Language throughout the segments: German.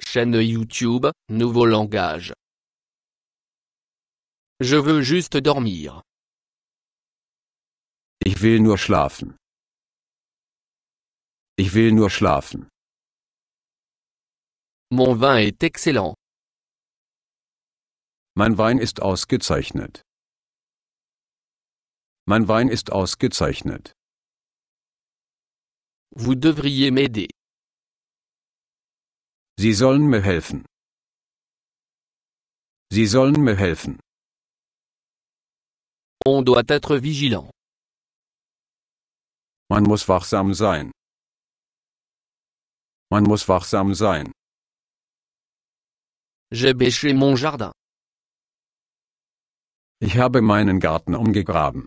Chaîne YouTube, nouveau langage. Je veux juste dormir. Ich will nur schlafen. Ich will nur schlafen. Mon vin est excellent. Mein Wein ist ausgezeichnet. Mein Wein ist ausgezeichnet. Vous devriez m'aider. Sie sollen mir helfen. Sie sollen mir helfen. On doit être vigilant. Man muss wachsam sein. Man muss wachsam sein. J'ai bêché mon jardin. Ich habe meinen Garten umgegraben.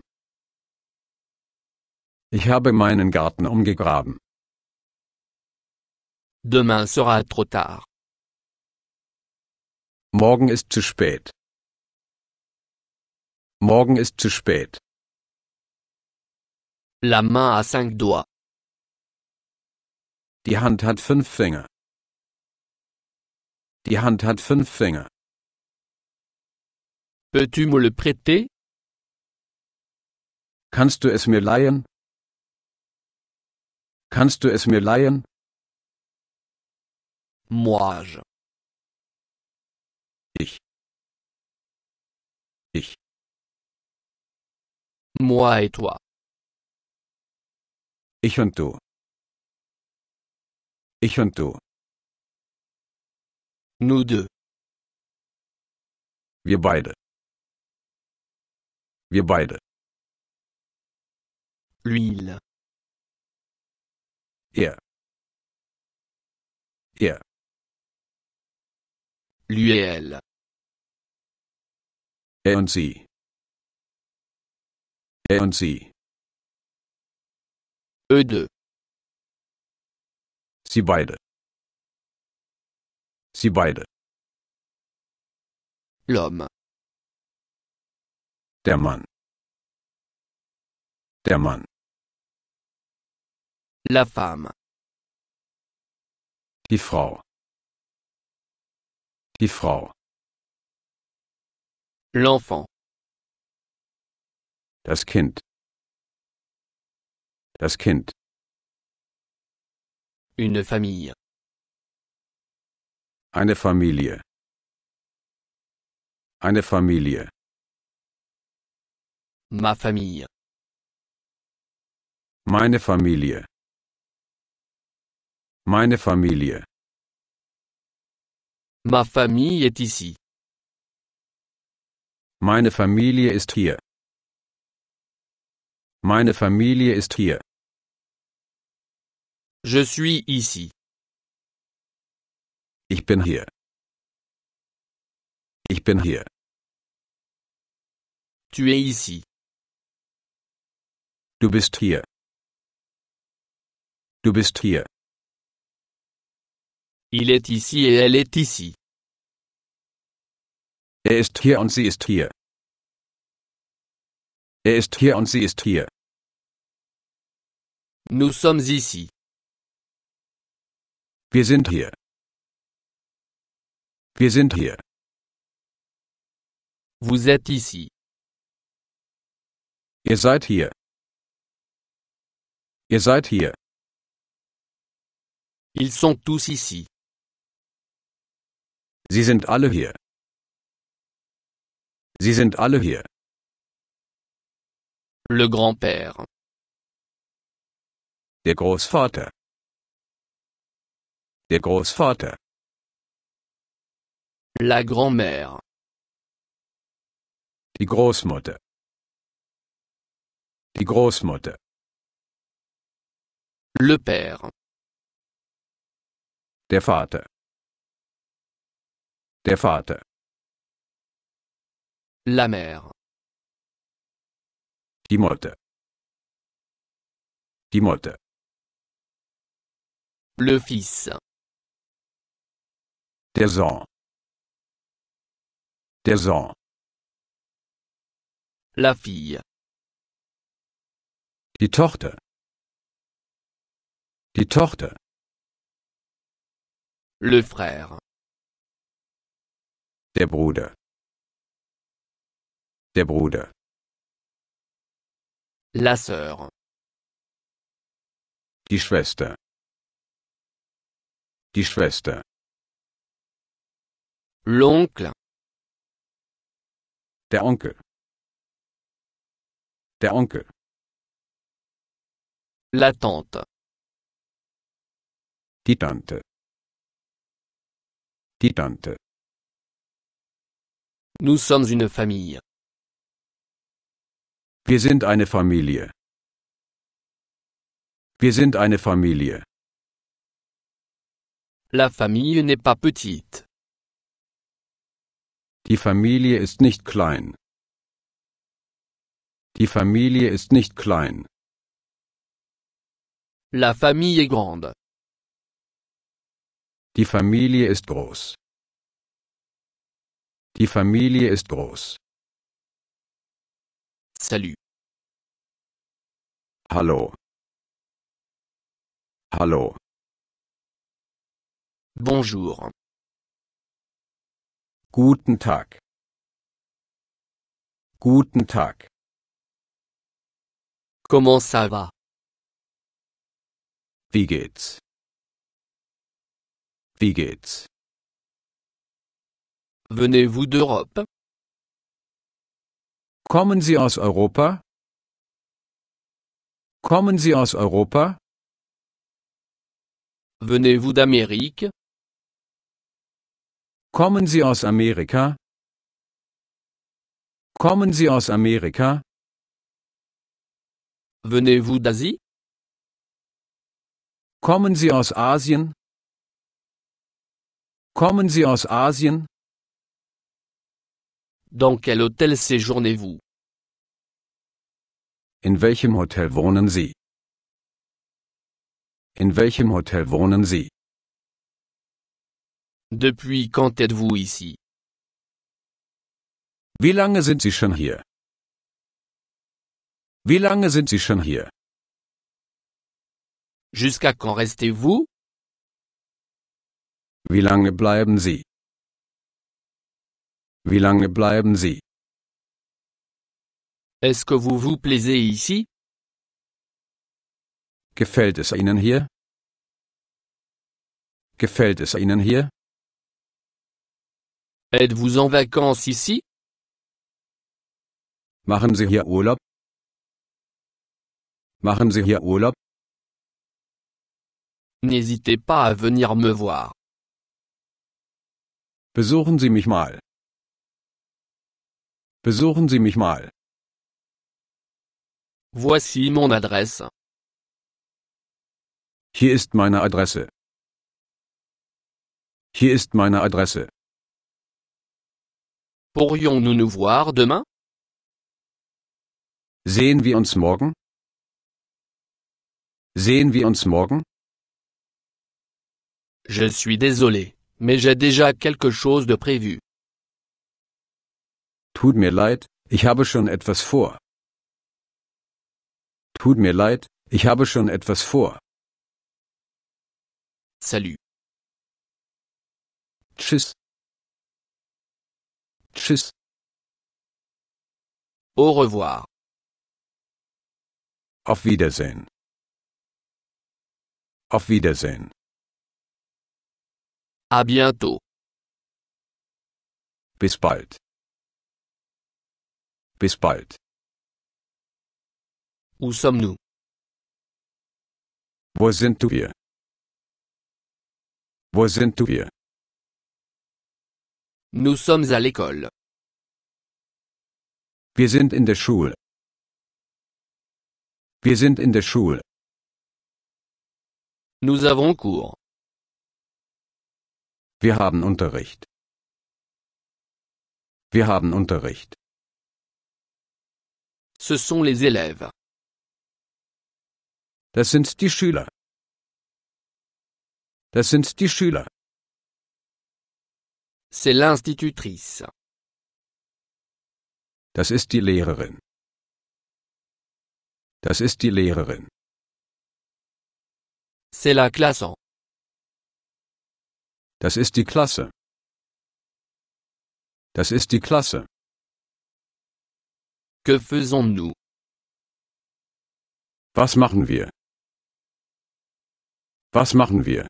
Ich habe meinen Garten umgegraben. Demain sera trop tard. Morgen ist zu spät. Morgen ist zu spät. La main a cinq doigts. Die Hand hat fünf Finger. Die Hand hat fünf Finger. Peux-tu me le prêter? Kannst du es mir leihen? Kannst du es mir leihen? Moage. Ich. Ich. Moi et toi. Ich und du. Ich und du. Nous deux. Wir beide. Wir beide. L'huile. Er. Er. Lui et elle. Er und Sie beide. Sie beide. L'homme. Der Mann. Der Mann. La femme. Die Frau die Frau. L'enfant. Das Kind. Das Kind. Une famille. Eine Familie. Eine Familie. Ma famille. Meine Familie. Meine Familie. Ma famille est ici. Meine Familie ist hier. Meine Familie ist hier. Je suis ici. Ich bin hier. Ich bin hier. Tu es ici. Du bist hier. Du bist hier. Il est ici et elle est ici. Er ist hier und sie ist hier. Er ist hier und sie ist hier. Nous sommes ici. Wir sind hier. Wir sind hier. Vous êtes ici. Ihr seid hier. Ihr seid hier. Ils sont tous ici. Sie sind alle hier. Sie sind alle hier. Le grand-père. Der Großvater. Der Großvater. La grand-mère. Die Großmutter. Die Großmutter. Le père. Der Vater. Der Vater. La mère Timote. Timote. Le fils. Des ans. La fille. Die Tochter. Die Tochter. Le frère. Der Bruder la La sœur. Die Schwester. Die Schwester. L'oncle. Der Onkel. Der La tante. Die Tante. Die Tante. Nous sommes une famille. Wir sind eine Familie. Wir sind eine Familie. La famille n'est pas petite. Die Familie ist nicht klein. Die Familie ist nicht klein. La famille est grande. Die Familie ist groß. Die Familie ist groß. Salut. Hallo. Hallo. Bonjour. Guten Tag. Guten Tag. Comment ça va? Wie geht's? Wie geht's? Venez-vous d'Europe? Kommen Sie aus Europa? Kommen Sie aus Europa? Venez-vous d'Amérique? Kommen Sie aus Amerika? Kommen Sie aus Amerika? Venez-vous d'Asie? Kommen Sie aus Asien? Kommen Sie aus Asien? Dans quel hôtel séjournez-vous? In welchem Hotel wohnen Sie? In welchem Hotel wohnen Sie? Depuis quand êtes-vous ici? Wie lange sind Sie schon hier? Wie lange sind Sie schon hier? Jusqu'à quand restez-vous? Wie lange bleiben Sie? Wie lange bleiben Sie? Est-ce que vous vous plaisez ici? Gefällt es Ihnen hier? Gefällt es Ihnen hier? Êtes-vous en vacances ici? Machen Sie hier Urlaub? Machen Sie hier Urlaub? N'hésitez pas à venir me voir. Besuchen Sie mich mal. Besuchen Sie mich mal. Voici mon adresse. Hier ist meine Adresse. Hier ist meine Adresse. Pourrions-nous nous voir demain Sehen wir uns morgen? Sehen wir uns morgen? Je suis désolé, mais j'ai déjà quelque chose de prévu. Tut mir leid, ich habe schon etwas vor. Tut mir leid, ich habe schon etwas vor. Salut. Tschüss. Tschüss. Au revoir. Auf Wiedersehen. Auf Wiedersehen. A bientôt. Bis bald. Bis bald. Où sommes-nous? Wo sind wir? Wo sind wir? Nous sommes à l'école. Wir sind in der Schule. Wir sind in der Schule. Nous avons cours. Wir haben Unterricht. Wir haben Unterricht. Ce sont les élèves. Das sind die Schüler. Das sind die Schüler. C'est l'institutrice. Das ist die Lehrerin. Das ist die Lehrerin. C'est la classe. Das ist die Klasse. Das ist die Klasse. Que faisons-nous? Was machen wir? Was machen wir?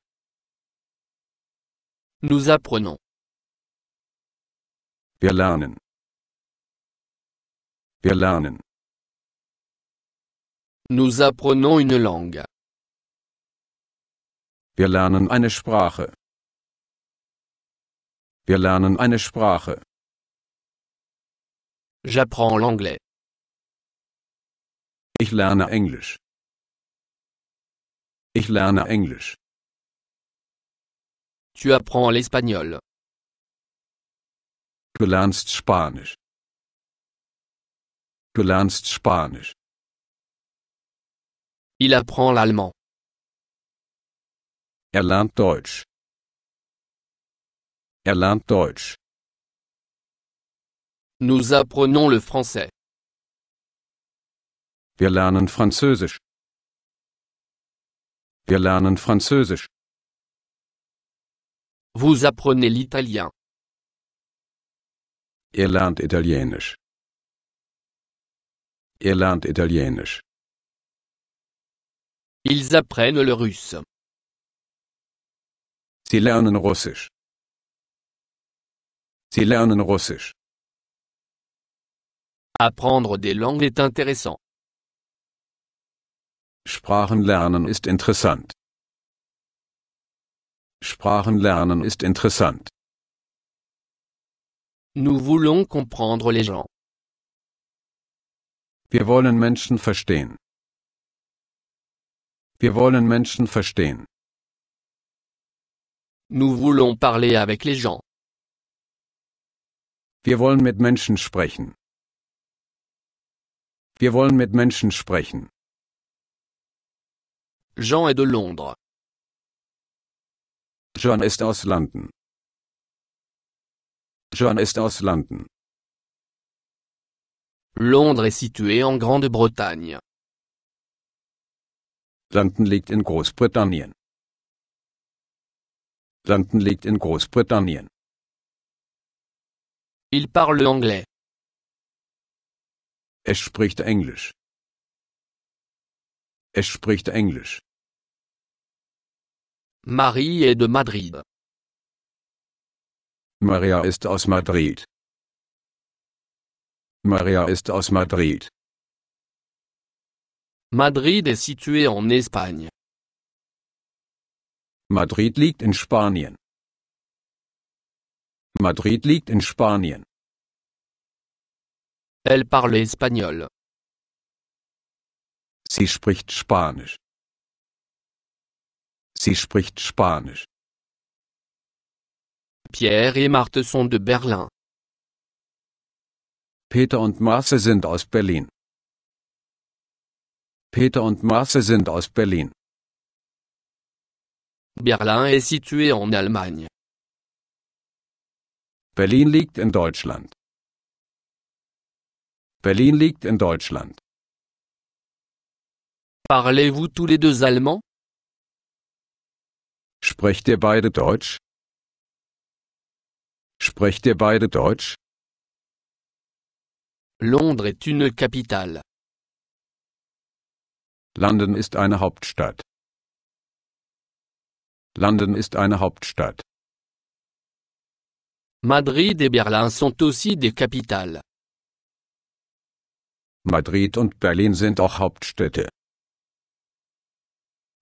Nous apprenons. Wir lernen. Wir lernen. Nous apprenons une langue. Wir lernen eine Sprache. Wir lernen eine Sprache. J'apprends l'anglais. Ich lerne Englisch. Ich lerne Englisch. Tu apprends l'espagnol. Du lernst Spanisch. Du lernst Spanisch. Il apprend l'allemand. Er lernt Deutsch. Er lernt Deutsch. Nous apprenons le français. Wir lernen Französisch. Wir lernen Französisch. Vous apprenez l'italien. Er lernt Italienisch. Er lernt Italienisch. Ils apprennent le russe. Sie lernen Russisch. Sie lernen Russisch. Apprendre des langues est intéressant. Sprachenlernen ist interessant. Sprachenlernen ist interessant. Nous voulons comprendre les gens. Wir wollen Menschen verstehen. Wir wollen Menschen verstehen. Nous voulons parler avec les gens. Wir wollen mit Menschen sprechen. Wir wollen mit Menschen sprechen. Jean est de Londres. John est aus London. John est aus London. Londres est située en Grande-Bretagne. London liegt in Großbritannien. London liegt in Großbritannien. Il parle anglais. Es spricht Englisch. Es spricht Englisch. Marie est de Madrid. Maria ist aus Madrid. Maria ist aus Madrid. Madrid est situé en Espagne. Madrid liegt in Spanien. Madrid liegt in Spanien. Elle parle espagnol. Sie spricht Spanisch. Sie spricht Spanisch. Pierre et Marthe sont de Berlin. Peter und Marthe sind aus Berlin. Peter und Marthe sind aus Berlin. Berlin est situé en Allemagne. Berlin liegt in Deutschland. Berlin liegt in Deutschland. Parlez-vous tous les deux allemand? Sprecht ihr beide Deutsch? Sprecht ihr beide Deutsch? Londres est une capitale. London ist eine Hauptstadt. London ist eine Hauptstadt. Madrid et Berlin sont aussi des capitales. Madrid und Berlin sind auch Hauptstädte.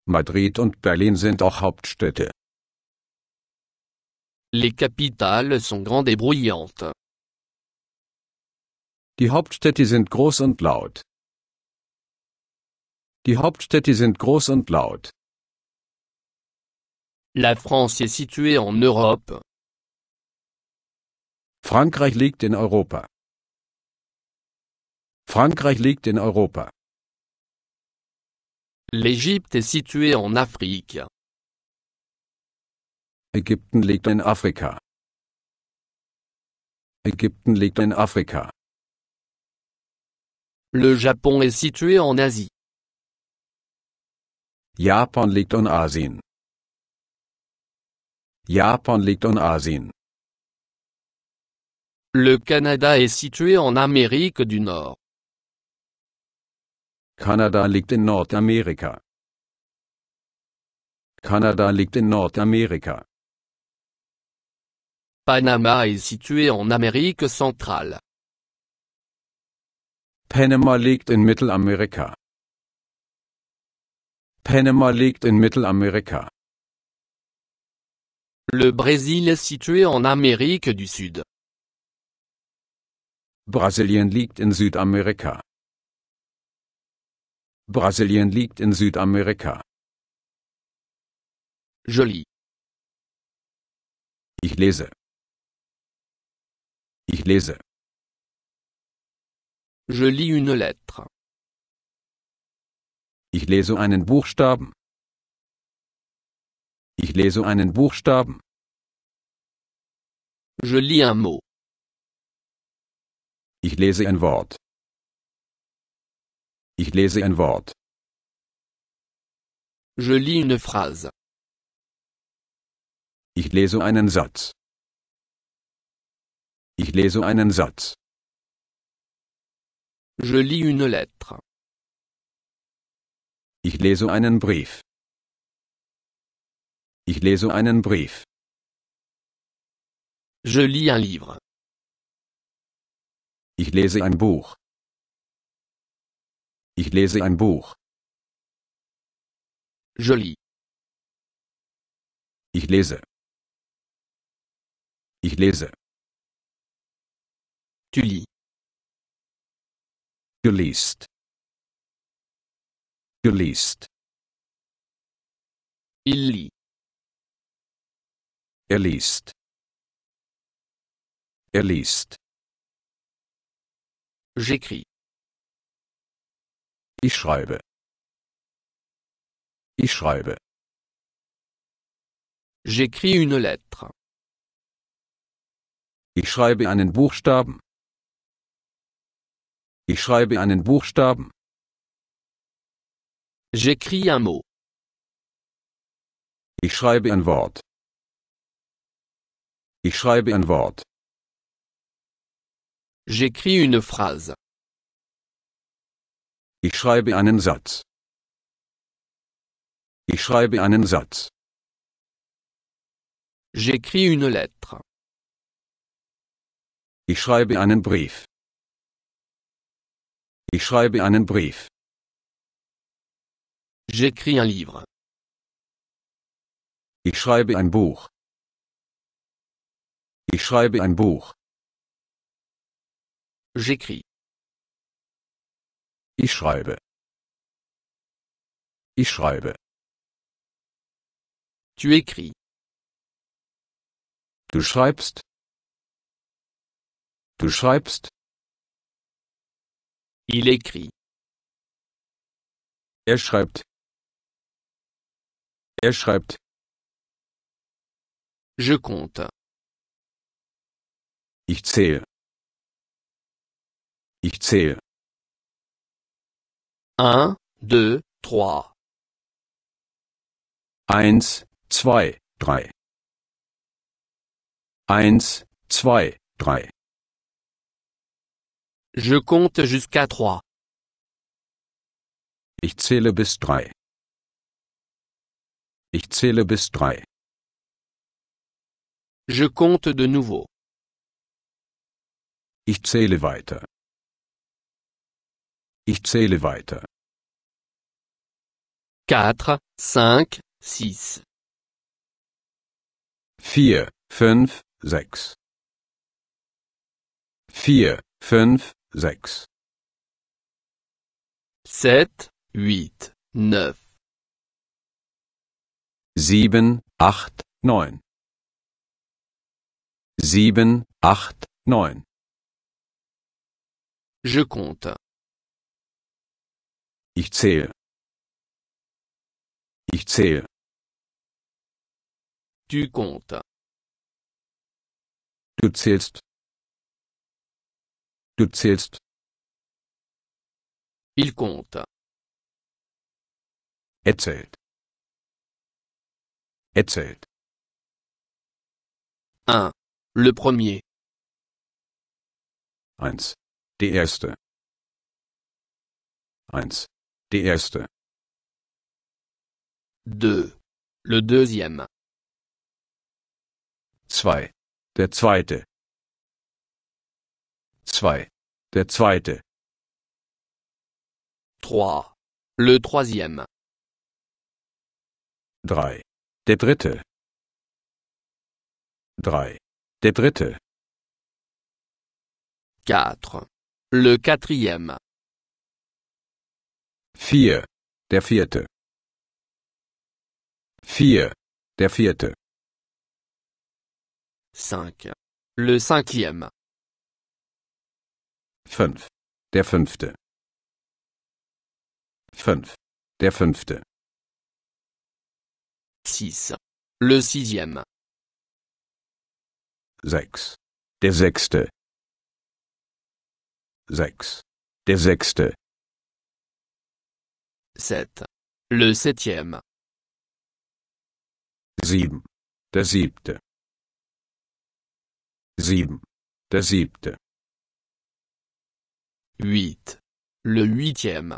Madrid und Berlin sind auch Hauptstädte. Les capitales sont grandes et bruyantes. Die Hauptstädte sind groß und laut. Die Hauptstädte sind groß und laut. La France est située en Europe. Frankreich liegt in Europa. Frankreich liegt in Europa. L'Égypte est située en Afrique. Ägypten liegt in Afrika. Ägypten liegt in Afrika. Le Japon est situé en Asie. Japan liegt in Asien. Japan liegt in Asien. Le Canada est situé en Amérique du Nord. Kanada liegt in Nordamerika. Kanada liegt in Nordamerika. Panama est situé en Amérique centrale. Panama liegt in Mittelamerika. Panama liegt in Mittelamerika. Le Brésil est situé en Amérique du Sud. Brasilien liegt in Südamerika. Brasilien liegt in Südamerika. Joli. Ich lese. Ich lese. Je lis une lettre. Ich lese einen Buchstaben. Ich lese einen Buchstaben. Je lis un mot. Ich lese ein Wort. Ich lese ein Wort. Je lis une phrase. Ich lese einen Satz. Ich lese einen Satz. Je lis une lettre. Ich lese einen Brief. Ich lese einen Brief. Je lis un livre. Ich lese ein Buch. Ich lese ein Buch. Je lis. Ich lese. Ich lese. Tu lis. Du liest. Du liest. Il lit. Er liest. Er liest. J'écris. Ich schreibe. Ich schreibe. J'écris une lettre. Ich schreibe einen Buchstaben. Ich schreibe einen Buchstaben. J'écris un mot. Ich schreibe ein Wort. Ich schreibe ein Wort. J'écris une phrase. Ich schreibe einen Satz. Ich schreibe einen Satz. J'écris une lettre. Ich schreibe einen Brief. Ich schreibe einen Brief. J'écris un livre. Ich schreibe ein Buch. Ich schreibe ein Buch. J'écris. Ich schreibe. Ich schreibe. Tu écris. Du schreibst. Du schreibst. Il écrit. Er schreibt. Er schreibt. Je compte. Ich zähle. Ich zähle. 1, 2, 3. 1, 2, 3. 1, 2, 3. Je compte jusqu'à 3. Ich zähle bis 3. Ich zähle bis 3. Je compte de nouveau. Ich zähle weiter. Ich zähle weiter. 4, 5, 6. 4, 5, 6. 4, 5, 6. 7, 8, 9. 7, 8, 9. 7, 8, 9. Je compte. Ich zähle. Ich zähle. Tu comptes. Du zählst. Du zählst. Il compte. Er zählt. Er zählt. 1. Le premier. Eins. Der erste. 1. Deux. Le deuxième. Zwei. Der zweite. Zwei. Der zweite. Trois. Le troisième. Drei. Der dritte. Drei. Der dritte. Quatre. Le quatrième. 4. Der vierte. 4. Der vierte. 5. Le cinquième. 5. Der fünfte. 5. Der fünfte. 6. Le sixième. 6. Der sechste. 6. Der sechste. Sept. Le septième. Sieben. Der siebte. Sieben. Der siebte. Huit. Le huitième.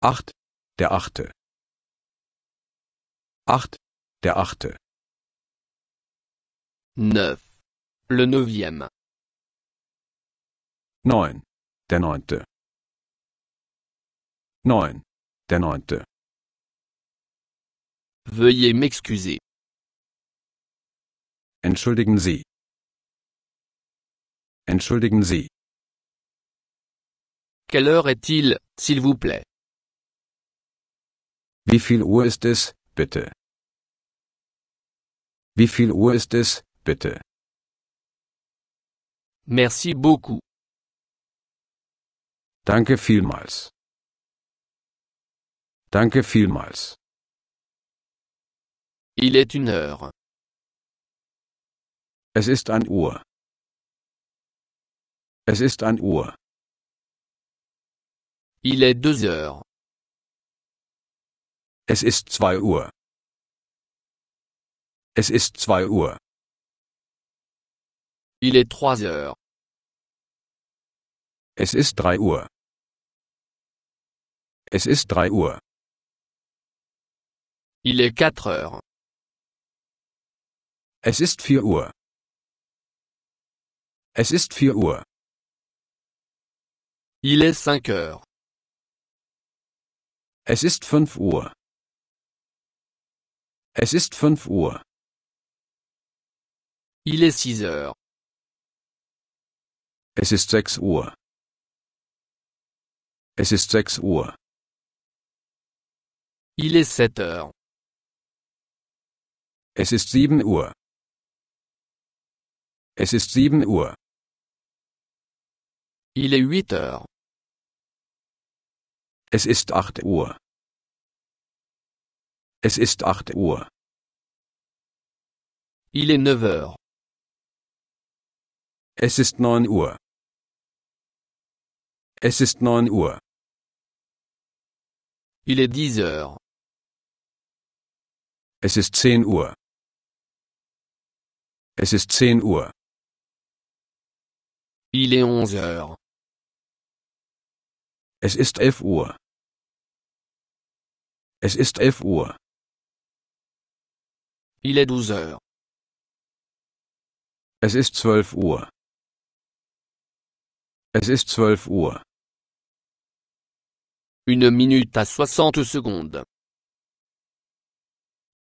Acht. Der achte. Acht. Der achte. Neuf. Le neuvième. Neun. Der neunte. 9. Der 9. Veuillez m'excuser. Entschuldigen Sie. Entschuldigen Sie. Quelle heure est-il, s'il vous plaît? Wie viel Uhr ist es, bitte? Wie viel Uhr ist es, bitte? Merci beaucoup. Danke vielmals. Danke vielmals. Il est une heure. Es ist ein Uhr. Es ist ein Uhr. Il est deux heures. Es ist zwei Uhr. Es ist zwei Uhr. Il est trois heures. Es ist drei Uhr. Es ist drei Uhr. Il est 4 heures. Es ist 4 Uhr. Es ist 4 Uhr. Il est 5 heures. Es ist 5 Uhr. Es ist 5 Uhr. Il est 6 heures. Es ist 6 Uhr. Es ist 6 Uhr. Il est 7 heures. Es ist sieben Uhr. Es ist sieben Uhr. Il est huit heures. Es ist acht Uhr. Es ist acht Uhr. Il est neuf heures. Es ist neun Uhr. Es ist neun Uhr. Il est dix heures. Es ist zehn Uhr. Es ist zehn Uhr. Il est onze heures. Es ist elf Uhr. Es ist elf Uhr. Il est douze heures. Es ist zwölf Uhr. Es ist zwölf Uhr. Une minute à soixante secondes.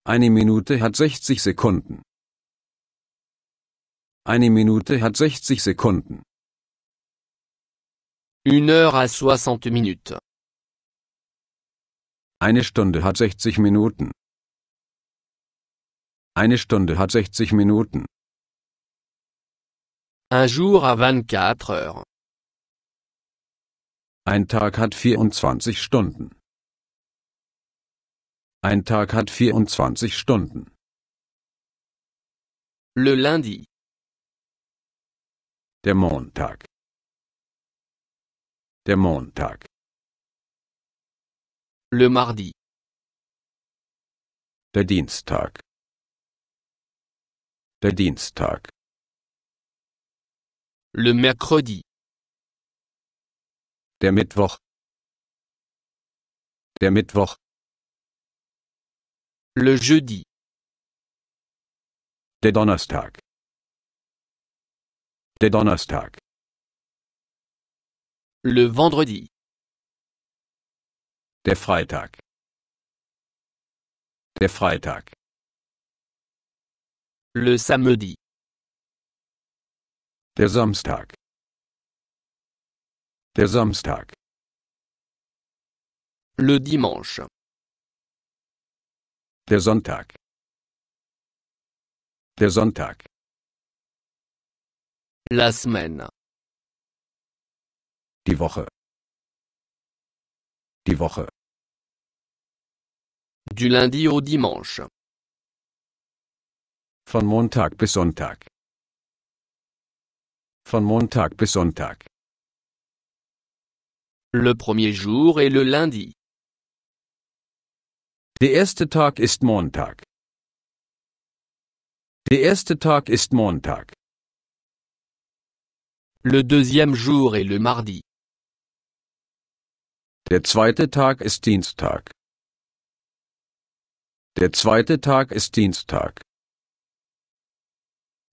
Eine Minute hat 60 Sekunden. Eine Minute hat 60 Sekunden. Une heure a 60 minutes. Eine Stunde hat 60 Minuten. Eine Stunde hat 60 Minuten. Un jour a 24 heures. Ein Tag hat 24 Stunden. Ein Tag hat 24 Stunden. Le lundi. Der Montag. Der Montag. Le mardi. Der Dienstag. Der Dienstag. Le mercredi. Der Mittwoch. Der Mittwoch. Le jeudi. Der Donnerstag. Der Donnerstag. Le vendredi. Der Freitag. Der Freitag. Le samedi. Der Samstag. Der Samstag. Le dimanche. Der Sonntag. Der Sonntag. Las Männer. Die Woche. Die Woche. Du lundi au dimanche. Von Montag bis Sonntag. Von Montag bis Sonntag. Le premier jour est le lundi. Der erste Tag ist Montag. Der erste Tag ist Montag. Le deuxième jour est le mardi. Der zweite Tag ist Dienstag. Der zweite Tag ist Dienstag.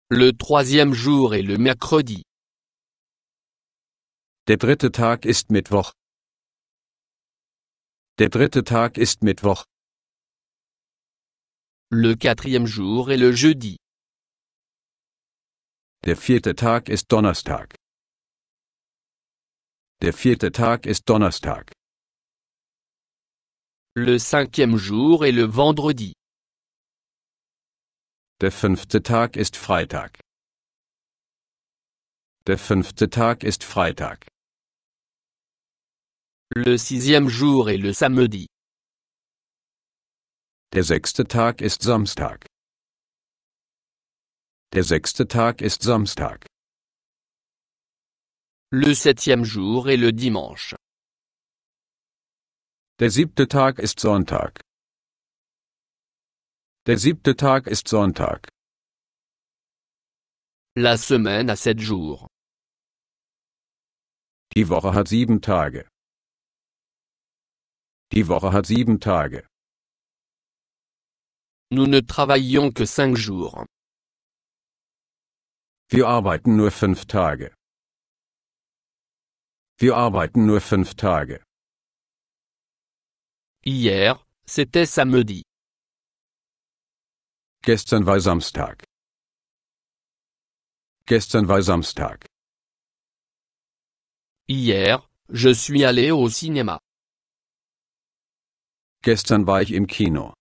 Le troisième jour est le mercredi. Der dritte Tag ist Mittwoch. Der dritte Tag ist Mittwoch. Le quatrième jour est le jeudi. Der vierte Tag ist Donnerstag. Der vierte Tag ist Donnerstag. Le cinquième jour est le vendredi. Der fünfte Tag ist Freitag. Der fünfte Tag ist Freitag. Le sixième jour est le samedi. Der sechste Tag ist Samstag. Der sechste Tag ist Samstag. Le septième jour est le dimanche. Der siebte Tag ist Sonntag. Der siebte Tag ist Sonntag. La semaine a sept jours. Die Woche hat sieben Tage. Die Woche hat sieben Tage. Nous ne travaillons que cinq jours. Wir arbeiten nur fünf Tage. Wir arbeiten nur fünf Tage. Hier, c'était samedi. Gestern war Samstag. Gestern war Samstag. Hier, je suis allé au cinéma. Gestern war ich im Kino.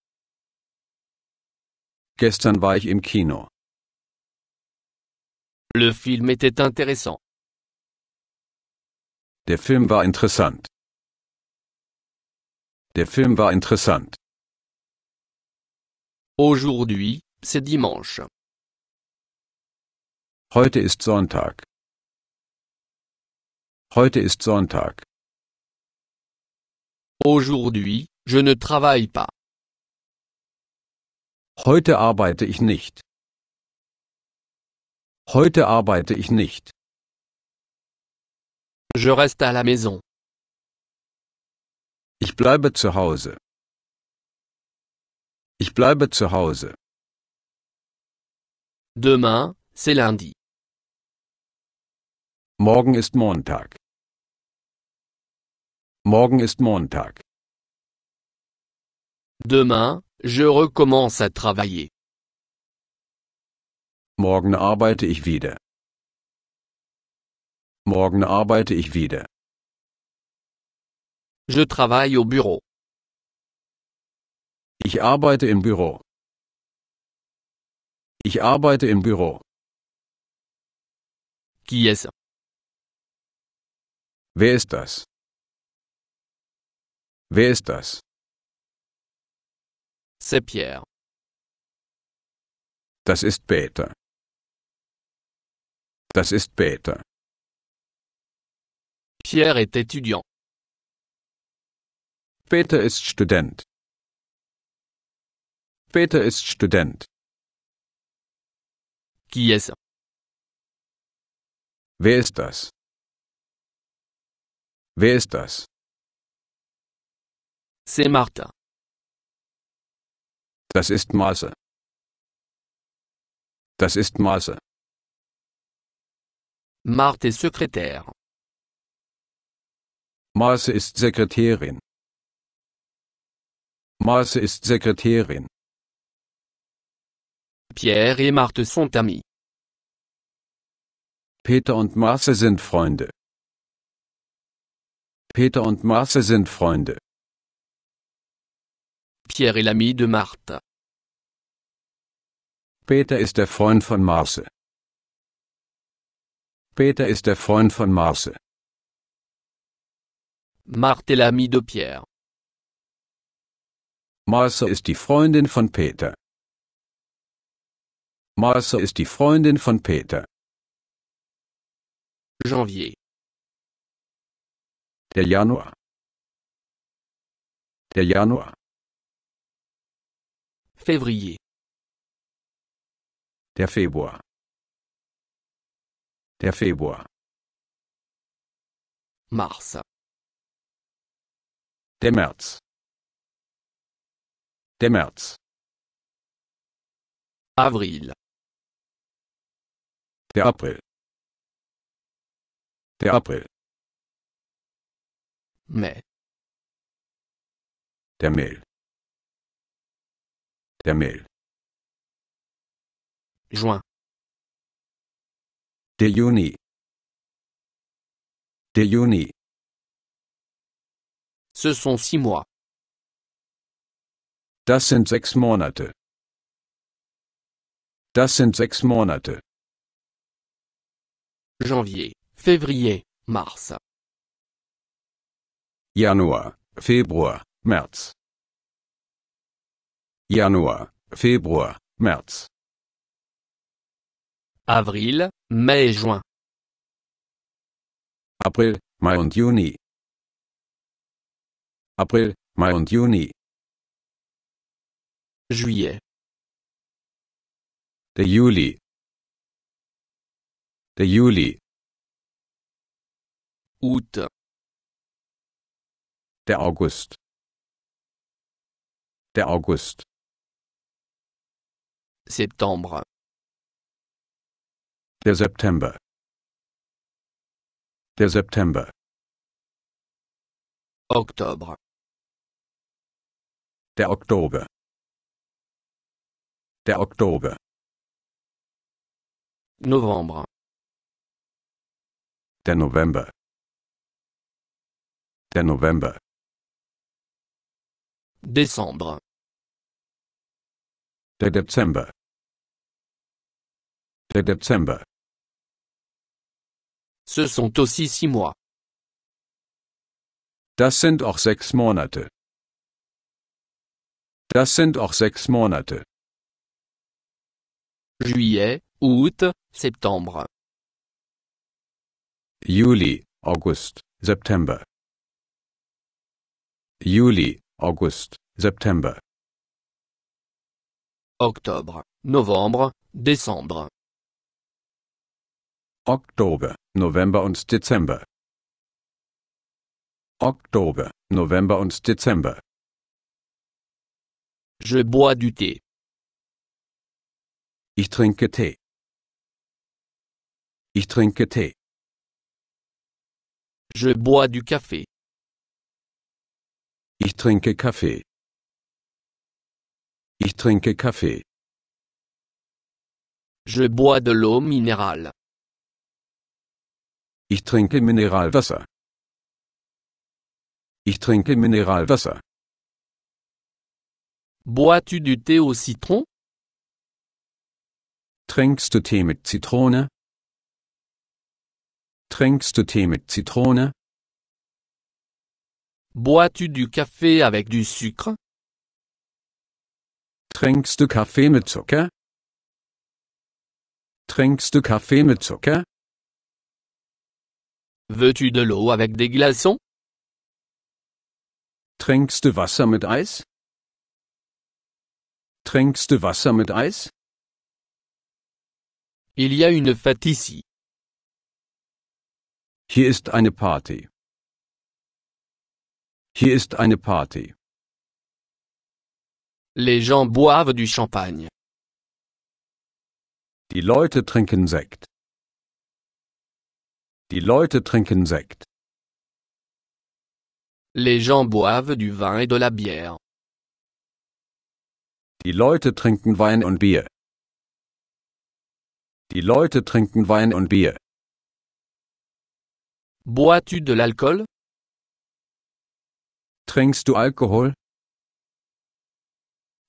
Gestern war ich im Kino. Le film était intéressant. Der Film war interessant. Der Film war interessant. Aujourd'hui, c'est dimanche. Heute ist Sonntag. Heute ist Sonntag. Aujourd'hui, je ne travaille pas. Heute arbeite ich nicht. Heute arbeite ich nicht. Je reste à la maison. Ich bleibe zu Hause. Ich bleibe zu Hause. Demain, c'est lundi. Morgen ist Montag. Morgen ist Montag. Demain, je recommence à travailler. Morgen arbeite ich wieder. Morgen arbeite ich wieder. Je travaille au bureau. Ich arbeite im Büro. Ich arbeite im Büro. Qui est-ce? Wer ist das? Wer ist das? C'est Pierre. Das ist Peter. Das ist Peter. Pierre est étudiant. Peter ist Student. Peter ist Student. Qui est -ce? Wer ist das? Wer ist das? C'est Martha. Das ist Maße. Das ist Maße. Marthe est secrétaire. Marthe ist Sekretärin. Marthe ist Sekretärin. Pierre et Marthe sont amis. Peter und Marthe sind Freunde. Peter und Marthe sind Freunde. Pierre est l'ami de Marthe. Peter ist der Freund von Marthe. Peter ist der Freund von Marce. Marthe est l'ami de Pierre. Marce ist die Freundin von Peter. Marce ist die Freundin von Peter. Janvier. Der Januar. Der Januar. Février. Der Februar. Der Februar. Mars. Der März. Der März. Avril. Der April. Der April. Mai. Der mai. Der mai. Juin. De Déjeuner. Ce sont six mois. Das sind sechs Monate. Das sind sechs Monate. Janvier, février, mars. Januar, Februar, März. Januar, Februar, März. Avril, mai et juin. April, Mai und Juni. April, Mai und Juni. Juillet. De Juli. De Juli. Août. De August. De August. Septembre. Der September. Der September. Oktober. Der Oktober. Der Oktober. November. Der November. Der November. Dezember. Der Dezember. Der Dezember. Ce sont aussi six mois. Das sind auch sechs Monate. Das sind auch sechs Monate. Juillet, août, septembre. Juli, August, September. Juli, August, September. Octobre, novembre, décembre. Octobre, November und Dezember. Octobre, November und Dezember. Je bois du thé. Ich trinke Tee. Ich trinke Tee. Je bois du café. Ich trinke Kaffee. Ich trinke Kaffee. Je bois de l'eau minérale. Ich trinke Mineralwasser. Ich trinke Mineralwasser. Bois-tu du thé au citron? Trinkst du Tee mit Zitrone? Trinkst du Tee mit Zitrone? Bois-tu du café avec du sucre? Trinkst du Kaffee mit Zucker? Trinkst du Kaffee mit Zucker? Veux-tu de l'eau avec des glaçons? Trinkst du Wasser mit Eis? Trinkst du Wasser mit Eis? Il y a une fête ici. Hier ist eine Party. Hier ist eine Party. Les gens boivent du champagne. Die Leute trinken Sekt. Die Leute trinken Sekt. Les gens boivent du vin et de la bière. Die Leute trinken Wein und Bier. Die Leute trinken Wein und Bier. Bois-tu de l'alcool? Trinkst du Alkohol?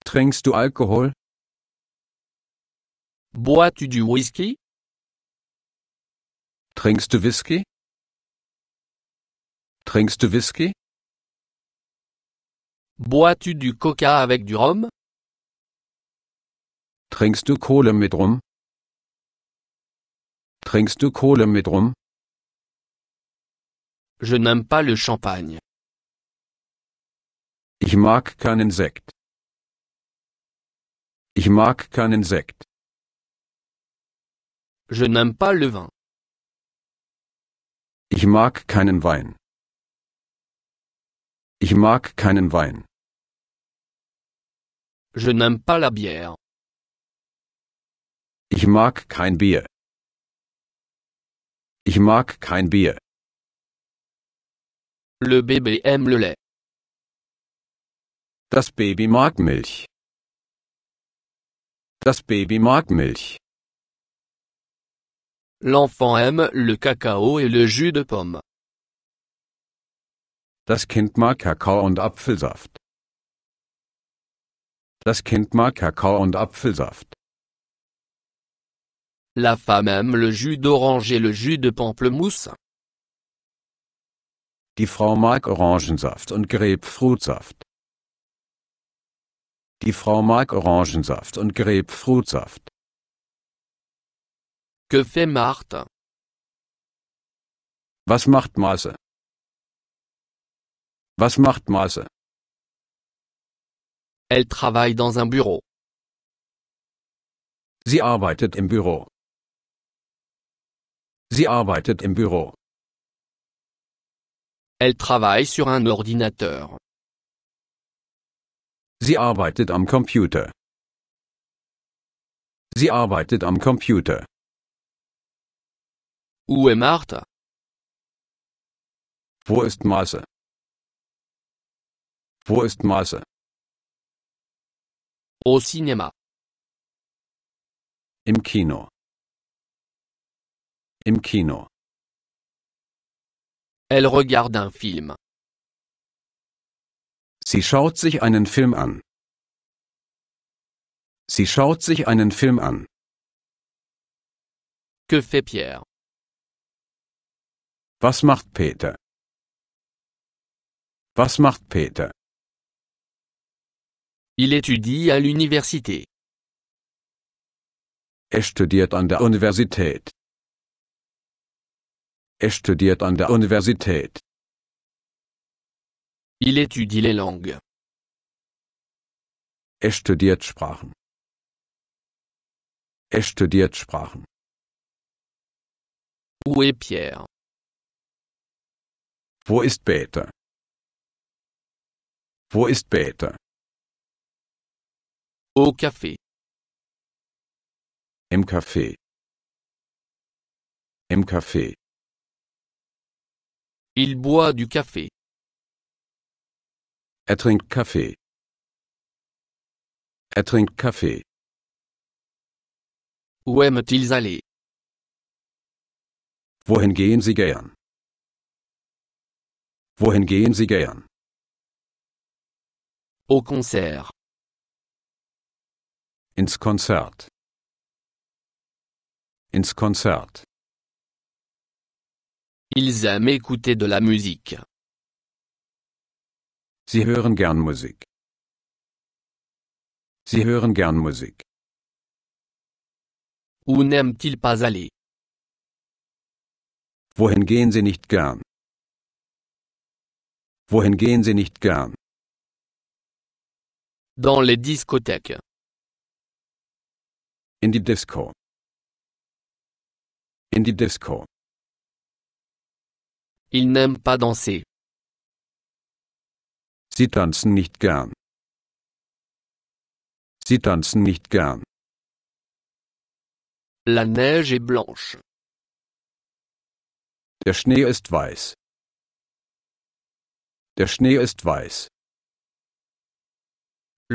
Trinkst du Alkohol? Bois-tu du Whisky? Trinkst du Whisky? Trinkst du Whisky? Bois-tu du coca avec du rhum? Trinkst du Kohle mit rum? Trinkst du Kohle mit rum? Je n'aime pas le champagne. Ich mag keinen Sekt. Ich mag keinen Sekt. Je n'aime pas le vin. Ich mag keinen Wein. Ich mag keinen Wein. Je n'aime pas la bière. Ich mag kein Bier. Ich mag kein Bier. Le bébé aime le lait. Das Baby mag Milch. Das Baby mag Milch. L'enfant aime le cacao et le jus de pomme. Das Kind mag Kakao und Apfelsaft. Das Kind mag Kakao und Apfelsaft. La femme aime le jus d'orange et le jus de pamplemousse. Die Frau mag Orangensaft und Grapefruitsaft. Die Frau mag Orangensaft und Grapefruitsaft. Que fait Marthe? Was macht Maße? Was macht Maße? Elle travaille dans un bureau. Sie arbeitet im Büro. Sie arbeitet im Büro. Elle travaille sur un ordinateur. Sie arbeitet am Computer. Sie arbeitet am Computer. Où est Martha? Wo ist Martha? Wo ist Martha? Au cinéma. Im Kino. Im Kino. Elle regarde un film. Sie schaut sich einen Film an. Sie schaut sich einen Film an. Que fait Pierre? Was macht Peter? Was macht Peter? Il étudie à l'université. Er studiert an der Universität. Er studiert an der Universität. Il étudie les langues. Er studiert Sprachen. Er studiert Sprachen. Où est Pierre? Wo ist Peter? Wo ist Peter? O café. Im Café. Im Café. Il boit du café. Er trinkt Kaffee. Er trinkt Kaffee. Où aiment-ils aller? Wohin gehen Sie gern? Wohin gehen Sie gern? Au Concert. Ins Konzert. Ins Konzert. Ils aiment écouter de la musique. Sie hören gern Musik. Sie hören gern Musik. Où n'aiment-ils pas aller? Wohin gehen Sie nicht gern? Wohin gehen Sie nicht gern? Dans les discothèques. In die Disco. In die Disco. Ils n'aiment pas danser. Sie tanzen nicht gern. Sie tanzen nicht gern. La neige est blanche. Der Schnee ist weiß. Der Schnee ist weiß.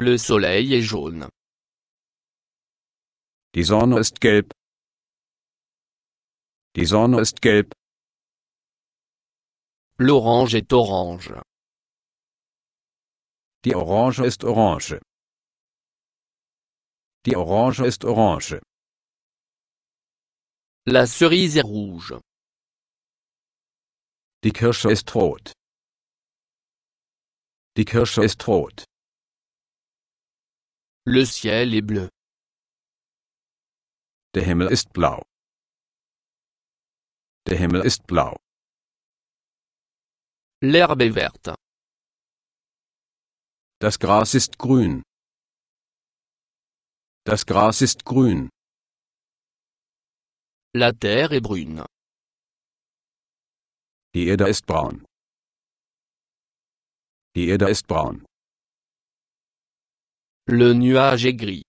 Le soleil est jaune. Die Sonne ist gelb. Die Sonne ist gelb. L'orange est orange. Die Orange ist orange. Die Orange ist orange. La cerise est rouge. Die Kirsche ist rot. Die Kirsche ist rot. Le ciel est bleu. Der Himmel ist blau. Der Himmel ist blau. L'herbe est verte. Das Gras ist grün. Das Gras ist grün. La terre est brune. Die Erde ist braun. Die Erde ist braun. Le nuage est gris.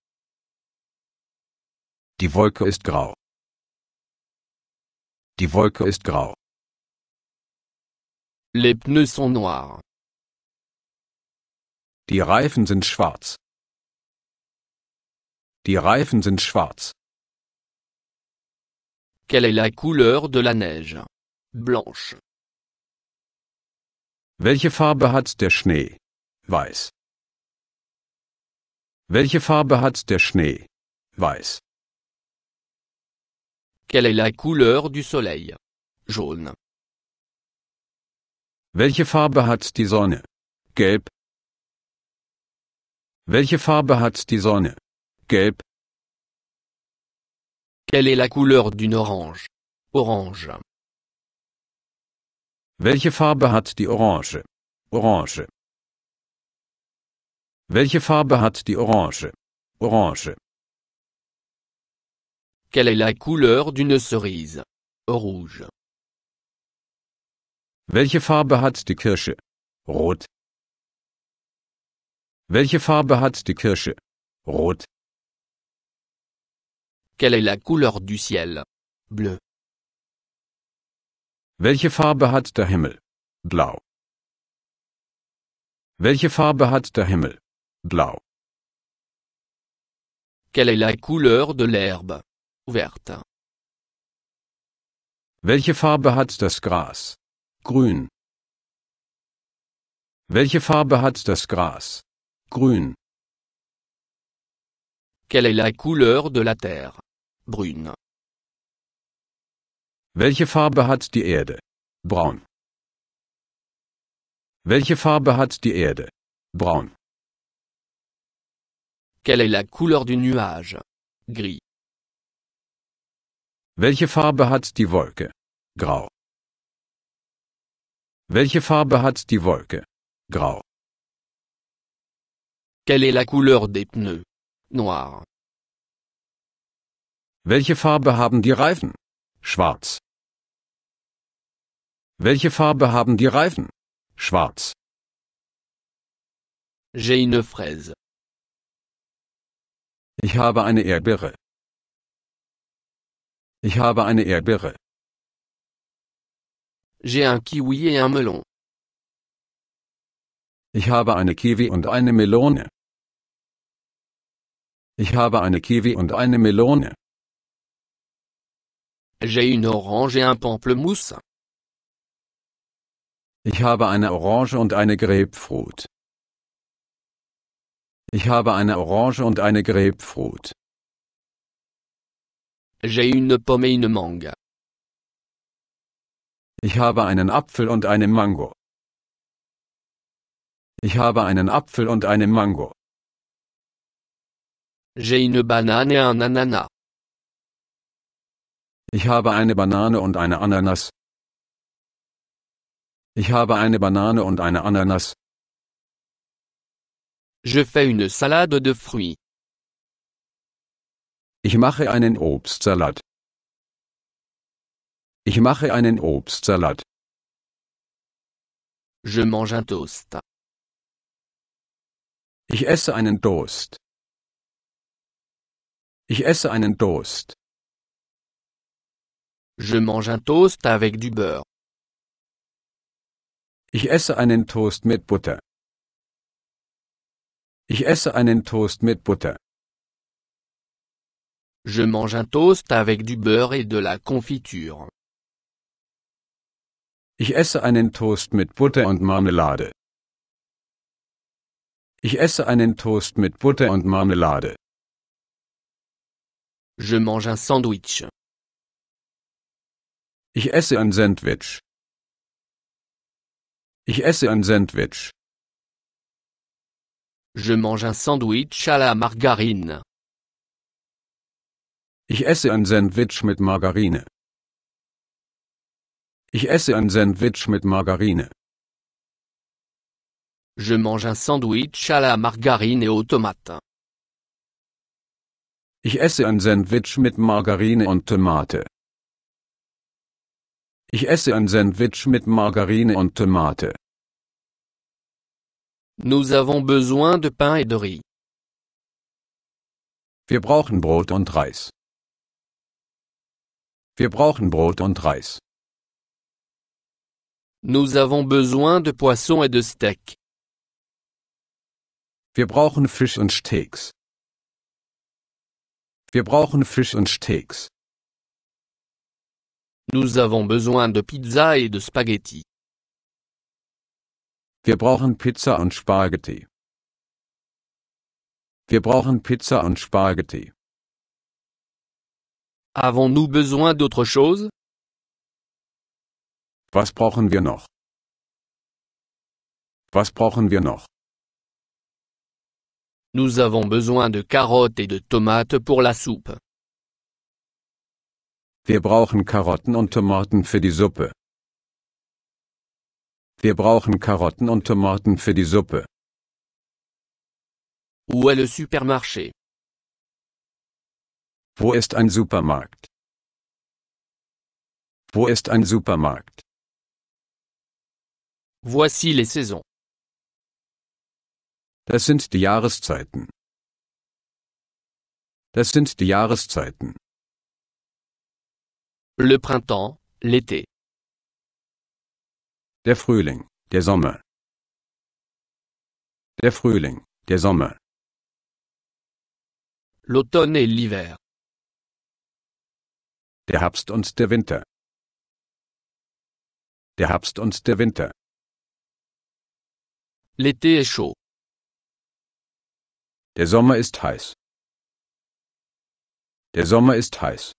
Die Wolke ist grau. Die Wolke ist grau. Les pneus sont noirs. Die Reifen sind schwarz. Die Reifen sind schwarz. Quelle est la couleur de la neige? Blanche. Welche Farbe hat der Schnee? Weiß. Welche Farbe hat der Schnee? Weiß. Quelle est la couleur du soleil? Jaune. Welche Farbe hat die Sonne? Gelb. Welche Farbe hat die Sonne? Gelb. Quelle est la couleur d'une orange? Orange. Welche Farbe hat die Orange? Orange. Welche Farbe hat die Orange? Orange. Quelle est la couleur d'une cerise? Rouge. Welche Farbe hat die Kirsche? Rot. Welche Farbe hat die Kirsche? Rot. Quelle est la couleur du ciel? Bleu. Welche Farbe hat der Himmel? Blau. Welche Farbe hat der Himmel? Blau. Quelle est la couleur de l'herbe? Verte. Welche Farbe hat das Gras? Grün. Welche Farbe hat das Gras? Grün. Quelle est la couleur de la terre? Brune. Welche Farbe hat die Erde? Braun. Welche Farbe hat die Erde? Braun. Quelle est la couleur du nuage? Gris. Welche Farbe hat die Wolke? Grau. Welche Farbe hat die Wolke? Grau. Quelle est la couleur des pneus? Noir. Welche Farbe haben die Reifen? Schwarz. Welche Farbe haben die Reifen? Schwarz. J'ai une fraise. Ich habe eine Erdbeere. Ich habe eine Erdbeere. J'ai un kiwi et un melon. Ich habe eine Kiwi und eine Melone. Ich habe eine Kiwi und eine Melone. J'ai une orange et un pamplemousse. Ich habe eine Orange und eine Grapefruit. Ich habe eine Orange und eine Grapefruit. J'ai une pomme et une mangue. Ich habe einen Apfel und eine Mango. Ich habe einen Apfel und eine Mango. J'ai une banane et un ananas. Ich habe eine Banane und eine Ananas. Ich habe eine Banane und eine Ananas. Je fais une salade de fruits. Ich mache einen Obstsalat. Ich mache einen Obstsalat. Je mange un toast. Ich esse einen Toast. Ich esse einen Toast. Je mange un toast avec du beurre. Ich esse einen Toast mit Butter. Ich esse einen Toast mit Butter. Je mange un toast avec du beurre et de la confiture. Ich esse einen Toast mit Butter und Marmelade. Ich esse einen Toast mit Butter und Marmelade. Je mange un sandwich. Ich esse ein Sandwich. Ich esse ein Sandwich. Je mange un sandwich à la margarine. Ich esse ein Sandwich mit Margarine. Ich esse ein Sandwich mit Margarine. Je mange un sandwich à la margarine et aux tomates. Ich esse ein Sandwich mit Margarine und Tomate. Ich esse ein Sandwich mit Margarine und Tomate. Nous avons besoin de pain et de riz. Wir brauchen Brot und Reis. Wir brauchen Brot und Reis. Nous avons besoin de poisson et de steak. Wir brauchen Fisch und Steaks. Wir brauchen Fisch und Steaks. Nous avons besoin de pizza et de spaghetti. Wir brauchen Pizza und Spaghetti. Wir brauchen Pizza und Spaghetti. Avons-nous besoin d'autre chose? Was brauchen wir noch? Was brauchen wir noch? Nous avons besoin de carottes et de tomates pour la soupe. Wir brauchen Karotten und Tomaten für die Suppe. Wir brauchen Karotten und Tomaten für die Suppe. Où est le supermarché? Wo ist ein Supermarkt? Wo ist ein Supermarkt? Voici les saisons. Das sind die Jahreszeiten. Das sind die Jahreszeiten. Le printemps, l'été. Der Frühling, der Sommer. Der Frühling, der Sommer. L'automne et l'hiver. Der Herbst und der Winter. Der Herbst und der Winter. L'été est chaud. Der Sommer ist heiß. Der Sommer ist heiß.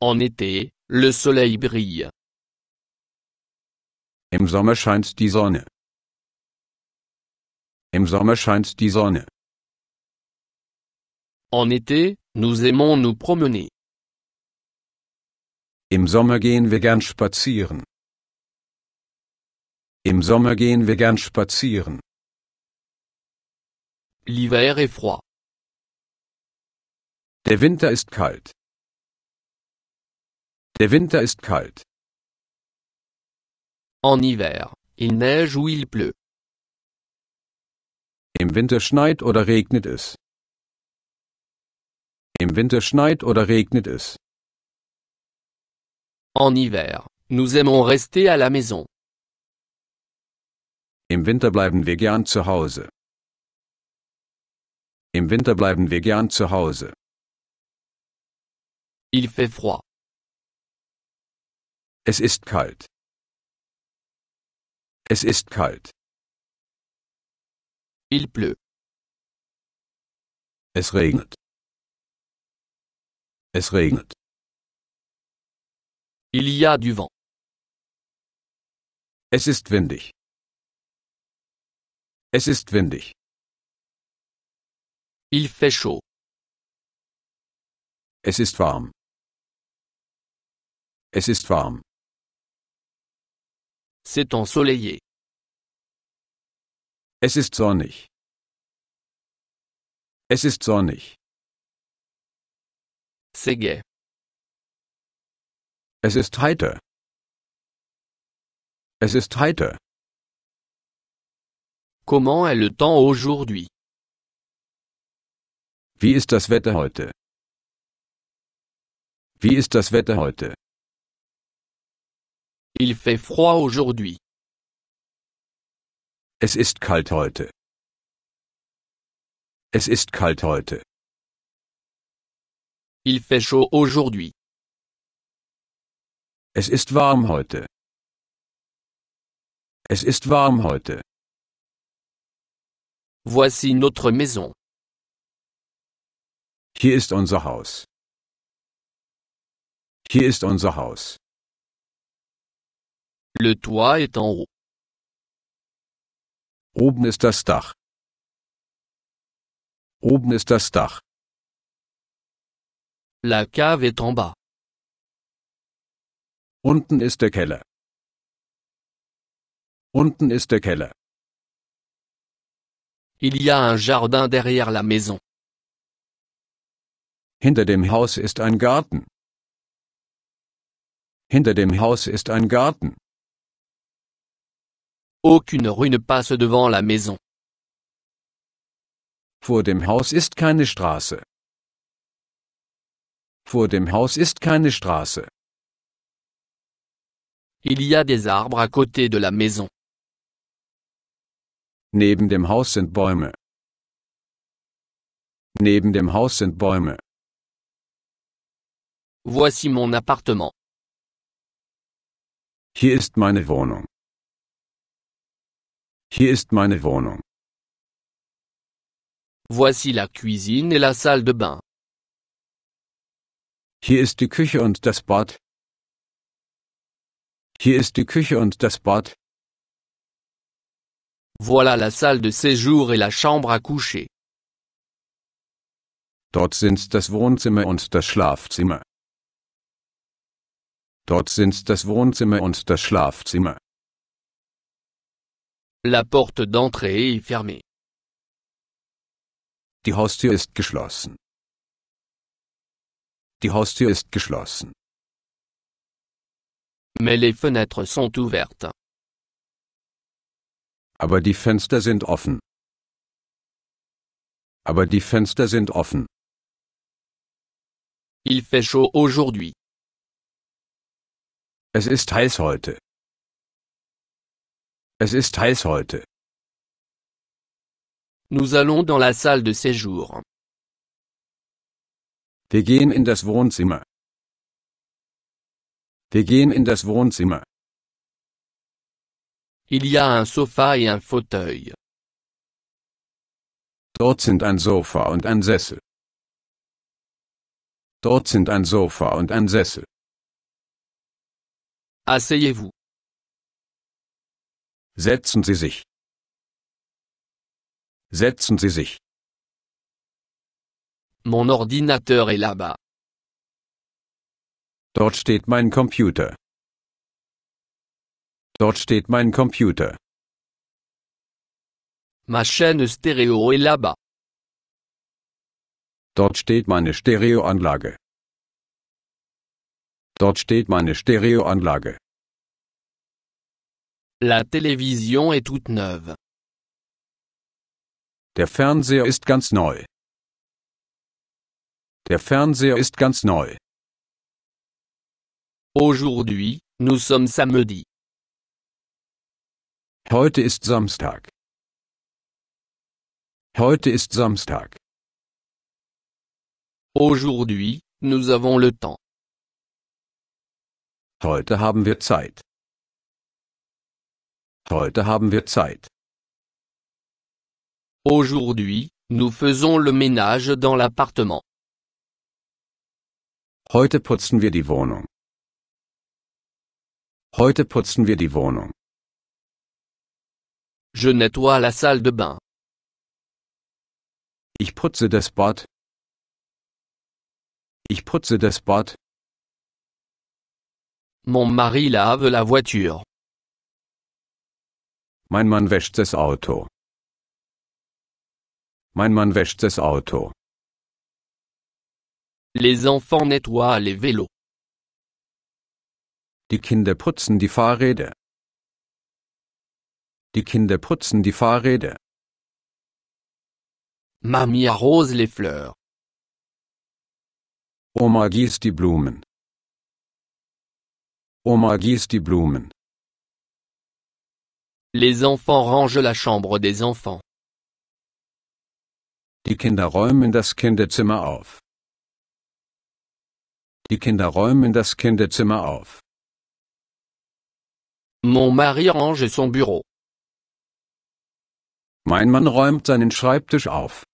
En été, le soleil brille. Im Sommer scheint die Sonne. Im Sommer scheint die Sonne. En été, nous aimons nous promener. Im Sommer gehen wir gern spazieren. Im Sommer gehen wir gern spazieren. L'hiver est froid. Der Winter ist kalt. Der Winter ist kalt. En hiver, il neige ou il pleut. Im Winter schneit oder regnet es. Im Winter schneit oder regnet es. En hiver, nous aimons rester à la maison. Im Winter bleiben wir gern zu Hause. Im Winter bleiben wir gern zu Hause. Il fait froid. Es ist kalt. Es ist kalt. Il pleut. Es regnet. Es regnet. Il y a du vent. Es ist windig. Es ist windig. Il fait chaud. Es ist warm. Es ist warm. C'est ensoleillé. Es ist sonnig. Es ist sonnig. C'est gai. Es ist heiter. Es ist heiter. Comment est le temps aujourd'hui? Wie ist das Wetter heute? Wie ist das Wetter heute? Il fait froid aujourd'hui. Es ist kalt heute. Es ist kalt heute. Il fait chaud aujourd'hui. Es ist warm heute. Es ist warm heute. Voici notre maison. Hier ist unser Haus. Hier ist unser Haus. Le toit est en haut. Oben ist das Dach. Oben ist das Dach. La cave est en bas. Unten ist der Keller. Unten ist der Keller. Il y a un jardin derrière la maison. Hinter dem Haus ist ein Garten. Hinter dem Haus ist ein Garten. Aucune rue ne passe devant la maison. Vor dem Haus ist keine Straße. Vor dem Haus ist keine Straße. Il y a des arbres à côté de la maison. Neben dem Haus sind Bäume. Neben dem Haus sind Bäume. Voici mon appartement. Hier ist meine Wohnung. Hier ist meine Wohnung. Voici la cuisine et la salle de bain. Hier ist die Küche und das Bad. Hier ist die Küche und das Bad. Voilà la salle de séjour et la chambre à coucher. Dort sind das Wohnzimmer und das Schlafzimmer. Dort sind das Wohnzimmer und das Schlafzimmer. La porte d'entrée est fermée. Die Haustür ist geschlossen. Die Haustür ist geschlossen. Mais les fenêtres sont ouvertes. Aber die Fenster sind offen. Aber die Fenster sind offen. Il fait chaud aujourd'hui. Es ist heiß heute. Es ist heiß heute. Nous allons dans la salle de séjour. Wir gehen in das Wohnzimmer. Wir gehen in das Wohnzimmer. Il y a un sofa et un fauteuil. Dort sind ein Sofa und ein Sessel. Dort sind ein Sofa und ein Sessel. Asseyez-vous. Setzen Sie sich. Setzen Sie sich. Mon ordinateur est là-bas. Dort steht mein Computer. Dort steht mein Computer. Ma chaîne stéréo est là-bas. Dort steht meine Stereoanlage. Dort steht meine Stereoanlage. La télévision est toute neuve. Der Fernseher ist ganz neu. Der Fernseher ist ganz neu. Aujourd'hui, nous sommes samedi. Heute ist Samstag. Heute ist Samstag. Aujourd'hui, nous avons le temps. Heute haben wir Zeit. Heute haben wir Zeit. Aujourd'hui, nous faisons le ménage dans l'appartement. Heute putzen wir die Wohnung. Heute putzen wir die Wohnung. Je nettoie la salle de bain. Ich putze das Bad. Ich putze das Bad. Mon mari lave la voiture. Mein Mann wäscht das Auto. Mein Mann wäscht das Auto. Les enfants nettoient les vélos. Die Kinder putzen die Fahrräder. Die Kinder putzen die Fahrräder. Mamie arrose les fleurs. Oma gießt die Blumen. Oma gießt die Blumen. Les enfants rangent la chambre des enfants. Die Kinder räumen das Kinderzimmer auf. Die Kinder räumen das Kinderzimmer auf. Mon mari range son bureau. Mein Mann räumt seinen Schreibtisch auf.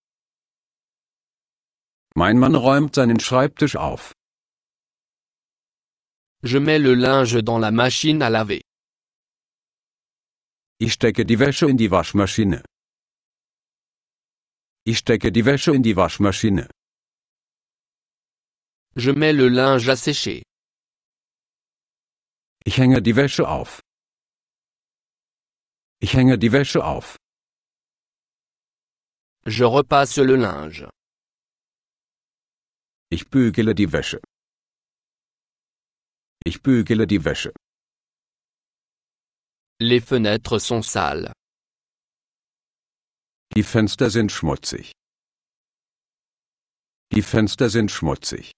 Mein Mann räumt seinen Schreibtisch auf. Je mets le linge dans la machine à laver. Ich stecke die Wäsche in die Waschmaschine. Ich stecke die Wäsche in die Waschmaschine. Je mets le linge à sécher. Ich hänge die Wäsche auf. Ich hänge die Wäsche auf. Je repasse le linge. Ich bügele die Wäsche. Ich bügele die Wäsche. Les fenêtres sont sales. Die Fenster sind schmutzig. Die Fenster sind schmutzig.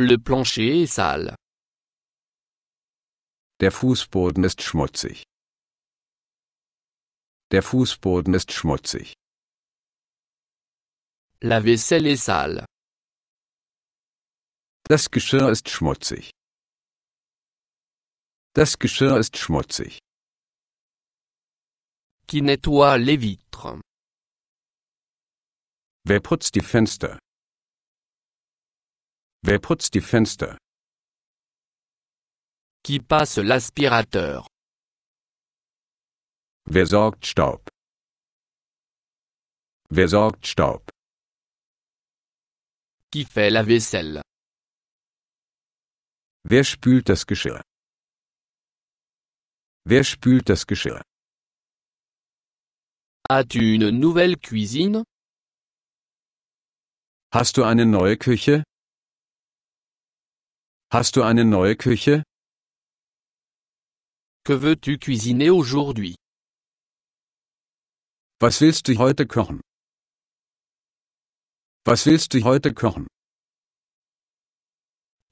Le plancher est sale. Der Fußboden ist schmutzig. Der Fußboden ist schmutzig. La vaisselle est sale. Das Geschirr ist schmutzig. Das Geschirr ist schmutzig. Qui nettoie les vitres? Wer putzt die Fenster? Wer putzt die Fenster? Qui passe l'aspirateur? Wer sorgt Staub? Wer sorgt Staub? Qui fait la vaisselle? Wer spült das Geschirr? Wer spült das Geschirr? As-tu une nouvelle cuisine? Hast du eine neue Küche? Hast du eine neue Küche? Que veux-tu cuisiner aujourd'hui? Was willst du heute kochen? Was willst du heute kochen?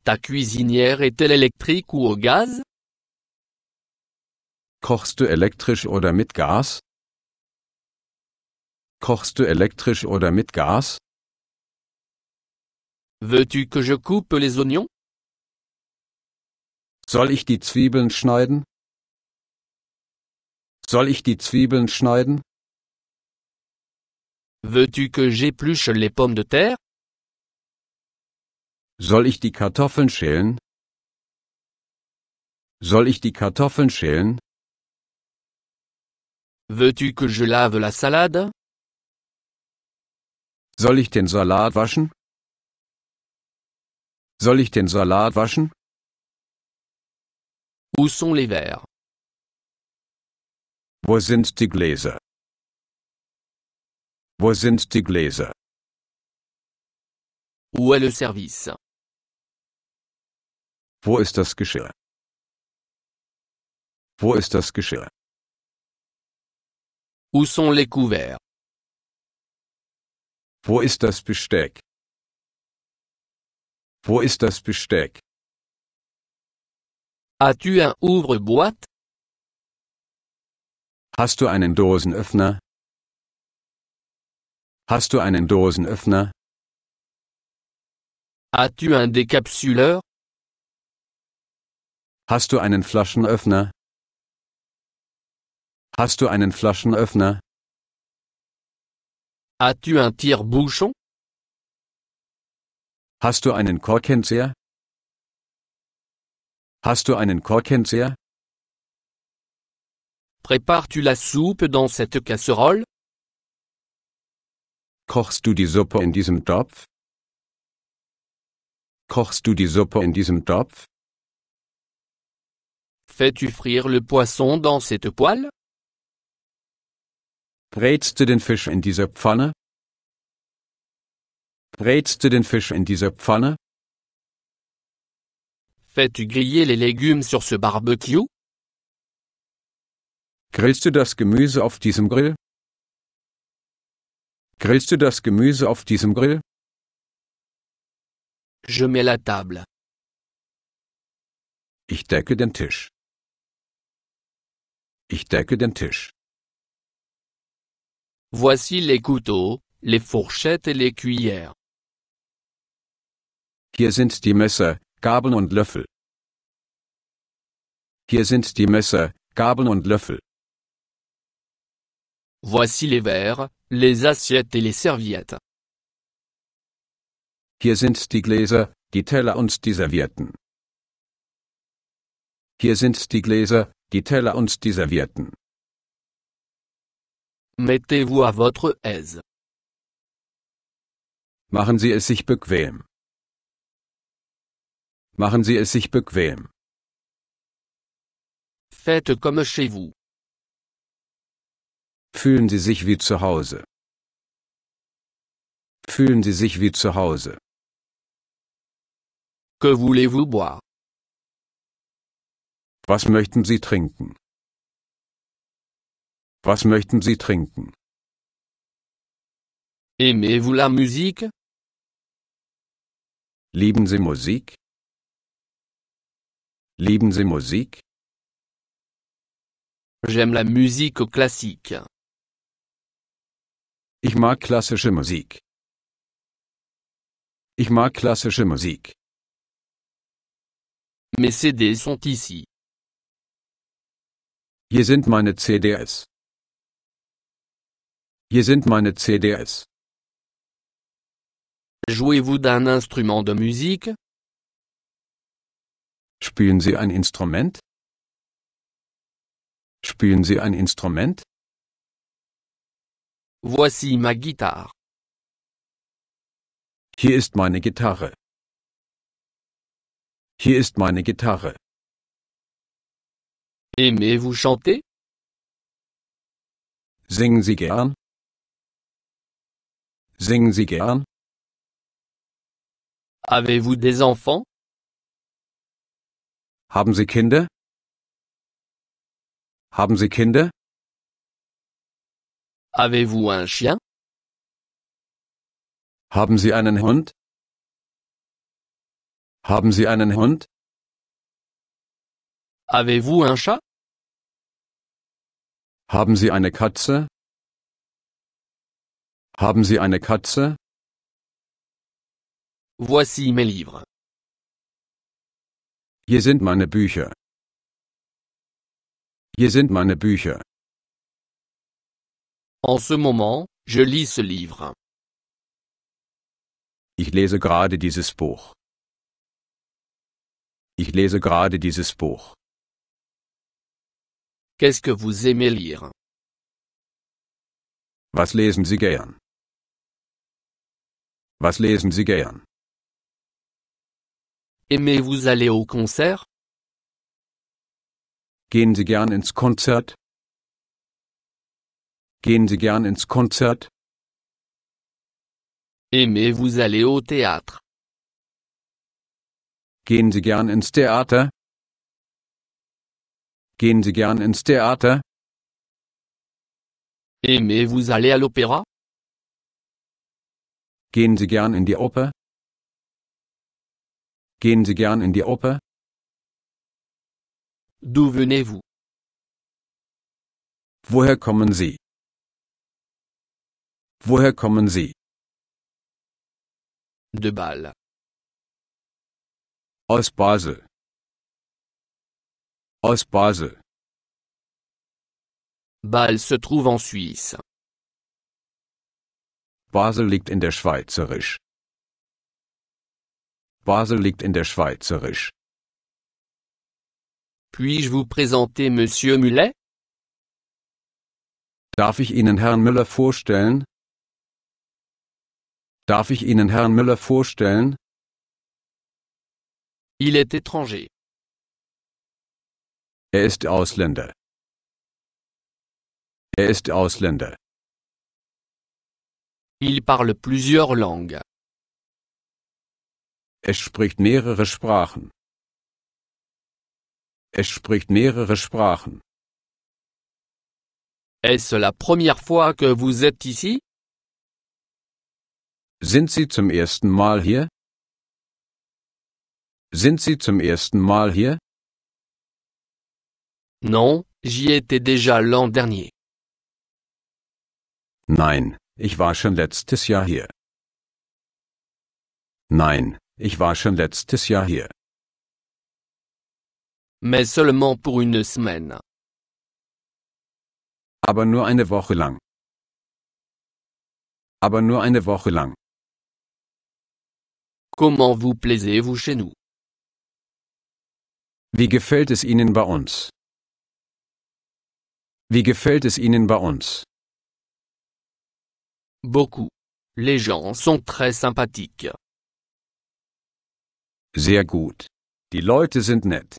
Ta cuisinière est-elle électrique ou au gaz? Kochst du elektrisch oder mit Gas? Kochst du elektrisch oder mit Gas? Veux-tu que je coupe les oignons? Soll ich die Zwiebeln schneiden? Soll ich die Zwiebeln schneiden? Veux-tu que j'épluche les pommes de terre? Soll ich die Kartoffeln schälen? Soll ich die Kartoffeln schälen? Veux-tu que je lave la salade? Soll ich den Salat waschen? Soll ich den Salat waschen? Où sont les verres? Wo sind die Gläser? Wo sind die Gläser? Où est le service? Wo ist das Geschirr? Wo ist das Geschirr? Où sont les couverts? Wo ist das Besteck? Wo ist das Besteck? As-tu un ouvre-boîte? Hast du einen Dosenöffner? Hast du einen Dosenöffner? As-tu un décapsuleur? Hast du einen Flaschenöffner? Hast du einen Flaschenöffner? As-tu un tire-bouchon? Hast du einen Korkenzieher? Hast du einen Korkenzieher? Prépares-tu la soupe dans cette casserole? Kochst du die Suppe in diesem Topf? Kochst du die Suppe in diesem Topf? Fais-tu frire le poisson dans cette poêle? Brätst du den Fisch in dieser Pfanne? Brätst du den Fisch in dieser Pfanne? Fais-tu griller les légumes sur ce barbecue? Grillst du das Gemüse auf diesem Grill? Grillst du das Gemüse auf diesem Grill? Je mets la table. Ich decke den Tisch. Ich decke den Tisch. Voici les couteaux, les fourchettes et les cuillères. Hier sind die Messer, Gabeln und Löffel. Hier sind die Messer, Gabeln und Löffel. Voici les verres, les assiettes et les serviettes. Hier sind die Gläser, die Teller und die Servietten. Hier sind die Gläser, die Teller und die Servietten. Mettez-vous à votre aise. Machen Sie es sich bequem. Machen Sie es sich bequem. Faites comme chez vous. Fühlen Sie sich wie zu Hause. Fühlen Sie sich wie zu Hause. Que voulez-vous boire? Was möchten Sie trinken? Was möchten Sie trinken? Aimez-vous la musique? Lieben Sie Musik? Lieben Sie Musik? J'aime la musique classique. Ich mag klassische Musik. Ich mag klassische Musik. Mes CDs sont ici. Hier sind meine CDs. Hier sind meine CDs. Jouez-vous d'un instrument de musique? Spielen Sie ein Instrument? Spielen Sie ein Instrument? Voici ma guitare. Hier ist meine Gitarre. Hier ist meine Gitarre. Aimez-vous chanter? Singen Sie gern? Singen Sie gern? Avez-vous des enfants? Haben Sie Kinder? Haben Sie Kinder? Avez-vous un chien? Haben Sie einen Hund? Haben Sie einen Hund? Avez-vous un chat? Haben Sie eine Katze? Haben Sie eine Katze? Voici mes livres. Hier sind meine Bücher. Hier sind meine Bücher. En ce moment, je lis ce livre. Ich lese gerade dieses Buch. Ich lese gerade dieses Buch. Qu'est-ce que vous aimez lire? Was lesen Sie gern? Was lesen Sie gern? Aimez-vous aller au concert? Gehen Sie gern ins Konzert? Gehen Sie gern ins Konzert? Aimez-vous aller au théâtre? Gehen Sie gern ins Theater? Gehen Sie gern ins Theater? Aimez-vous aller à l'opéra? Gehen Sie gern in die Oper? Gehen Sie gern in die Oper? D'où venez-vous? Woher kommen Sie? Woher kommen Sie? De Bâle. Aus Basel. Aus Basel. Bâle se trouve en Suisse. Basel liegt in der Schweizerisch. Basel liegt in der Schweizerisch. Puis-je vous présenter Monsieur Mullet? Darf ich Ihnen Herrn Müller vorstellen? Darf ich Ihnen Herrn Müller vorstellen? Il est étranger. Er ist Ausländer. Er ist Ausländer. Il parle plusieurs langues. Es spricht mehrere Sprachen. Es spricht mehrere Sprachen. Est-ce la première fois que vous êtes ici? Sind Sie zum ersten Mal hier? Sind Sie zum ersten Mal hier? Non, j'y étais déjà l'an dernier. Nein, Ich war schon letztes Jahr hier. Nein, ich war schon letztes Jahr hier. Mais seulement pour une semaine. Aber nur eine Woche lang. Aber nur eine Woche lang. Comment vous plaisez-vous chez nous? Wie gefällt es Ihnen bei uns? Wie gefällt es Ihnen bei uns? Beaucoup. Les gens sont très sympathiques. Sehr gut. Die Leute sind nett.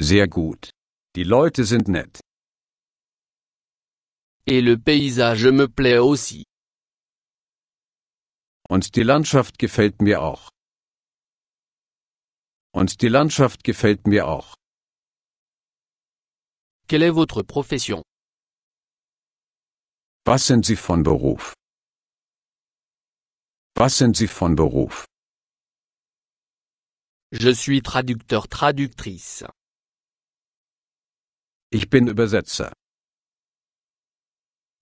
Sehr gut. Die Leute sind nett. Et le paysage me plaît aussi. Und die Landschaft gefällt mir auch. Und die Landschaft gefällt mir auch. Quelle est votre profession? Was sind Sie von Beruf? Was sind Sie von Beruf? Je suis traducteur traductrice. Ich bin Übersetzer.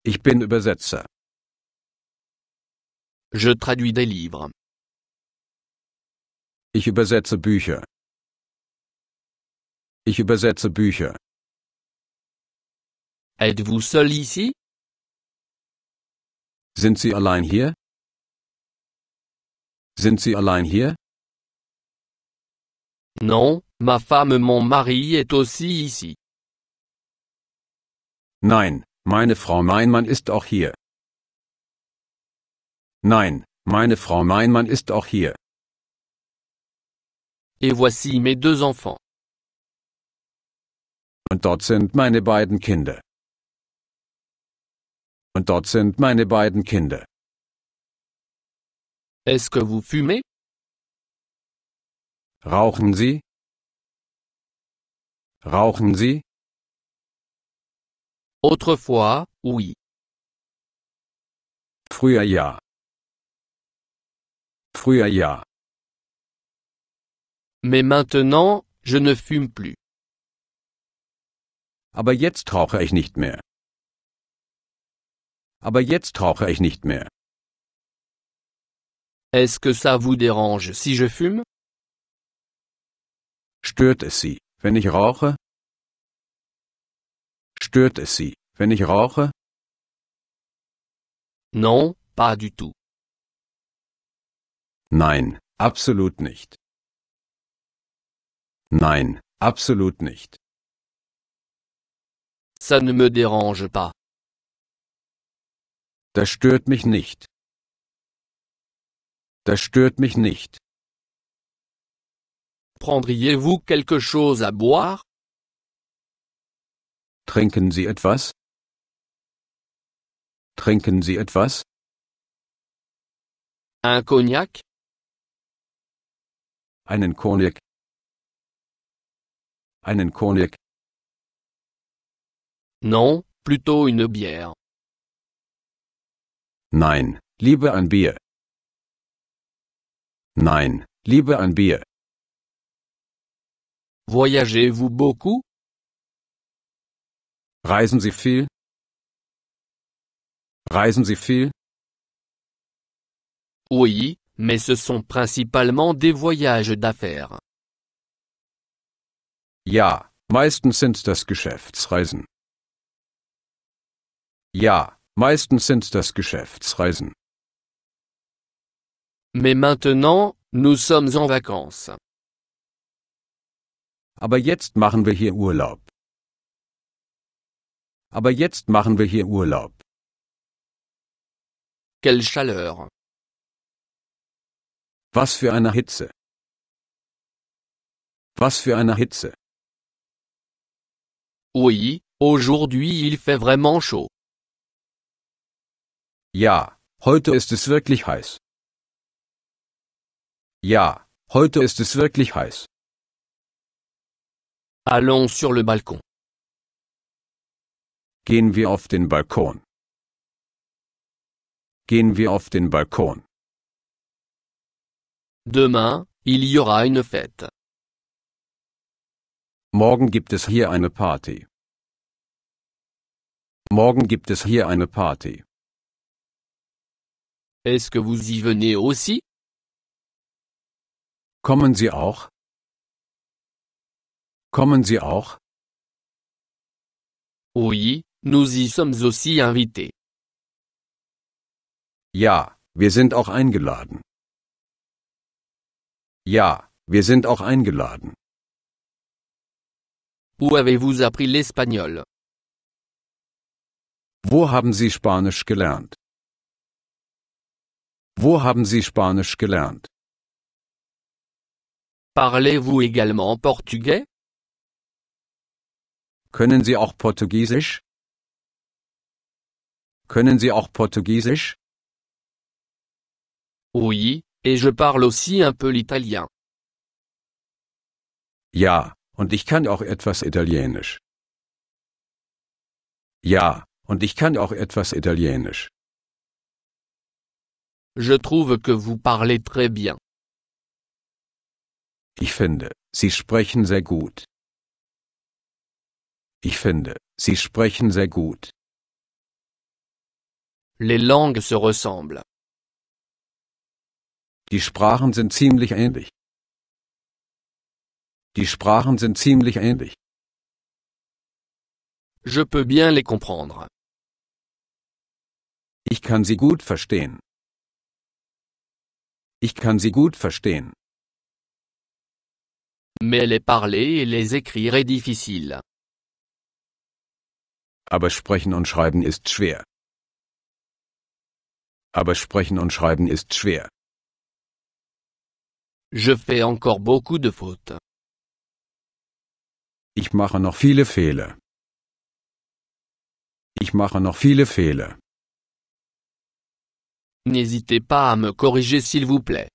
Ich bin Übersetzer. Je traduis des livres. Ich übersetze Bücher. Ich übersetze Bücher. Êtes-vous seul ici? Sind Sie allein hier? Sind Sie allein hier? Non, ma femme, mon mari est aussi ici. Nein, meine Frau, mein Mann ist auch hier. Nein, meine Frau, mein Mann ist auch hier. Et voici mes deux enfants. Und dort sind meine beiden Kinder. Und dort sind meine beiden Kinder. Est-ce que vous fumez? Rauchen Sie? Rauchen Sie? Autrefois, oui. Früher ja. Früher ja. Mais maintenant, je ne fume plus. Aber jetzt rauche ich nicht mehr. Aber jetzt rauche ich nicht mehr. Est-ce que ça vous dérange si je fume? Stört es Sie, wenn ich rauche? Stört es Sie, wenn ich rauche? Non, pas du tout. Nein, absolut nicht. Nein, absolut nicht. Ça ne me dérange pas. Das stört mich nicht. Das stört mich nicht. Prendriez-vous quelque chose à boire? Trinken Sie etwas? Trinken Sie etwas? Un cognac? Einen Cognac. Einen Cognac. Non, plutôt une bière. Nein, Liebe ein Bier. Nein, Liebe an Bier. Voyagez-vous beaucoup? Reisen Sie viel? Reisen Sie viel? Oui, mais ce sont principalement des voyages d'affaires. Ja, meistens sind das Geschäftsreisen. Ja, Meistens sind das Geschäftsreisen. Mais maintenant, nous sommes en vacances. Aber jetzt machen wir hier Urlaub. Aber jetzt machen wir hier Urlaub. Quelle chaleur. Was für eine Hitze. Was für eine Hitze. Oui, aujourd'hui il fait vraiment chaud. Ja, heute ist es wirklich heiß. Ja, heute ist es wirklich heiß. Allons sur le balcon. Gehen wir auf den Balkon. Gehen wir auf den Balkon. Demain, il y aura une fête. Morgen gibt es hier eine Party. Morgen gibt es hier eine Party. Est-ce que vous y venez aussi? Kommen Sie auch? Kommen Sie auch? Oui, nous y sommes aussi invités. Ja, wir sind auch eingeladen. Ja, wir sind auch eingeladen. Où avez-vous appris l'espagnol? Wo haben Sie Spanisch gelernt? Wo haben Sie Spanisch gelernt? Parlez-vous également portugais? Können Sie auch Portugiesisch? Können Sie auch Portugiesisch? Oui, et je parle aussi un peu l'italien. Ja, und ich kann auch etwas Italienisch. Ja, und ich kann auch etwas Italienisch. Je trouve que vous parlez très bien. Ich finde, Sie sprechen sehr gut. Ich finde, Sie sprechen sehr gut. Les langues se ressemblent. Die Sprachen sind ziemlich ähnlich. Die Sprachen sind ziemlich ähnlich. Je peux bien les comprendre. Ich kann sie gut verstehen. Ich kann sie gut verstehen. Mais les parler et les écrire est difficile. Aber sprechen und schreiben ist schwer. Aber sprechen und schreiben ist schwer. Je fais encore beaucoup de fautes. Ich mache noch viele Fehler. Ich mache noch viele Fehler. N'hésitez pas à me corriger s'il vous plaît.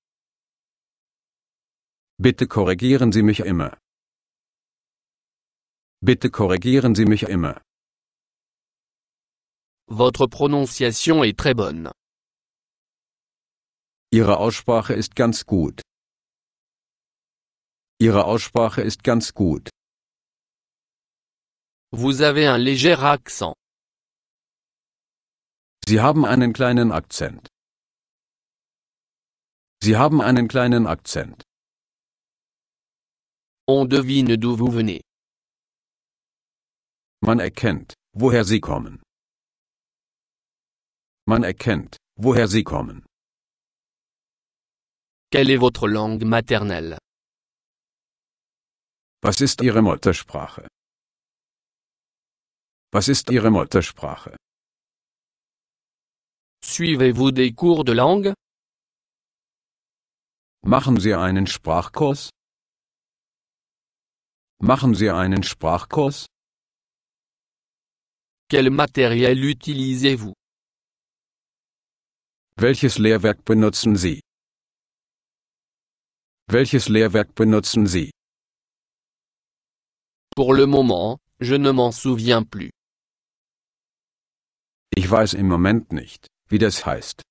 Bitte korrigieren Sie mich immer. Bitte korrigieren Sie mich immer. Votre prononciation est très bonne. Ihre Aussprache ist ganz gut. Ihre Aussprache ist ganz gut. Vous avez un léger accent. Sie haben einen kleinen Akzent. Sie haben einen kleinen Akzent. On devine d'où vous venez. Man erkennt, woher Sie kommen. Man erkennt, woher Sie kommen. Quelle est votre langue maternelle? Was ist Ihre Muttersprache? Was ist Ihre Muttersprache? Suivez-vous des cours de langue? Machen Sie einen Sprachkurs? Machen Sie einen Sprachkurs? Quel matériel utilisez-vous? Welches Lehrwerk benutzen Sie? Welches Lehrwerk benutzen Sie? Pour le moment, je ne m'en souviens plus. Ich weiß im Moment nicht, wie das heißt.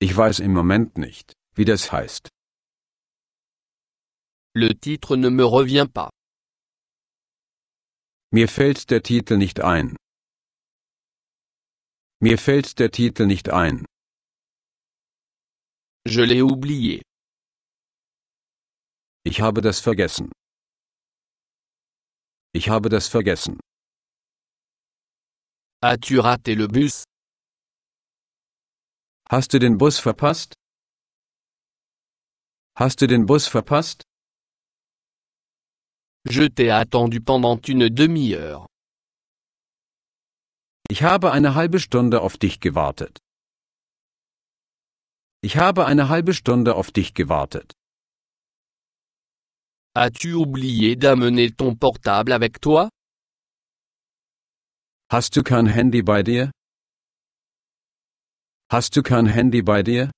Ich weiß im Moment nicht, wie das heißt. Le titre ne me revient pas. Mir fällt der Titel nicht ein. Mir fällt der Titel nicht ein. Je l'ai oublié. Ich habe das vergessen. Ich habe das vergessen. As-tu raté le bus? Hast du den Bus verpasst? Hast du den Bus verpasst? Je t'ai attendu pendant une demi-heure. Ich habe eine halbe Stunde auf dich gewartet. Ich habe eine halbe Stunde auf dich gewartet. As-tu oublié d'amener ton portable avec toi? Hast du kein Handy bei dir? Hast du kein Handy bei dir?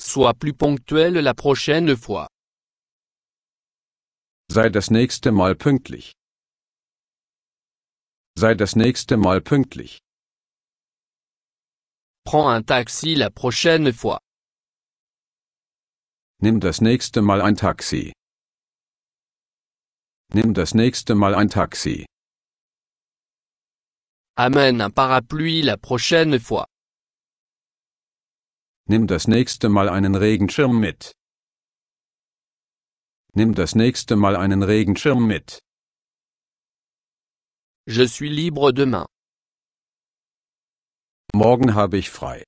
Sois plus ponctuel la prochaine fois. Sei das nächste Mal pünktlich. Sei das nächste Mal pünktlich. Prends un taxi la prochaine fois. Nimm das nächste Mal ein Taxi. Nimm das nächste Mal ein Taxi. Amène un parapluie la prochaine fois. Nimm das nächste Mal einen Regenschirm mit. Nimm das nächste Mal einen Regenschirm mit. Je suis libre demain. Morgen habe ich frei.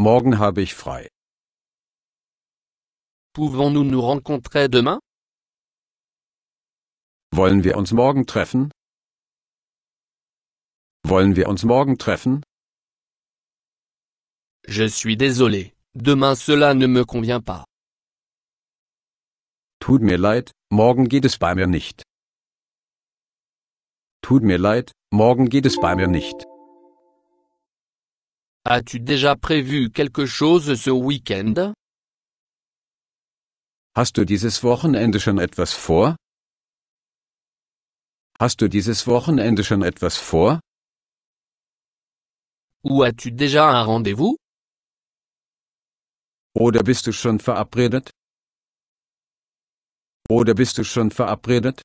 Morgen habe ich frei. Pouvons-nous nous rencontrer demain? Wollen wir uns morgen treffen? Wollen wir uns morgen treffen? Je suis désolé. Demain cela ne me convient pas. Tut mir leid, morgen geht es bei mir nicht. Tut mir leid, morgen geht es bei mir nicht. As-tu déjà prévu quelque chose ce weekend? Hast du dieses Wochenende schon etwas vor? Hast du dieses Wochenende schon etwas vor? Ou as-tu déjà un rendez-vous? Oder bist du schon verabredet? Oder bist du schon verabredet?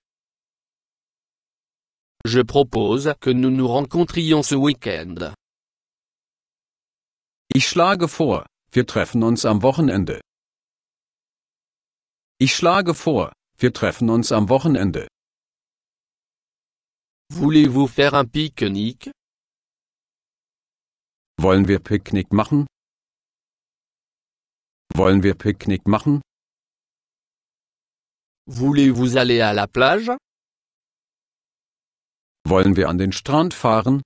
Je propose que nous nous rencontrions ce week-end. Ich schlage vor, wir treffen uns am Wochenende. Ich schlage vor, wir treffen uns am Wochenende. Voulez-vous faire un pique-nique? Wollen wir Picknick machen? Wollen wir Picknick machen? Voulez-vous aller à la plage? Wollen wir an den Strand fahren?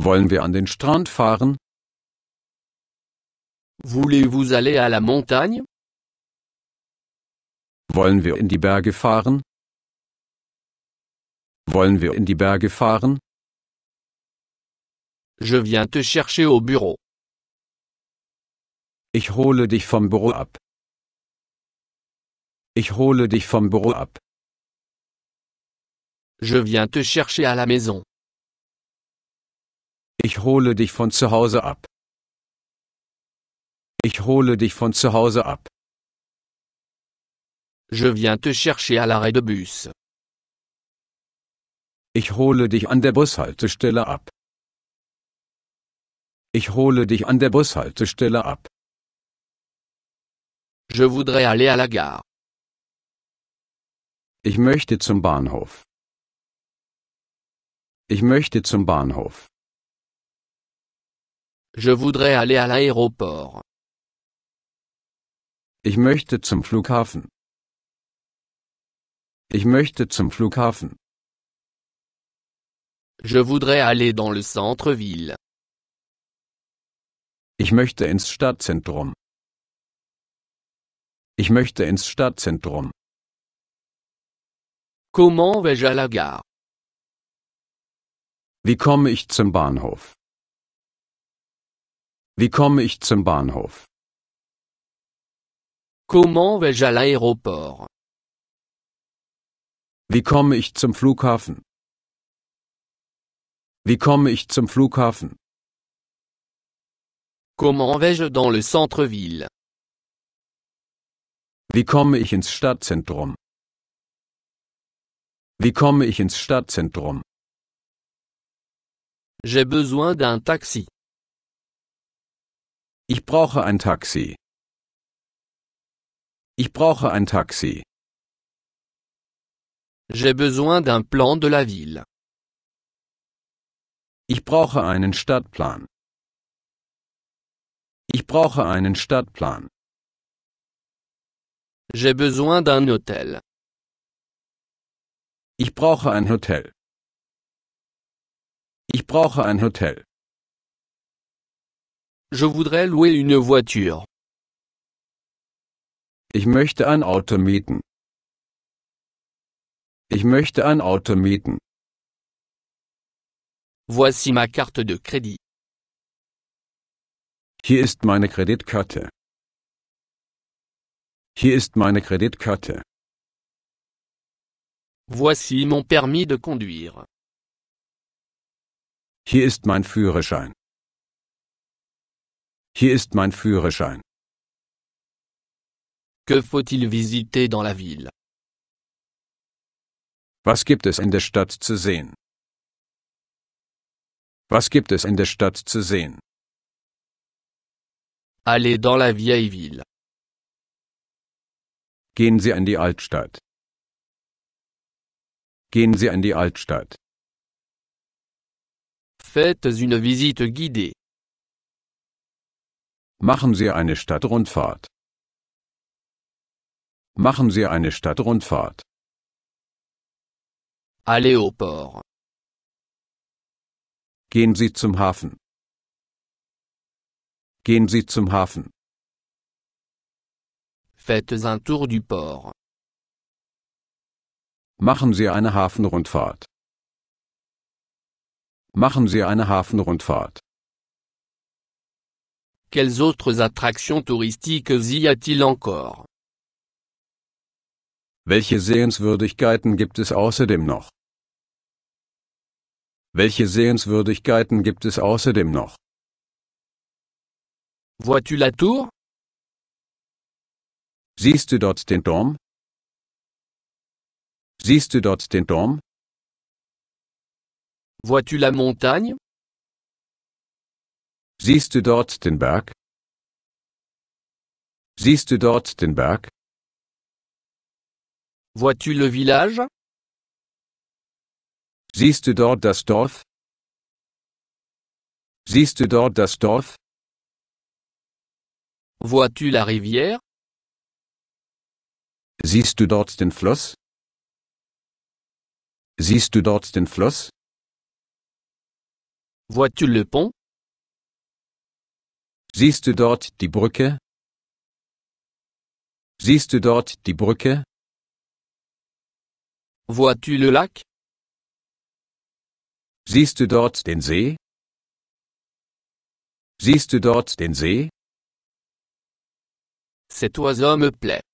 Wollen wir an den Strand fahren? Voulez-vous aller à la montagne? Wollen wir in die Berge fahren? Wollen wir in die Berge fahren? Je viens te chercher au bureau. Ich hole dich vom Büro ab. Ich hole dich vom Büro ab. Je viens te chercher à la maison. Ich hole dich von zu Hause ab. Ich hole dich von zu Hause ab. Je viens te chercher à l'arrêt de bus. Ich hole dich an der Bushaltestelle ab. Ich hole dich an der Bushaltestelle ab. Je voudrais aller à la gare. Ich möchte zum Bahnhof. Ich möchte zum Bahnhof. Je voudrais aller à l'aéroport. Ich möchte zum Flughafen. Ich möchte zum Flughafen. Je voudrais aller dans le centre-ville. Ich möchte ins Stadtzentrum. Ich möchte ins Stadtzentrum. Comment vais-je à la gare? Wie komme ich zum Bahnhof? Wie komme ich zum Bahnhof? Comment vais-je à l'aéroport? Wie komme ich zum Flughafen? Wie komme ich zum Flughafen? Comment vais-je dans le centre-ville? Wie komme ich ins Stadtzentrum? Wie komme ich ins Stadtzentrum? J'ai besoin d'un taxi. Ich brauche ein Taxi. Ich brauche ein Taxi. J'ai besoin d'un plan de la ville. Ich brauche einen Stadtplan. Ich brauche einen Stadtplan. J'ai besoin d'un hôtel. Ich brauche ein Hotel. Ich brauche ein Hotel. Je voudrais louer une voiture. Ich möchte ein Auto mieten. Ich möchte ein Auto mieten. Voici ma carte de crédit. Hier ist meine Kreditkarte. Hier ist meine Kreditkarte. Voici mon permis de conduire. Hier ist mein Führerschein. Hier ist mein Führerschein. Que faut-il visiter dans la ville Was gibt es in der Stadt zu sehen? Was gibt es in der Stadt zu sehen? Allez dans la vieille ville. Gehen Sie in die Altstadt. Gehen Sie in die Altstadt. Faites une visite guidée. Machen Sie eine Stadtrundfahrt. Machen Sie eine Stadtrundfahrt. Allez au port. Gehen Sie zum Hafen. Gehen Sie zum Hafen. Faites un tour du port. Machen Sie eine Hafenrundfahrt. Machen Sie eine Hafenrundfahrt. Quelles autres attractions touristiques y a-t-il encore? Welche Sehenswürdigkeiten gibt es außerdem noch? Welche Sehenswürdigkeiten gibt es außerdem noch? Vois-tu la tour? Siehst du dort den Turm? Siehst du dort den Turm? Vois-tu la montagne? Siehst du dort den Berg? Siehst du dort den Berg? Vois-tu le village? Siehst du dort das Dorf? Siehst du dort das Dorf? Vois-tu la rivière? Siehst du dort den Fluss? Siehst du dort den Fluss? Vois-tu le pont? Siehst du dort die Brücke? Siehst du dort die Brücke? Vois-tu le lac? Siehst du dort den See? Siehst du dort den See? Cet oiseau me plaît.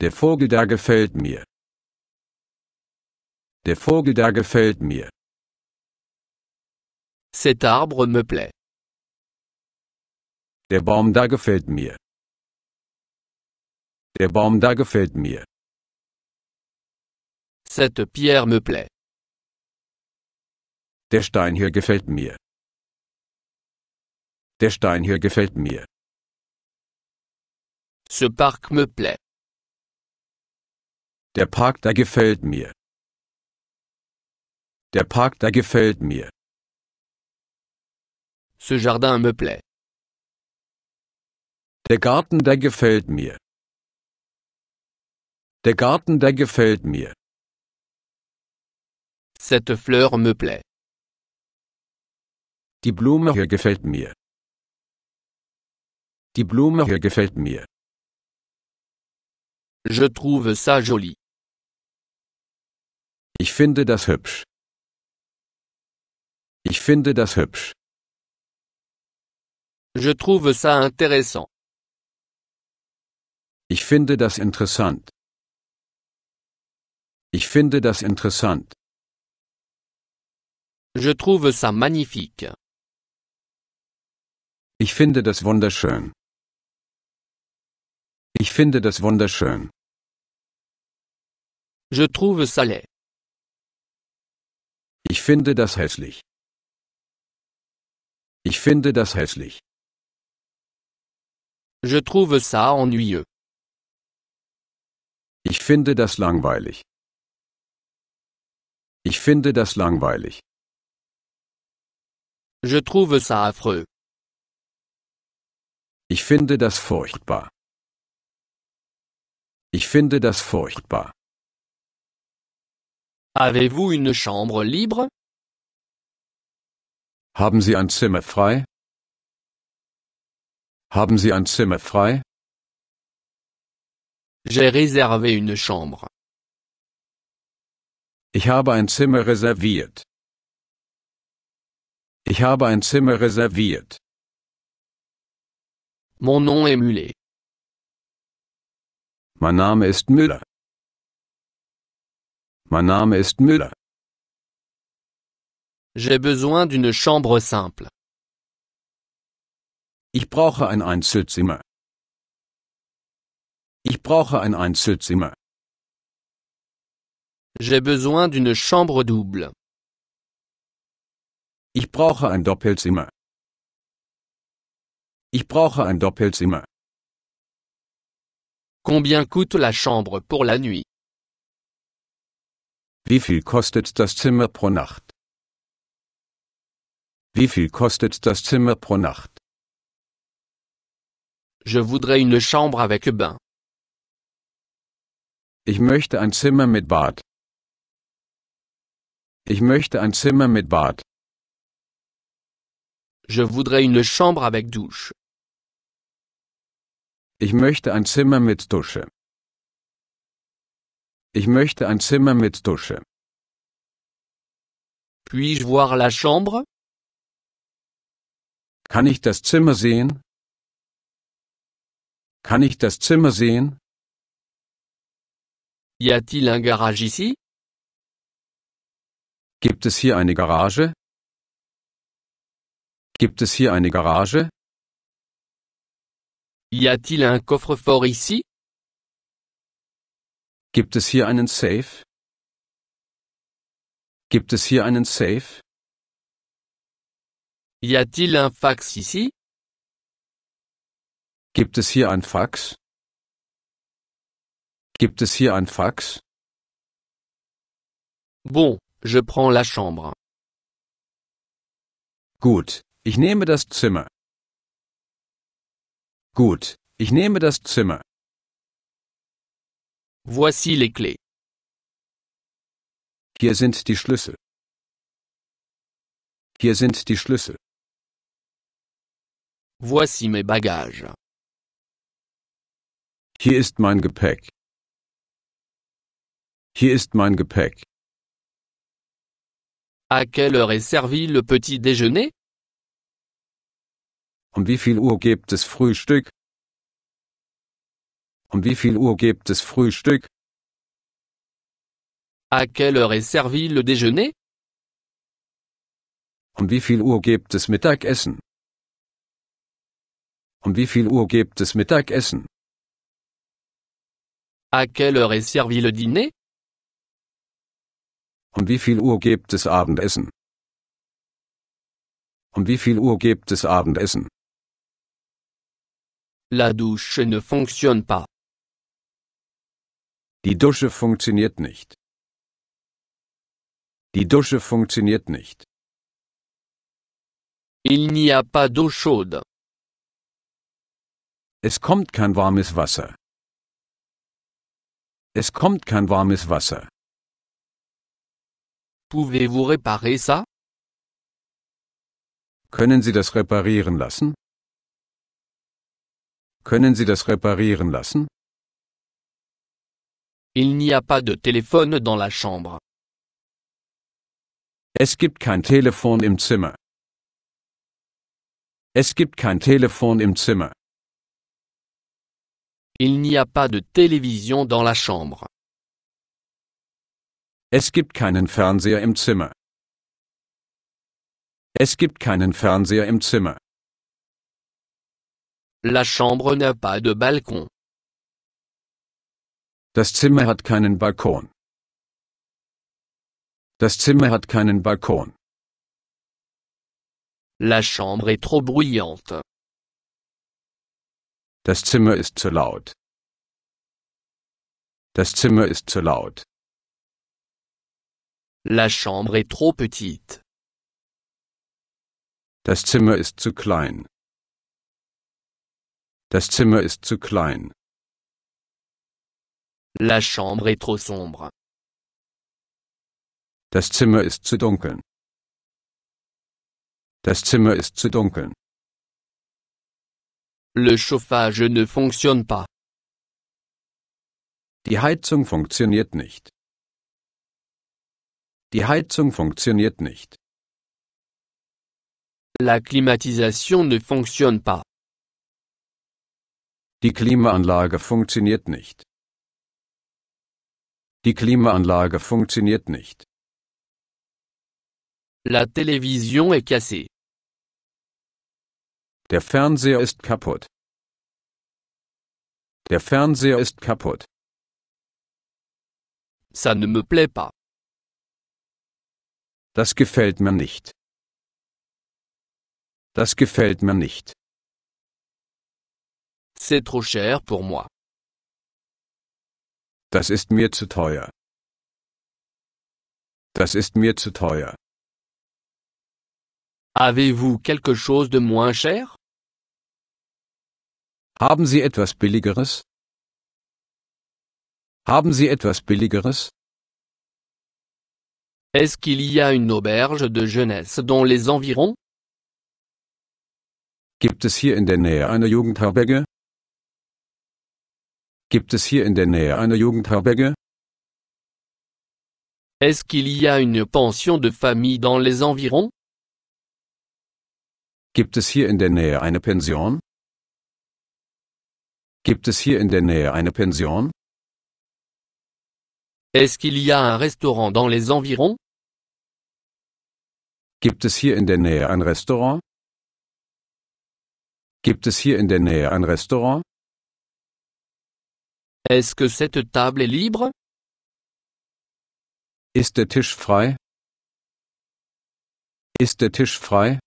Der Vogel da gefällt mir. Der Vogel da gefällt mir. Cet arbre me plaît. Der Baum da gefällt mir. Der Baum da gefällt mir. Cette pierre me plaît. Der Stein hier gefällt mir. Der Stein hier gefällt mir. Ce parc me plaît. Der Park da gefällt mir. Der Park da gefällt mir. Ce jardin me plaît. Der Garten da gefällt mir. Der Garten da gefällt mir. Cette fleur me plaît. Die Blume hier gefällt mir. Die Blume hier gefällt mir. Je trouve ça joli. Ich finde das hübsch. Ich finde das hübsch. Je trouve ça intéressant. Ich finde das interessant. Ich finde das interessant. Je trouve ça magnifique. Ich finde das wunderschön. Ich finde das wunderschön. Je trouve ça laid. Ich finde das hässlich. Ich finde das hässlich. Je trouve ça ennuyeux. Ich finde das langweilig. Ich finde das langweilig. Je trouve ça affreux. Ich finde das furchtbar. Ich finde das furchtbar. Avez-vous une chambre libre? Haben Sie ein Zimmer frei? Haben Sie ein Zimmer frei? J'ai réservé une chambre. Ich habe ein Zimmer reserviert. Ich habe ein Zimmer reserviert. Mon nom est Muller. Mein Name ist Müller. Mein Name ist Müller. J'ai besoin d'une chambre simple. Ich brauche ein Einzelzimmer. Ich brauche ein Einzelzimmer. J'ai besoin d'une chambre double. Ich brauche ein Doppelzimmer. Ich brauche ein Doppelzimmer. Combien coûte la chambre pour la nuit Wie viel kostet das Zimmer pro Nacht? Wie viel kostet das Zimmer pro Nacht? Je voudrais une chambre avec bain. Ich möchte ein Zimmer mit Bad. Ich möchte ein Zimmer mit Bad. Je voudrais une chambre avec douche. Ich möchte ein Zimmer mit Dusche. Ich möchte ein Zimmer mit Dusche. Puis-je voir la chambre? Kann ich das Zimmer sehen? Kann ich das Zimmer sehen? Y a-t-il un garage ici? Gibt es hier eine Garage? Gibt es hier eine Garage? Y a-t-il un coffre-fort ici? Gibt es hier einen Safe? Gibt es hier einen Safe? Y a-t-il un fax ici? Gibt es hier ein Fax? Gibt es hier ein Fax? Bon, je prends la chambre. Gut, ich nehme das Zimmer. Gut, ich nehme das Zimmer. Voici les clés. Hier sind die Schlüssel. Hier sind die Schlüssel. Voici mes bagages. Hier ist mein Gepäck. Hier ist mein Gepäck. À quelle heure est servi le petit déjeuner? Um wie viel Uhr gibt es Frühstück? Um wie viel Uhr gibt es Frühstück? À quelle heure est servi le déjeuner? Um wie viel Uhr gibt es Mittagessen? Um wie viel Uhr gibt es Mittagessen? À quelle heure est servi le dîner? Um wie viel Uhr gibt es Abendessen? Um wie viel Uhr gibt es Abendessen? La douche ne fonctionne pas. Die Dusche funktioniert nicht. Die Dusche funktioniert nicht. Il n'y a pas d'eau chaude. Es kommt kein warmes Wasser. Es kommt kein warmes Wasser. Pouvez-vous réparer ça? Können Sie das reparieren lassen? Können Sie das reparieren lassen? Il n'y a pas de téléphone dans la chambre. Es gibt kein Telefon im Zimmer. Es gibt kein Telefon im Zimmer. Il n'y a pas de télévision dans la chambre. Es gibt keinen Fernseher im Zimmer. Es gibt keinen Fernseher im Zimmer. La chambre n'a pas de balcon. Das Zimmer hat keinen Balkon. Das Zimmer hat keinen Balkon. La chambre est trop bruyante. Das Zimmer ist zu laut. Das Zimmer ist zu laut. La chambre est trop petite. Das Zimmer ist zu klein. Das Zimmer ist zu klein. La chambre est trop sombre. Das Zimmer ist zu dunkel. Das Zimmer ist zu dunkel. Le chauffage ne fonctionne pas. Die Heizung funktioniert nicht. Die Heizung funktioniert nicht. La climatisation ne fonctionne pas. Die Klimaanlage funktioniert nicht. Die Klimaanlage funktioniert nicht. La Television est cassée. Der Fernseher ist kaputt. Der Fernseher ist kaputt. Ça ne me plaît pas. Das gefällt mir nicht. Das gefällt mir nicht. C'est trop cher pour moi. Das ist mir zu teuer. Das ist mir zu teuer. Avez-vous quelque chose de moins cher? Haben Sie etwas billigeres? Haben Sie etwas billigeres? Est-ce qu'il y a une auberge de jeunesse dans les environs? Gibt es hier in der Nähe eine Jugendherberge? Gibt es hier in der Nähe eine Jugendherberge? Est-ce qu'il y a une pension de famille dans les environs? Gibt es hier in der Nähe eine Pension? Gibt es hier in der Nähe eine Pension? Est-ce qu'il y a un restaurant dans les environs? Gibt es hier in der Nähe ein Restaurant? Gibt es hier in der Nähe ein Restaurant? Est-ce que cette table est libre? Ist der Tisch frei? Ist der Tisch frei?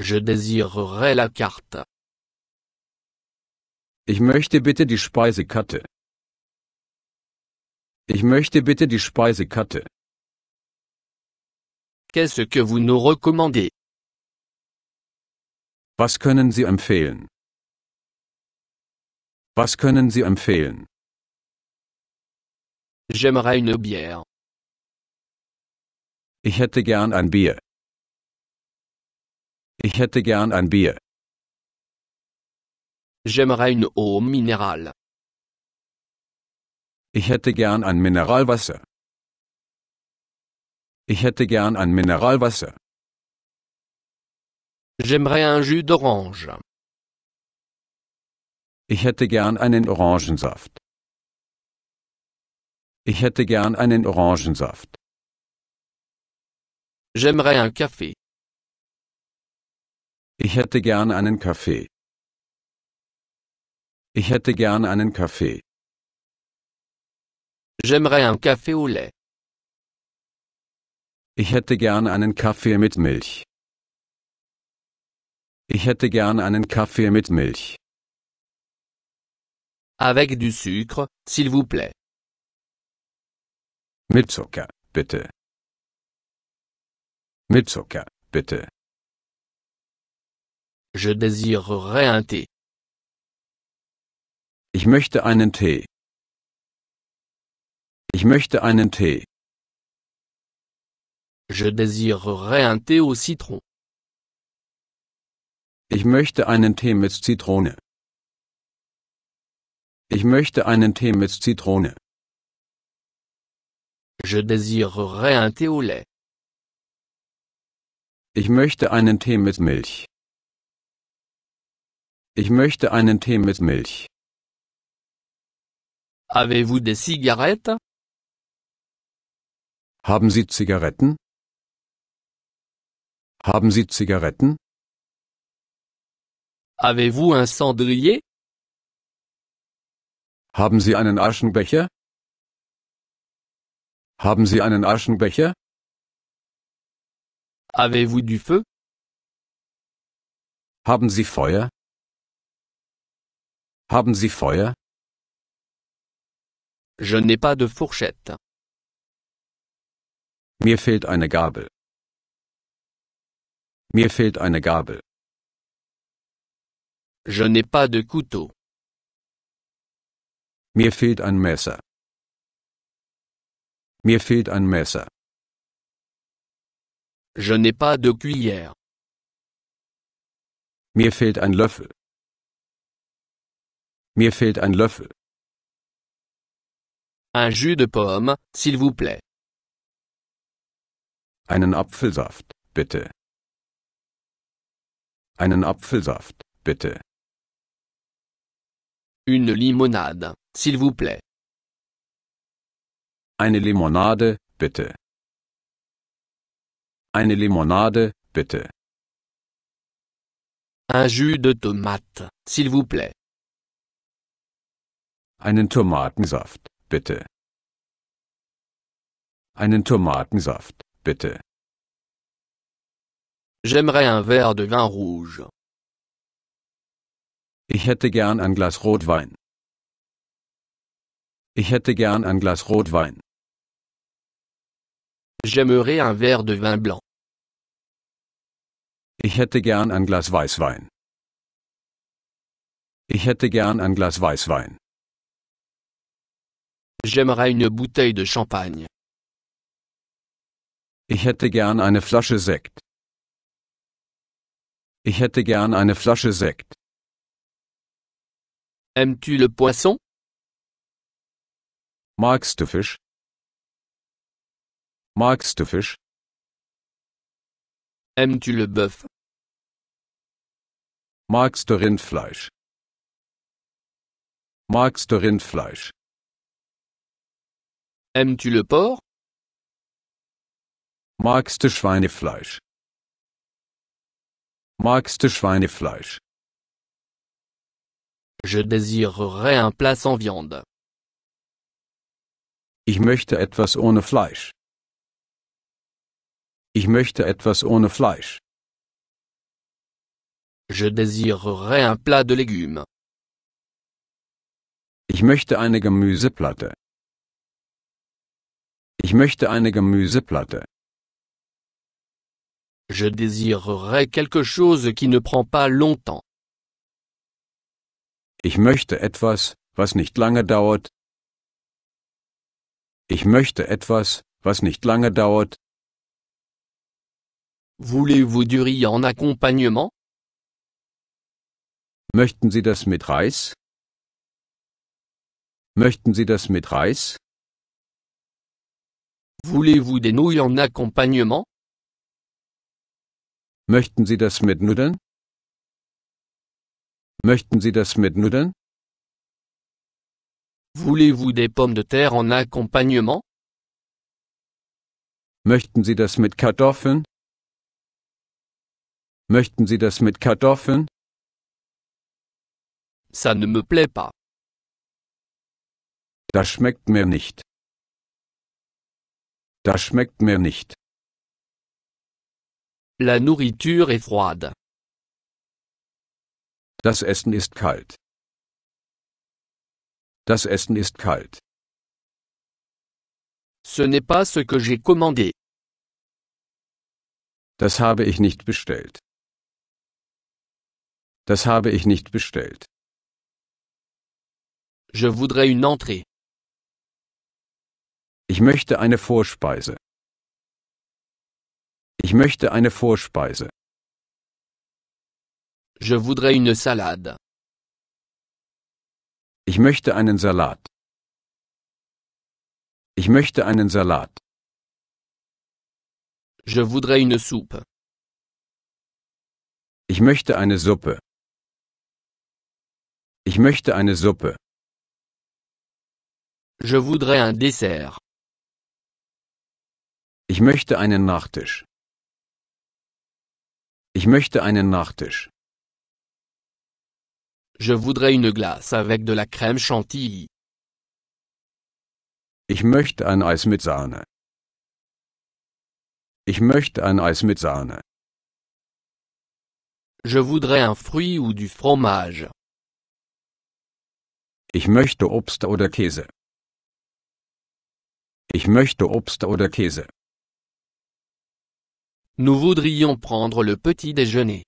Je désirerais la carte. Ich möchte bitte die Speisekarte. Ich möchte bitte die Speisekarte. Qu'est-ce que vous nous recommandez? Was können Sie empfehlen? Was können Sie empfehlen? J'aimerais une bière. Ich hätte gern ein Bier. Ich hätte gern ein Bier. J'aimerais une eau minérale. Ich hätte gern ein Mineralwasser. Ich hätte gern ein Mineralwasser. J'aimerais un jus d'orange. Ich hätte gern einen Orangensaft. Ich hätte gern einen Orangensaft. J'aimerais un café. Ich hätte gern einen Kaffee. Ich hätte gern einen Kaffee. J'aimerais un café au lait. Ich hätte gern einen Kaffee mit Milch. Ich hätte gern einen Kaffee mit Milch. Avec du sucre, s'il vous plaît. Mit Zucker, bitte. Mit Zucker, bitte. Je désirerais un thé. Ich möchte einen Tee. Ich möchte einen Tee. Je désirerais un thé au citron. Ich möchte einen Tee mit Zitrone. Ich möchte einen Tee mit Zitrone. Je désirerais un thé au lait. Ich möchte einen Tee mit Milch. Ich möchte einen Tee mit Milch. Avez-vous des cigarettes? Haben Sie Zigaretten? Haben Sie Zigaretten? Avez-vous un cendrier? Haben Sie einen Aschenbecher? Haben Sie einen Aschenbecher? Avez-vous du feu? Haben Sie Feuer? Haben Sie Feuer? Je n'ai pas de fourchette. Mir fehlt eine Gabel. Mir fehlt eine Gabel. Je n'ai pas de couteau. Mir fehlt ein Messer. Mir fehlt ein Messer. Je n'ai pas de cuillère. Mir fehlt ein Löffel. Mir fehlt ein Löffel. Un jus de pomme, s'il vous plaît. Einen Apfelsaft, bitte. Einen Apfelsaft, bitte. Une limonade. S'il vous plaît. Eine Limonade, bitte. Eine Limonade, bitte. Un jus de tomate, s'il vous plaît. Einen Tomatensaft, bitte. Einen Tomatensaft, bitte. J'aimerais un verre de vin rouge. Ich hätte gern ein Glas Rotwein. Ich hätte gern ein Glas Rotwein. J'aimerais un verre de vin blanc. Ich hätte gern ein Glas Weißwein. Ich hätte gern ein Glas Weißwein. J'aimerais une bouteille de champagne. Ich hätte gern eine Flasche Sekt. Ich hätte gern eine Flasche Sekt. Aimes-tu le poisson Magst du Fisch? Magst du Fisch? Aimes-tu le bœuf? Magst du Rindfleisch? Magst du Rindfleisch? Aimes-tu le porc? Magst du Schweinefleisch? Magst du Schweinefleisch? Je désirerais un plat sans viande. Ich möchte etwas ohne Fleisch. Ich möchte etwas ohne Fleisch. Je désirerais un plat de légumes. Ich möchte eine Gemüseplatte. Ich möchte eine Gemüseplatte. Je désirerais quelque chose qui ne prend pas longtemps. Ich möchte etwas, was nicht lange dauert, ich möchte etwas, was nicht lange dauert. Voulez-vous du riz en accompagnement? Möchten Sie das mit Reis? Möchten Sie das mit Reis? Voulez-vous des nouilles en accompagnement? Möchten Sie das mit Nudeln? Möchten Sie das mit Nudeln? Voulez-vous des pommes de terre en accompagnement? Möchten Sie das mit Kartoffeln? Möchten Sie das mit Kartoffeln? Ça ne me plaît pas. Das schmeckt mir nicht. Das schmeckt mir nicht. La nourriture est froide. Das Essen ist kalt. Das Essen ist kalt. Ce n'est pas ce que j'ai commandé. Das habe ich nicht bestellt. Das habe ich nicht bestellt. Je voudrais une entrée. Ich möchte eine Vorspeise. Ich möchte eine Vorspeise. Je voudrais une salade. Ich möchte einen Salat. Ich möchte einen Salat. Je voudrais une soupe. Ich möchte eine Suppe. Ich möchte eine Suppe. Je voudrais un dessert. Ich möchte einen Nachtisch. Ich möchte einen Nachtisch. Je voudrais une glace avec de la crème chantilly. Ich möchte ein Eis mit Sahne. Ich möchte ein Eis mit Sahne. Je voudrais un fruit ou du fromage. Ich möchte Obst oder Käse. Ich möchte Obst oder Käse. Nous voudrions prendre le petit déjeuner.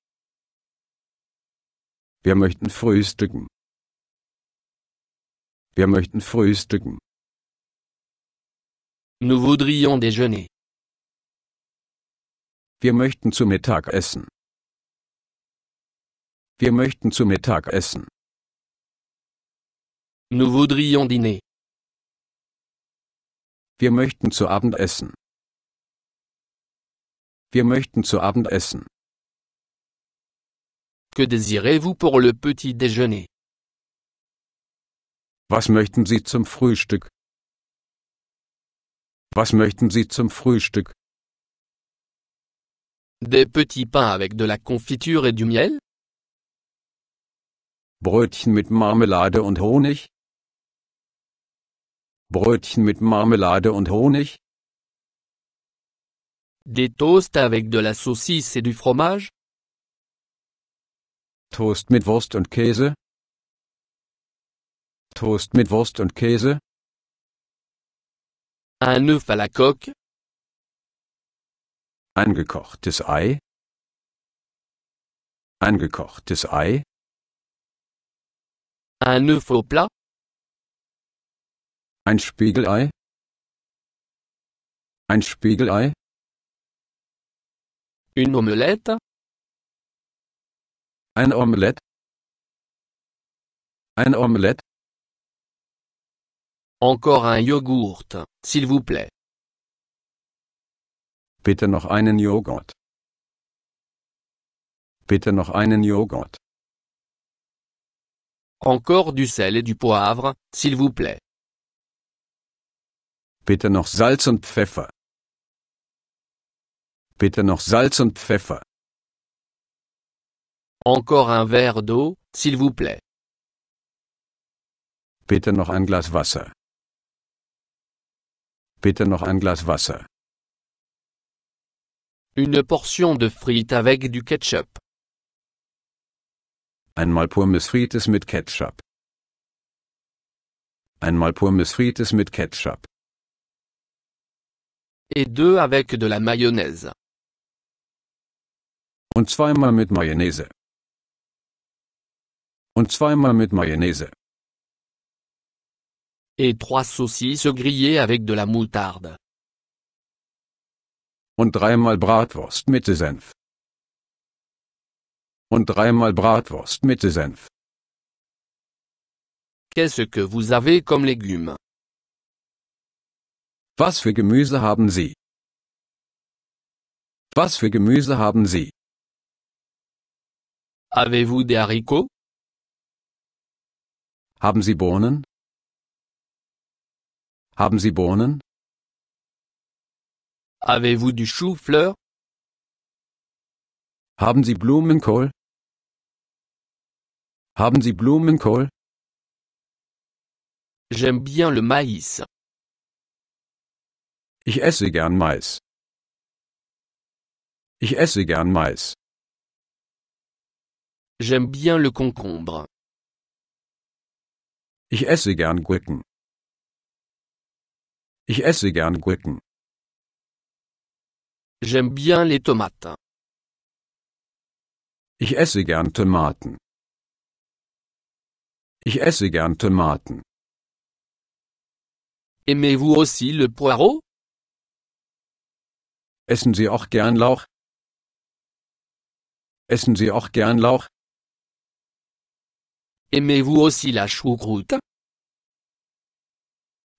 Wir möchten frühstücken. Wir möchten frühstücken. Nous voudrions déjeuner. Wir möchten zu Mittag essen. Wir möchten zu Mittag essen. Nous voudrions dîner. Wir möchten zu Abend essen. Wir möchten zu Abend essen. Que désirez-vous pour le petit déjeuner? Was möchten Sie zum Frühstück? Was möchten Sie zum Frühstück? Des petits pains avec de la confiture et du miel? Brötchen mit Marmelade und Honig? Brötchen mit Marmelade und Honig? Des toasts avec de la saucisse et du fromage? Toast mit Wurst und Käse. Toast mit Wurst und Käse. Un œuf à la coque. Angekochtes Ei. Angekochtes Ei. Un œuf au plat. Ein Spiegelei. Ein Spiegelei. Une omelette. Ein Omelette. Ein Omelette. Encore un Yogurt, s'il vous plaît. Bitte noch einen Joghurt. Bitte noch einen Joghurt. Encore du sel et du poivre, s'il vous plaît. Bitte noch Salz und Pfeffer. Bitte noch Salz und Pfeffer. Encore un verre d'eau, s'il vous plaît. Bitte noch ein Glas Wasser. Bitte noch ein Glas Wasser. Une portion de frites avec du ketchup. Einmal Pommes frites mit Ketchup. Einmal Pommes frites mit Ketchup. Et deux avec de la mayonnaise. Und zweimal mit Mayonnaise. Und zweimal mit Mayonnaise. Et trois saucisses grillées avec de la moutarde. Und dreimal Bratwurst mit Senf. Und dreimal Bratwurst mit Senf. Qu'est-ce que vous avez comme légumes? Was für Gemüse haben Sie? Was für Gemüse haben Sie? Avez-vous des haricots? Haben Sie Bohnen? Haben Sie Bohnen? Avez-vous du chou-fleur? Haben Sie Blumenkohl? Haben Sie Blumenkohl? J'aime bien le maïs. Ich esse gern Mais. Ich esse gern Mais. J'aime bien le concombre. Ich esse gern Gurken. Ich esse gern Gurken. J'aime bien les tomates. Ich esse gern Tomaten. Ich esse gern Tomaten. Aimez-vous aussi le poireau? Essen Sie auch gern Lauch? Essen Sie auch gern Lauch? Aimez-vous aussi la Choucroute?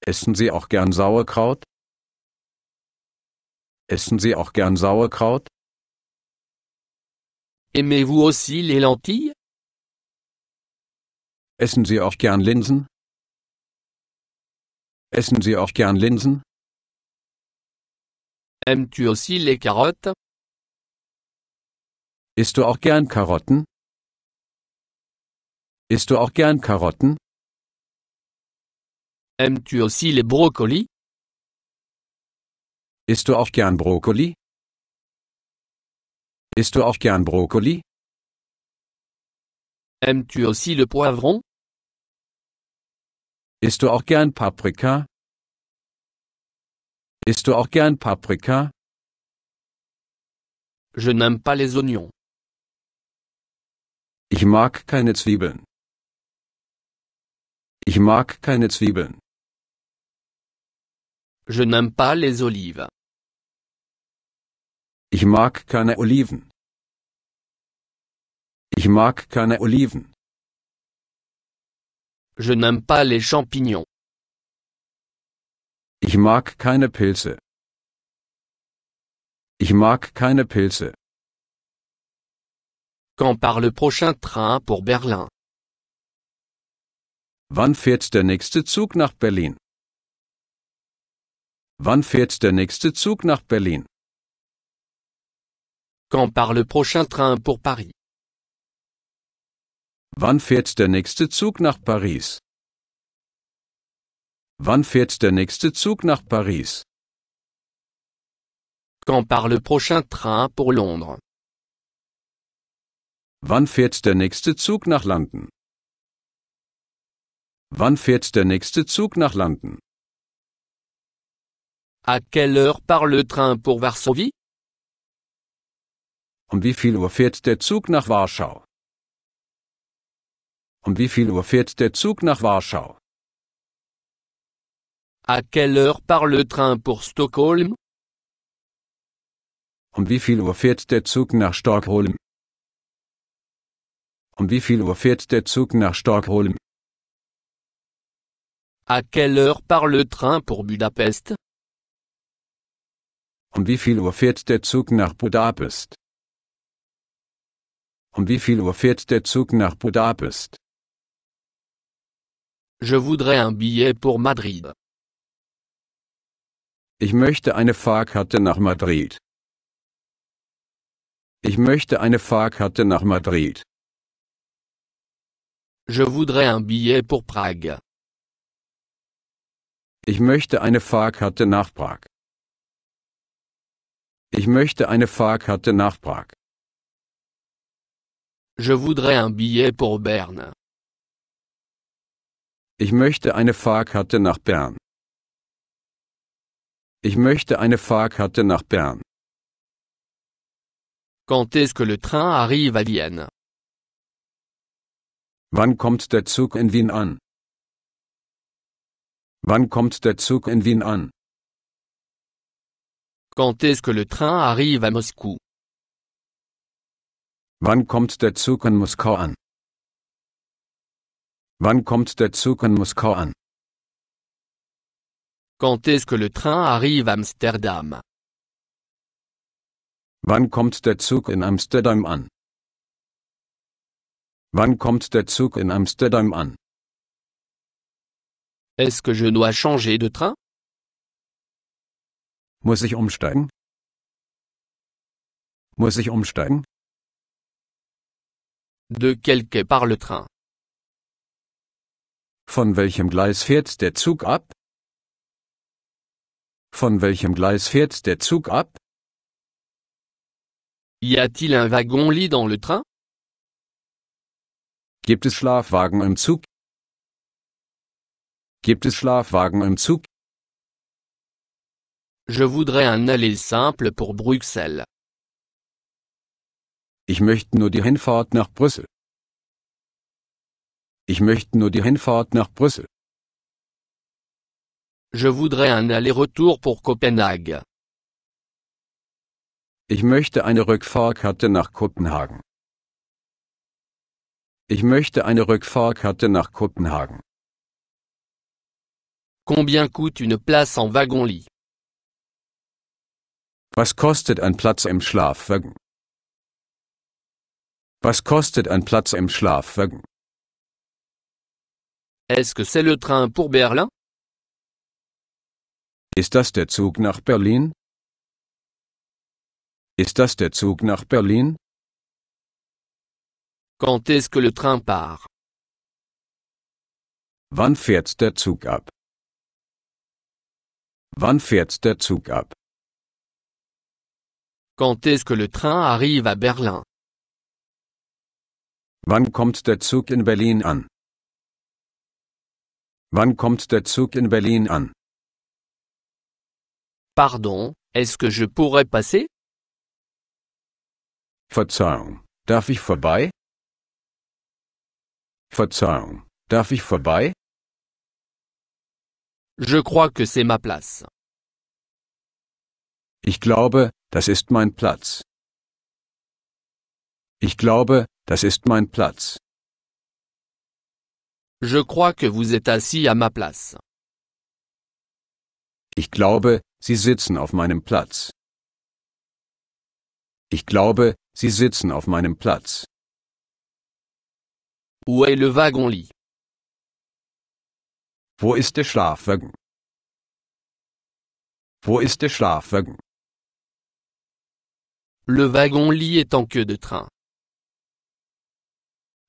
Essen Sie auch gern Sauerkraut? Essen Sie auch gern Sauerkraut? Aimez-vous aussi les lentilles? Essen Sie auch gern Linsen? Essen Sie auch gern Linsen? Aimes-tu aussi les carottes? Isst du auch gern Karotten? Isst du auch gern Karotten? Aimes-tu aussi les brocolis? Isst du auch gern Brokkoli? Isst du auch gern Brokkoli? Aimes-tu aussi le poivron? Isst du auch gern Paprika? Isst du auch gern Paprika? Je n'aime pas les oignons. Ich mag keine Zwiebeln. Ich mag keine Zwiebeln. Je n'aime pas les olives. Ich mag keine Oliven. Ich mag keine Oliven. Je n'aime pas les champignons. Ich mag keine Pilze. Ich mag keine Pilze. Quand par le prochain train pour Berlin Wann fährt der nächste Zug nach Berlin? Wann fährt der nächste Zug nach Berlin? Quand part le prochain train pour Paris? Wann fährt der nächste Zug nach Paris? Wann fährt der nächste Zug nach Paris? Quand part le prochain train pour Londres? Wann fährt der nächste Zug nach London? Wann fährt der nächste Zug nach London? À quelle heure part le train pour Varsovie? Um wie viel Uhr fährt der Zug nach Warschau? Um wie viel Uhr fährt der Zug nach Warschau? À quelle heure part le train pour Stockholm? Um wie viel Uhr fährt der Zug nach Stockholm? Um wie viel Uhr fährt der Zug nach Stockholm? À quelle heure part le train pour Budapest? Um wie viel Uhr fährt der Zug nach Budapest? Um wie viel Uhr fährt der Zug nach Budapest? Je voudrais un billet pour Madrid. Ich möchte eine Fahrkarte nach Madrid. Ich möchte eine Fahrkarte nach Madrid. Je voudrais un billet pour Prague. Ich möchte eine Fahrkarte nach Prag. Ich möchte eine Fahrkarte nach Prag. Je voudrais un billet pour Berne. Ich möchte eine Fahrkarte nach Bern. Ich möchte eine Fahrkarte nach Bern. Quand est-ce que le train arrive à Vienne? Wann kommt der Zug in Wien an? Wann kommt der Zug in Wien an? Quand est-ce que le train arrive à Moscou? Wann kommt der Zug in Moskau an? Wann kommt der Zug in Moskau an? Quand est-ce que le train arrive à Amsterdam? Wann kommt der Zug in Amsterdam an? Wann kommt der Zug in Amsterdam an? Est-ce que je dois changer de train? Muss ich umsteigen? Muss ich umsteigen? De quel quai part le train? Von welchem Gleis fährt der Zug ab? Von welchem Gleis fährt der Zug ab? Y a-t-il un wagon-lit dans le train? Gibt es Schlafwagen im Zug? Gibt es Schlafwagen im Zug? Je voudrais un aller simple pour Bruxelles. Ich möchte nur die Hinfahrt nach Brüssel. Ich möchte nur die Hinfahrt nach Brüssel. Je voudrais un aller-retour pour Copenhague. Ich möchte eine Rückfahrkarte nach Kopenhagen. Ich möchte eine Rückfahrkarte nach Kopenhagen. Combien coûte une place en wagon-lit Was kostet ein Platz im Schlafwagen? Was kostet ein Platz im Schlafwagen? Est-ce que c'est le train pour Berlin Ist das der Zug nach Berlin? Ist das der Zug nach Berlin? Quand est-ce que le train part Wann fährt der Zug ab? Wann fährt der Zug ab? Quand est-ce que le train arrive à Berlin? Wann kommt der Zug in Berlin an? Wann kommt der Zug in Berlin an? Pardon, est-ce que je pourrais passer? Verzeihung, darf ich vorbei? Verzeihung, darf ich vorbei? Je crois que c'est ma place. Ich glaube, das ist mein Platz. Ich glaube, das ist mein Platz. Je crois que vous êtes assis à ma place. Ich glaube, Sie sitzen auf meinem Platz. Ich glaube, Sie sitzen auf meinem Platz. Où est le wagon-lit? Wo ist der Schlafwagen? Wo ist der Schlafwagen? Le wagon-lit est en queue de train.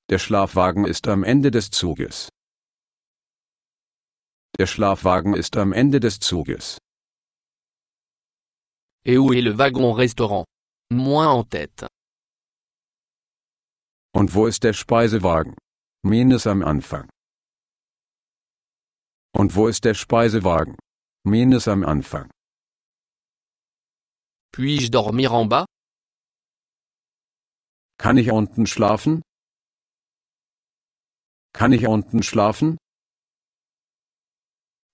Der Schlafwagen ist am Ende des Zuges. Der Schlafwagen ist am Ende des Zuges. Et où est le wagon restaurant? Moins en tête. Und wo ist der Speisewagen? Minus am Anfang. Und wo ist der Speisewagen? Menes am Anfang. Puis-je dormir en bas? Kann ich unten schlafen? Kann ich unten schlafen?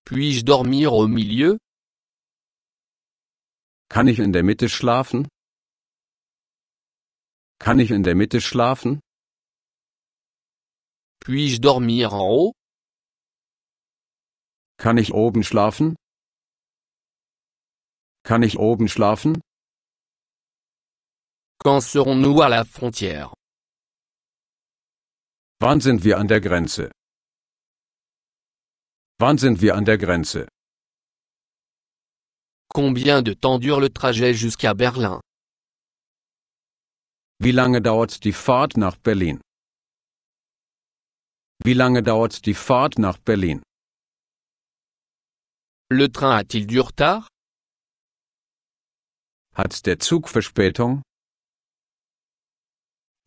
Puis-je dormir au milieu? Kann ich in der Mitte schlafen? Kann ich in der Mitte schlafen? Puis-je dormir en haut? Kann ich oben schlafen? Kann ich oben schlafen? Quand serons-nous à la frontière? Wann sind wir an der Grenze? Wann sind wir an der Grenze? Combien de temps dure le trajet jusqu'à Berlin? Wie lange dauert die Fahrt nach Berlin? Wie lange dauert die Fahrt nach Berlin? Le train a-t-il du retard? Hat der Zug Verspätung?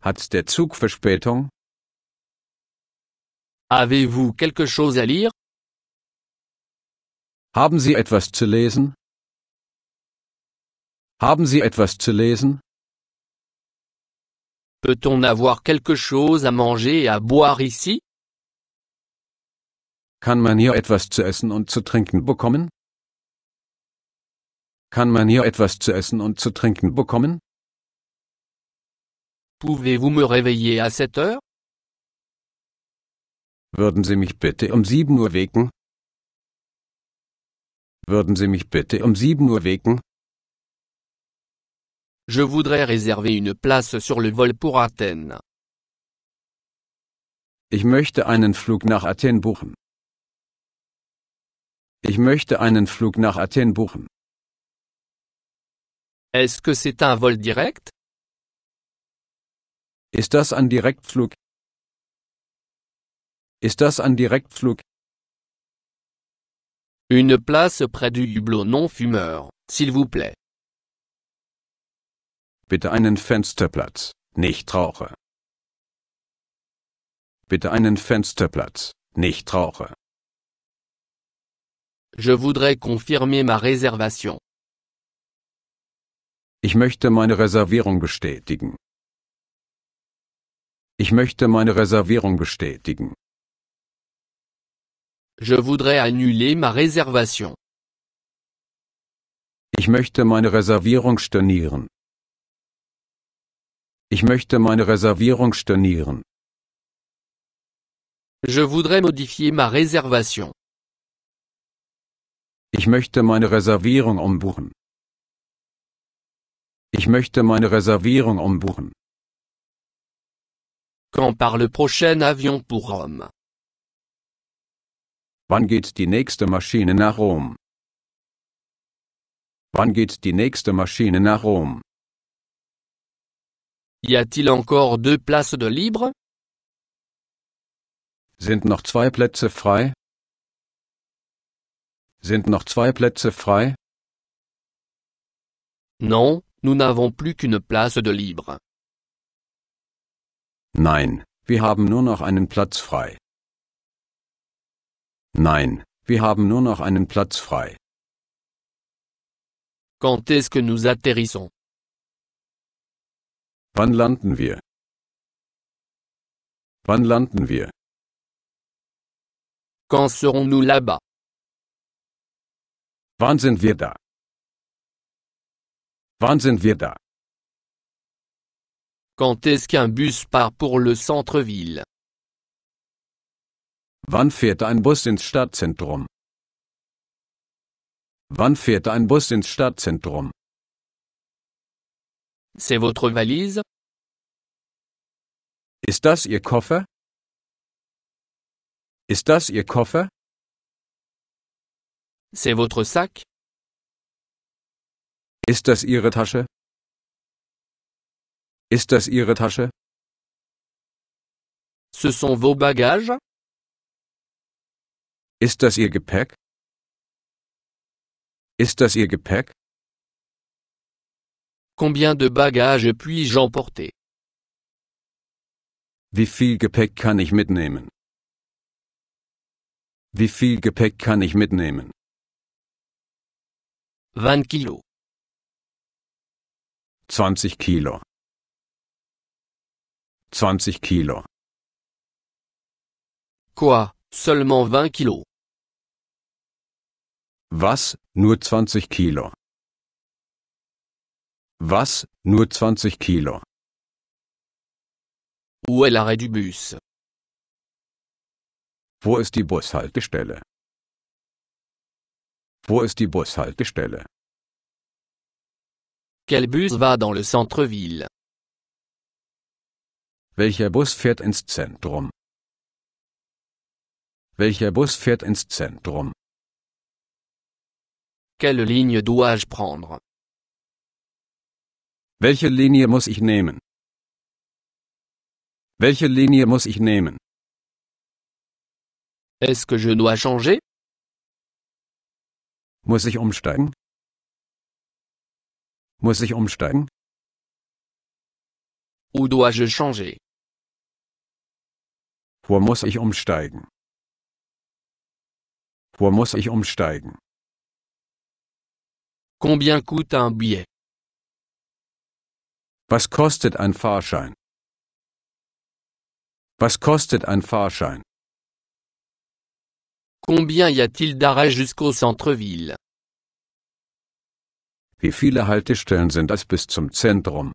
Hat der Zug Verspätung? Avez-vous quelque chose à lire? Haben Sie etwas zu lesen? Haben Sie etwas zu lesen? Peut-on avoir quelque chose à manger et à boire ici? Kann man hier etwas zu essen und zu trinken bekommen? Kann man hier etwas zu essen und zu trinken bekommen? Pouvez-vous me réveiller à 7 heures? Würden Sie mich bitte um 7 Uhr wecken? Würden Sie mich bitte um 7 Uhr wecken? Je voudrais réserver une place sur le vol pour Athènes. Ich möchte einen Flug nach Athen buchen. Ich möchte einen Flug nach Athen buchen. Est-ce que c'est un vol direct? Ist das ein Direktflug? Ist das ein Direktflug? Une place près du hublot non fumeur, s'il vous plaît. Bitte einen Fensterplatz, nicht rauche. Bitte einen Fensterplatz, nicht rauche. Je voudrais confirmer ma réservation. Ich möchte meine Reservierung bestätigen. Ich möchte meine Reservierung bestätigen. Je voudrais annuler ma réservation. Ich möchte meine Reservierung stornieren. Ich möchte meine Reservierung stornieren. Je voudrais modifier ma réservation. Ich möchte meine Reservierung umbuchen. Ich möchte meine Reservierung umbuchen. Quand part le prochain avion pour Rome? Wann geht die nächste Maschine nach Rom? Wann geht die nächste Maschine nach Rom? Y a-t-il encore deux places de libre? Sind noch zwei Plätze frei? Sind noch zwei Plätze frei? Non, nous n'avons plus qu'une place de libre. Nein, wir haben nur noch einen Platz frei. Nein, wir haben nur noch einen Platz frei. Quand est-ce que nous atterrissons? Wann landen wir? Wann landen wir? Quand serons-nous là-bas? Wann sind wir da? Wann sind wir da? Quand est-ce qu'un bus part pour le centre-ville? Wann fährt ein Bus ins Stadtzentrum? Wann fährt ein Bus ins Stadtzentrum? C'est votre valise? Ist das Ihr Koffer? Ist das Ihr Koffer? C'est votre sac? Ist das Ihre Tasche? Ist das Ihre Tasche? Ce sont vos bagages? Ist das Ihr Gepäck? Ist das Ihr Gepäck? Combien de bagages puis-je emporter? Wie viel Gepäck kann ich mitnehmen? Wie viel Gepäck kann ich mitnehmen? 20 Kilo. 20 Kilo. 20 Kilo. Quoi, seulement 20 Kilo? Was, nur 20 Kilo? Was, nur 20 Kilo? Où est l'arrêt du bus? Wo ist die Bushaltestelle? Wo ist die Bushaltestelle? Quel bus va dans le centre-ville? Welcher Bus fährt ins Zentrum? Welcher Bus fährt ins Zentrum? Quelle ligne dois-je prendre? Welche Linie muss ich nehmen? Welche Linie muss ich nehmen? Est-ce que je dois changer? Muss ich umsteigen? Muss ich umsteigen? Où dois-je changer? Wo muss ich umsteigen? Wo muss ich umsteigen? Combien coûte un billet? Was kostet ein Fahrschein? Was kostet ein Fahrschein? Combien y a-t-il d'arrêts jusqu'au centre-ville? Wie viele Haltestellen sind es bis zum Zentrum?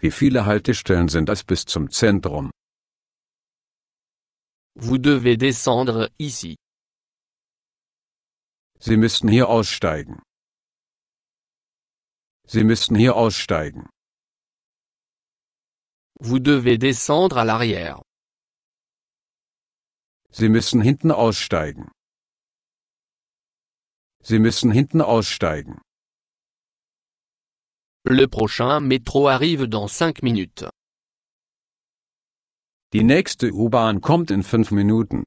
Wie viele Haltestellen sind es bis zum Zentrum? Vous devez descendre ici. Sie müssen hier aussteigen. Sie müssen hier aussteigen. Vous devez descendre à l'arrière. Sie müssen hinten aussteigen. Sie müssen hinten aussteigen. Le prochain métro arrive dans 5 minutes. Die nächste U-Bahn kommt in 5 Minuten.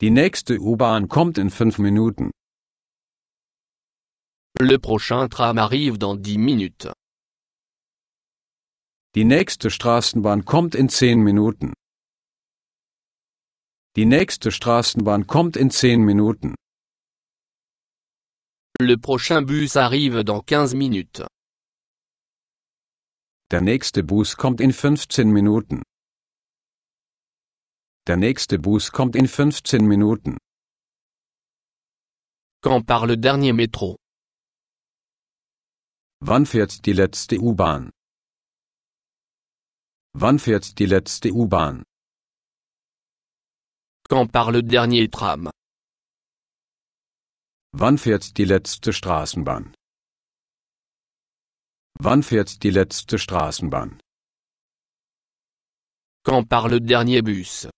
Die nächste U-Bahn kommt in 5 Minuten. Le prochain tram arrive dans 10 minutes. Die nächste Straßenbahn kommt in 10 Minuten. Die nächste Straßenbahn kommt in 10 Minuten. Le prochain bus arrive dans 15 minutes. Der nächste Bus kommt in 15 Minuten. Der nächste Bus kommt in 15 Minuten. Quand part le dernier métro? Wann fährt die letzte U-Bahn? Wann fährt die letzte U-Bahn? Quand part le dernier tram? Wann fährt die letzte Straßenbahn? Wann fährt die letzte Straßenbahn? Quand part le dernier bus?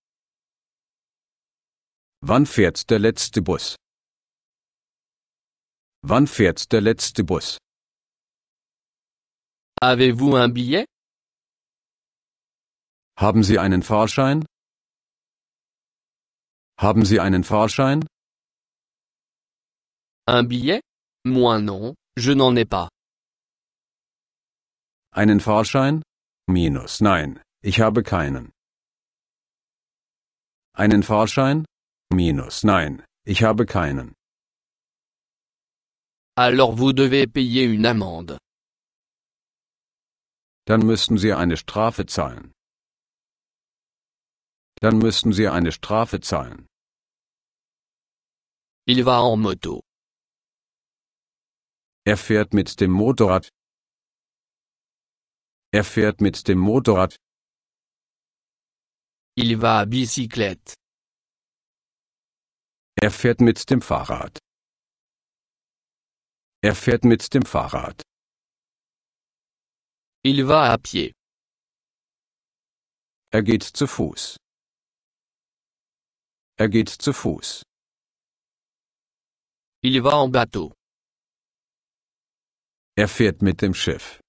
Wann fährt der letzte Bus? Wann fährt der letzte Bus? Avez-vous un billet? Haben Sie einen Fahrschein? Haben Sie einen Fahrschein? Un billet? Moi non, je n'en ai pas. Einen Fahrschein? Minus nein, ich habe keinen. Einen Fahrschein? Minus nein, ich habe keinen. Alors vous devez payer une amende. Dann müssten Sie eine Strafe zahlen. Dann müssten Sie eine Strafe zahlen. Il va en moto. Er fährt mit dem Motorrad. Er fährt mit dem Motorrad. Il va à bicyclette. Er fährt mit dem Fahrrad. Er fährt mit dem Fahrrad. Il va à pied. Er geht zu Fuß. Er geht zu Fuß. Il va en bateau. Er fährt mit dem Schiff.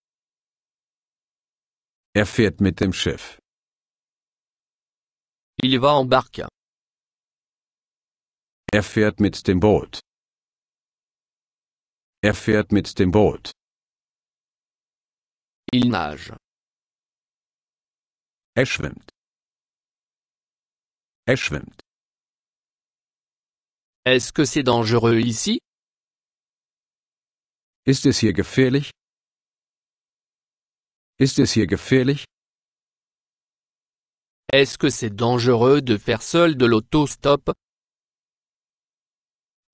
Er fährt mit dem Schiff. Il va en barque. Er fährt mit dem Boot. Er fährt mit dem Boot. Il nage. Er schwimmt. Er schwimmt. Est-ce que c'est dangereux ici? Ist es hier gefährlich? Ist es hier gefährlich? Est-ce que c'est dangereux de faire seul de l'autostop?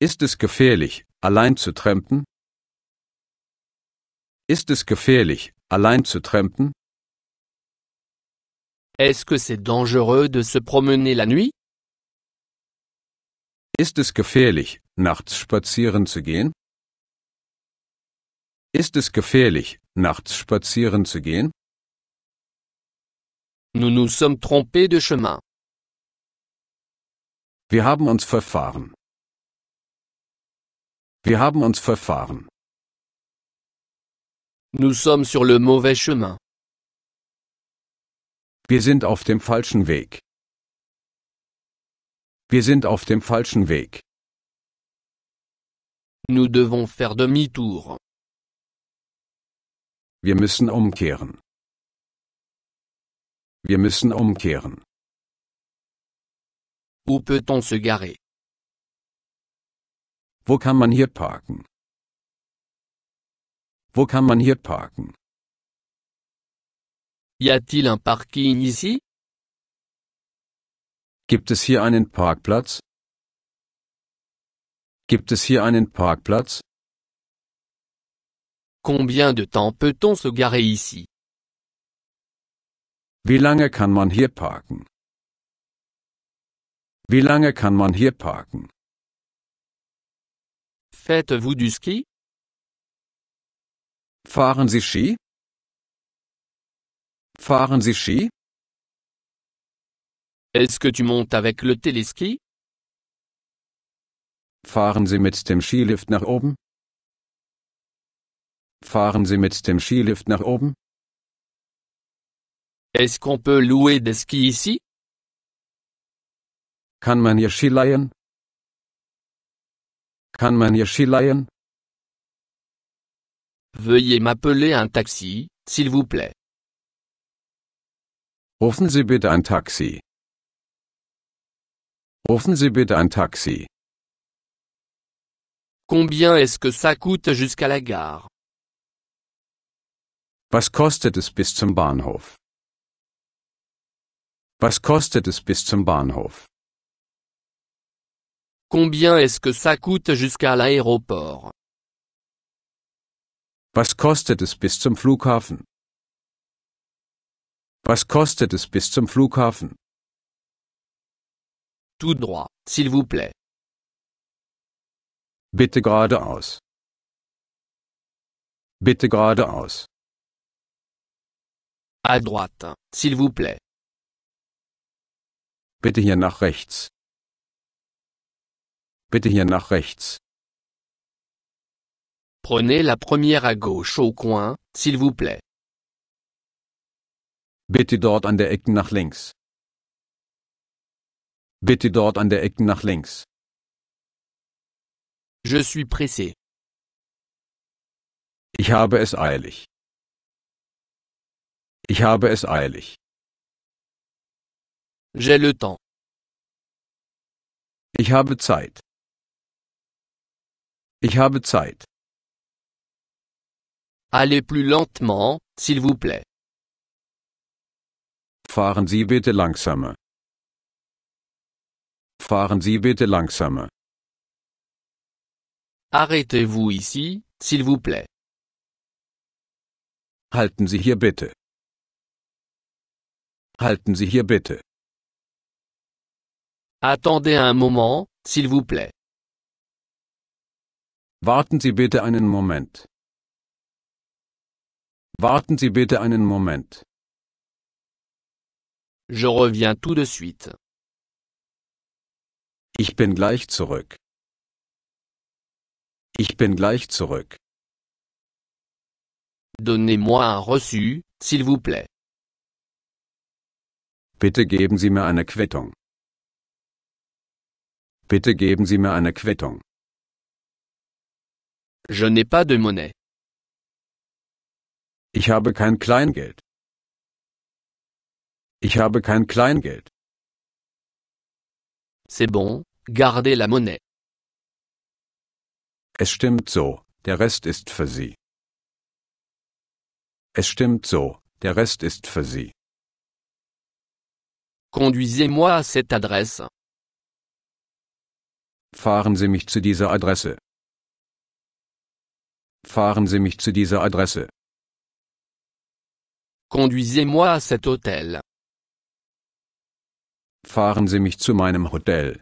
Ist es gefährlich, allein zu trampen? Ist es gefährlich, allein zu trampen? Est-ce que c'est dangereux de se promener la nuit? Ist es gefährlich, nachts spazieren zu gehen? Ist es gefährlich, nachts spazieren zu gehen? Nous nous sommes trompés de chemin. Wir haben uns verfahren. Wir haben uns verfahren. Nous sommes sur le mauvais chemin. Wir sind auf dem falschen Weg. Wir sind auf dem falschen Weg. Nous devons faire demi-tour. Wir müssen umkehren. Wir müssen umkehren. Où peut-on se garer? Wo kann man hier parken? Wo kann man hier parken? Y a-t-il un parking ici? Gibt es hier einen Parkplatz? Gibt es hier einen Parkplatz? Combien de temps peut-on se garer ici? Wie lange kann man hier parken? Wie lange kann man hier parken? Faites-vous du ski? Fahren Sie Ski? Fahren Sie Ski? Est-ce que tu montes avec le téléski? Fahren Sie mit dem Skilift nach oben? Fahren Sie mit dem Skilift nach oben? Est-ce qu'on peut louer des skis ici? Kann man hier Ski leihen? Kann man hier Ski leihen? Veuillez m'appeler un taxi, s'il vous plaît. Rufen Sie bitte ein Taxi. Rufen Sie bitte ein Taxi. Combien est-ce que ça coûte jusqu'à la gare? Was kostet es bis zum Bahnhof? Was kostet es bis zum Bahnhof? Combien est-ce que ça coûte jusqu'à l'aéroport? Was kostet es bis zum Flughafen? Was kostet es bis zum Flughafen? Tout droit, s'il vous plaît. Bitte geradeaus. Bitte geradeaus. À droite, s'il vous plaît. Bitte hier nach rechts. Bitte hier nach rechts. Prenez la première à gauche au coin, s'il vous plaît. Bitte dort an der Ecke nach links. Bitte dort an der Ecke nach links. Je suis pressé. Ich habe es eilig. Ich habe es eilig. J'ai le temps. Ich habe Zeit. Ich habe Zeit. Allez plus lentement, s'il vous plaît. Fahren Sie bitte langsamer. Fahren Sie bitte langsamer. Arrêtez-vous ici, s'il vous plaît. Halten Sie hier bitte. Halten Sie hier bitte. Attendez un moment, s'il vous plaît. Warten Sie bitte einen Moment. Warten Sie bitte einen Moment. Je reviens tout de suite. Ich bin gleich zurück. Ich bin gleich zurück. Donnez-moi un reçu, s'il vous plaît. Bitte geben Sie mir eine Quittung. Bitte geben Sie mir eine Quittung. Je n'ai pas de monnaie. Ich habe kein Kleingeld. Ich habe kein Kleingeld. C'est bon, Gardez la monnaie. Es stimmt so, der Rest ist für Sie. Es stimmt so, der Rest ist für Sie. Conduisez-moi à cette adresse. Fahren Sie mich zu dieser Adresse. Fahren Sie mich zu dieser Adresse. Conduisez-moi à cet hôtel. Fahren Sie mich zu meinem Hotel.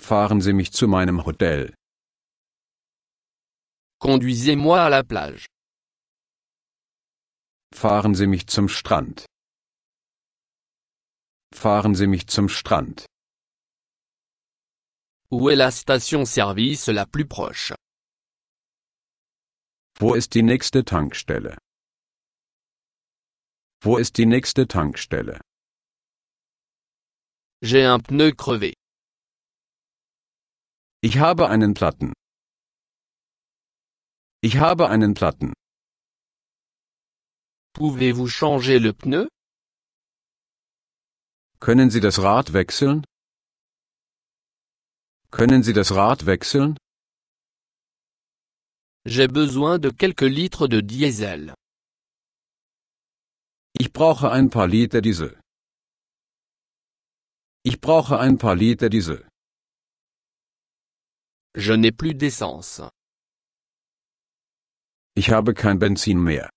Fahren Sie mich zu meinem Hotel. Conduisez-moi à la plage. Fahren Sie mich zum Strand. Fahren Sie mich zum Strand. Où est la station-service la plus proche? Wo ist die nächste Tankstelle? Wo ist die nächste Tankstelle? J'ai un pneu crevé. Ich habe einen Platten. Ich habe einen Platten. Pouvez-vous changer le pneu? Können Sie das Rad wechseln? Können Sie das Rad wechseln? J'ai besoin de quelques litres de diesel. Ich brauche ein paar Liter Diesel. Ich brauche ein paar Liter Diesel. Je n'ai plus d'essence. Ich habe kein Benzin mehr.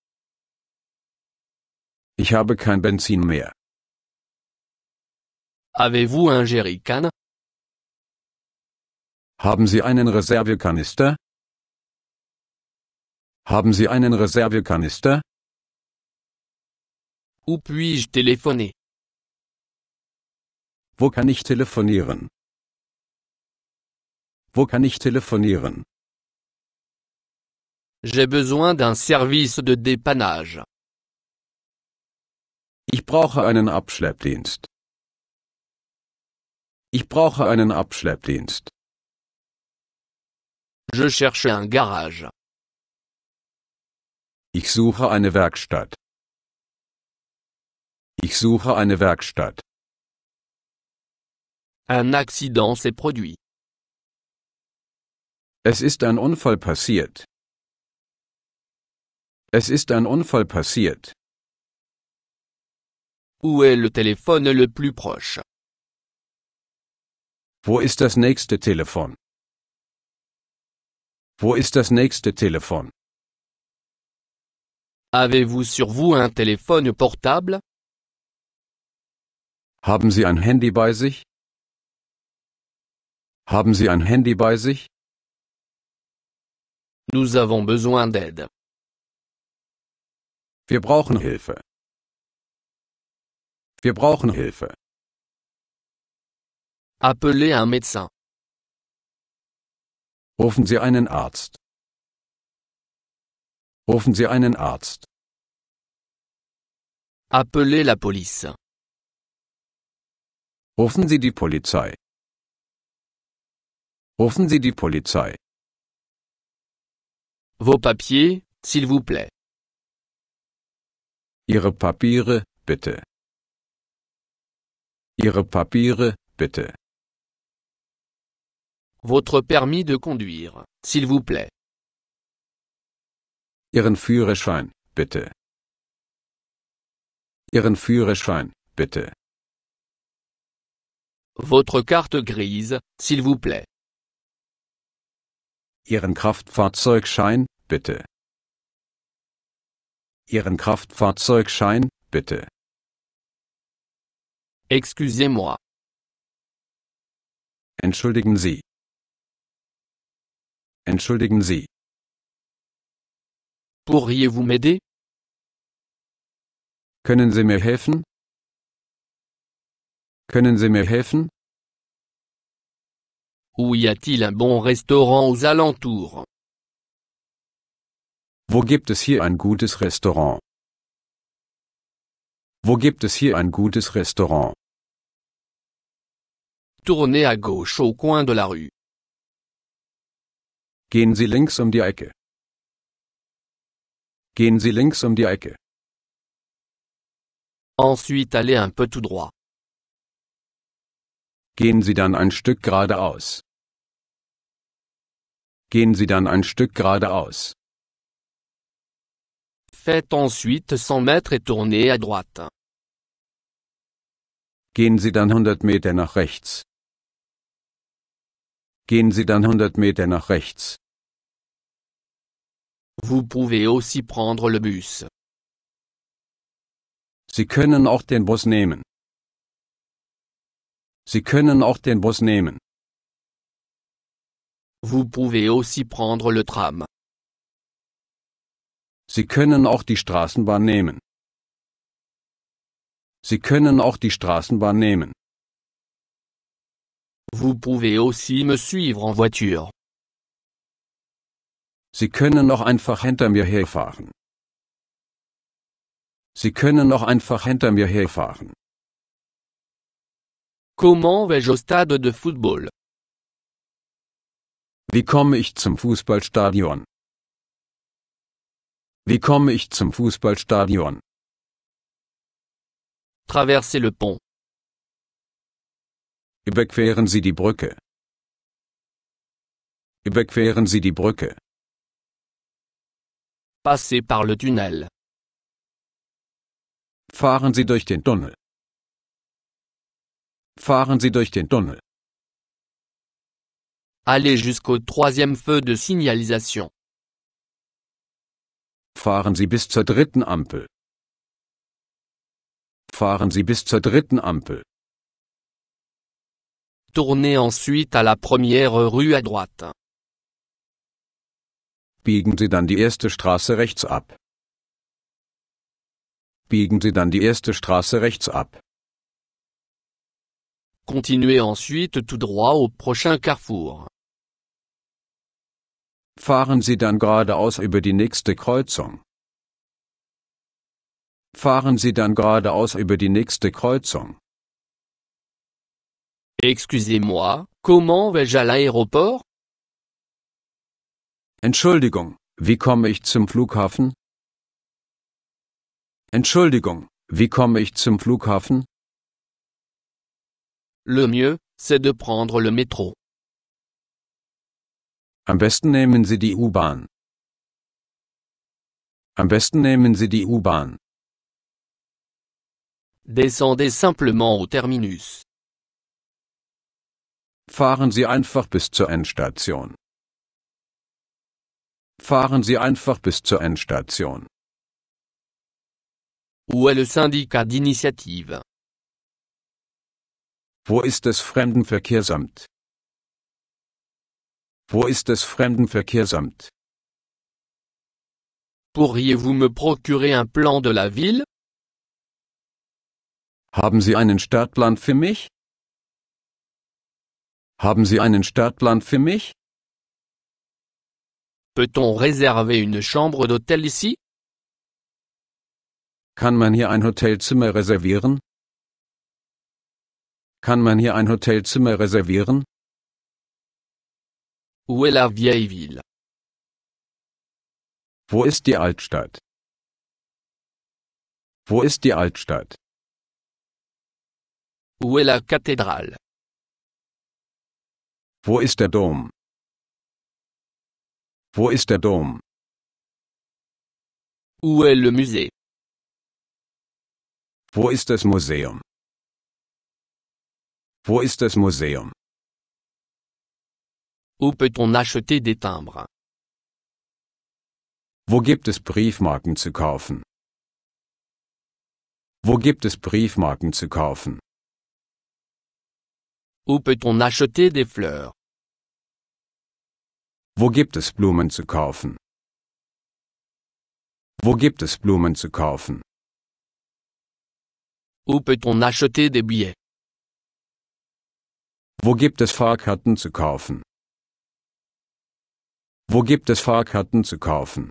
Ich habe kein Benzin mehr. Avez-vous un jerrycan? Haben Sie einen Reservekanister? Haben Sie einen Reservekanister? Où puis-je téléphoner? Wo kann ich telefonieren? Wo kann ich telefonieren? J'ai besoin d'un service de dépannage. Ich brauche einen Abschleppdienst. Ich brauche einen Abschleppdienst. Je cherche un garage. Ich suche eine Werkstatt. Ich suche eine Werkstatt. Un accident s'est produit. Es ist ein Unfall passiert. Es ist ein Unfall passiert. Où est le téléphone le plus proche? Wo ist das nächste Telefon? Wo ist das nächste Telefon? Avez-vous sur vous un téléphone portable? Haben Sie ein Handy bei sich? Haben Sie ein Handy bei sich? Nous avons besoin d'aide. Wir brauchen Hilfe. Wir brauchen Hilfe. Appelez un médecin. Rufen Sie einen Arzt. Rufen Sie einen Arzt. Appelez la police. Rufen Sie die Polizei. Rufen Sie die Polizei. Vos papiers, s'il vous plaît. Ihre Papiere, bitte. Ihre Papiere, bitte. Votre permis de conduire, s'il vous plaît. Ihren Führerschein, bitte. Ihren Führerschein, bitte. Votre carte grise, s'il vous plaît. Ihren Kraftfahrzeugschein, bitte. Ihren Kraftfahrzeugschein, bitte. Excusez-moi. Entschuldigen Sie. Entschuldigen Sie. Pourriez-vous m'aider? Können Sie mir helfen? Können Sie mir helfen? Où y a-t-il un bon restaurant aux alentours Wo gibt es hier ein gutes Restaurant? Wo gibt es hier ein gutes Restaurant? Tournez à gauche au coin de la rue. Gehen Sie links um die Ecke. Gehen Sie links um die Ecke. Ensuite allez un peu tout droit. Gehen Sie dann ein Stück geradeaus. Gehen Sie dann ein Stück geradeaus. Faites ensuite 100 mètres et tournez à droite. Gehen Sie dann 100 Meter nach rechts. Gehen Sie dann 100 Meter nach rechts. Vous pouvez aussi prendre le bus. Sie können auch den Bus nehmen. Sie können auch den Bus nehmen. Vous pouvez aussi prendre le tram. Sie können auch die Straßenbahn nehmen. Sie können auch die Straßenbahn nehmen. Vous pouvez aussi me suivre en voiture. Sie können auch einfach hinter mir herfahren. Sie können auch einfach hinter mir herfahren. Comment vais-je au stade de football? Wie komme ich zum Fußballstadion? Wie komme ich zum Fußballstadion? Traversez le pont. Überqueren Sie die Brücke. Überqueren Sie die Brücke. Passez par le tunnel. Fahren Sie durch den Tunnel. Fahren Sie durch den Tunnel. Allez jusqu'au troisième feu de signalisation. Fahren Sie bis zur dritten Ampel. Fahren Sie bis zur dritten Ampel. Tournez ensuite à la première rue à droite. Biegen Sie dann die erste Straße rechts ab. Biegen Sie dann die erste Straße rechts ab. Continuez ensuite tout droit au prochain carrefour. Fahren Sie dann geradeaus über die nächste Kreuzung. Fahren Sie dann geradeaus über die nächste Kreuzung. Excusez-moi, comment vais-je à l'aéroport? Entschuldigung, wie komme ich zum Flughafen? Entschuldigung, wie komme ich zum Flughafen? Le mieux, c'est de prendre le métro. Am besten nehmen Sie die U-Bahn. Am besten nehmen Sie die U-Bahn. Descendez simplement au terminus. Fahren Sie einfach bis zur Endstation. Fahren Sie einfach bis zur Endstation. Où est le syndicat d'initiative? Wo ist das Fremdenverkehrsamt? Wo ist das Fremdenverkehrsamt? Pourriez-vous me procurer un plan de la ville? Haben Sie einen Stadtplan für mich? Haben Sie einen Stadtplan für mich? Peut-on réserver une chambre d'hôtel ici? Kann man hier ein Hotelzimmer reservieren? Kann man hier ein Hotelzimmer reservieren? Où est la vieille ville? Wo ist die Altstadt? Wo ist die Altstadt? Où est la cathédrale? Wo ist der Dom? Wo ist der Dom? Où est le musée? Wo ist das Museum? Wo ist das Museum? Où peut-on acheter des timbres? Wo gibt es Briefmarken zu kaufen? Wo gibt es Briefmarken zu kaufen? Où peut-on acheter des fleurs? Wo gibt es Blumen zu kaufen? Wo gibt es Blumen zu kaufen? Où peut-on acheter des billets? Wo gibt es Fahrkarten zu kaufen? Wo gibt es Fahrkarten zu kaufen?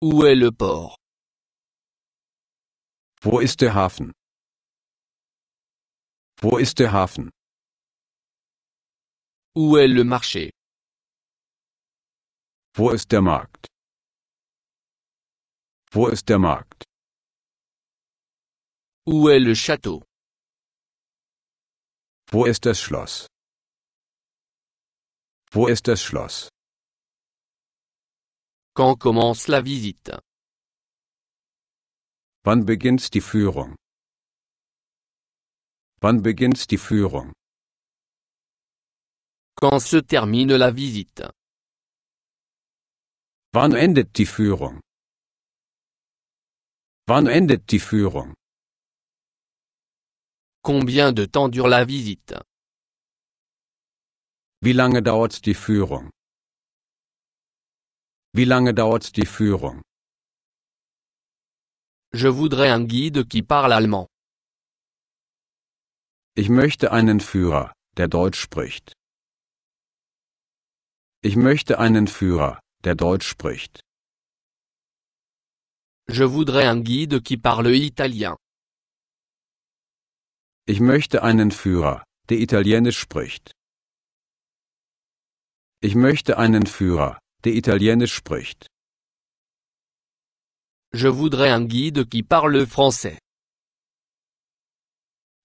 Où est le port? Wo ist der Hafen? Wo ist der Hafen? Où est le marché? Wo ist der Markt? Wo ist der Markt? Où est le château? Wo ist das Schloss? Wo ist das Schloss? Quand commence la visite? Wann beginnt die Führung? Wann beginnt die Führung? Quand se termine la visite? Wann endet die Führung? Wann endet die Führung? Combien de temps dure la visite? Wie lange dauert die Führung? Wie lange dauert die Führung? Je voudrais un guide qui parle allemand. Ich möchte einen Führer, der Deutsch spricht. Ich möchte einen Führer, der Deutsch spricht. Je voudrais un guide qui parle italien. Ich möchte einen Führer, der Italienisch spricht. Ich möchte einen Führer, der Italienisch spricht. Je voudrais un guide qui parle français.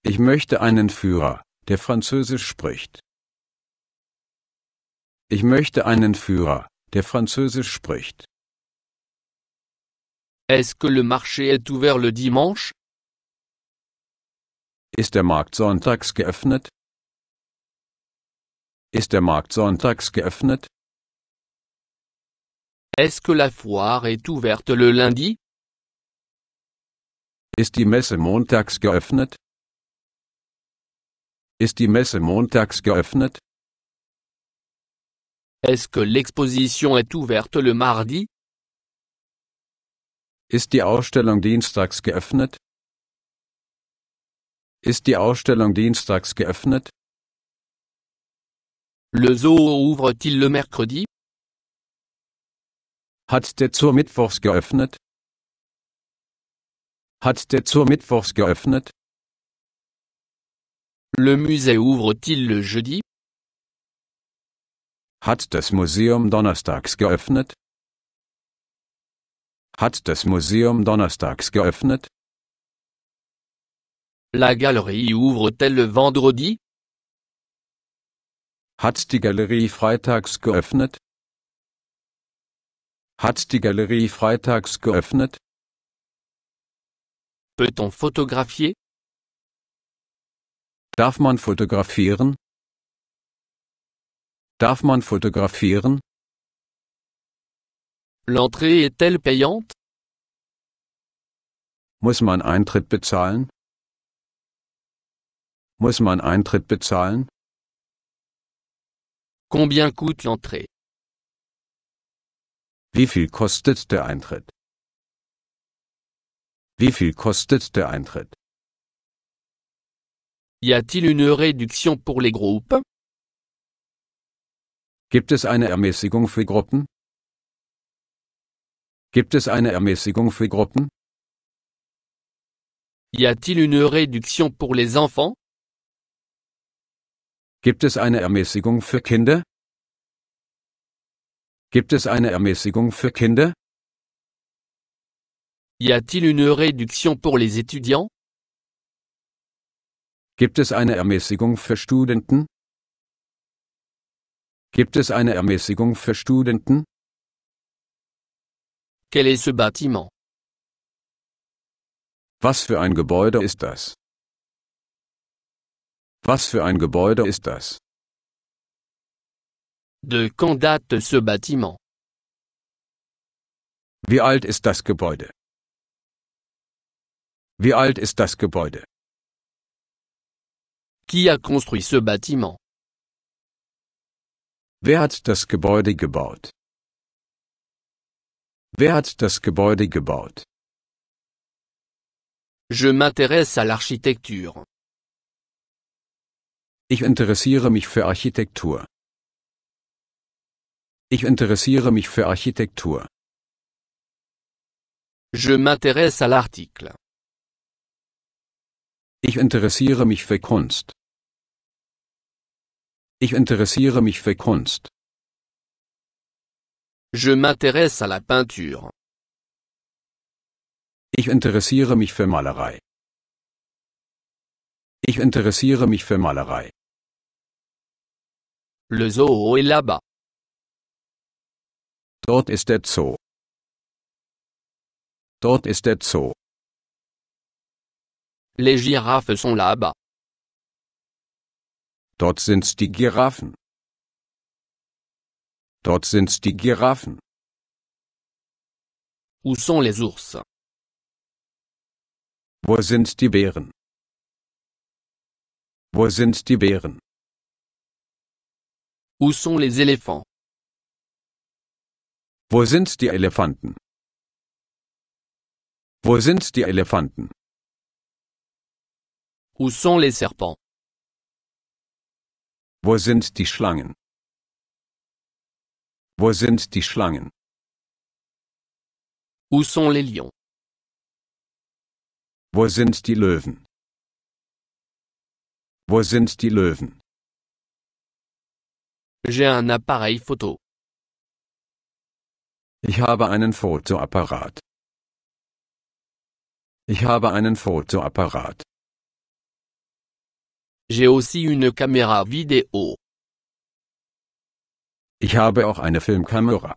Ich möchte einen Führer, der Französisch spricht. Ich möchte einen Führer, der Französisch spricht. Est-ce que le marché est ouvert le dimanche? Ist der Markt sonntags geöffnet? Ist der Markt sonntags geöffnet? Est-ce que la foire est ouverte le lundi? Ist die Messe montags geöffnet? Ist die Messe montags geöffnet? Est-ce que l'exposition est ouverte le mardi? Ist die Ausstellung dienstags geöffnet? Ist die Ausstellung dienstags geöffnet? Le Zoo ouvre-t-il le mercredi? Hat der Zoo mittwochs geöffnet? Hat der Zoo mittwochs geöffnet? Le musée ouvre-t-il le jeudi? Hat das Museum donnerstags geöffnet? Hat das Museum donnerstags geöffnet? La galerie ouvre-t-elle le vendredi? Hat die Galerie freitags geöffnet? Hat die Galerie freitags geöffnet? Peut-on photographier? Darf man fotografieren? Darf man fotografieren? L'entrée est-elle payante? Muss man Eintritt bezahlen? Muss man Eintritt bezahlen? Combien coûte l'entrée? Wie viel kostet der Eintritt? Wie viel kostet der Eintritt? Y a-t-il une réduction pour les groupes? Gibt es eine Ermäßigung für Gruppen? Gibt es eine Ermäßigung für Gruppen? Y a-t-il une réduction pour les enfants? Gibt es eine Ermäßigung für Kinder? Gibt es eine Ermäßigung für Kinder? Y a-t-il une réduction pour les étudiants? Gibt es eine Ermäßigung für Studenten? Gibt es eine Ermäßigung für Studenten? Quel est ce bâtiment? Was für ein Gebäude ist das? Was für ein Gebäude ist das? De quand date ce bâtiment? Wie alt ist das Gebäude? Wie alt ist das Gebäude? Qui a construit ce bâtiment? Wer hat das Gebäude gebaut? Wer hat das Gebäude gebaut? Je m'intéresse à l'architecture. Ich interessiere mich für Architektur. Ich interessiere mich für Architektur. Je m'intéresse à l'article. Ich interessiere mich für Kunst. Ich interessiere mich für Kunst. Je m'intéresse à la peinture. Ich interessiere mich für Malerei. Ich interessiere mich für Malerei. Le zoo est là-bas. Dort ist der Zoo. Dort ist der Zoo. Les girafes sont là-bas. Dort sind's die Giraffen. Dort sind's die Giraffen. Où sont les ours? Wo sind die Bären? Wo sind die Bären? Où sont les éléphants? Wo sind die Elefanten? Wo sind die Elefanten? Où sont les serpents? Wo sind die Schlangen? Wo sind die Schlangen? Où sont les lions? Wo sind die Löwen? Wo sind die Löwen? J'ai un appareil photo. Ich habe einen Fotoapparat. Ich habe einen Fotoapparat. J'ai aussi une caméra vidéo. Ich habe auch eine Filmkamera.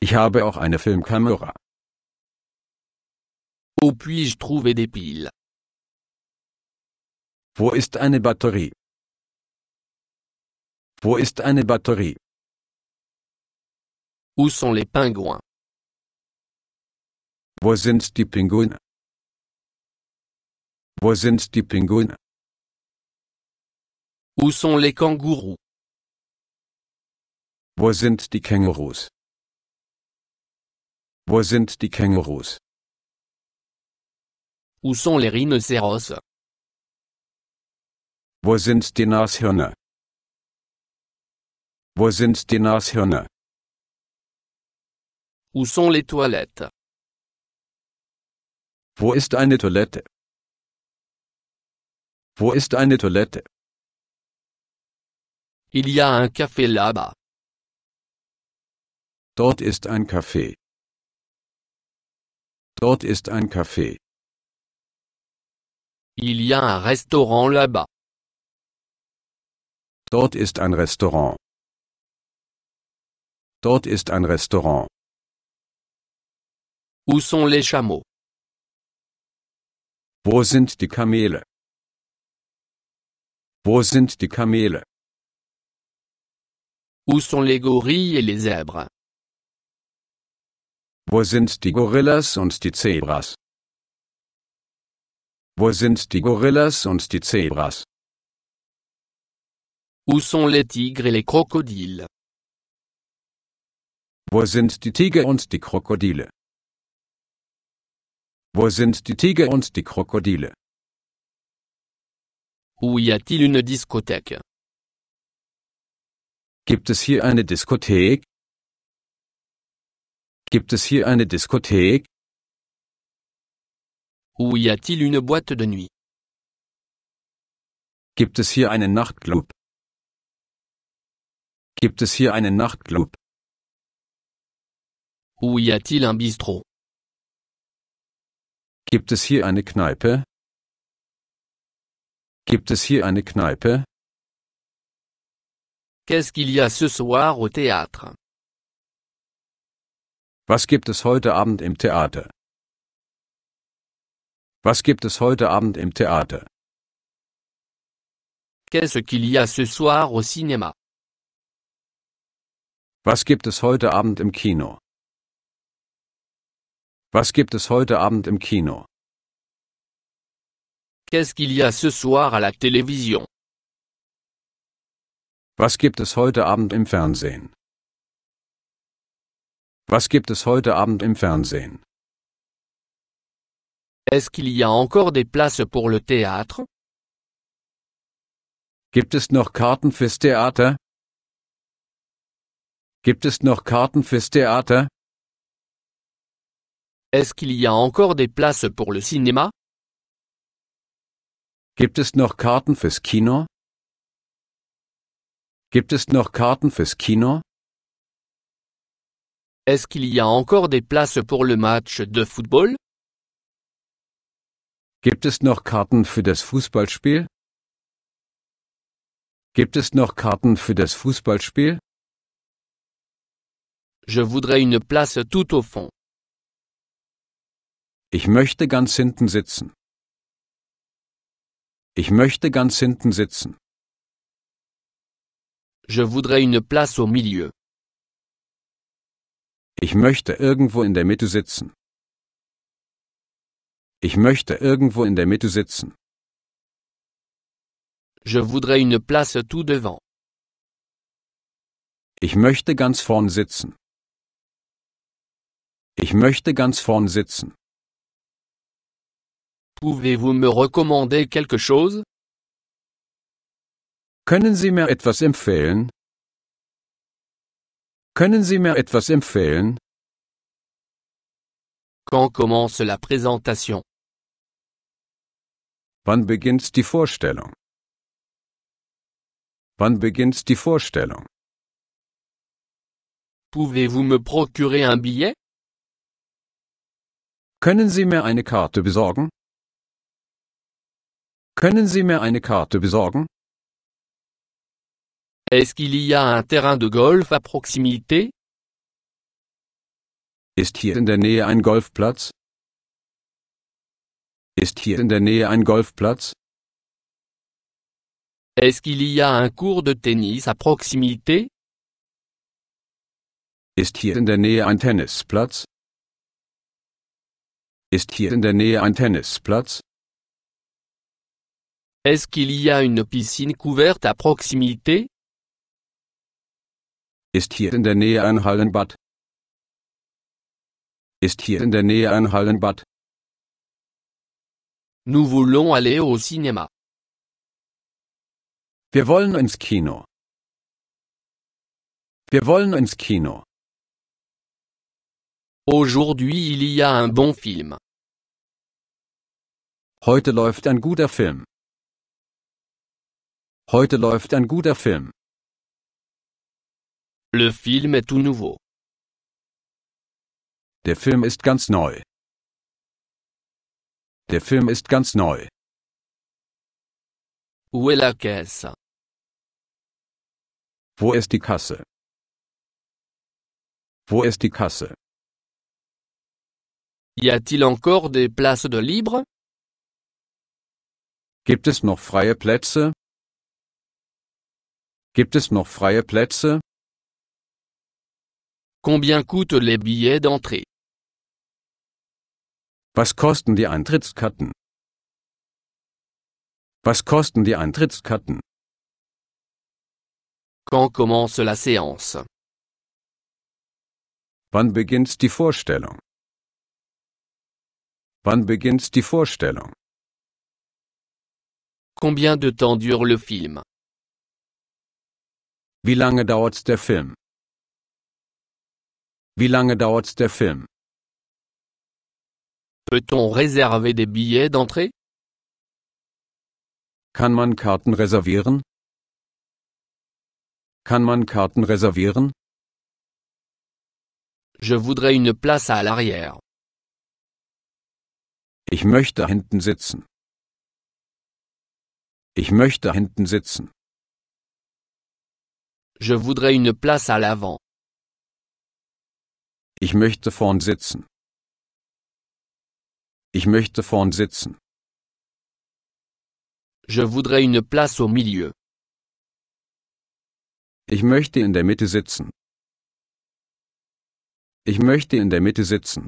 Ich habe auch eine Filmkamera. Où puis-je trouver des piles? Wo ist eine Batterie? Wo ist eine Batterie? Où sont les pingouins? Wo sind die Pinguine? Wo sind die Pinguine? Où sont les kangourous? Wo sind die Kängurus? Wo sind die Kängurus? Où sont les rhinocéros? Wo sind die Nashörner? Wo sind die Nashörner? Où sont les toilettes? Wo ist eine Toilette? Wo ist eine Toilette? Il y a un café là-bas. Dort ist ein Café. Dort ist ein Café. Il y a un restaurant là-bas. Dort ist ein Restaurant. Dort ist ein Restaurant. Où sont les chameaux? Wo sind die Kamele? Wo sind die Kamele? Où sont les gorilles et les zèbres? Wo sind die Gorillas und die Zebras? Wo sind die Gorillas und die Zebras? Où sont les tigres et les crocodiles? Wo sind die Tiger und die Krokodile? Wo sind die Tiger und die Krokodile? Où y a-t-il une discothèque? Gibt es hier eine Diskothek? Gibt es hier eine Diskothek? Où y a-t-il une boîte de nuit? Gibt es hier einen Nachtclub? Gibt es hier einen Nachtclub? Où y a-t-il un bistrot? Gibt es hier eine Kneipe? Gibt es hier eine Kneipe? Qu'est-ce qu'il y a ce soir au théâtre? Was gibt es heute Abend im Theater? Was gibt es heute Abend im Theater? Qu'est-ce qu'il y a ce soir au cinéma? Was gibt es heute Abend im Kino? Was gibt es heute Abend im Kino? Qu'est-ce qu'il y a ce soir à la télévision? Was gibt es heute Abend im Fernsehen? Was gibt es heute Abend im Fernsehen? Est-ce qu'il y a encore des places pour le théâtre? Gibt es noch Karten fürs Theater? Gibt es noch Karten fürs Theater? Est-ce qu'il y a encore des places pour le cinéma? Gibt es noch Karten fürs Kino? Gibt es noch Karten fürs Kino? Est-ce qu'il y a encore des places pour le match de football? Gibt es noch Karten für das Fußballspiel? Gibt es noch Karten für das Fußballspiel? Je voudrais une place tout au fond. Ich möchte ganz hinten sitzen. Ich möchte ganz hinten sitzen. Je voudrais une place au milieu. Ich möchte irgendwo in der Mitte sitzen. Ich möchte irgendwo in der Mitte sitzen. Je voudrais une place tout devant. Ich möchte ganz vorn sitzen. Ich möchte ganz vorn sitzen. Pouvez-vous me recommander quelque chose? Können Sie mir etwas empfehlen? Können Sie mir etwas empfehlen? Quand commence la présentation? Wann beginnt die Vorstellung? Wann beginnt die Vorstellung? Pouvez-vous me procurer un billet? Können Sie mir eine Karte besorgen? Können Sie mir eine Karte besorgen? Est-ce qu'il y a un terrain de golf à proximité? Ist hier in der Nähe ein Golfplatz? Ist hier in der Nähe ein Golfplatz? Est-ce qu'il y a un cours de tennis à proximité? Ist hier in der Nähe ein Tennisplatz? Ist hier in der Nähe ein Tennisplatz? Est-ce qu'il y a une piscine couverte à proximité? Ist hier in der Nähe ein Hallenbad? Ist hier in der Nähe ein Hallenbad? Nous voulons aller au cinéma. Wir wollen ins Kino. Wir wollen ins Kino. Aujourd'hui il y a un bon film. Heute läuft ein guter Film. Heute läuft ein guter Film. Le film est tout nouveau. Der Film ist ganz neu. Der Film ist ganz neu. Où est la caisse? Wo ist die Kasse? Wo ist die Kasse? Y a-t-il encore des places de libre? Gibt es noch freie Plätze? Gibt es noch freie Plätze? Combien coûtent les billets d'entrée? Was kosten die Eintrittskarten? Was kosten die Eintrittskarten? Quand commence la séance? Wann beginnt die Vorstellung? Wann beginnt die Vorstellung? Combien de temps dure le film? Wie lange dauert der Film? Wie lange dauert der Film? Peut-on réserver des billets d'entrée? Kann man Karten reservieren? Kann man Karten reservieren? Je voudrais une place à l'arrière. Ich möchte hinten sitzen. Ich möchte hinten sitzen. Je voudrais une place à l'avant. Ich möchte vorn sitzen. Ich möchte vorn sitzen. Je voudrais une place au milieu. Ich möchte in der Mitte sitzen. Ich möchte in der Mitte sitzen.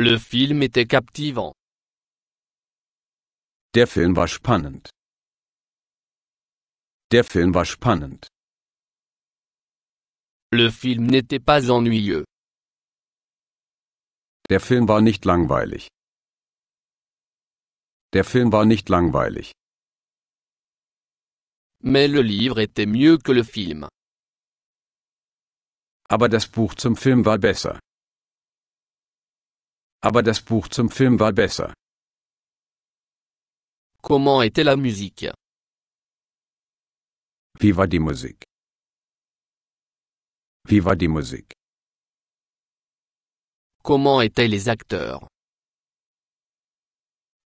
Le film était captivant. Der Film war spannend. Der Film war spannend. Le film n'était pas ennuyeux. Der Film war nicht langweilig. Der Film war nicht langweilig. Mais le livre était mieux que le film. Aber das Buch zum Film war besser. Aber das Buch zum Film war besser. Comment était la musique? Wie war die Musik? Wie war die Musik? Comment étaient les acteurs?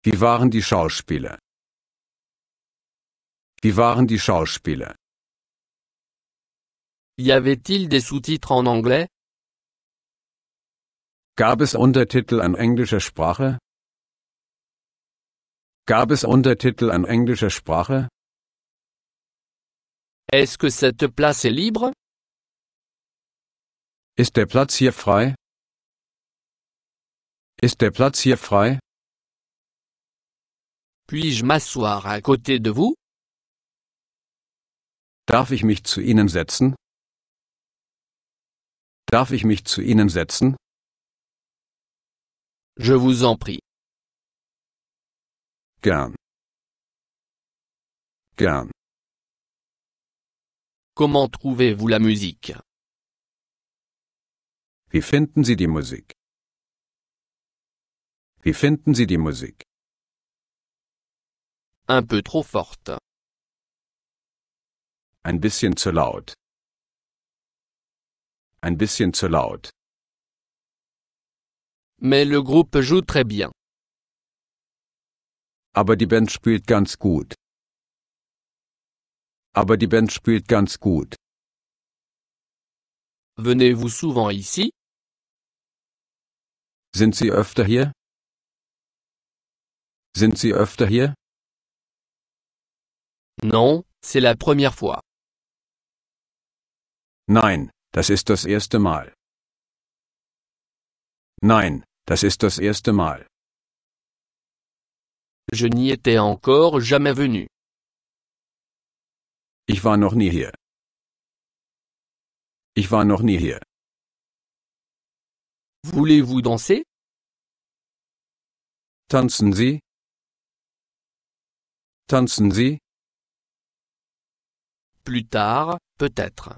Wie waren die Schauspieler? Wie waren die Schauspieler? Y avait-il des sous-titres en anglais? Gab es Untertitel an englischer Sprache? Gab es Untertitel an englischer Sprache? Est-ce que cette place est libre? Ist der Platz hier frei? Ist der Platz hier frei? Puis-je m'asseoir à côté de vous? Darf ich mich zu Ihnen setzen? Darf ich mich zu Ihnen setzen? Je vous en prie. Gern. Gern. Comment trouvez-vous la musique Wie finden Sie die Musik? Wie finden Sie die Musik? Un peu trop forte. Ein bisschen zu laut. Ein bisschen zu laut. Mais le groupe joue très bien. Aber die Band spielt ganz gut. Aber die Band spielt ganz gut. Venez-vous souvent ici? Sind Sie öfter hier? Sind Sie öfter hier? Non, c'est la première fois. Nein, das ist das erste Mal. Nein, Das ist das erste Mal. Je n'y étais encore jamais venu. Ich war noch nie hier. Ich war noch nie hier. Voulez-vous danser? Tanzen Sie? Tanzen Sie? Plus tard, peut-être.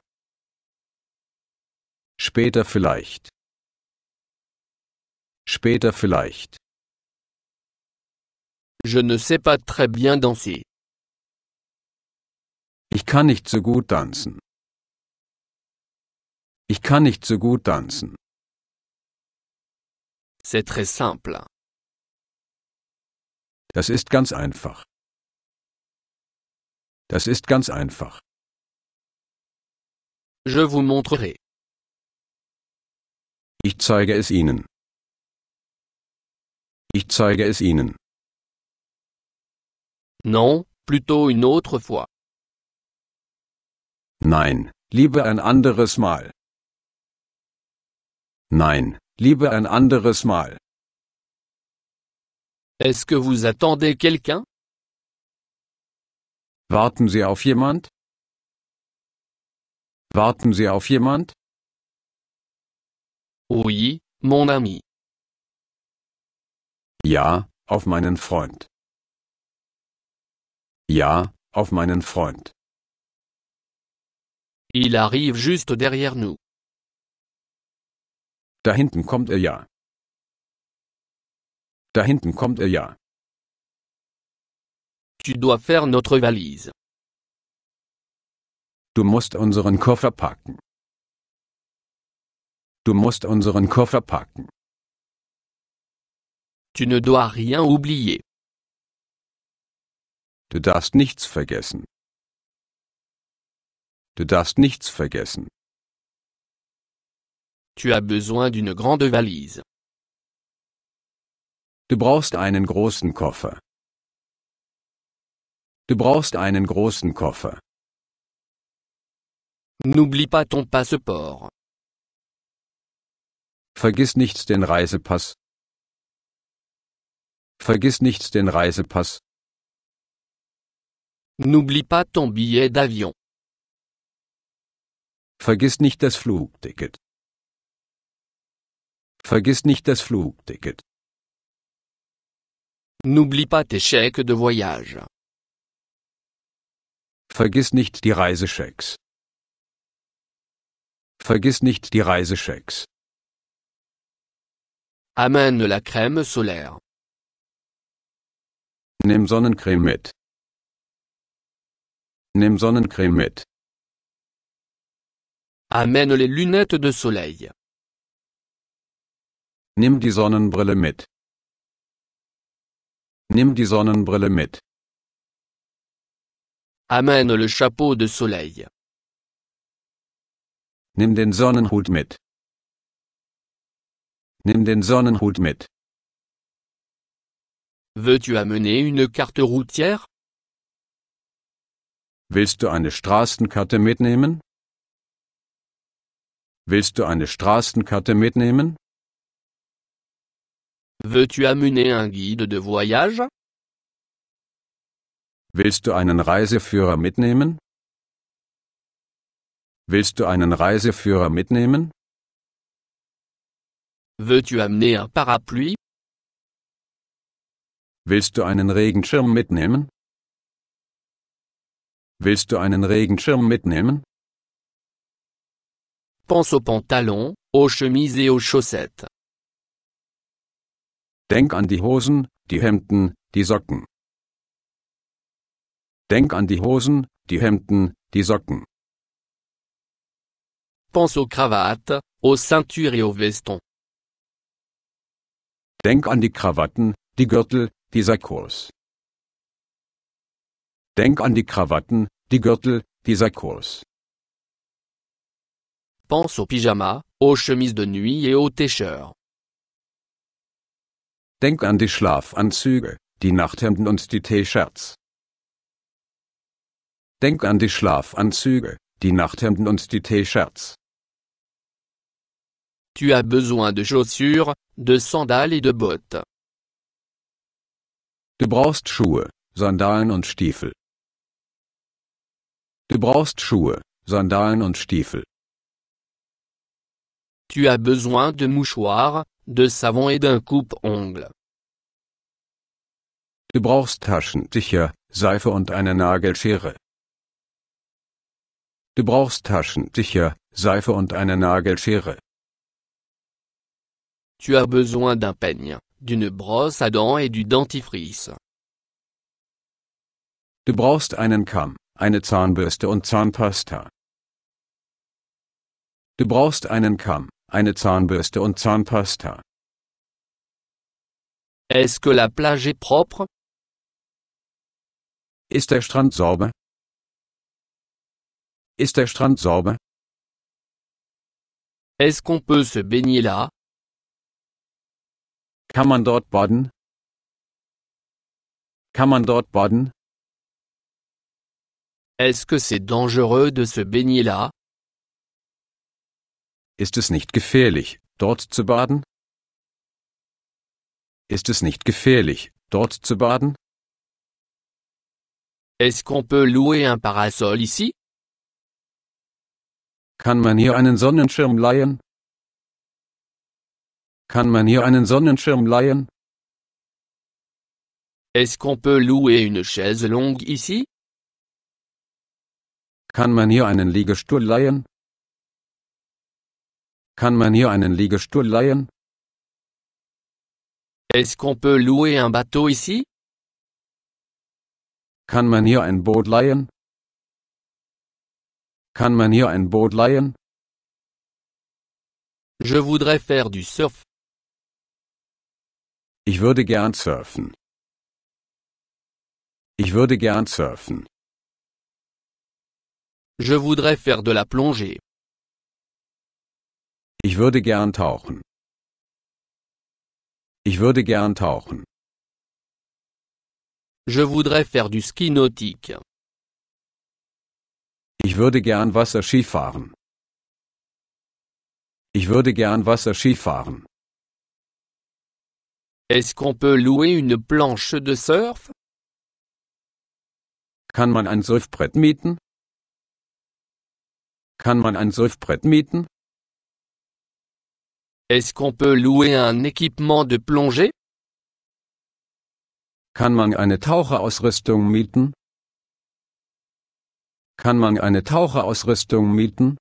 Später vielleicht. Später vielleicht. Je ne sais pas très bien danser. Ich kann nicht so gut tanzen. Ich kann nicht so gut tanzen. C'est très simple. Das ist ganz einfach. Das ist ganz einfach. Je vous montrerai. Ich zeige es Ihnen. Ich zeige es Ihnen. Non, plutôt une autre fois. Nein, lieber ein anderes Mal. Nein, lieber ein anderes Mal. Est-ce que vous attendez quelqu'un? Warten Sie auf jemand? Warten Sie auf jemand? Oui, mon ami. Ja, auf meinen Freund. Ja, auf meinen Freund. Il arrive juste derrière nous. Da hinten kommt er ja. Da hinten kommt er ja. Tu dois faire notre valise. Du musst unseren Koffer packen. Du musst unseren Koffer packen. Tu ne dois rien oublier. Du darfst nichts vergessen. Du darfst nichts vergessen. Tu as besoin d'une grande valise. Du brauchst einen großen Koffer. Du brauchst einen großen Koffer. N'oublie pas ton passeport. Vergiss nicht den Reisepass. Vergiss nicht den Reisepass. N'oublie pas ton billet d'avion. Vergiss nicht das Flugticket. Vergiss nicht das Flugticket. N'oublie pas tes chèques de voyage. Vergiss nicht die Reisechecks. Vergiss nicht die Reisechecks. Amène la crème solaire. Nimm Sonnencreme mit. Nimm Sonnencreme mit. Amène les lunettes de soleil. Nimm die Sonnenbrille mit. Nimm die Sonnenbrille mit. Amène le chapeau de soleil. Nimm den Sonnenhut mit. Nimm den Sonnenhut mit. Veux-tu amener une carte routière? Willst du eine Straßenkarte mitnehmen? Willst du eine Straßenkarte mitnehmen? Veux-tu amener un guide de voyage? Willst du einen Reiseführer mitnehmen? Willst du einen Reiseführer mitnehmen? Veux-tu amener un parapluie? Willst du einen Regenschirm mitnehmen? Willst du einen Regenschirm mitnehmen? Pense aux pantalons, aux chemises et aux chaussettes. Denk an die Hosen, die Hemden, die Socken. Denk an die Hosen, die Hemden, die Socken. Pense aux cravates, aux ceintures et aux vestons. Denk an die Krawatten, die Gürtel, dieser Kurs. Denk an die Krawatten, die Gürtel, dieser Kurs. Pense aux pyjamas, aux chemises de nuit et aux t-shirts. Denk an die Schlafanzüge, die Nachthemden und die T-Shirts. Denk an die Schlafanzüge, die Nachthemden und die T-Shirts. Tu as besoin de chaussures, de sandales et de bottes. Du brauchst Schuhe, Sandalen und Stiefel. Du brauchst Schuhe, Sandalen und Stiefel. Tu as besoin de mouchoir, de savon et d'un coupe-ongle. Du brauchst Taschentücher, Seife und eine Nagelschere. Du brauchst Taschentücher, Seife und eine Nagelschere. Tu as besoin d'un peigne, d'une brosse à dents et du dentifrice. Du brauchst einen Kamm, eine Zahnbürste und Zahnpasta. Du brauchst einen Kamm, eine Zahnbürste und Zahnpasta. Est-ce que la plage est propre? Ist der Strand sauber? Ist der Strand sauber? Est-ce qu'on peut se baigner là? Kann man dort baden? Kann man dort baden? Est-ce que c'est dangereux de se baigner là? Ist es nicht gefährlich, dort zu baden? Ist es nicht gefährlich, dort zu baden? Est-ce qu'on peut louer un parasol ici? Kann man hier einen Sonnenschirm leihen? Kann man hier einen Sonnenschirm leihen? Est-ce qu'on peut louer une chaise longue ici? Kann man hier einen Liegestuhl leihen? Kann man hier einen Liegestuhl leihen? Est-ce qu'on peut louer un bateau ici? Kann man hier ein Boot leihen? Kann man hier ein Boot leihen? Je voudrais faire du surf. Ich würde gern surfen. Ich würde gern surfen. Je voudrais faire de la plongée. Ich würde gern tauchen. Ich würde gern tauchen. Je voudrais faire du ski nautique. Ich würde gern Wasserski fahren. Ich würde gern Wasserski fahren. Est-ce qu'on peut louer une planche de surf? Kann man ein Surfbrett mieten? Kann man ein Surfbrett mieten? Est-ce qu'on peut louer un équipement de plongée? Kann man eine Taucherausrüstung mieten? Kann man eine Taucherausrüstung mieten?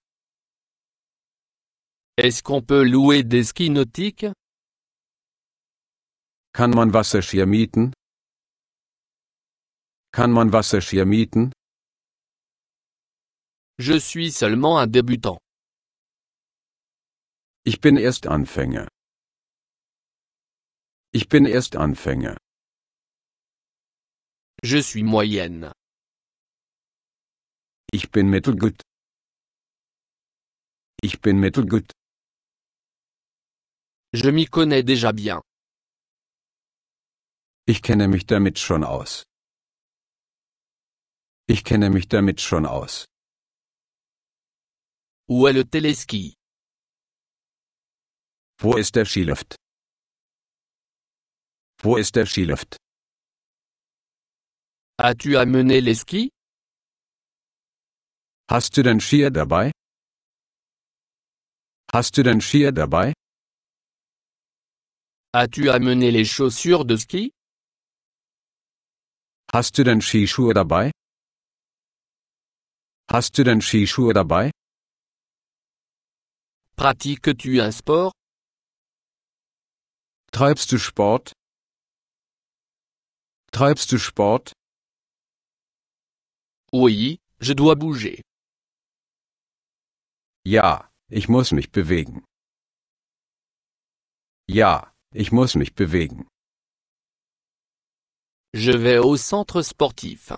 Est-ce qu'on peut louer des skis nautiques? Kann man Wasserskier mieten? Kann man Wasserskier mieten? Je suis seulement un débutant. Ich bin erst Anfänger. Ich bin erst Anfänger. Je suis moyenne. Ich bin mittelgut. Ich bin mittelgut. Je m'y connais déjà bien. Ich kenne mich damit schon aus. Ich kenne mich damit schon aus. Où est le téléski? Wo ist der Skilift? Wo ist der Skilift? As-tu amené les skis? Hast du den Skier dabei? Hast du den Skier dabei? As-tu amené les chaussures de ski? Hast du denn Skischuhe dabei? Hast du denn Skischuhe dabei? Pratiques tu un sport? Treibst du Sport? Treibst du Sport? Oui, je dois bouger. Ja, ich muss mich bewegen. Ja, ich muss mich bewegen. Je vais au centre sportif.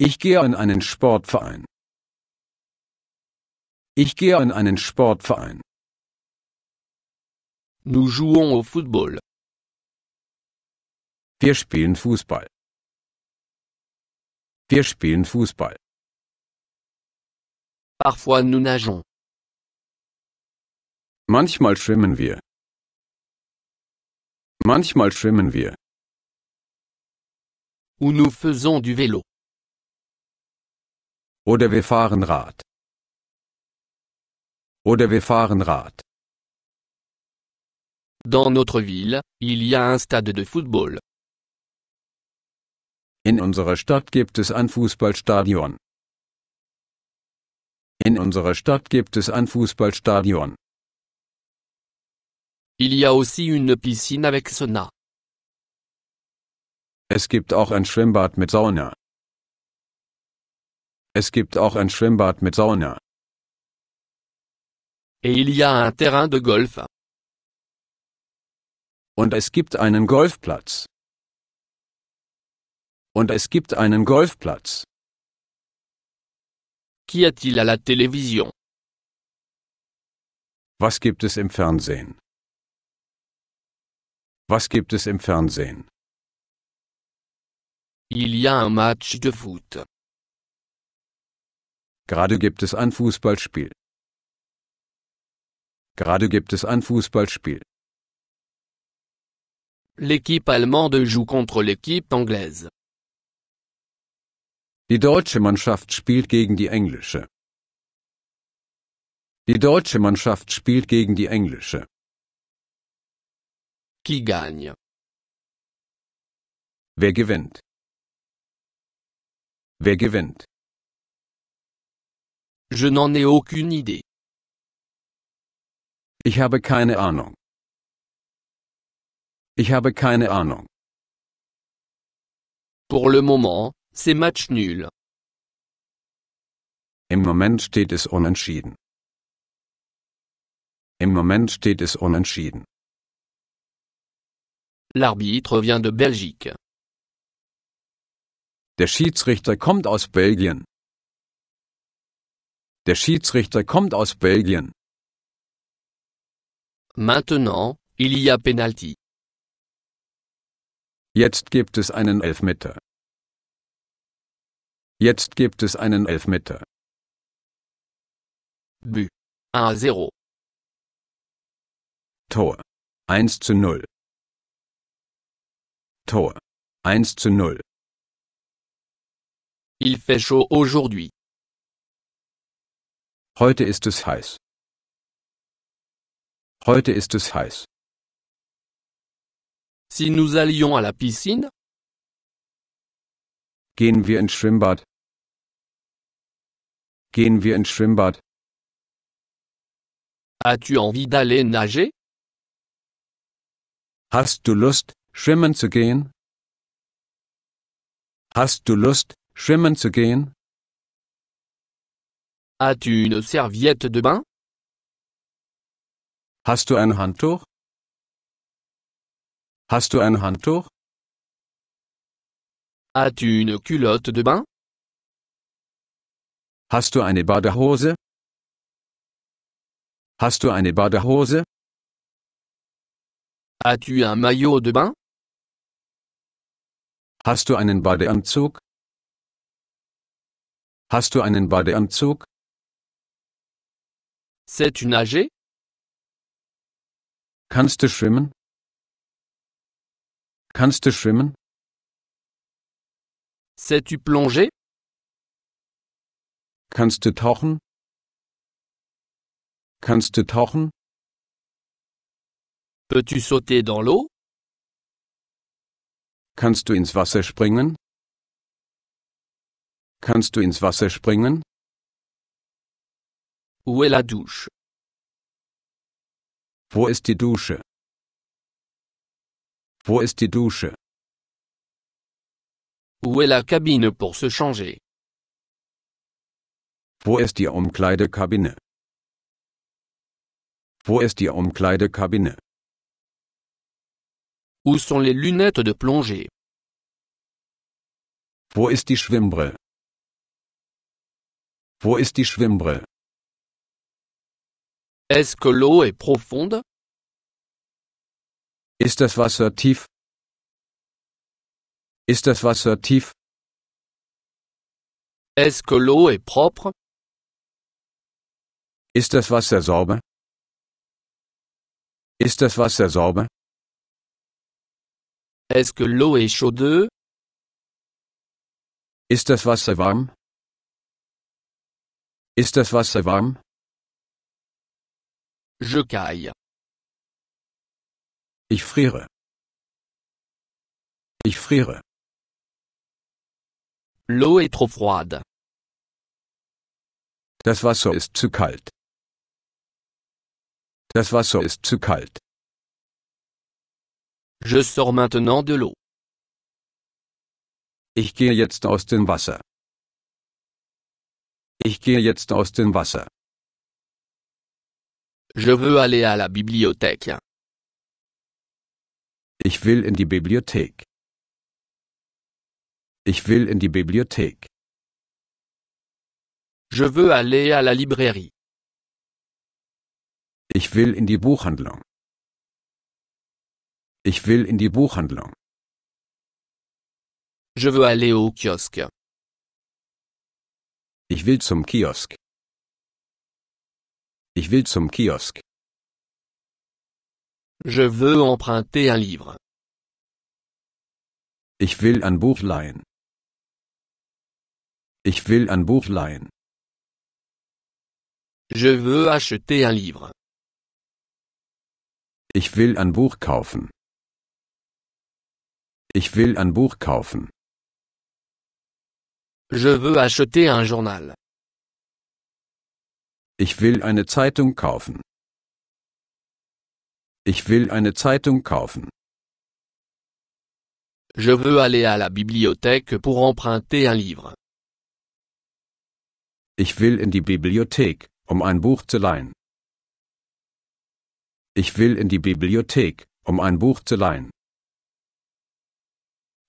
Ich gehe in einen Sportverein. Ich gehe in einen Sportverein. Nous jouons au football. Wir spielen Fußball. Wir spielen Fußball. Parfois nous nageons. Manchmal schwimmen wir. Manchmal schwimmen wir. Ou nous faisons du vélo. Oder wir fahren Rad. Oder wir fahren Rad. Dans notre ville, il y a un stade de football. In unserer Stadt gibt es ein Fußballstadion. In unserer Stadt gibt es ein Fußballstadion. Il y a aussi une piscine avec sauna. Es gibt auch ein Schwimmbad mit Sauna. Es gibt auch ein Schwimmbad mit Sauna. Et il y a un terrain de golf. Und es gibt einen Golfplatz. Und es gibt einen Golfplatz. Qui a-t-il à la télévision Was gibt es im Fernsehen? Was gibt es im Fernsehen? Il y a un match de foot. Gerade gibt es ein Fußballspiel. Gerade gibt es ein Fußballspiel. L'équipe allemande joue contre l'équipe anglaise. Die deutsche Mannschaft spielt gegen die englische. Die deutsche Mannschaft spielt gegen die englische. Qui gagne? Wer gewinnt? Wer gewinnt? Je n'en ai aucune idée. Ich habe keine Ahnung. Ich habe keine Ahnung. Pour le moment, c'est match nul. Im Moment steht es unentschieden. Im Moment steht es unentschieden. L'arbitre vient de Belgique. Der Schiedsrichter kommt aus Belgien. Der Schiedsrichter kommt aus Belgien. Maintenant, il y a penalty. Jetzt gibt es einen Elfmeter. Jetzt gibt es einen Elfmeter. Bü. 1-0. Tor. 1 0. Tor. 1 zu 0. Il fait chaud aujourd'hui. Heute ist es heiß. Heute ist es heiß. Si nous allions à la piscine, Gehen wir ins Schwimmbad. Gehen wir ins Schwimmbad. as-tu envie d'aller nager Hast du Lust, schwimmen zu gehen? Hast du Lust, schwimmen zu gehen? As-tu une serviette de bain? Hast du ein Handtuch? Hast du ein Handtuch? As-tu une culotte de bain? Hast du eine Badehose? Hast du eine Badehose? As-tu un maillot de bain? Hast du einen Badeanzug? Hast du einen Badeanzug? Sais-tu nager? Kannst du schwimmen? Kannst du schwimmen? Sais-tu plonger? Kannst du tauchen? Kannst du tauchen? Peux-tu sauter dans l'eau? Kannst du ins Wasser springen? Kannst du ins Wasser springen? Où est la douche? Wo ist die Dusche? Wo ist die Dusche? Où est la cabine pour se changer? Wo ist die Umkleidekabine? Wo ist die Umkleidekabine? Où sont les lunettes de plongée? Wo ist die Schwimmbrille? Wo ist die Schwimmbrille? Est-ce que l'eau est profonde? Ist das Wasser tief? Ist das Wasser tief? Est-ce que l'eau est propre? Ist das Wasser sauber? Ist das Wasser sauber? Est-ce que l'eau est chaude? Ist das Wasser warm? Ist das Wasser warm? Je caille. Ich friere. Ich friere. L'eau est trop froide. Das Wasser ist zu kalt. Das Wasser ist zu kalt. Je sors maintenant de l'eau. Ich gehe jetzt aus dem Wasser. Ich gehe jetzt aus dem Wasser. Je veux aller à la bibliothèque. Ich will in die Bibliothek. Ich will in die Bibliothek. Je veux aller à la librairie. Ich will in die Buchhandlung. Ich will in die Buchhandlung. Je veux aller au kiosque. Ich will zum Kiosk. Ich will zum Kiosk. Je veux emprunter un livre. Ich will ein Buch leihen. Ich will ein Buch leihen. Je veux acheter un livre. Ich will ein Buch kaufen. Ich will ein Buch kaufen. Je veux acheter un journal. Ich will eine Zeitung kaufen. Ich will eine Zeitung kaufen. Je veux aller à la bibliothèque pour emprunter un livre. Ich will in die Bibliothek, um ein Buch zu leihen. Ich will in die Bibliothek, um ein Buch zu leihen.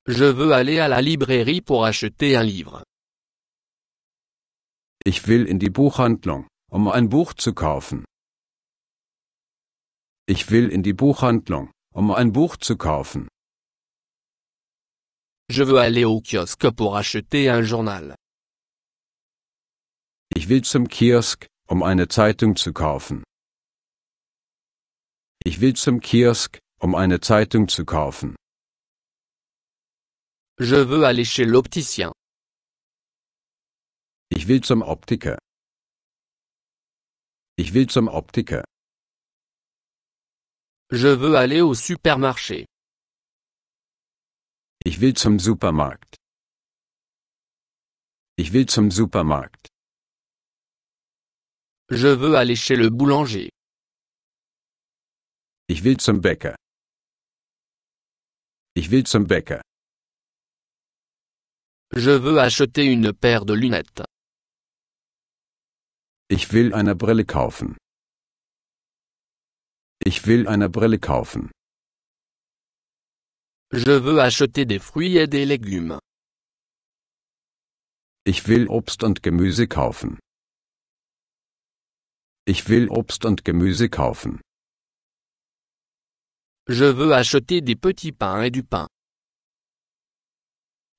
Je veux aller à la librairie pour acheter un livre. Ich will in die Buchhandlung, um ein Buch zu kaufen. Ich will in die Buchhandlung, um ein Buch zu kaufen. Je veux aller au kiosque pour acheter un journal. Ich will zum Kiosk, um eine Zeitung zu kaufen. Ich will zum Kiosk, um eine Zeitung zu kaufen. Je veux aller chez l'opticien. Ich will zum Optiker. Ich will zum Optiker. Je veux aller au supermarché. Ich will zum Supermarkt. Ich will zum Supermarkt. Je veux aller chez le boulanger. Ich will zum Bäcker. Ich will zum Bäcker. Je veux acheter une paire de lunettes. Ich will eine Brille kaufen. Ich will eine Brille kaufen. Je veux acheter des fruits et des légumes. Ich will Obst und Gemüse kaufen. Ich will Obst und Gemüse kaufen. Je veux acheter des petits pains et du pain.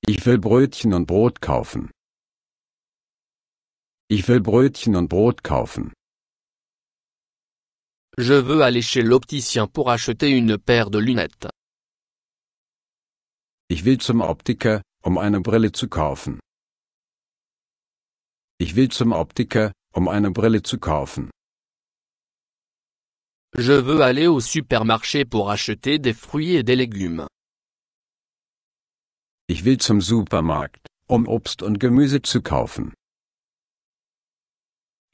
Ich will Brötchen und Brot kaufen. Ich will Brötchen und Brot kaufen. Je veux aller chez l'opticien pour acheter une paire de lunettes. Ich will zum Optiker, um eine Brille zu kaufen. Ich will zum Optiker, um eine Brille zu kaufen. Je veux aller au supermarché pour acheter des fruits et des légumes. Ich will zum Supermarkt, um Obst und Gemüse zu kaufen.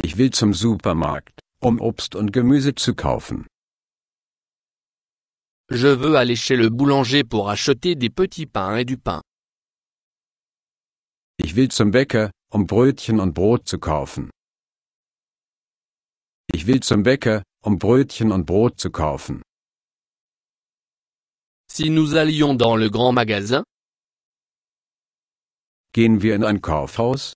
Ich will zum Supermarkt, um Obst und Gemüse zu kaufen. Je veux aller chez le boulanger pour acheter des petits pains et du pain. Ich will zum Bäcker, um Brötchen und Brot zu kaufen. Ich will zum Bäcker, um Brötchen und Brot zu kaufen. Si nous allions dans le grand magasin, Gehen wir in ein Kaufhaus?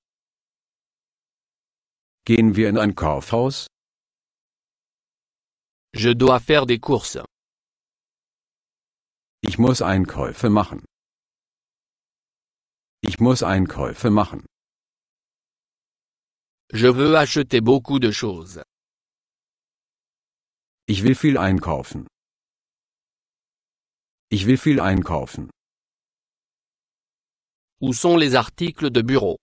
Gehen wir in ein Kaufhaus? Je dois faire des courses. Ich muss Einkäufe machen. Ich muss Einkäufe machen. Je veux acheter beaucoup de choses. Ich will viel einkaufen. Ich will viel einkaufen. Où sont les articles de bureau?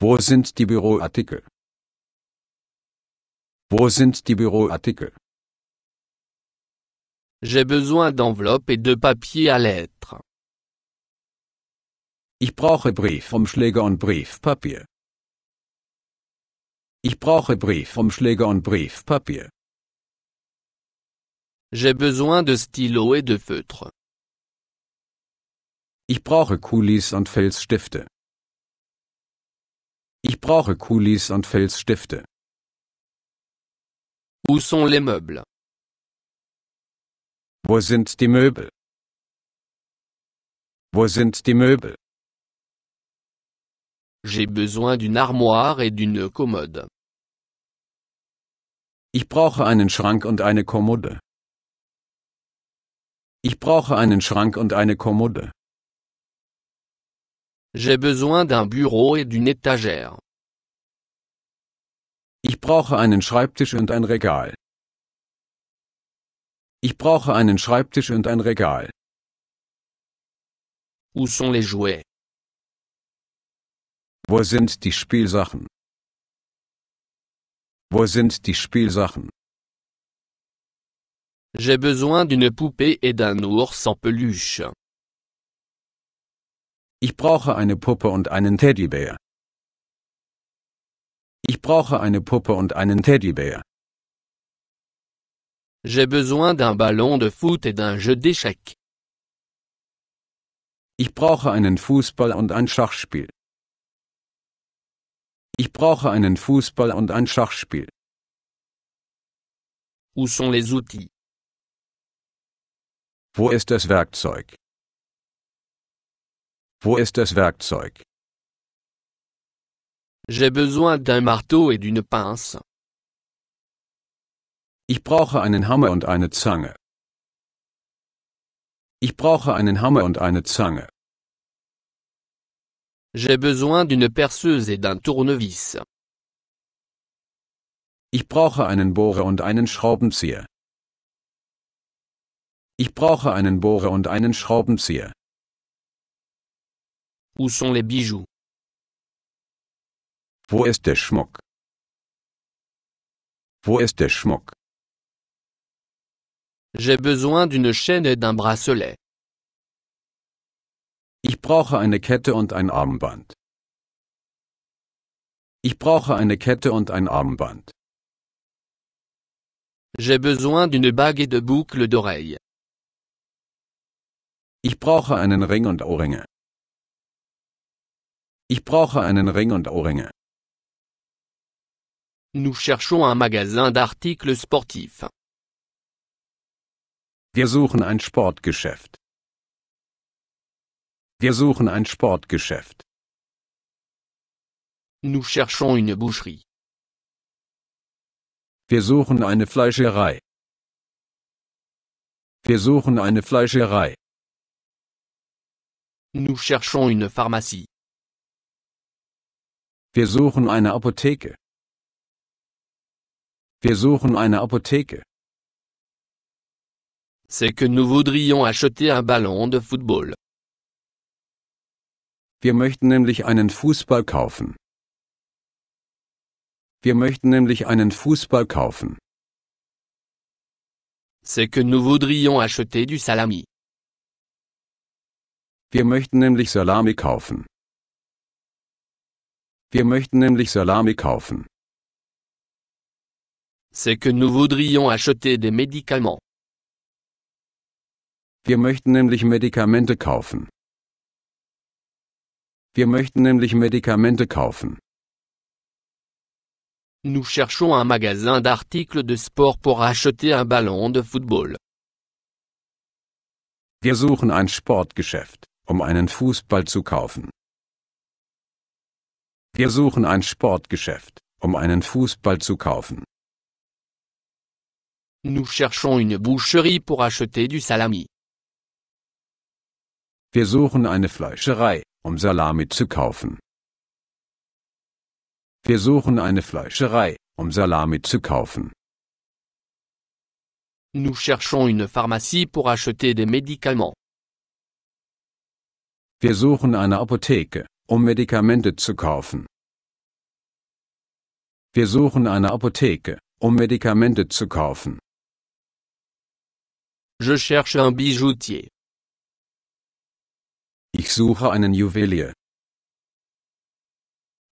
Wo sind die Büroartikel? Wo sind die Büroartikel? J'ai besoin d'enveloppes et de papier à lettres. Ich brauche Briefumschläge und Briefpapier. Ich brauche Briefumschläge und Briefpapier. J'ai besoin de stylos et de feutres. Ich brauche Kulis und Filzstifte. Ich brauche Kulis und Filzstifte. Où sont les meubles? Wo sind die Möbel? Wo sind die Möbel? J'ai besoin d'une armoire et d'une commode. Ich brauche einen Schrank und eine Kommode. Ich brauche einen Schrank und eine Kommode. J'ai besoin d'un bureau et d'une étagère. Ich brauche einen Schreibtisch und ein Regal. Ich brauche einen Schreibtisch und ein Regal. Où sont les jouets? Wo sind die Spielsachen? Wo sind die Spielsachen? J'ai besoin d'une poupée et d'un ours en peluche. Ich brauche eine Puppe und einen Teddybär. Ich brauche eine Puppe und einen Teddybär. J'ai besoin d'un ballon de foot et d'un jeu d'échecs. Ich brauche einen Fußball und ein Schachspiel. Ich brauche einen Fußball und ein Schachspiel. Où sont les outils? Wo ist das Werkzeug? Wo ist das Werkzeug? J'ai besoin d'un marteau et d'une pince. Ich brauche einen Hammer und eine Zange. Ich brauche einen Hammer und eine Zange. J'ai besoin d'une perceuse et d'un tournevis. Ich brauche einen Bohrer und einen Schraubenzieher. Ich brauche einen Bohrer und einen Schraubenzieher. Où sont les bijoux? Wo ist der Schmuck? Wo ist der Schmuck? J'ai besoin d'une chaîne et d'un bracelet. Ich brauche eine Kette und ein Armband. Ich brauche eine Kette und ein Armband. J'ai besoin d'une bague et de boucles d'oreilles. Ich brauche einen Ring und Ohrringe. Ich brauche einen Ring und Ohrringe. Nous cherchons un magasin d'articles sportifs. Wir suchen ein Sportgeschäft. Wir suchen ein Sportgeschäft. Nous cherchons une boucherie. Wir suchen eine Fleischerei. Wir suchen eine Fleischerei. Nous cherchons une pharmacie. Wir suchen eine Apotheke. Wir suchen eine Apotheke. C'est que nous voudrions acheter un ballon de football. Wir möchten nämlich einen Fußball kaufen. Wir möchten nämlich einen Fußball kaufen. C'est que nous voudrions acheter du salami. Wir möchten nämlich Salami kaufen. Wir möchten nämlich Salami kaufen. C'est que nous voudrions acheter des médicaments. Wir möchten nämlich Medikamente kaufen. Wir möchten nämlich Medikamente kaufen. Nous cherchons un magasin d'articles de sport pour acheter un ballon de football. Wir suchen ein Sportgeschäft, um einen Fußball zu kaufen. Wir suchen ein Sportgeschäft, um einen Fußball zu kaufen. Nous cherchons une boucherie pour acheter du salami. Wir suchen eine Fleischerei, um Salami zu kaufen. Wir suchen eine Fleischerei, um Salami zu kaufen. Nous cherchons une pharmacie pour acheter des médicaments. Wir suchen eine Apotheke, um Medikamente zu kaufen. Wir suchen eine Apotheke, um Medikamente zu kaufen. Je cherche un bijoutier. Ich suche einen Juwelier.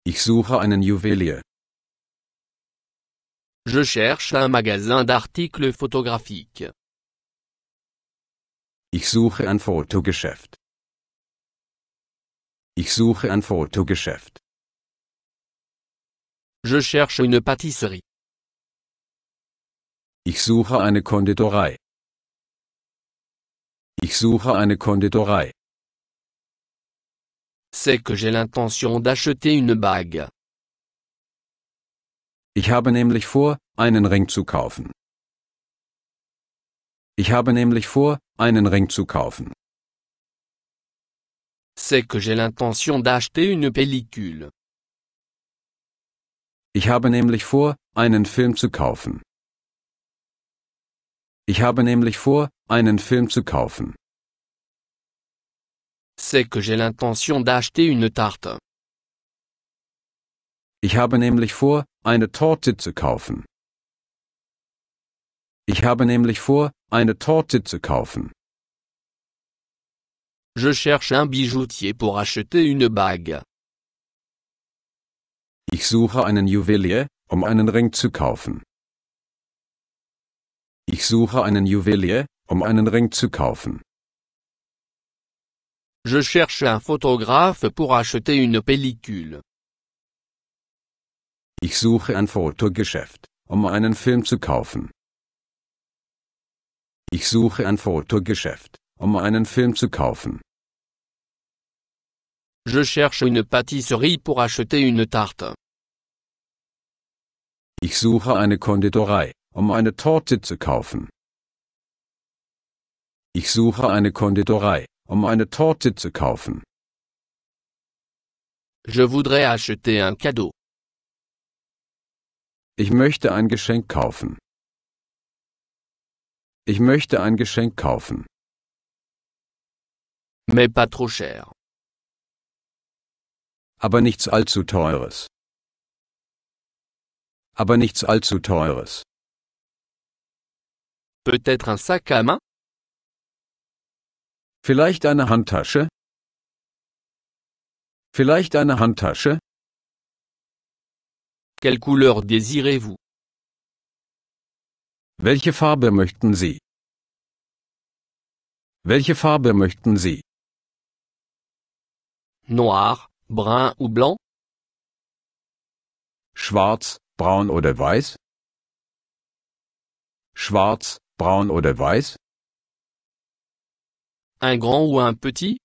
Ich suche einen Juwelier. Je cherche un magasin d'articles photographiques. Ich suche ein Fotogeschäft. Ich suche ein Fotogeschäft. Je cherche une pâtisserie. Ich suche eine Konditorei. Ich suche eine Konditorei. C'est que j'ai l'intention d'acheter une bague. Ich habe nämlich vor, einen Ring zu kaufen. Ich habe nämlich vor, einen Ring zu kaufen. C'est que j'ai l'intention d'acheter une pellicule. Ich habe nämlich vor, einen Film zu kaufen. Ich habe nämlich vor, einen Film zu kaufen. C'est que j'ai l'intention d'acheter une tarte. Ich habe nämlich vor, eine Torte zu kaufen. Ich habe nämlich vor, eine Torte zu kaufen. Je cherche un bijoutier pour acheter une bague. Ich suche einen Juwelier, um einen Ring zu kaufen. Ich suche einen Juwelier, um einen Ring zu kaufen. Je cherche un photographe pour acheter une pellicule. Ich suche ein Fotogeschäft, um einen Film zu kaufen. Ich suche ein Fotogeschäft, um einen Film zu kaufen. Je cherche une pâtisserie pour acheter une tarte. Ich suche eine Konditorei, um eine Torte zu kaufen. Ich suche eine Konditorei, um eine Torte zu kaufen. Je voudrais acheter un cadeau. Ich möchte ein Geschenk kaufen. Ich möchte ein Geschenk kaufen. Mais pas trop cher. Aber nichts allzu teures. Aber nichts allzu teures. Peut-être un sac à main? Vielleicht eine Handtasche? Vielleicht eine Handtasche? Quelle couleur désirez-vous? Welche Farbe möchten Sie? Welche Farbe möchten Sie? Noir, brun ou blanc? Schwarz, braun oder weiß? Schwarz, braun oder weiß? Un grand ou un petit?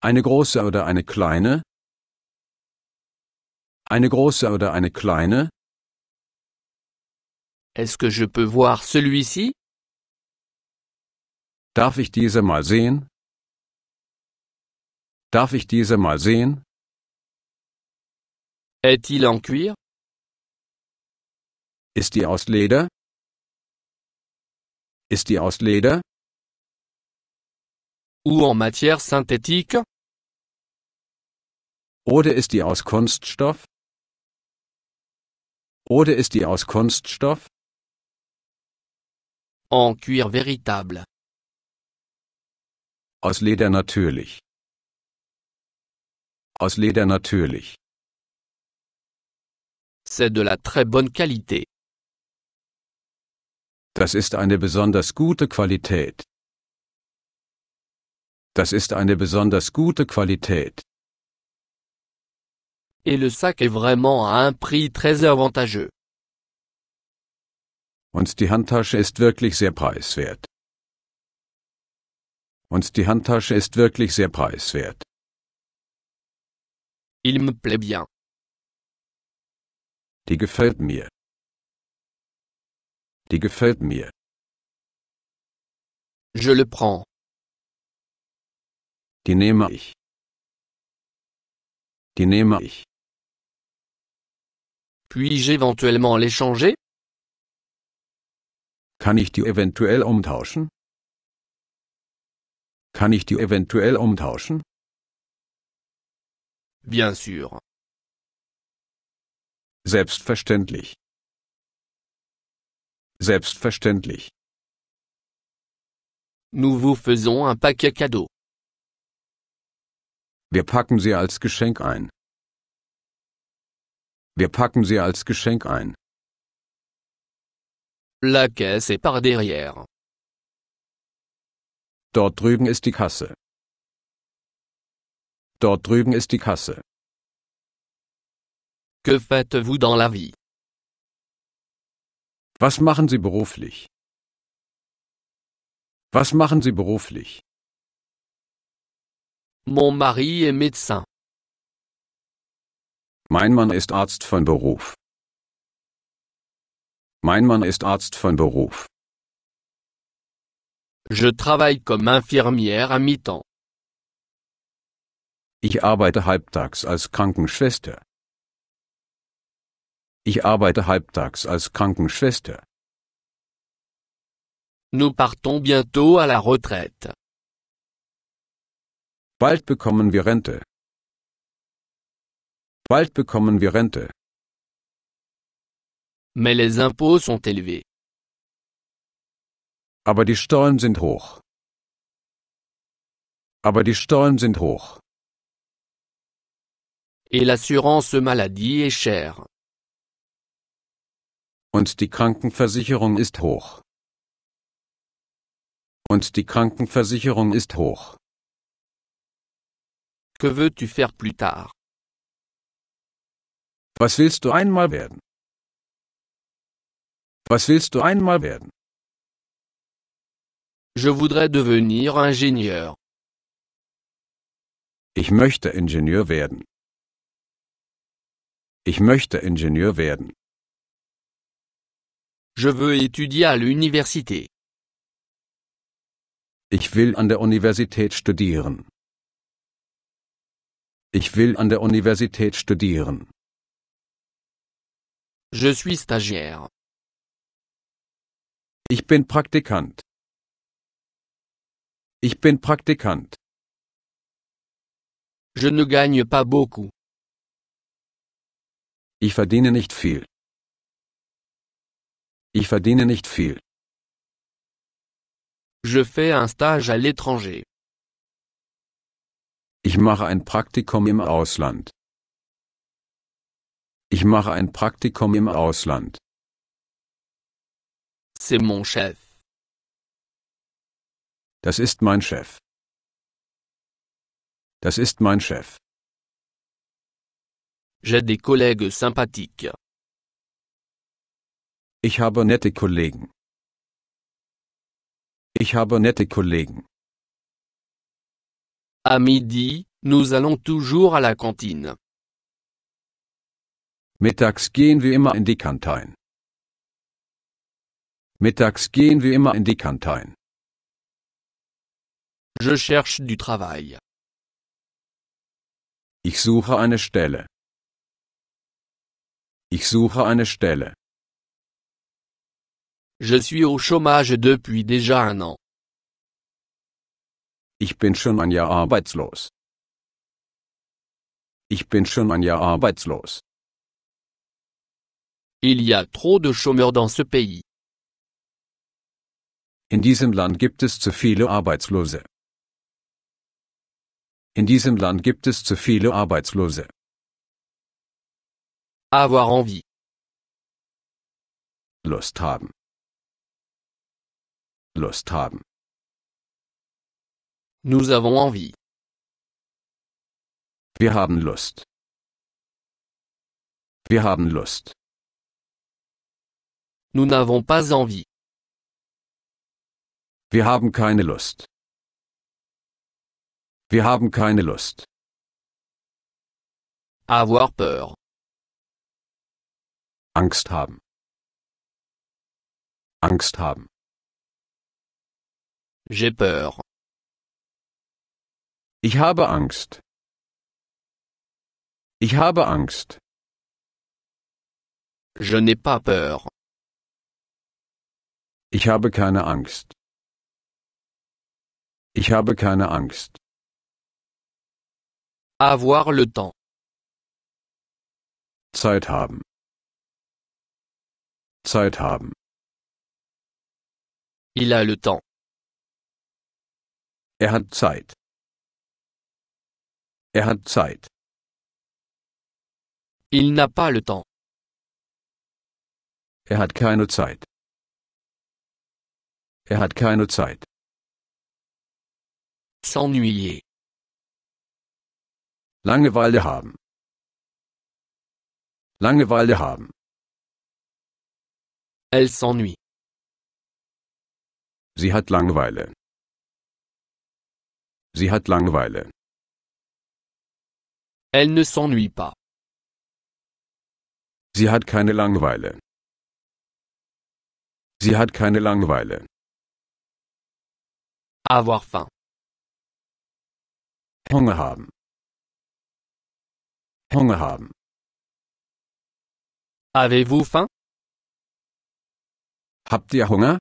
Eine große oder eine kleine? Eine große oder eine kleine? Est-ce que je peux voir celui-ci? Darf ich diese mal sehen? Darf ich diese mal sehen? Est-il en cuir? Ist die aus Leder? Ist die aus Leder? Ou en matière synthétique? Oder ist die aus Kunststoff? Oder ist die aus Kunststoff? En cuir véritable. Aus Leder natürlich. Aus Leder natürlich. C'est de la très bonne qualité. Das ist eine besonders gute Qualität. Das ist eine besonders gute Qualität. Et le sac est vraiment à un prix très avantageux. Und die Handtasche ist wirklich sehr preiswert. Und die Handtasche ist wirklich sehr preiswert. Il me plaît bien. Die gefällt mir. Die gefällt mir. Je le prends. Die nehme ich. Die nehme ich. Puis-je éventuellement l'échanger? Kann ich die eventuell umtauschen? Kann ich die eventuell umtauschen? Bien sûr. Selbstverständlich. Selbstverständlich. Nous vous faisons un paquet cadeau. Wir packen sie als Geschenk ein. Wir packen sie als Geschenk ein. La caisse est par derrière. Dort drüben ist die Kasse. Dort drüben ist die Kasse. Que faites-vous dans la vie? Was machen Sie beruflich? Was machen Sie beruflich? Mon mari est médecin. Mein Mann ist Arzt von Beruf. Mein Mann ist Arzt von Beruf. Je travaille comme infirmière à mi-temps. Ich arbeite halbtags als Krankenschwester. Ich arbeite halbtags als Krankenschwester. Nous partons bientôt à la retraite. Bald bekommen wir Rente. Bald bekommen wir Rente. Mais les impôts sont élevés. Aber die Steuern sind hoch. Aber die Steuern sind hoch. Et l'assurance maladie est chère. Und die Krankenversicherung ist hoch. Und die Krankenversicherung ist hoch. Que veux-tu faire plus tard? Was willst du einmal werden? Was willst du einmal werden? Je voudrais devenir ingénieur. Ich möchte Ingenieur werden. Ich möchte Ingenieur werden. Je veux étudier à l'université. Ich will an der Universität studieren. Ich will an der Universität studieren. Je suis stagiaire. Ich bin Praktikant. Ich bin Praktikant. Je ne gagne pas beaucoup. Ich verdiene nicht viel. Ich verdiene nicht viel. Je fais un stage à l'étranger. Ich mache ein Praktikum im Ausland. Ich mache ein Praktikum im Ausland. C'est mon chef. Das ist mein Chef. Das ist mein Chef. J'ai des collègues sympathiques. Ich habe nette Kollegen. Ich habe nette Kollegen. À midi, nous allons toujours à la cantine. Mittags gehen wir immer in die Kantine. Mittags gehen wir immer in die Kantine. Je cherche du travail. Ich suche eine Stelle. Ich suche eine Stelle. Je suis au chômage depuis déjà un an. Ich bin schon ein Jahr arbeitslos. Ich bin schon ein Jahr arbeitslos. Il y a trop de chômeurs dans ce pays. In diesem Land gibt es zu viele Arbeitslose. In diesem Land gibt es zu viele Arbeitslose. Avoir envie. Lust haben. Lust haben. Nous avons envie. Wir haben Lust. Wir haben Lust. Nous n'avons pas envie. Wir haben keine Lust. Wir haben keine Lust. Avoir peur. Angst haben. Angst haben. J'ai peur. Ich habe Angst. Ich habe Angst. Je n'ai pas peur. Ich habe keine Angst. Ich habe keine Angst. Avoir le temps. Zeit haben. Zeit haben. Il a le temps. Er hat Zeit. Er hat Zeit. Il n'a pas le temps. Er hat keine Zeit. Er hat keine Zeit. S'ennuyer. Langeweile haben. Langeweile haben. Elle s'ennuie. Sie hat Langeweile. Sie hat Langeweile. Elle ne s'ennuie pas. Sie hat keine Langeweile. Sie hat keine Langeweile. Avoir faim. Hunger haben. Hunger haben. Avez-vous faim? Habt ihr Hunger?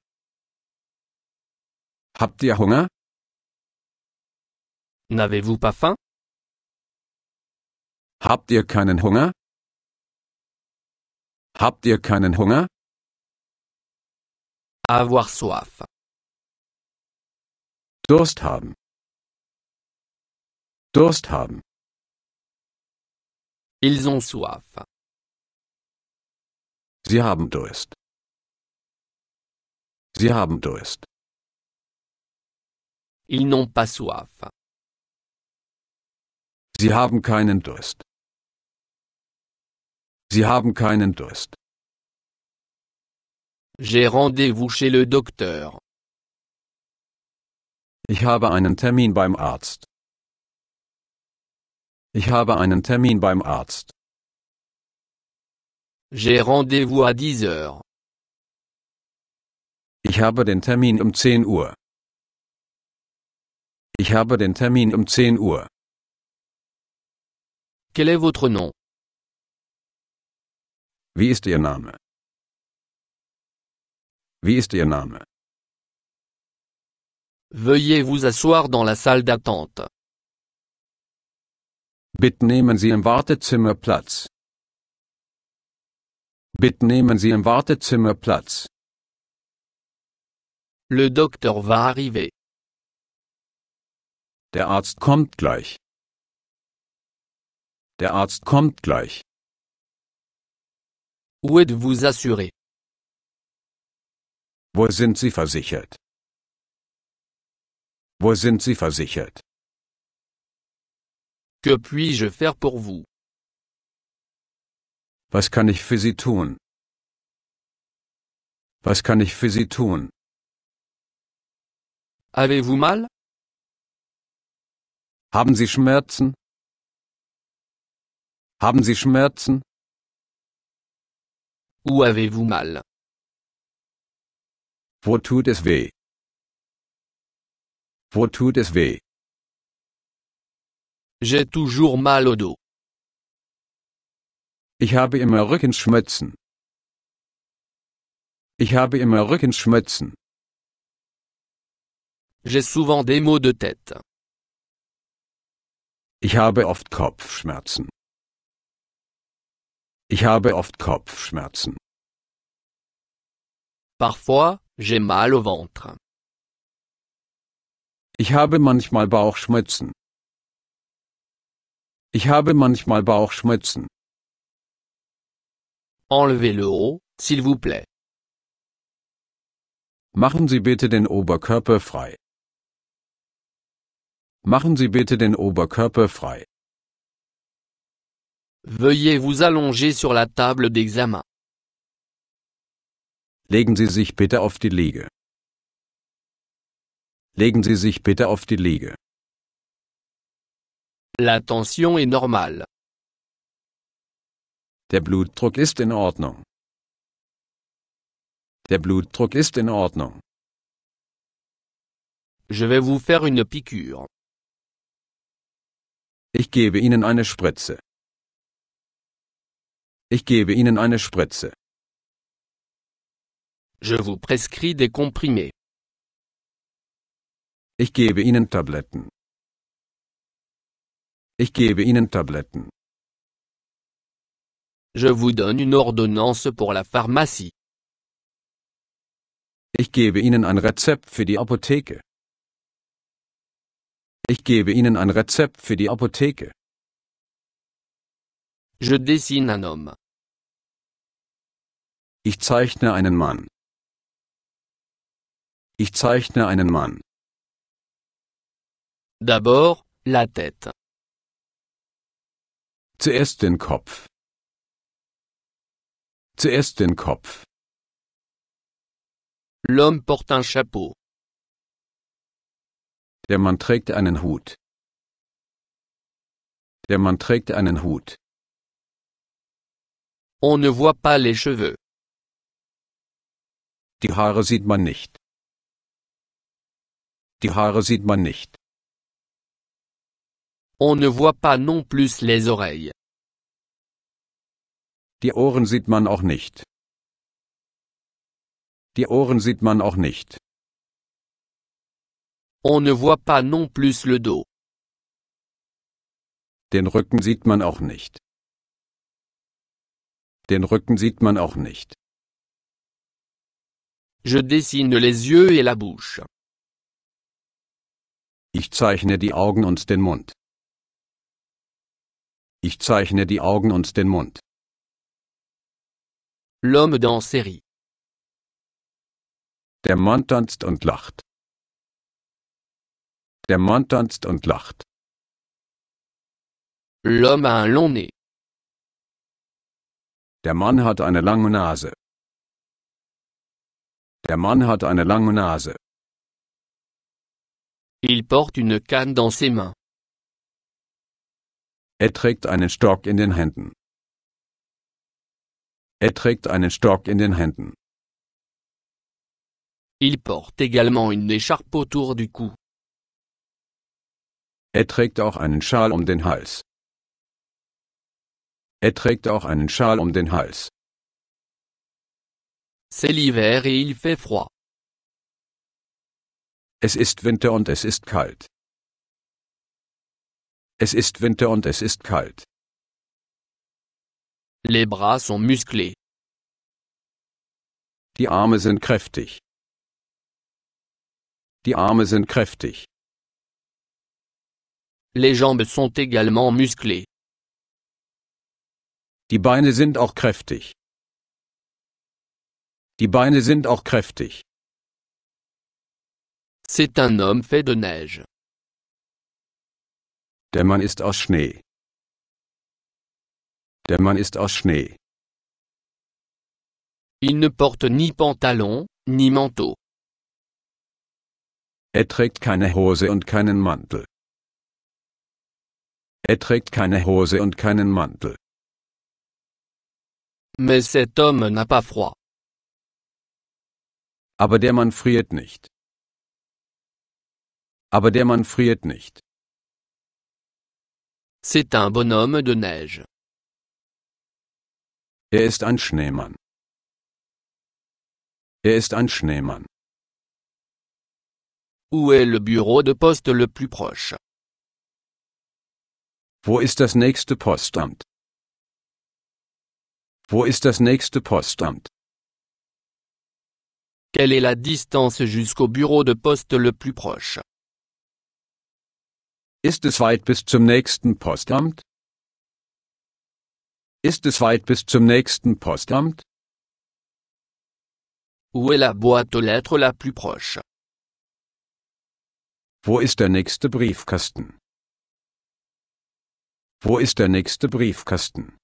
Habt ihr Hunger? N'avez-vous pas faim? Habt ihr keinen Hunger? Habt ihr keinen Hunger? Avoir soif. Durst haben. Durst haben. Ils ont soif. Sie haben Durst. Sie haben Durst. Ils n'ont pas soif. Sie haben keinen Durst. Sie haben keinen Durst. J'ai rendez-vous chez le docteur. Ich habe einen Termin beim Arzt. Ich habe einen Termin beim Arzt. J'ai rendez-vous à 10 heures. Ich habe den Termin um 10 Uhr. Ich habe den Termin um 10 Uhr. Quel est votre nom? Wie ist Ihr Name? Wie ist Ihr Name? Veuillez vous asseoir dans la salle d'attente. Bitte nehmen Sie im Wartezimmer Platz. Bitte nehmen Sie im Wartezimmer Platz. Le docteur va arriver. Der Arzt kommt gleich. Der Arzt kommt gleich. Où êtes-vous assuré? Wo sind Sie versichert? Wo sind Sie versichert? Que puis-je faire pour vous? Was kann ich für Sie tun? Was kann ich für Sie tun? Avez-vous mal? Haben Sie Schmerzen? Haben Sie Schmerzen? Où avez-vous mal? Wo tut es weh? Wo tut es weh? J'ai toujours mal au dos. Ich habe immer Rückenschmerzen. Ich habe immer Rückenschmerzen. J'ai souvent des maux de tête. Ich habe oft Kopfschmerzen. Ich habe oft Kopfschmerzen. Parfois, j'ai mal au ventre. Ich habe manchmal Bauchschmerzen. Ich habe manchmal Bauchschmerzen. Enlevez le haut, s'il vous plaît. Machen Sie bitte den Oberkörper frei. Machen Sie bitte den Oberkörper frei. Veuillez vous allonger sur la table d'examen. Legen Sie sich bitte auf die Liege. Legen Sie sich bitte auf die Liege. La tension est normale. Der Blutdruck ist in Ordnung. Der Blutdruck ist in Ordnung. Je vais vous faire une piqûre. Ich gebe Ihnen eine Spritze. Ich gebe Ihnen eine Spritze. Je vous prescris des comprimés. Ich gebe Ihnen Tabletten. Ich gebe Ihnen Tabletten. Je vous donne une ordonnance pour la pharmacie. Ich gebe Ihnen ein Rezept für die Apotheke. Ich gebe Ihnen ein Rezept für die Apotheke. Je dessine un homme. Ich zeichne einen Mann. Ich zeichne einen Mann. D'abord, la tête. Zuerst den Kopf. Zuerst den Kopf. L'homme porte un chapeau. Der Mann trägt einen Hut. Der Mann trägt einen Hut. On ne voit pas les cheveux. Die Haare sieht man nicht. Die Haare sieht man nicht. On ne voit pas non plus les oreilles. Die Ohren sieht man auch nicht. Die Ohren sieht man auch nicht. On ne voit pas non plus le dos. Den Rücken sieht man auch nicht. Den Rücken sieht man auch nicht. Je dessine les yeux et la bouche. Ich zeichne die Augen und den Mund. Ich zeichne die Augen und den Mund. L'homme dans série. Der Mann tanzt und lacht. Der Mann tanzt und lacht. L'homme a un long nez. Der Mann hat eine lange Nase. Der Mann hat eine lange Nase. Il porte une canne dans ses mains. Er trägt einen Stock in den Händen. Er trägt einen Stock in den Händen. Il porte également une écharpe autour du cou. Er trägt auch einen Schal um den Hals. Er trägt auch einen Schal um den Hals. C'est l'hiver et il fait froid. Es ist Winter und es ist kalt. Es ist Winter und es ist kalt. Les bras sont musclés. Die Arme sind kräftig. Die Arme sind kräftig. Les jambes sont également musclées. Die Beine sind auch kräftig. Die Beine sind auch kräftig. C'est un homme fait de neige. Der Mann ist aus Schnee. Der Mann ist aus Schnee. Il ne porte ni pantalon, ni manteau. Er trägt keine Hose und keinen Mantel. Er trägt keine Hose und keinen Mantel. Mais cet homme n'a pas froid. Aber der Mann friert nicht. Aber der Mann friert nicht. C'est un bonhomme de neige. Er ist ein Schneemann. Er ist ein Schneemann. Où est le bureau de poste le plus proche? Wo ist das nächste Postamt? Wo ist das nächste Postamt? Quelle est la distance jusqu'au bureau de poste le plus proche? Ist es weit bis zum nächsten Postamt? Ist es weit bis zum nächsten Postamt? Où est la boîte aux lettres la plus proche? Wo ist der nächste Briefkasten? Wo ist der nächste Briefkasten?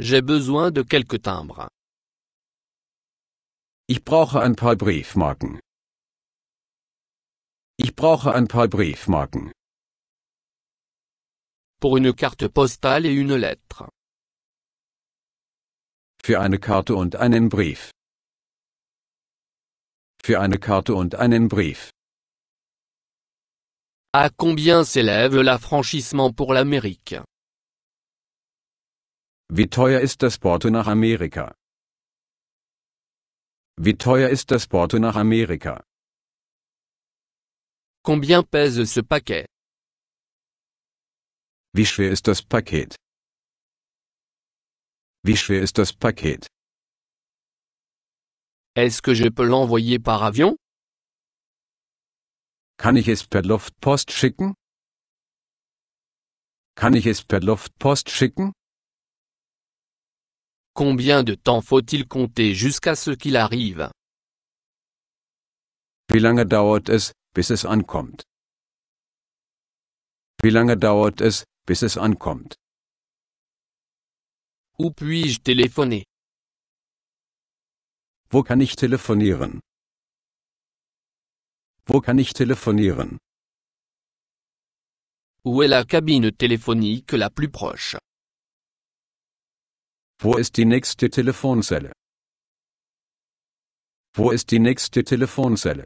J'ai besoin de quelques timbres. Ich brauche ein paar Briefmarken. Ich brauche ein paar Briefmarken. Pour une carte postale et une lettre. Für eine Karte und einen Brief. Für eine Karte und einen Brief. À combien s'élève l'affranchissement pour l'Amérique Wie teuer ist das Porto nach Amerika? Wie teuer ist das Porto nach Amerika? Combien pèse ce paquet Wie schwer ist das Paket? Wie schwer ist das Paket? Est-ce que je peux l'envoyer par avion Kann ich es per Luftpost schicken? Kann ich es per Luftpost schicken? Combien de temps faut-il compter jusqu'à ce qu'il arrive? Wie lange dauert es, bis es ankommt? Wie lange dauert es, bis es ankommt? Où puis-je téléphoner? Wo kann ich telefonieren? Wo kann ich telefonieren? Où est la cabine téléphonique la plus proche? Wo ist die nächste Telefonzelle? Wo ist die nächste Telefonzelle?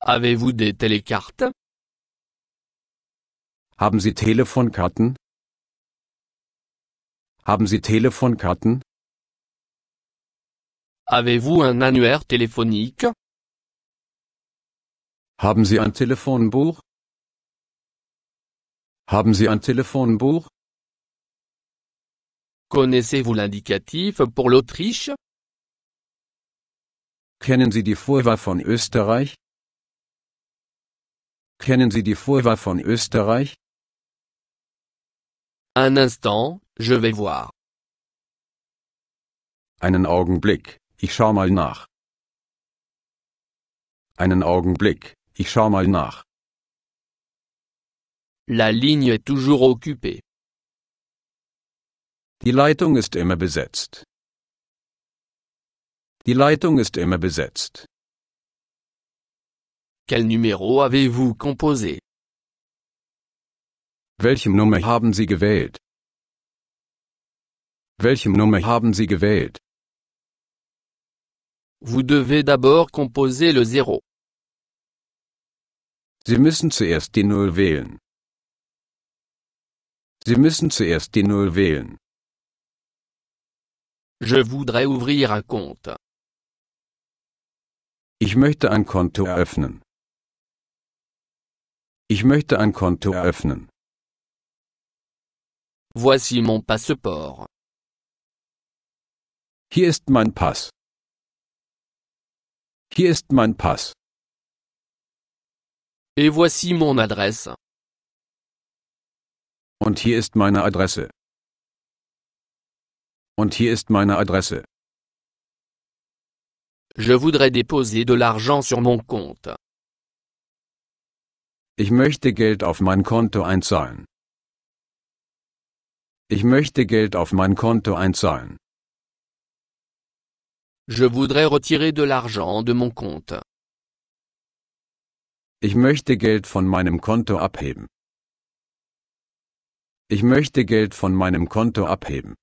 Avez-vous des télécartes? Haben Sie Telefonkarten? Haben Sie Telefonkarten? Avez-vous un annuaire téléphonique? Haben Sie ein Telefonbuch? Haben Sie ein Telefonbuch? Connaissez-vous l'indicatif pour l'Autriche? Kennen Sie die Vorwahl von Österreich? Kennen Sie die Vorwahl von Österreich? Un instant, je vais voir. Einen Augenblick, ich schau mal nach. Einen Augenblick, ich schau mal nach. La ligne est toujours occupée. Die Leitung ist immer besetzt. Die Leitung ist immer besetzt. Quel numéro avez-vous composé? Welche Nummer haben Sie gewählt? Welche Nummer haben Sie gewählt? Vous devez d'abord composer le zéro. Sie müssen zuerst die Null wählen. Sie müssen zuerst die Null wählen. Je voudrais ouvrir un compte. Ich möchte ein Konto öffnen. Ich möchte ein Konto öffnen. Voici mon passeport. Hier ist mein Pass. Hier ist mein Pass. Et voici mon adresse. Und hier ist meine Adresse. Und hier ist meine Adresse. Je voudrais déposer de l'argent sur mon compte. Ich möchte Geld auf mein Konto einzahlen. Ich möchte Geld auf mein Konto einzahlen. Je voudrais retirer de l'argent de mon compte. Ich möchte Geld von meinem Konto abheben. Ich möchte Geld von meinem Konto abheben.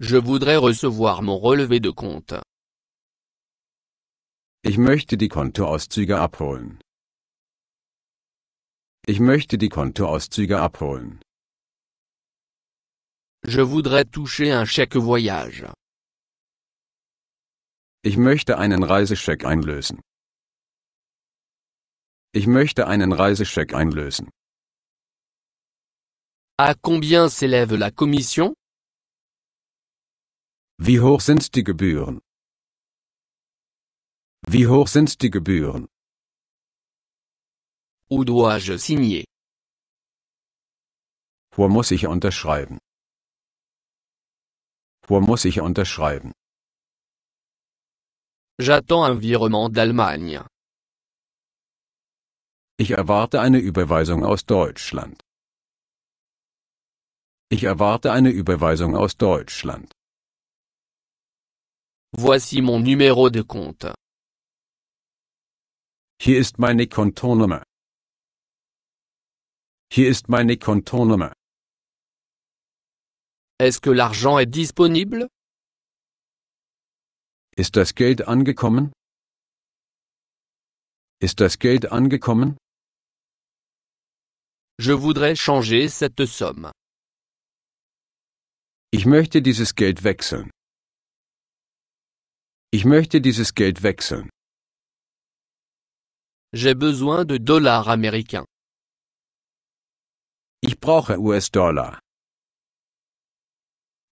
Je voudrais recevoir mon relevé de compte. Ich möchte die Kontoauszüge abholen. Ich möchte die Kontoauszüge abholen. Je voudrais toucher un chèque voyage. Ich möchte einen Reisescheck einlösen. Ich möchte einen Reisescheck einlösen. À combien s'élève la commission? Wie hoch sind die Gebühren? Wie hoch sind die Gebühren? Où dois-je signer? Wo muss ich unterschreiben? Wo muss ich unterschreiben? J'attends un virement d'Allemagne. Ich erwarte eine Überweisung aus Deutschland. Ich erwarte eine Überweisung aus Deutschland. Voici mon numéro de compte. Hier ist meine Kontonummer. Hier ist meine Kontonummer. Est-ce que l'argent est disponible? Ist das Geld angekommen? Ist das Geld angekommen? Je voudrais changer cette somme. Ich möchte dieses Geld wechseln. Ich möchte dieses Geld wechseln. J'ai besoin de dollars américains. Ich brauche US-Dollar.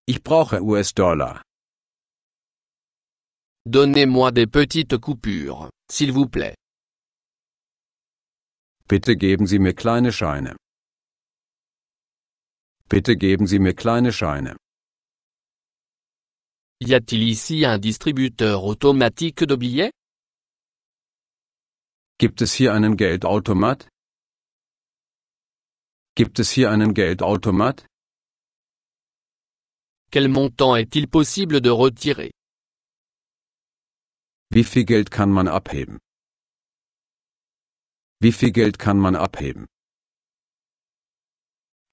Ich brauche US-Dollar. Donnez-moi des petites coupures, s'il vous plaît. Bitte geben Sie mir kleine Scheine. Bitte geben Sie mir kleine Scheine. Y a-t-il ici un distributeur automatique de billets? Gibt es hier einen Geldautomat? Gibt es hier einen Geldautomat? Quel montant est-il possible de retirer? Wie viel Geld kann man abheben? Wie viel Geld kann man abheben?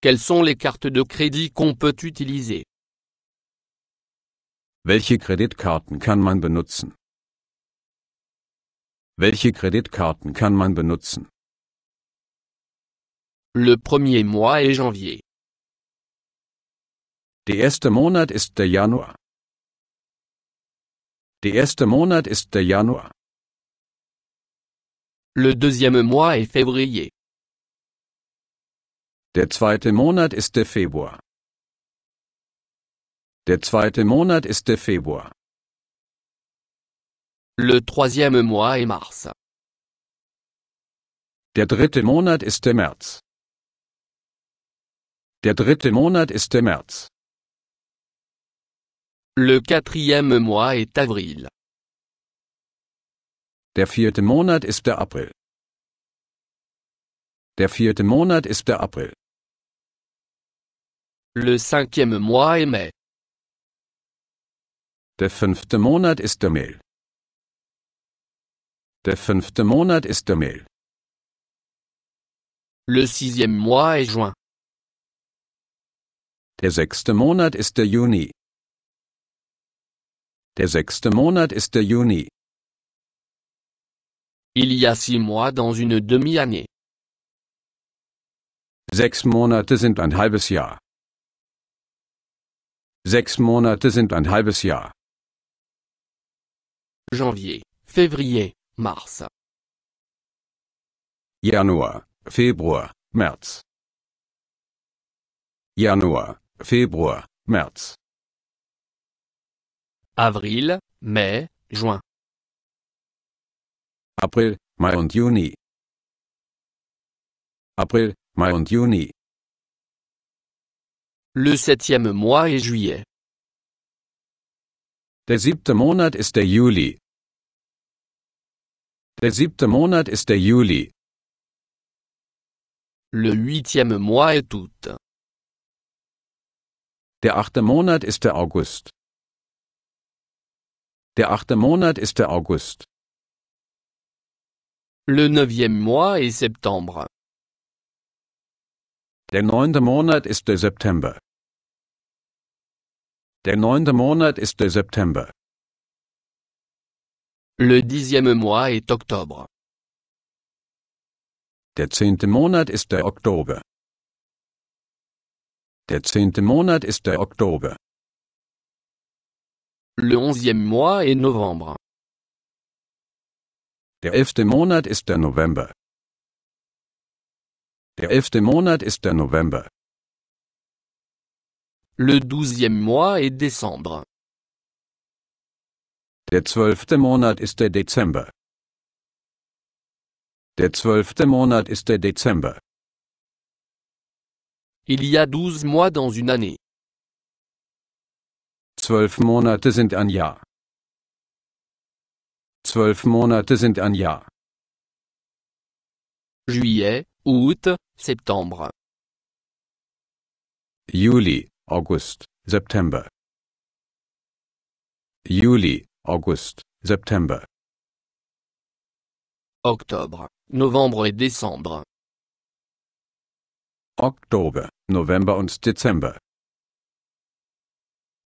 Quelles sont les cartes de crédit qu'on peut utiliser? Welche Kreditkarten kann man benutzen? Welche Kreditkarten kann man benutzen? Le premier mois est janvier. Der erste Monat ist der Januar. Der erste Monat ist der Januar. Le deuxième mois est février. Der zweite Monat ist der Februar. Der zweite Monat ist der Februar. Le troisième mois est mars. Der dritte Monat ist der März. Der dritte Monat ist der März. Le quatrième mois est avril. Der vierte Monat ist der April. Der vierte Monat ist der April. Le cinquième mois est mai. Der fünfte Monat ist der Mail. Der fünfte Monat ist der Mail. Le sixième mois est juin. Der sechste Monat ist der Juni. Der sechste Monat ist der Juni. Il y a six mois dans une demi-année. Sechs Monate sind ein halbes Jahr. Sechs Monate sind ein halbes Jahr. Janvier, février, mars. Januar, Februar, mars. Januar, Februar, März. Avril, mai, juin. April, Mai und Juni. April, Mai und Juni. Le septième mois est juillet. Der siebte Monat ist der Juli. Der siebte Monat ist der Juli. Le huitième mois est août. Der achte Monat ist der August. Der achte Monat ist der August. Le neuvième mois est septembre. Der neunte Monat ist der September. Der neunte Monat ist der September. Le dixième mois est octobre. Der zehnte Monat ist der Oktober. Der zehnte Monat ist der Oktober. Le onzième mois est novembre. Der elfte Monat ist der November. Der elfte Monat ist der November. Le douzième mois est décembre. Der zwölfte Monat ist der Dezember. Der zwölfte Monat ist der Dezember. Il y a douze mois dans une année. Zwölf Monate sind ein Jahr. Zwölf Monate sind ein Jahr. Juillet, Août, Septembre. Juli, August, September. Juli, August, September. Oktober, November und Dezember. Oktober, November und Dezember.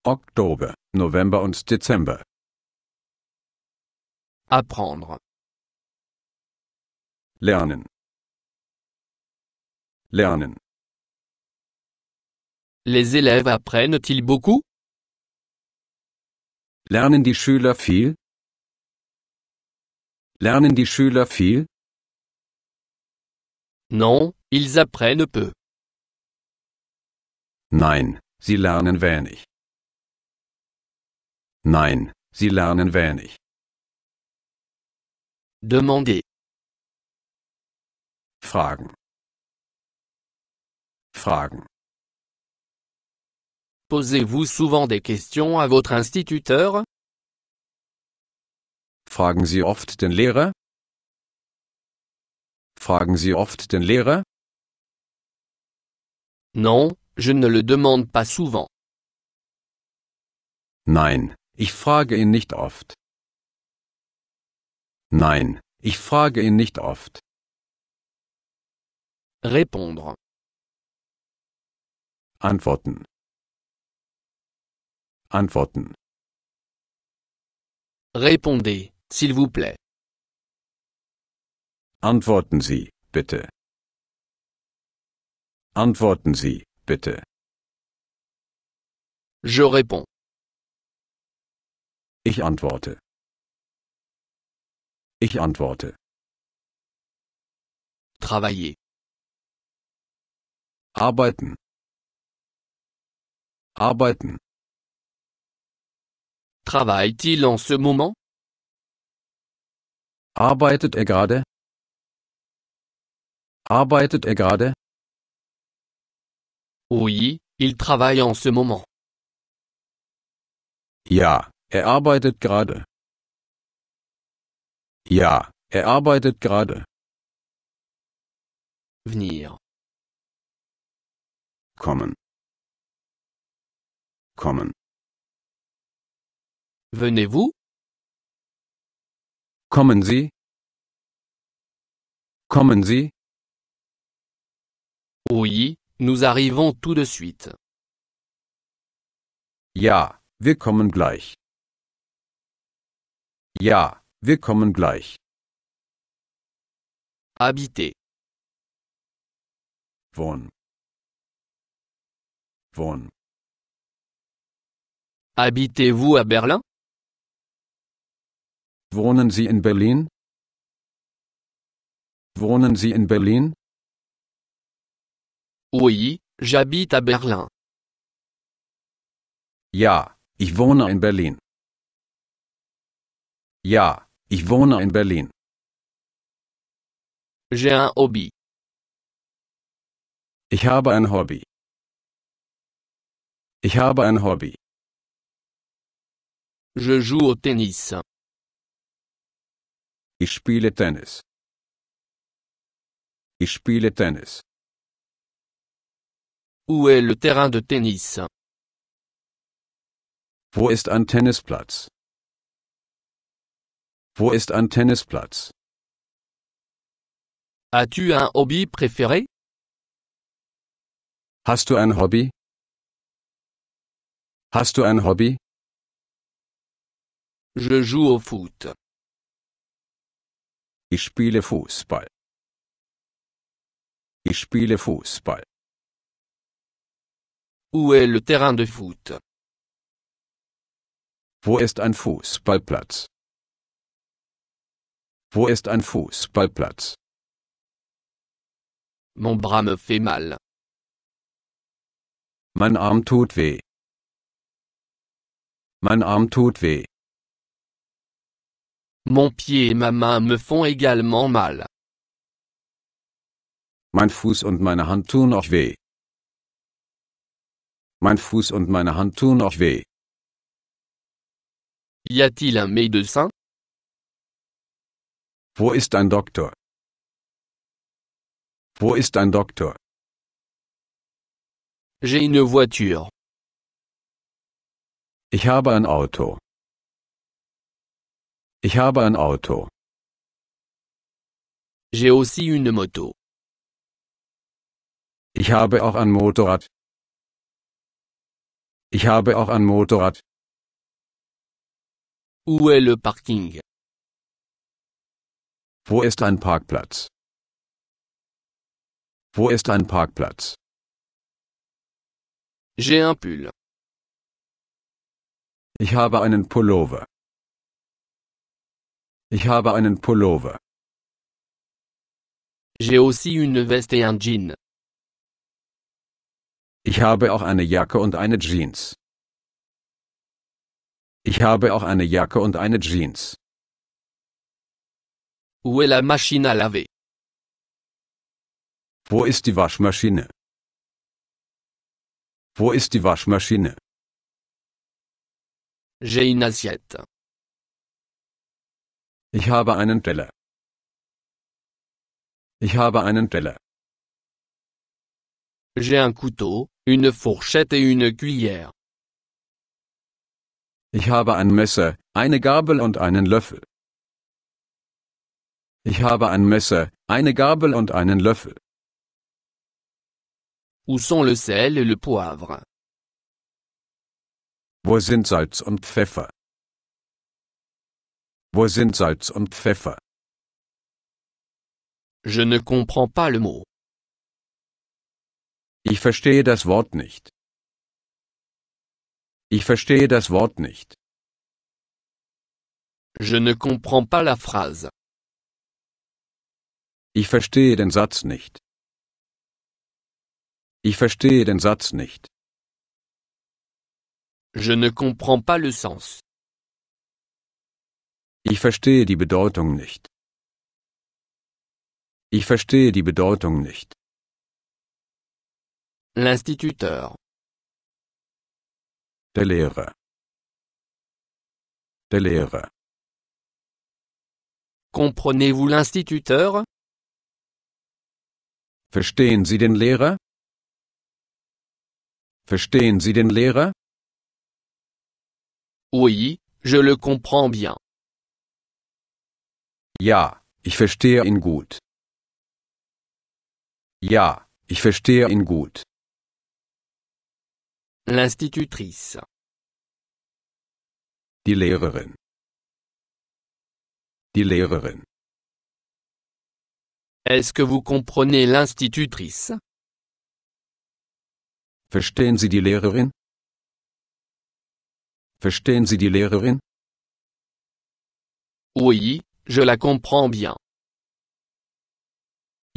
Oktober, November und Dezember. Apprendre. Lernen. Lernen. Les élèves apprennent-ils beaucoup? Lernen die Schüler viel? Lernen die Schüler viel? Non, ils apprennent peu. Nein, sie lernen wenig. Nein, sie lernen wenig. Demandez. Fragen. Fragen. Posez-vous souvent des questions à votre instituteur? Fragen Sie oft den Lehrer? Fragen Sie oft den Lehrer? Non, je ne le demande pas souvent. Nein, ich frage ihn nicht oft. Nein, ich frage ihn nicht oft. Répondre. Antworten. Antworten. Répondez, s'il vous plaît. Antworten Sie, bitte. Antworten Sie, bitte. Je réponds. Ich antworte. Ich antworte. Travailler. Arbeiten. Arbeiten. Travaille-t-il en ce moment? Arbeitet er gerade? Arbeitet er gerade? Oui, il travaille en ce moment. Ja, er arbeitet gerade. Ja, er arbeitet gerade. Venir. Kommen. Kommen. Venez-vous? Kommen Sie? Kommen Sie? Oui, nous arrivons tout de suite. Ja, wir kommen gleich. Ja, wir kommen gleich. Habiter. Wohnen. Wohnen. Habitez-vous à Berlin? Wohnen Sie in Berlin? Wohnen Sie in Berlin? Oui, j'habite à Berlin. Ja, ich wohne in Berlin. Ja, ich wohne in Berlin. J'ai un hobby. Ich habe ein Hobby. Ich habe ein Hobby. Je joue au tennis. Ich spiele Tennis. Ich spiele Tennis. Où est le terrain de tennis? Wo ist ein Tennisplatz? Wo ist ein Tennisplatz? As-tu un hobby préféré? Hast du ein Hobby? Hast du ein Hobby? Je joue au foot. Ich spiele Fußball. Ich spiele Fußball. Où est le terrain de foot? Wo ist ein Fußballplatz? Wo ist ein Fußballplatz? Mon bras me fait mal. Mein Arm tut weh. Mein Arm tut weh. Mon pied et ma main me font également mal. Mein Fuß und meine Hand tun auch weh. Mein Fuß und meine Hand tun auch weh. Y a-t-il un médecin? Wo ist ein Doktor? Wo ist ein Doktor? J'ai une voiture. Ich habe ein Auto. Ich habe ein Auto. J'ai aussi une moto. Ich habe auch ein Motorrad. Ich habe auch ein Motorrad. Où est le parking? Wo ist ein Parkplatz? Wo ist ein Parkplatz? J'ai un pull. Ich habe einen Pullover. Ich habe einen Pullover. J'ai aussi une veste et un jean. Ich habe auch eine Jacke und eine Jeans. Ich habe auch eine Jacke und eine Jeans. Où est la machine à laver? Wo ist die Waschmaschine? Wo ist die Waschmaschine? J'ai une assiette. Ich habe einen Teller. Ich habe einen Teller. J'ai un couteau, une fourchette et une cuillère. Ich habe ein Messer, eine Gabel und einen Löffel. Ich habe ein Messer, eine Gabel und einen Löffel. Où sont le sel et le poivre? Wo sind Salz und Pfeffer? Wo sind Salz und Pfeffer? Je ne comprends pas le mot. Ich verstehe das Wort nicht. Ich verstehe das Wort nicht. Je ne comprends pas la phrase. Ich verstehe den Satz nicht. Ich verstehe den Satz nicht. Je ne comprends pas le sens. Ich verstehe die Bedeutung nicht. Ich verstehe die Bedeutung nicht. L'instituteur. Der Lehrer. Der Lehrer. Comprenez-vous l'instituteur? Verstehen Sie den Lehrer? Verstehen Sie den Lehrer? Oui, je le comprends bien. Ja, ich verstehe ihn gut. Ja, ich verstehe ihn gut. L'institutrice. Die Lehrerin. Die Lehrerin. Est-ce que vous comprenez l'institutrice? Verstehen Sie die Lehrerin? Verstehen Sie die Lehrerin? Oui, je la comprends bien.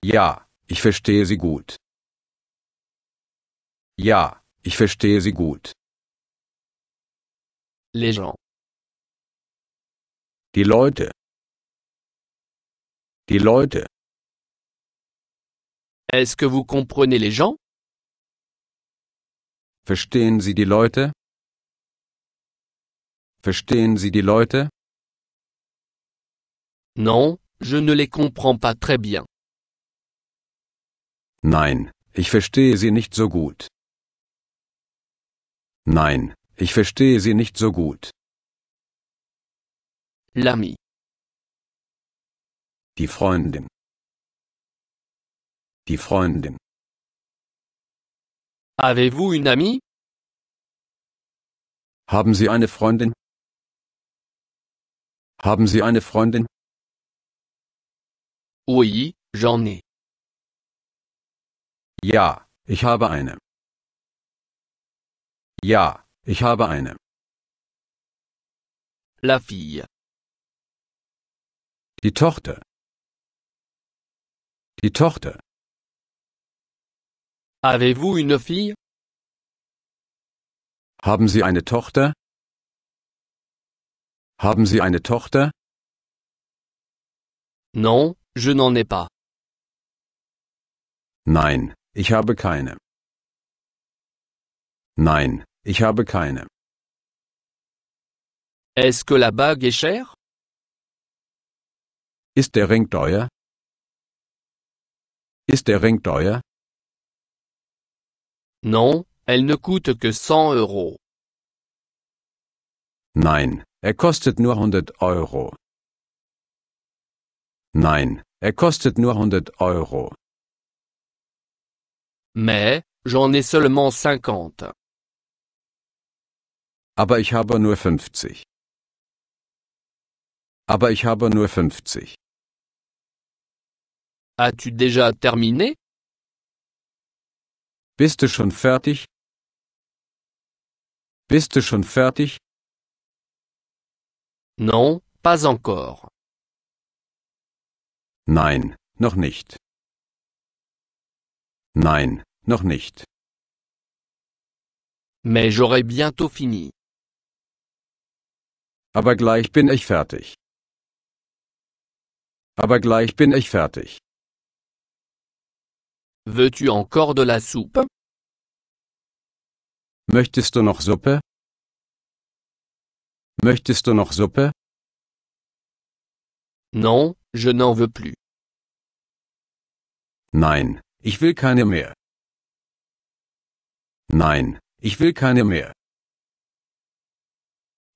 Ja, ich verstehe sie gut. Ja, ich verstehe sie gut. Les gens. Die Leute. Die Leute. Est-ce que vous comprenez les gens? Verstehen Sie die Leute? Verstehen Sie die Leute? Non, je ne les comprends pas très bien. Nein, ich verstehe sie nicht so gut. Nein, ich verstehe sie nicht so gut. L'ami. Die Freundin. Die Freundin. Avez-vous une amie? Haben Sie eine Freundin? Haben Sie eine Freundin? Oui, j'en ai. Ja, ich habe eine. Ja, ich habe eine. La fille. Die Tochter. Die Tochter. Avez-vous une fille? Haben Sie eine Tochter? Haben Sie eine Tochter? Non, je n'en ai pas. Nein, ich habe keine. Nein, ich habe keine. Est-ce que la bague est chère? Ist der Ring teuer? Ist der Ring teuer? Non, elle ne coûte que 100 euros. Nein, er kostet nur 100 Euro. Nein, er kostet nur 100 Euro. Mais, j'en ai seulement 50. Aber ich habe nur 50. Aber ich habe nur 50. As-tu déjà terminé? Bist du schon fertig? Bist du schon fertig? Non, pas encore. Nein, noch nicht. Nein, noch nicht. Mais j'aurai bientôt fini. Aber gleich bin ich fertig. Aber gleich bin ich fertig. Veux-tu encore de la soupe? Möchtest du noch Suppe? Möchtest du noch Suppe? Non, je n'en veux plus. Nein, ich will keine mehr. Nein, ich will keine mehr.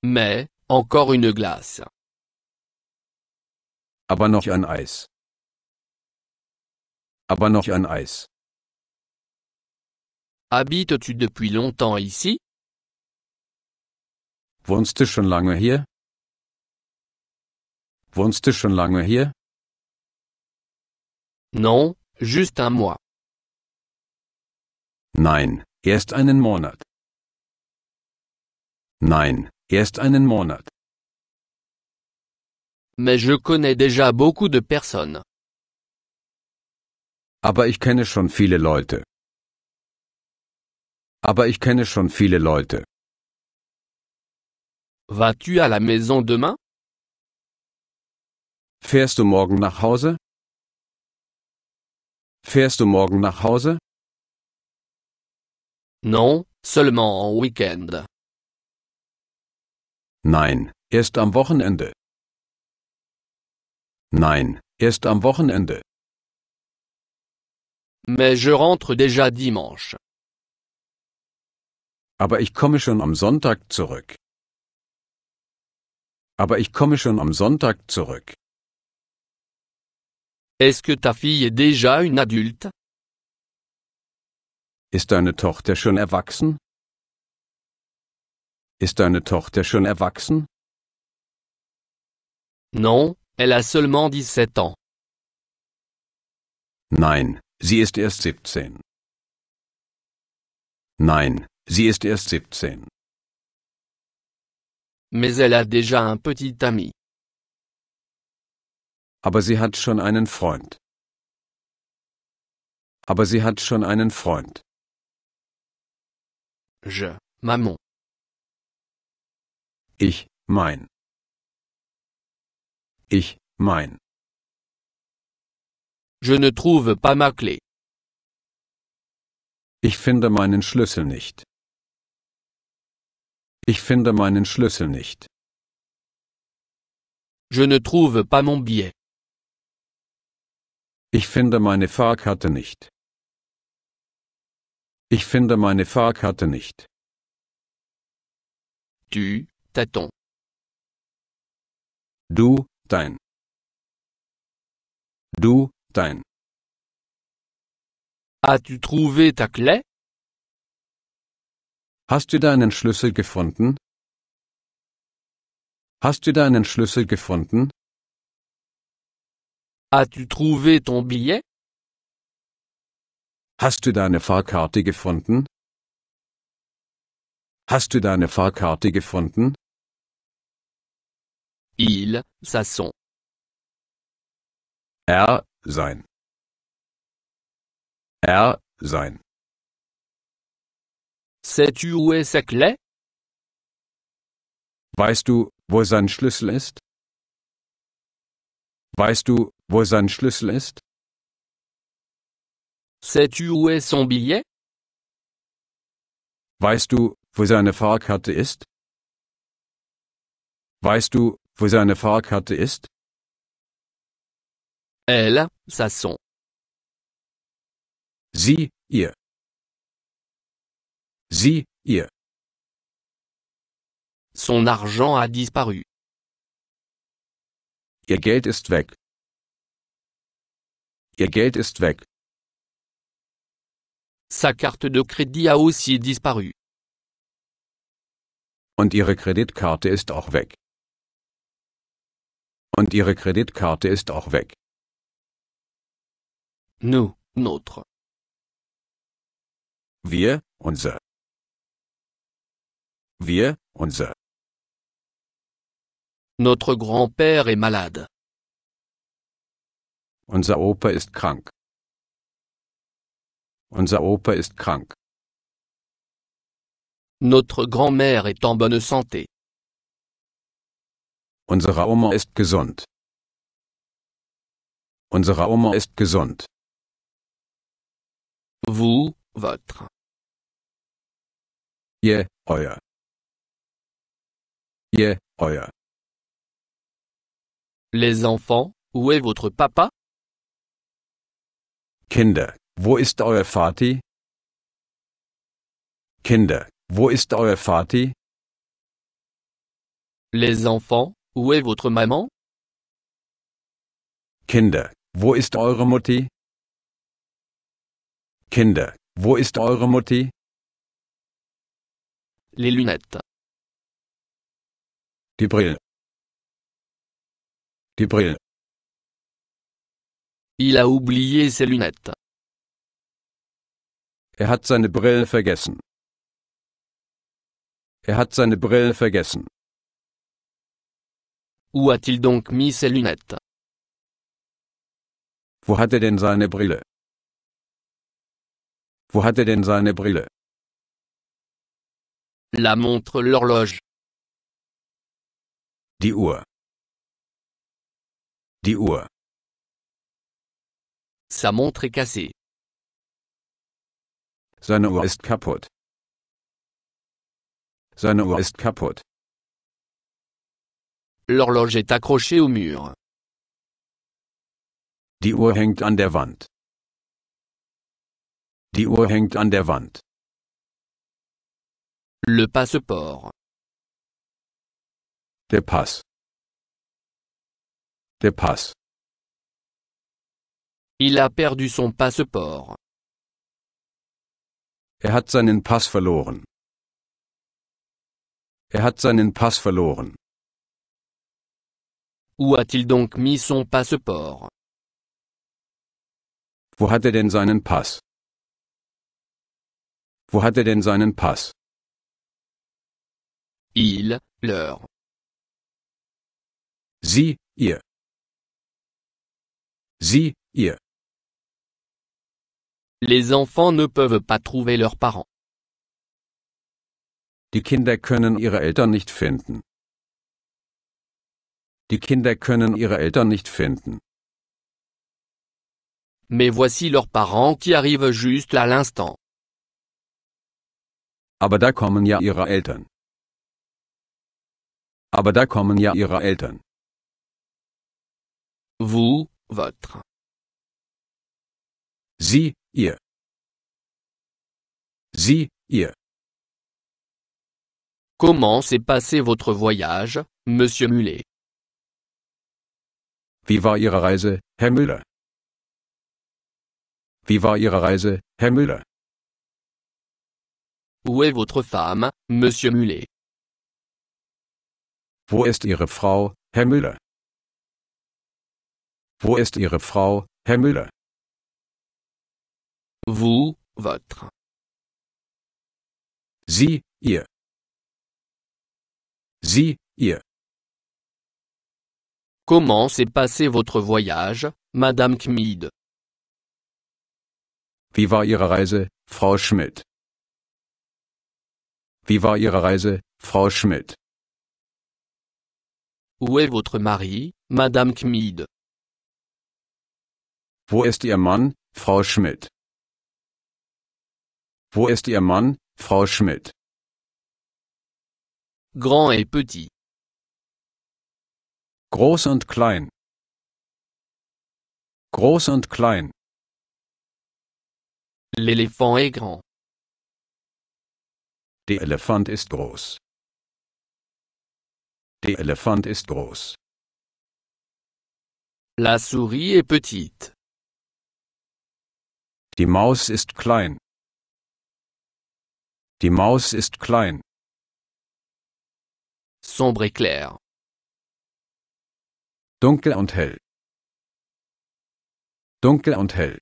Mais, encore une glace. Aber noch ein Eis aber noch ein Eis. Habites-tu depuis longtemps ici? Wohnst du schon lange hier? Wohnst du schon lange hier? Non, juste un mois. Nein, erst einen Monat. Nein, erst einen Monat. Mais je connais déjà beaucoup de personnes. Aber ich kenne schon viele Leute. Aber ich kenne schon viele Leute. Vas-tu à la maison demain? Fährst du morgen nach Hause? Fährst du morgen nach Hause? Non, seulement en weekend. Nein, erst am Wochenende. Nein, erst am Wochenende. Mais je rentre déjà dimanche. Aber ich komme schon am Sonntag zurück. Aber ich komme schon am Sonntag zurück. Est-ce que ta fille est déjà une adulte? Ist deine Tochter schon erwachsen? Ist deine Tochter schon erwachsen? Non, elle a seulement 17 ans. Nein, Sie ist erst 17. Nein, sie ist erst 17. Mais elle a déjà un petit ami. Aber sie hat schon einen Freund. Aber sie hat schon einen Freund. Je, maman. Ich, mein. Ich, mein. Je ne trouve pas ma clé. Ich finde meinen Schlüssel nicht. Ich finde meinen Schlüssel nicht. Je ne trouve pas mon billet. Ich finde meine Fahrkarte nicht. Ich finde meine Fahrkarte nicht. Du, t'attends. Du, dein. Du, Dein. As-tu trouvé ta clé? Hast du deinen Schlüssel gefunden? Hast du deinen Schlüssel gefunden? As-tu trouvé ton billet? Hast du deine Fahrkarte gefunden? Hast du deine Fahrkarte gefunden? Il, sa son. Er, sein R sein Sais-tu où est sa clé? Weißt du, wo sein Schlüssel ist? Weißt du, wo sein Schlüssel ist? Sais-tu où est son billet? Weißt du, wo seine Fahrkarte ist? Weißt du, wo seine Fahrkarte ist? Elle, sa son. Sie, ihr. Sie, ihr. Son argent a disparu. Ihr Geld ist weg. Ihr Geld ist weg. Sa carte de crédit a aussi disparu. Und ihre Kreditkarte ist auch weg. Und ihre Kreditkarte ist auch weg. Nous, notre. Wir, unser. Wir, unser. Notre grand-père est malade. Unser Opa ist krank. Unser Opa ist krank. Notre grand-mère est en bonne santé. Unsere Oma ist gesund. Unsere Oma ist gesund. Vous, votre. Je, euer. Les enfants, où est votre papa? Kinder, wo ist euer Vati? Kinder, wo ist euer Vati? Les enfants, où est votre maman? Kinder, wo ist eure Mutti? Kinder, wo ist eure Mutti? Les lunettes. Die Brille. Die Brille. Il a oublié ses lunettes. Er hat seine Brille vergessen. Er hat seine Brille vergessen. Où a-t-il donc mis ses lunettes? Wo hat er denn seine Brille? Wo hat er denn seine Brille? La montre l'horloge. Die Uhr. Die Uhr. Sa montre est cassée. Seine Uhr ist kaputt. Seine Uhr ist kaputt. L'horloge est accrochée au mur. Die Uhr hängt an der Wand. Die Uhr hängt an der Wand. Le Passeport. Der Pass. Der Pass. Il a perdu son passeport. Er hat seinen Pass verloren. Er hat seinen Pass verloren. Où a-t-il donc mis son passeport Wo hat er denn seinen Pass? Wo hat er denn seinen Pass? Il, leur. Sie, ihr. Sie, ihr. Les enfants ne peuvent pas trouver leurs parents. Die Kinder können ihre Eltern nicht finden. Die Kinder können ihre Eltern nicht finden. Mais voici leurs parents qui arrivent juste à l'instant. Aber da kommen ja ihre Eltern. Aber da kommen ja ihre Eltern. Vous, votre. Sie, ihr. Sie, ihr. Comment s'est passé votre voyage, Monsieur Mullet? Wie war Ihre Reise, Herr Müller? Wie war Ihre Reise, Herr Müller? Où est votre femme, monsieur Mulet Wo ist er Ihre Frau, Herr Müller? Wo ist er Ihre Frau, Herr Müller? Vous, votre. Sie, ihr. Sie, ihr. Comment s'est passé votre voyage, Madame Kmid? Wie war Ihre Reise, Frau Schmidt? Wie war Ihre Reise, Frau Schmidt? Où est votre mari, Madame Kmid? Wo ist Ihr Mann, Frau Schmidt? Wo ist Ihr Mann, Frau Schmidt? Grand et petit. Groß und klein. Groß und klein. L'éléphant est grand. Der Elefant ist groß. Der Elefant ist groß. La souris est petite. Die Maus ist klein. Die Maus ist klein. Sombre et clair. Dunkel und hell. Dunkel und hell.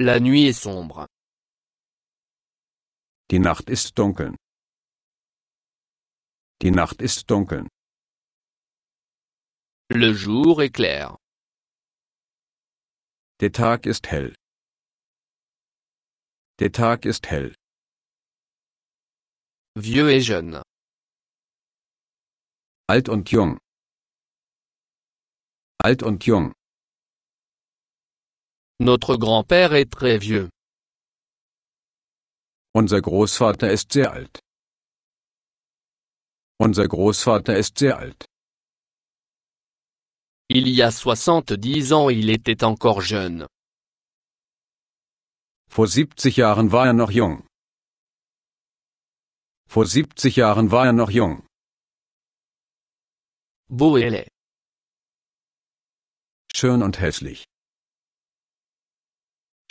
La nuit est sombre. Die Nacht ist dunkel. Die Nacht ist dunkel. Le jour est clair. Der Tag ist hell. Der Tag ist hell. Vieux et jeune. Alt und jung. Alt und jung. Notre grand-père est très vieux. Unser Großvater ist sehr alt. Unser Großvater ist sehr alt. Il y a soixante-dix ans il était encore jeune. Vor 70 Jahren war er noch jung. Vor 70 Jahren war er noch jung. Beau et laid. Schön und hässlich.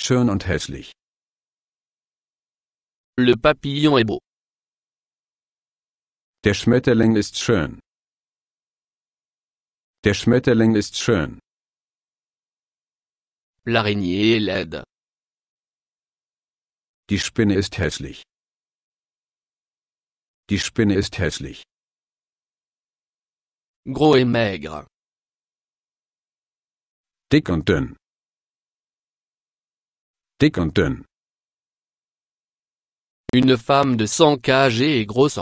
Schön und hässlich. Le papillon est beau. Der Schmetterling ist schön. Der Schmetterling ist schön. L'araignée est laide. Die Spinne ist hässlich. Die Spinne ist hässlich. Gros et maigre. Dick und dünn. Dick und dünn. Une femme de 100 kg est grosse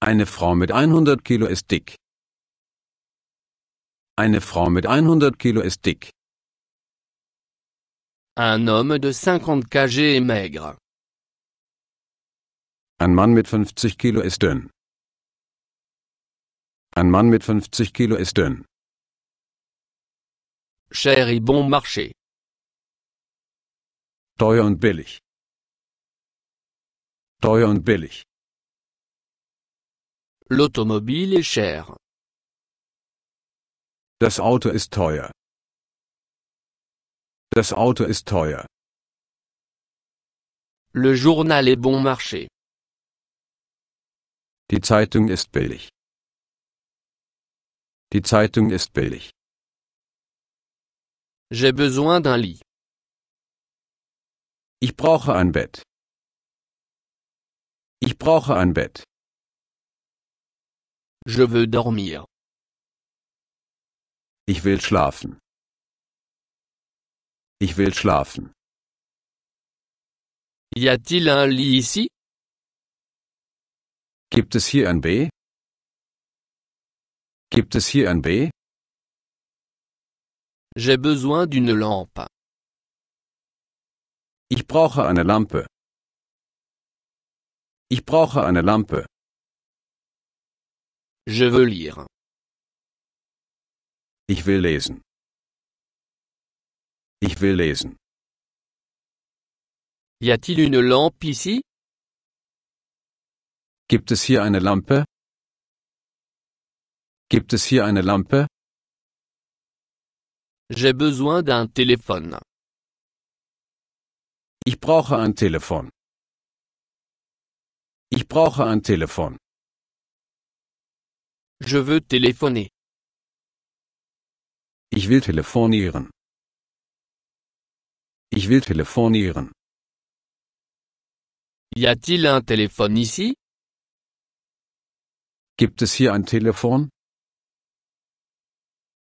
Eine Frau mit 100 Kilo ist dick. Eine Frau mit 100 Kilo ist dick. Un homme de 50 kg est maigre. Ein Mann mit 50 Kilo ist dünn. Ein Mann mit 50 Kilo ist dünn. Cher et bon marché. Teuer und billig. Teuer und billig. L'automobile est cher. Das Auto ist teuer. Das Auto ist teuer. Le journal est bon marché. Die Zeitung ist billig. Die Zeitung ist billig. J'ai besoin d'un lit. Ich brauche ein Bett. Ich brauche ein Bett. Je veux dormir. Ich will schlafen. Ich will schlafen. Y a-t-il un lit ici? Gibt es hier ein B? Gibt es hier ein B? J'ai besoin d'une lampe. Ich brauche eine Lampe. Ich brauche eine Lampe. Je veux lire. Ich will lesen. Ich will lesen. Y a-t-il une lampe ici? Gibt es hier eine Lampe? Gibt es hier eine Lampe? J'ai besoin d'un téléphone. Ich brauche ein Telefon. Ich brauche ein Telefon. Je veux téléphoner. Ich will telefonieren. Ich will telefonieren. Y a-t-il un téléphone ici Gibt es hier ein Telefon?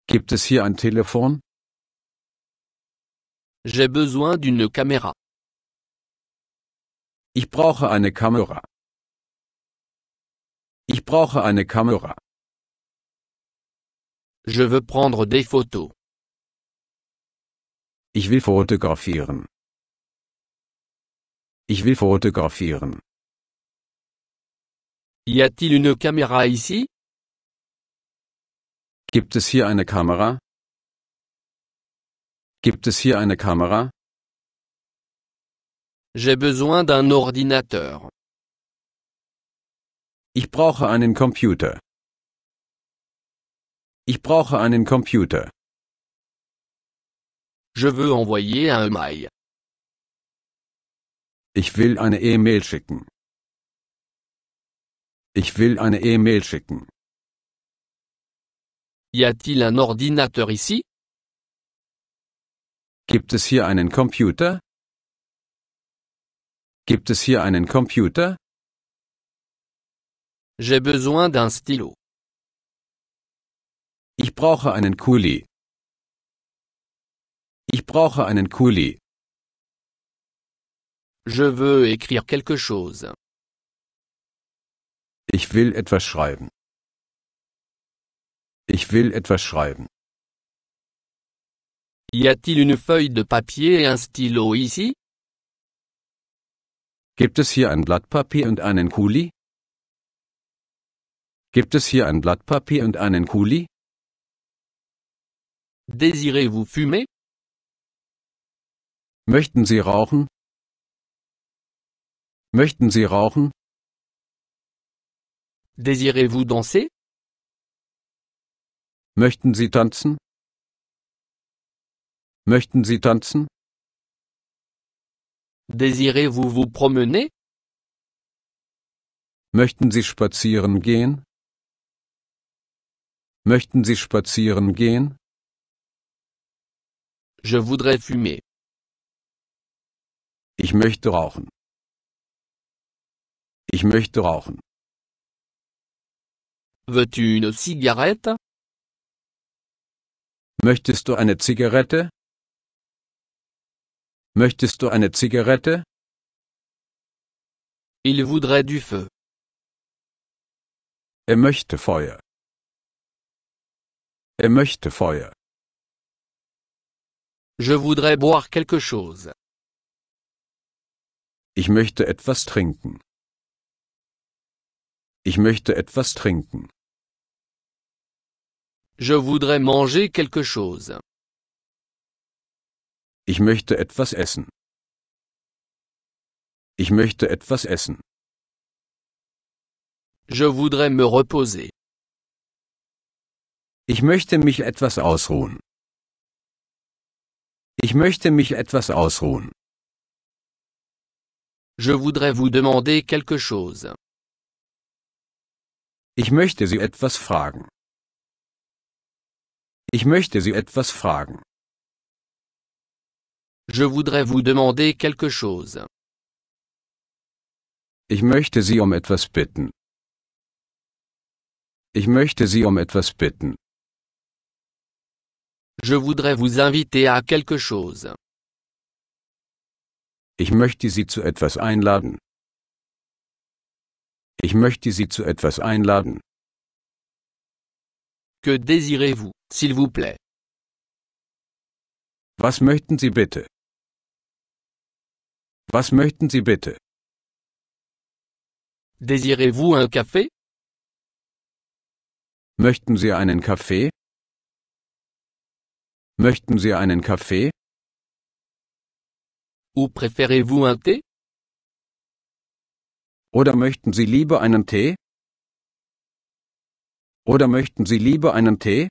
Gibt es hier ein Telefon? J'ai besoin d'une caméra. Ich brauche eine Kamera. Ich brauche eine Kamera. Je veux prendre des photos. Ich will fotografieren. Ich will fotografieren. Y a-t-il une caméra ici? Gibt es hier eine Kamera? Gibt es hier eine Kamera? J'ai besoin d'un ordinateur. Ich brauche einen Computer. Ich brauche einen Computer. Je veux envoyer un mail. Ich will eine E-Mail schicken. Ich will eine E-Mail schicken. Y a-t-il un ordinateur ici? Gibt es hier einen Computer? Gibt es hier einen Computer? J'ai besoin d'un stylo. Ich brauche einen Kuli. Ich brauche einen Kuli. Je veux écrire quelque chose. Ich will etwas schreiben. Ich will etwas schreiben. Y a-t-il une feuille de papier et un stylo ici? Gibt es hier ein Blatt Papier und einen Kuli? Gibt es hier ein Blatt Papier und einen Kuli? Désirez-vous fumer? Möchten Sie rauchen? Möchten Sie rauchen? Désirez-vous danser? Möchten Sie tanzen? Möchten Sie tanzen? Désirez-vous vous promener? Möchten Sie spazieren gehen? Möchten Sie spazieren gehen? Je voudrais fumer. Ich möchte rauchen. Ich möchte rauchen. Veux-tu une cigarette? Möchtest du eine Zigarette? Möchtest du eine Zigarette? Il voudrait du feu. Er möchte Feuer. Er möchte Feuer. Je voudrais boire quelque chose. Ich möchte etwas trinken. Ich möchte etwas trinken. Je voudrais manger quelque chose. Ich möchte etwas essen. Ich möchte etwas essen. Je voudrais me reposer. Ich möchte mich etwas ausruhen. Ich möchte mich etwas ausruhen. Je voudrais vous demander quelque chose. Ich möchte Sie etwas fragen. Ich möchte Sie etwas fragen. Je voudrais vous demander quelque chose. Ich möchte Sie um etwas bitten. Ich möchte Sie um etwas bitten. Je voudrais vous inviter à quelque chose. Ich möchte Sie zu etwas einladen. Ich möchte Sie zu etwas einladen. Que désirez-vous, s'il vous plaît? Was möchten Sie bitte? Was möchten Sie bitte? Désirez-vous un café? Möchten Sie einen Kaffee? Möchten Sie einen Kaffee? Ou préférez-vous un thé? Oder möchten Sie lieber einen Tee? Oder möchten Sie lieber einen Tee?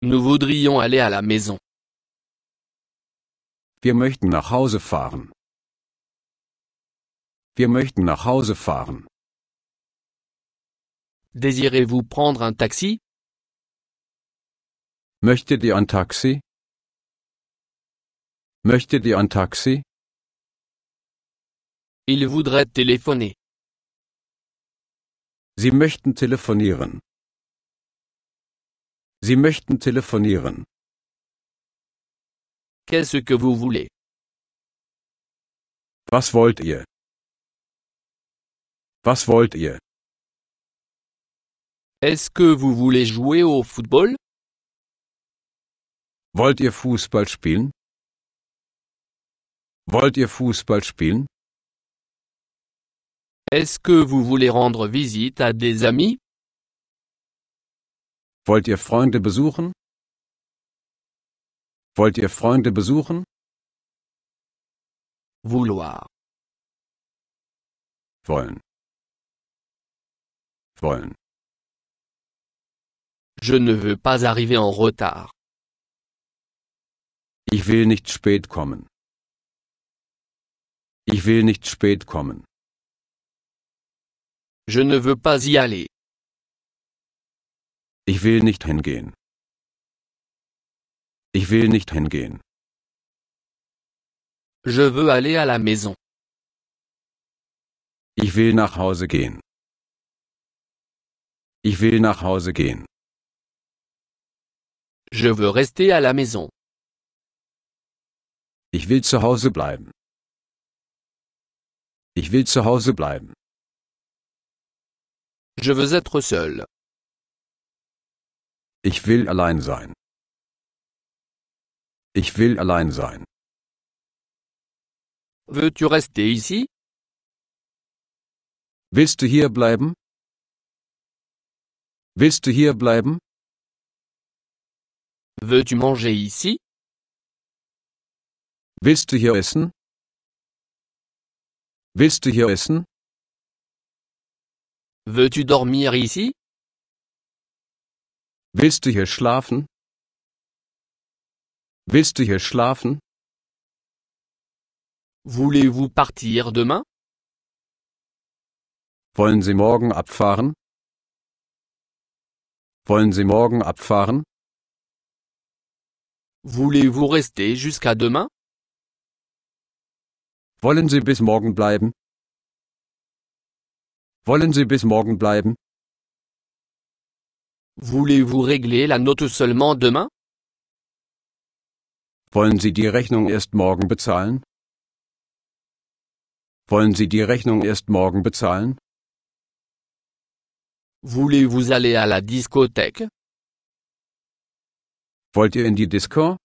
Nous voudrions aller à la maison. Wir möchten nach Hause fahren. Wir möchten nach Hause fahren. Désirez-vous prendre un taxi? Möchte die ein Taxi? Möchte die ein Taxi? Il voudrait téléphoner. Sie möchten telefonieren. Sie möchten telefonieren. Qu'est-ce que vous voulez? Was wollt ihr? Was wollt ihr? Est-ce que vous voulez jouer au football? Wollt ihr Fußball spielen? Wollt ihr Fußball spielen? Est-ce que vous voulez rendre visite à des amis? Wollt ihr Freunde besuchen? Wollt ihr Freunde besuchen? Vouloir. Wollen. Wollen. Je ne veux pas arriver en retard. Ich will nicht spät kommen. Ich will nicht spät kommen. Je ne veux pas y aller. Ich will nicht hingehen. Ich will nicht hingehen. Je veux aller à la maison. Ich will nach Hause gehen. Ich will nach Hause gehen. Je veux rester à la maison. Ich will zu Hause bleiben. Ich will zu Hause bleiben. Je veux être seul. Ich will allein sein. Ich will allein sein. Veux-tu rester ici? Willst du hier bleiben? Willst du hier bleiben? Veux-tu manger ici? Willst du hier essen? Willst du hier essen? Veux-tu dormir ici? Willst du hier schlafen? Willst du hier schlafen? Voulez-vous partir demain? Wollen Sie morgen abfahren? Wollen Sie morgen abfahren? Voulez-vous rester jusqu'à demain? Wollen Sie bis morgen bleiben? Wollen Sie bis morgen bleiben? Voulez-vous régler la note seulement demain? Wollen Sie die Rechnung erst morgen bezahlen? Wollen Sie die Rechnung erst morgen bezahlen? Voulez-vous aller à la discothèque? Wollt ihr in die Disco?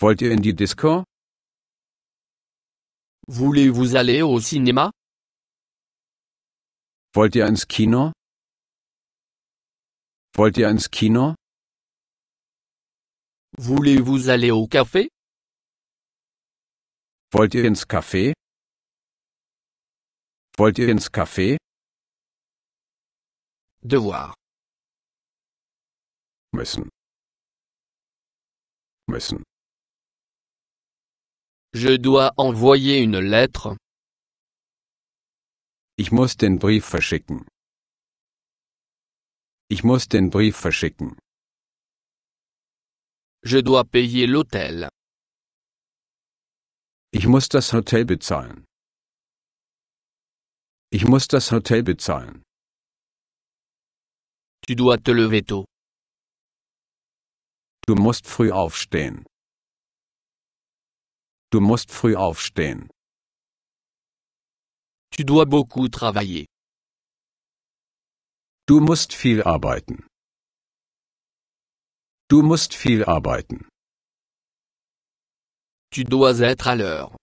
Wollt ihr in die Disco? Voulez-vous aller au cinéma? Wollt ihr ins Kino? Wollt ihr ins Kino? Voulez-vous aller au café? Wollt ihr ins Café? Wollt ihr ins Café? Devoir. Müssen. Müssen. Je dois envoyer une lettre. Ich muss den Brief verschicken. Ich muss den Brief verschicken. Je dois payer l'hôtel. Ich muss das Hotel bezahlen. Ich muss das Hotel bezahlen. Tu dois te lever tôt. Du musst früh aufstehen. Du musst früh aufstehen. Tu dois beaucoup travailler. Du musst viel arbeiten. Du musst viel arbeiten. Tu dois être à l'heure.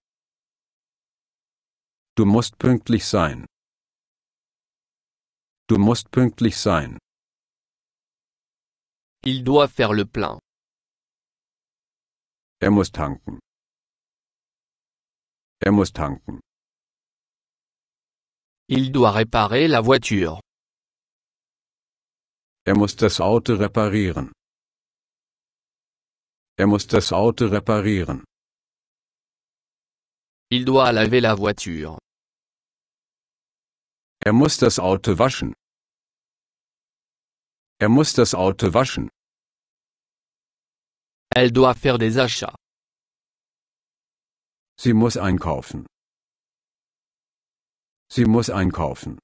Du musst pünktlich sein. Du musst pünktlich sein. Il doit faire le plein. Er muss tanken. Er muss tanken. Il doit réparer la voiture. Er muss das Auto reparieren. Er muss das Auto reparieren. Il doit laver la voiture. Er muss das Auto waschen. Er muss das Auto waschen. Elle doit faire des achats. Sie muss einkaufen. Sie muss einkaufen.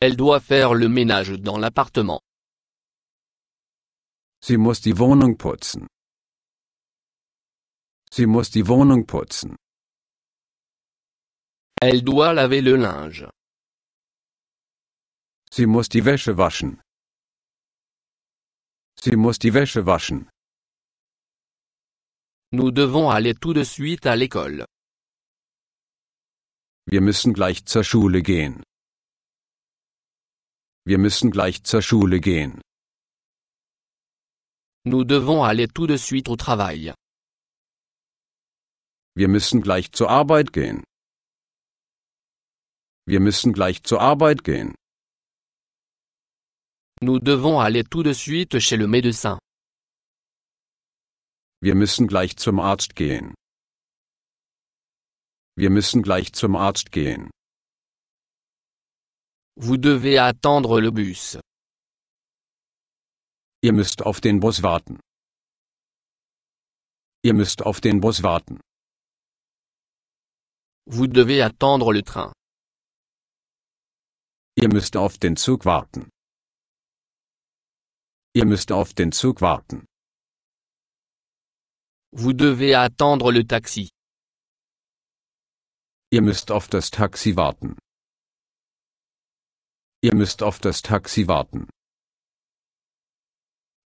Elle doit faire le ménage dans l'appartement. Sie muss die Wohnung putzen. Sie muss die Wohnung putzen. Elle doit laver le linge. Sie muss die Wäsche waschen. Sie muss die Wäsche waschen. Nous devons aller tout de suite à l'école. Wir müssen gleich zur Schule gehen. Wir müssen gleich zur Schule gehen. Nous devons aller tout de suite au travail. Wir müssen gleich zur Arbeit gehen. Wir müssen gleich zur Arbeit gehen. Nous devons aller tout de suite chez le médecin. Wir müssen gleich zum Arzt gehen. Wir müssen gleich zum Arzt gehen. Vous devez attendre le bus. Ihr müsst auf den Bus warten. Ihr müsst auf den Bus warten. Vous devez attendre le train. Ihr müsst auf den Zug warten. Ihr müsst auf den Zug warten. Vous devez attendre le taxi. Ihr müsst auf das Taxi warten. Ihr müsst auf das Taxi warten.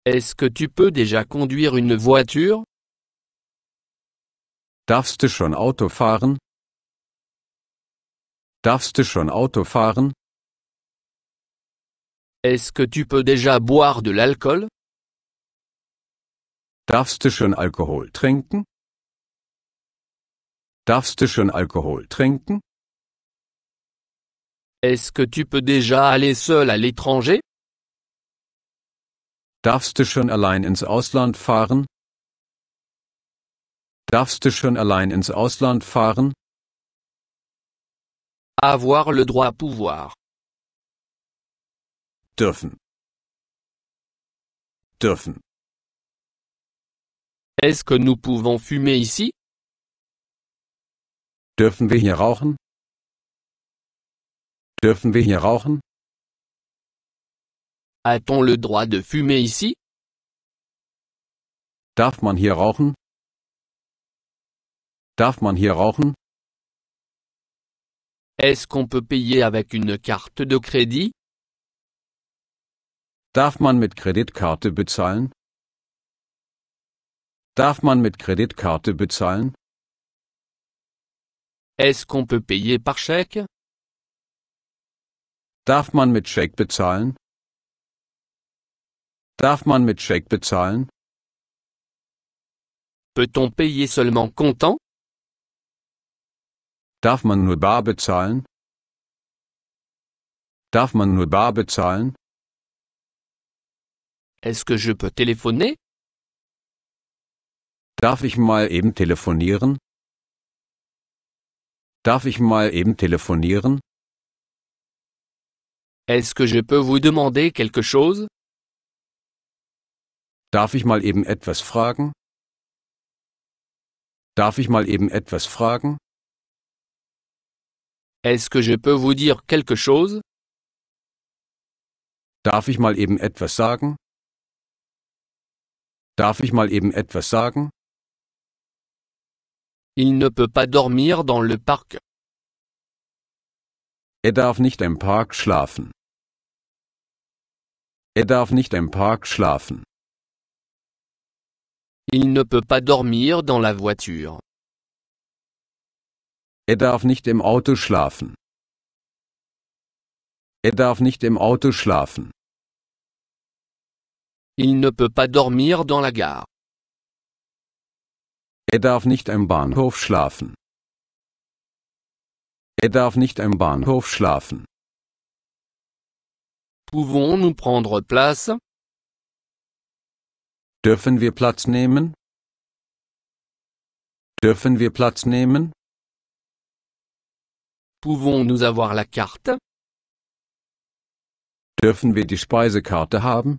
Est-ce que tu peux déjà conduire une voiture Darfst du schon Auto fahren? Darfst du schon Auto fahren? Est-ce que tu peux déjà boire de l'alcool Darfst du schon Alkohol trinken? Darfst du schon Alkohol trinken? Est-ce que tu peux déjà aller seul à l'étranger? Darfst du schon allein ins Ausland fahren? Darfst du schon allein ins Ausland fahren? Avoir le droit pouvoir. Dürfen. Dürfen. Est-ce que nous pouvons fumer ici? Dürfen wir hier rauchen? Dürfen wir hier rauchen? A-t-on le droit de fumer ici? Darf man hier rauchen? Darf man hier rauchen? Est-ce qu'on peut payer avec une carte de crédit? Darf man mit Kreditkarte bezahlen? Darf man mit Kreditkarte bezahlen? Est-ce qu'on peut payer par chèque? Darf man mit Scheck bezahlen? Darf man mit Scheck bezahlen? Peut-on payer seulement comptant? Darf man nur bar bezahlen? Darf man nur bar bezahlen? Est-ce que je peux téléphoner? Darf ich mal eben telefonieren? Darf ich mal eben telefonieren? Est-ce que je peux vous demander quelque chose? Darf ich mal eben etwas fragen? Darf ich mal eben etwas fragen? Est-ce que je peux vous dire quelque chose? Darf ich mal eben etwas sagen? Darf ich mal eben etwas sagen? Il ne peut pas dormir dans le parc. Er darf nicht im Park schlafen. Er darf nicht im Park schlafen. Il ne peut pas dormir dans la voiture. Er darf nicht im Auto schlafen. Er darf nicht im Auto schlafen. Il ne peut pas dormir dans la gare. Er darf nicht im Bahnhof schlafen. Er darf nicht am Bahnhof schlafen. Pouvons-nous prendre place? Dürfen wir Platz nehmen? Dürfen wir Platz nehmen? Pouvons-nous avoir la carte? Dürfen wir die Speisekarte haben?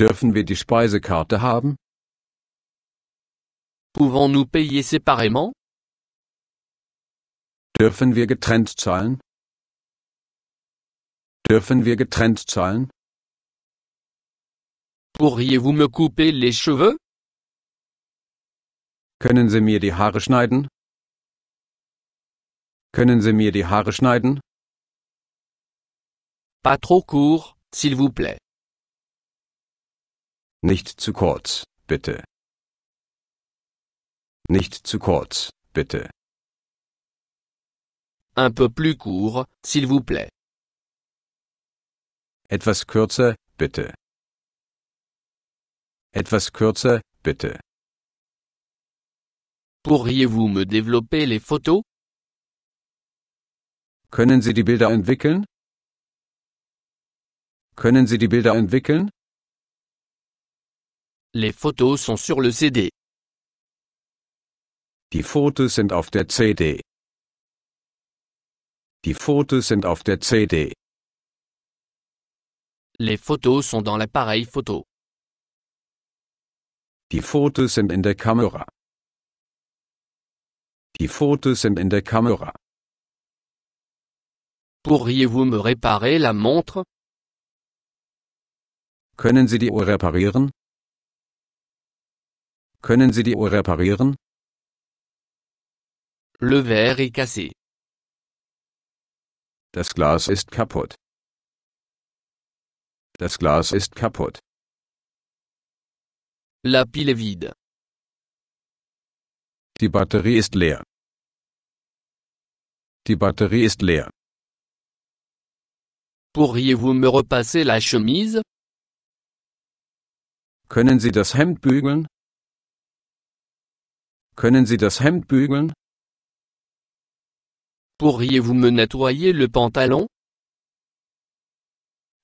Dürfen wir die Speisekarte haben? Pouvons-nous payer séparément? Dürfen wir getrennt zahlen? Dürfen wir getrennt zahlen? Pourriez-vous me couper les cheveux? Können Sie mir die Haare schneiden? Können Sie mir die Haare schneiden? Pas trop court, s'il vous plaît. Nicht zu kurz, bitte. Nicht zu kurz, bitte. Un peu plus court, s'il vous plaît. Etwas kürzer, bitte. Etwas kürzer, bitte. Pourriez-vous me développer les photos? Können Sie die Bilder entwickeln? Können Sie die Bilder entwickeln? Les photos sont sur le CD. Die Fotos sind auf der CD. Die Fotos sind auf der CD. Les photos sont dans l'appareil photo. Die Fotos sind in der Kamera. Die Fotos sind in der Kamera. Pourriez-vous me réparer la montre? Können Sie die Uhr reparieren? Können Sie die Uhr reparieren? Le verre est cassé. Das Glas ist kaputt. Das Glas ist kaputt. La pile est vide. Die Batterie ist leer. Die Batterie ist leer. Pourriez-vous me repasser la chemise? Können Sie das Hemd bügeln? Können Sie das Hemd bügeln? Pourriez-vous me nettoyer le pantalon?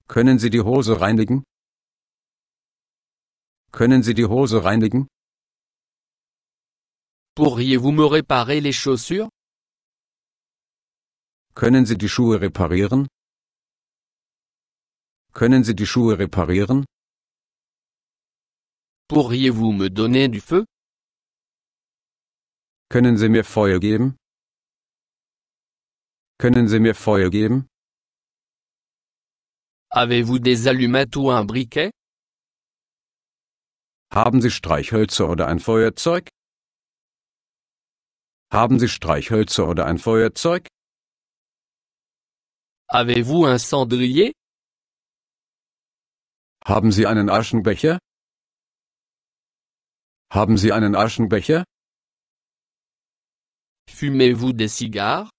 Können Sie die Hose reinigen? Können Sie die Hose reinigen? Pourriez-vous me réparer les chaussures? Können Sie die Schuhe reparieren? Können Sie die Schuhe reparieren? Pourriez-vous me donner du feu? Können Sie mir Feuer geben? Können Sie mir Feuer geben? Avez-vous des allumettes ou un briquet? Haben Sie Streichhölzer oder ein Feuerzeug? Haben Sie Streichhölzer oder ein Feuerzeug? Avez-vous un cendrier? Haben Sie einen Aschenbecher? Haben Sie einen Aschenbecher? Fumez-vous des cigares?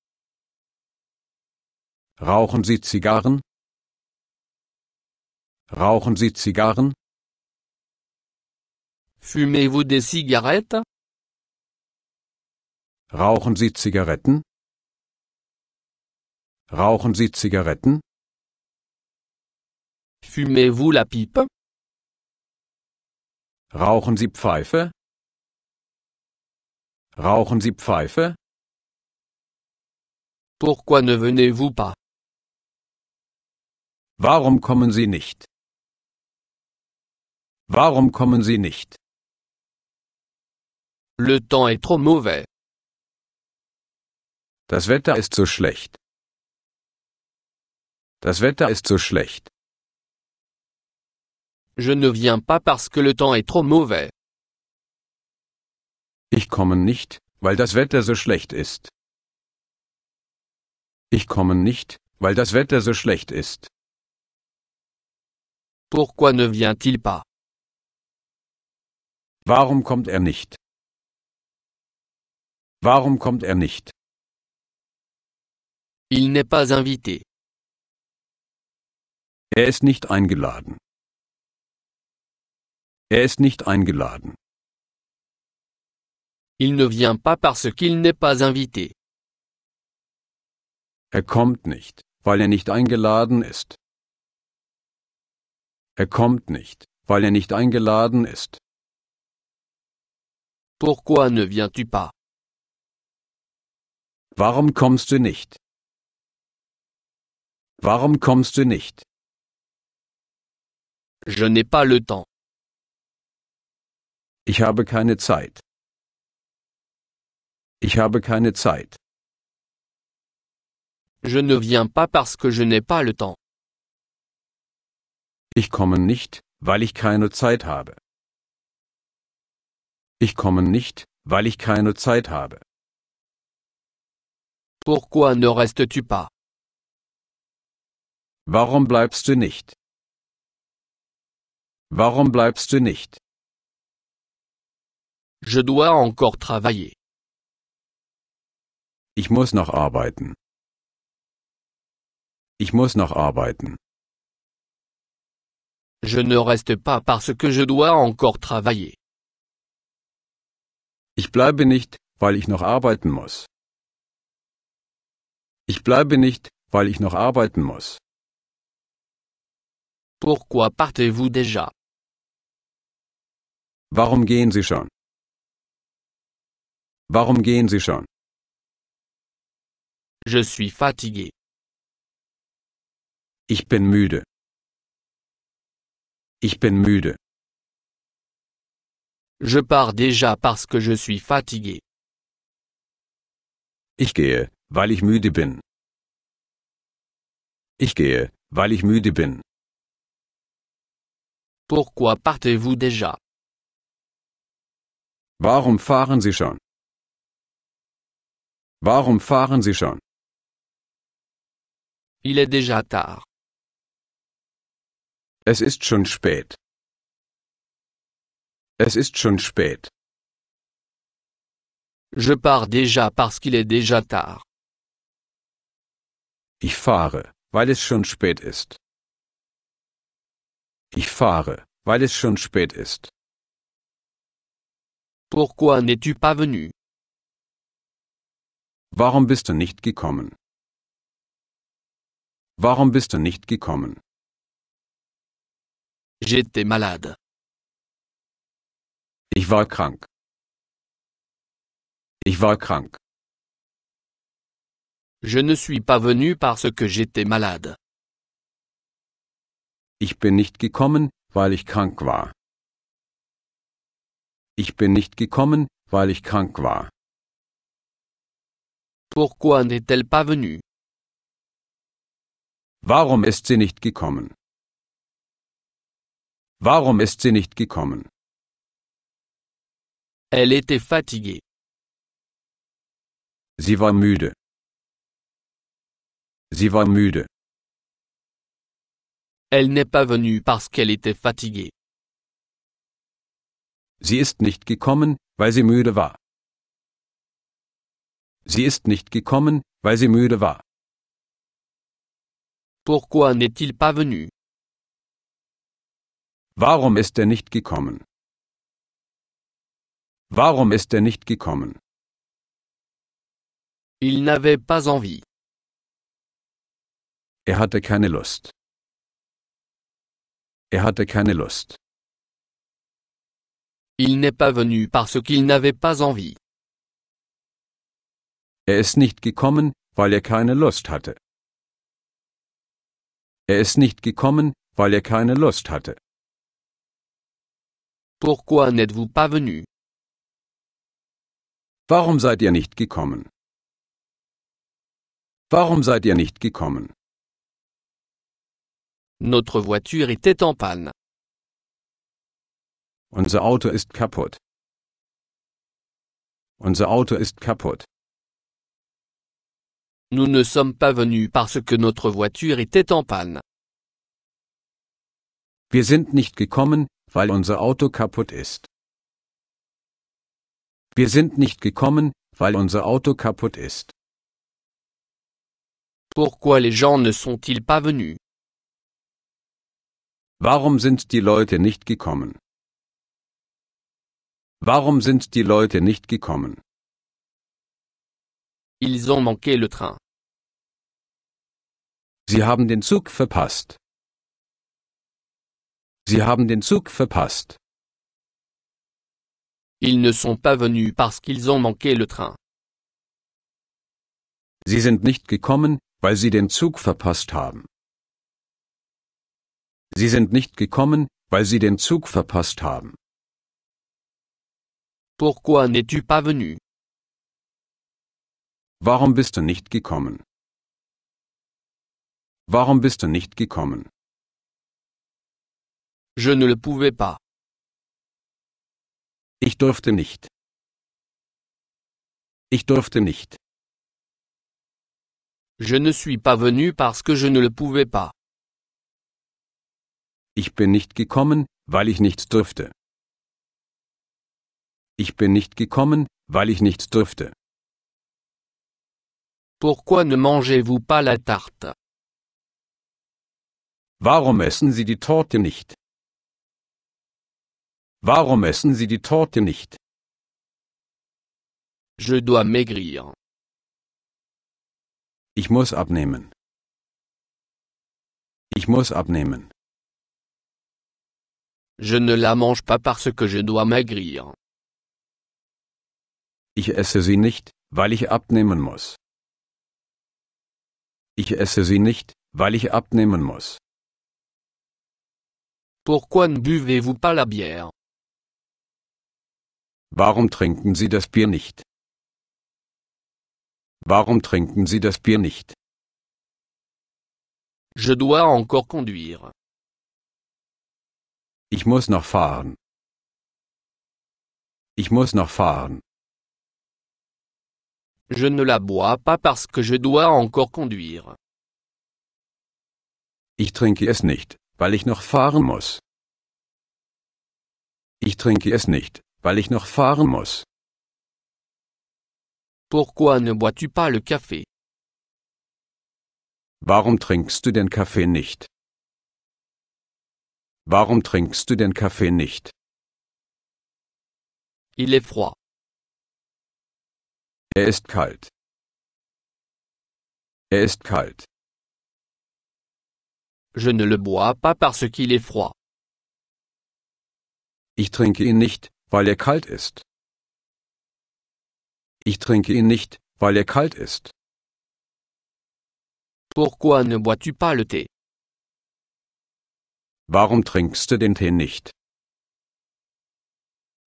Rauchen Sie Zigarren? Rauchen Sie Zigarren? Fumez-vous des cigarettes? Rauchen Sie Zigaretten? Rauchen Sie Zigaretten? Fumez-vous la pipe? Rauchen Sie Pfeife? Rauchen Sie Pfeife? Pourquoi ne venez-vous pas? Warum kommen Sie nicht? Warum kommen Sie nicht? Le temps est trop mauvais. Das Wetter ist so schlecht. Das Wetter ist so schlecht. Je ne viens pas parce que le temps est trop mauvais. Ich komme nicht, weil das Wetter so schlecht ist. Ich komme nicht, weil das Wetter so schlecht ist. Pourquoi ne vient-il pas? Warum kommt er nicht? Warum kommt er nicht? Il n'est pas invité. Er ist nicht eingeladen. Er ist nicht eingeladen. Il ne vient pas parce qu'il n'est pas invité. Er kommt nicht, weil er nicht eingeladen ist. Er kommt nicht, weil er nicht eingeladen ist. Pourquoi ne viens-tu pas? Warum kommst du nicht? Warum kommst du nicht? Je n'ai pas le temps. Ich habe keine Zeit. Ich habe keine Zeit. Je ne viens pas parce que je n'ai pas le temps. Ich komme nicht, weil ich keine Zeit habe. Ich komme nicht, weil ich keine Zeit habe. Pourquoi ne restes-tu pas? Warum bleibst du nicht? Warum bleibst du nicht? Je dois encore travailler. Ich muss noch arbeiten. Ich muss noch arbeiten. Je ne reste pas parce que je dois encore travailler. Ich bleibe nicht, weil ich noch arbeiten muss. Ich bleibe nicht, weil ich noch arbeiten muss. Pourquoi partez-vous déjà? Warum gehen Sie schon? Warum gehen Sie schon? Je suis fatigué. Ich bin müde. Ich bin müde. Je pars déjà parce que je suis fatigué. Ich gehe, weil ich müde bin. Ich gehe, weil ich müde bin. Pourquoi partez-vous déjà? Warum fahren Sie schon? Warum fahren Sie schon? Il est déjà tard. Es ist schon spät. Es ist schon spät. Je pars déjà parce qu'il est déjà tard. Ich fahre, weil es schon spät ist. Ich fahre, weil es schon spät ist. Pourquoi n'es-tu pas venu? Warum bist du nicht gekommen? Warum bist du nicht gekommen? J'étais malade. Ich war krank. Ich war krank. Je ne suis pas venu parce que j'étais malade. Ich bin nicht gekommen, weil ich krank war. Ich bin nicht gekommen, weil ich krank war. Pourquoi n'est-elle pas venue? Warum ist sie nicht gekommen? Warum ist sie nicht gekommen? Elle était fatiguée. Sie war müde. Sie war müde. Elle n'est pas venue parce qu'elle était fatiguée. Sie ist nicht gekommen, weil sie müde war. Sie ist nicht gekommen, weil sie müde war. Pourquoi n'est-il pas venu? Warum ist er nicht gekommen? Warum ist er nicht gekommen? Il n'avait pas envie. Er hatte keine Lust. Er hatte keine Lust. Il n'est pas venu parce qu'il n'avait pas envie. Er ist nicht gekommen, weil er keine Lust hatte. Er ist nicht gekommen, weil er keine Lust hatte. Pourquoi n'êtes-vous pas venu? Warum seid ihr nicht gekommen? Warum seid ihr nicht gekommen? Notre voiture était en panne. Unser Auto ist kaputt. Unser Auto ist kaputt. Nous ne sommes pas venus parce que notre voiture était en panne. Wir sind nicht gekommen, weil unser Auto kaputt ist. Wir sind nicht gekommen, weil unser Auto kaputt ist. Pourquoi les gens ne sont-ils pas venus? Warum sind die Leute nicht gekommen? Warum sind die Leute nicht gekommen? Ils ont manqué le train. Sie haben den Zug verpasst. Sie haben den Zug verpasst. Ils ne sont pas venus parce qu'ils ont manqué le train. Sie sind nicht gekommen, weil sie den Zug verpasst haben. Sie sind nicht gekommen, weil sie den Zug verpasst haben. Pourquoi n'es-tu pas venu? Warum bist du nicht gekommen? Warum bist du nicht gekommen? Je ne le pouvais pas. Ich durfte nicht. Ich durfte nicht. Je ne suis pas venu parce que je ne le pouvais pas. Ich bin nicht gekommen, weil ich nichts durfte. Ich bin nicht gekommen, weil ich nichts durfte. Pourquoi ne mangez-vous pas la tarte? Warum essen Sie die Torte nicht? Warum essen Sie die Torte nicht? Je dois maigrir. Ich muss abnehmen. Ich muss abnehmen. Je ne la mange pas parce que je dois maigrir. Ich esse sie nicht, weil ich abnehmen muss. Ich esse sie nicht, weil ich abnehmen muss. Pourquoi ne buvez-vous pas la bière? Warum trinken Sie das Bier nicht? Warum trinken Sie das Bier nicht? Je dois encore conduire. Ich muss noch fahren. Ich muss noch fahren. Je ne la bois pas parce que je dois encore conduire. Ich trinke es nicht, weil ich noch fahren muss. Ich trinke es nicht, weil ich noch fahren muss. Pourquoi ne bois-tu pas le café? Warum trinkst du den Kaffee nicht? Warum trinkst du den Kaffee nicht? Il est froid. Er ist kalt. Er ist kalt. Je ne le bois pas parce qu'il est froid. Ich trinke ihn nicht, weil er kalt ist. Ich trinke ihn nicht, weil er kalt ist. Pourquoi ne bois-tu pas le thé? Warum trinkst du den Tee nicht?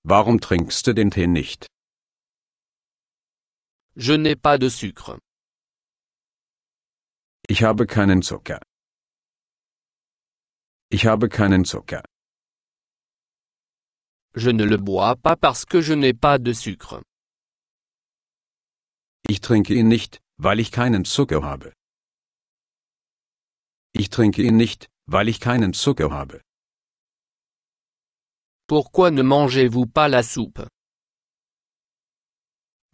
Warum trinkst du den Tee nicht? Je n'ai pas de sucre. Ich habe keinen Zucker. Ich habe keinen Zucker. Je ne le bois pas parce que je n'ai pas de sucre. Ich trinke ihn nicht, weil ich keinen Zucker habe. Ich trinke ihn nicht, weil ich keinen Zucker habe. Pourquoi ne mangez-vous pas la soupe?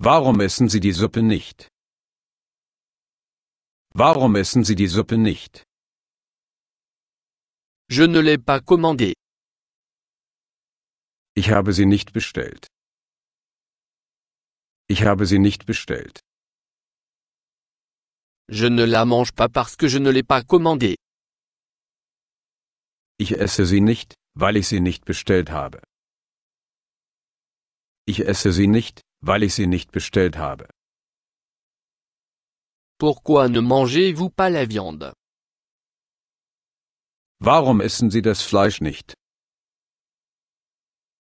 Warum essen Sie die Suppe nicht? Warum essen Sie die Suppe nicht? Je ne l'ai pas commandé. Ich habe sie nicht bestellt. Ich habe sie nicht bestellt. Je ne la mange pas parce que je ne l'ai pas commandée. Ich esse sie nicht, weil ich sie nicht bestellt habe. Ich esse sie nicht, weil ich sie nicht bestellt habe. Pourquoi ne mangez-vous pas la viande? Warum essen Sie das Fleisch nicht?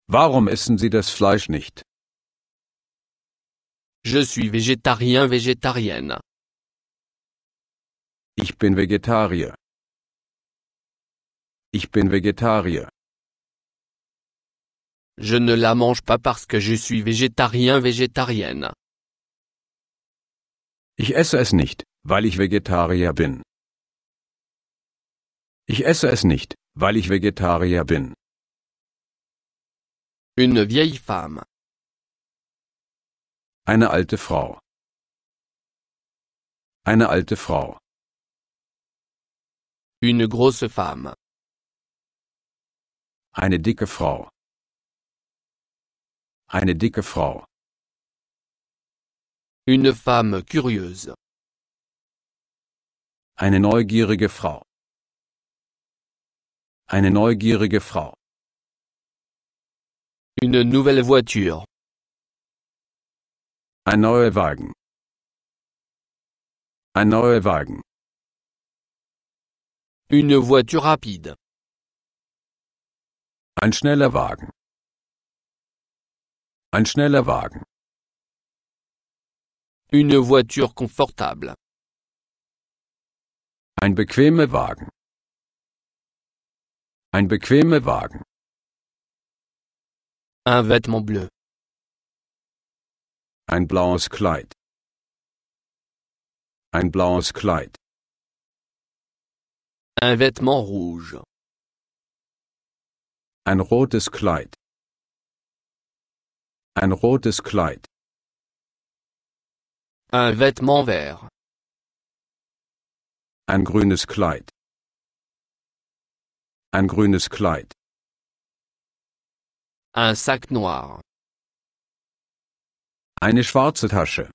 Warum essen Sie das Fleisch nicht? Je suis végétarien végétarienne. Ich bin Vegetarier. Ich bin Vegetarier. Je ne la mange pas parce que je suis végétarien végétarienne. Ich esse es nicht, weil ich Vegetarier bin. Ich esse es nicht, weil ich Vegetarier bin. Une vieille femme. Eine alte Frau. Eine alte Frau. Une grosse femme. Eine dicke Frau. Eine dicke Frau. Une femme curieuse. Eine neugierige Frau. Eine neugierige Frau. Une nouvelle voiture. Ein neuer Wagen. Ein neuer Wagen. Une voiture rapide. Ein schneller Wagen. Ein schneller Wagen. Une voiture confortable. Ein bequemer Wagen. Ein bequemer Wagen. Un vêtement bleu. Ein blaues Kleid. Ein blaues Kleid. Un vêtement rouge. Ein rotes Kleid. Ein rotes Kleid. Un vêtement vert. Ein grünes Kleid. Ein grünes Kleid. Un sac noir. Eine schwarze Tasche.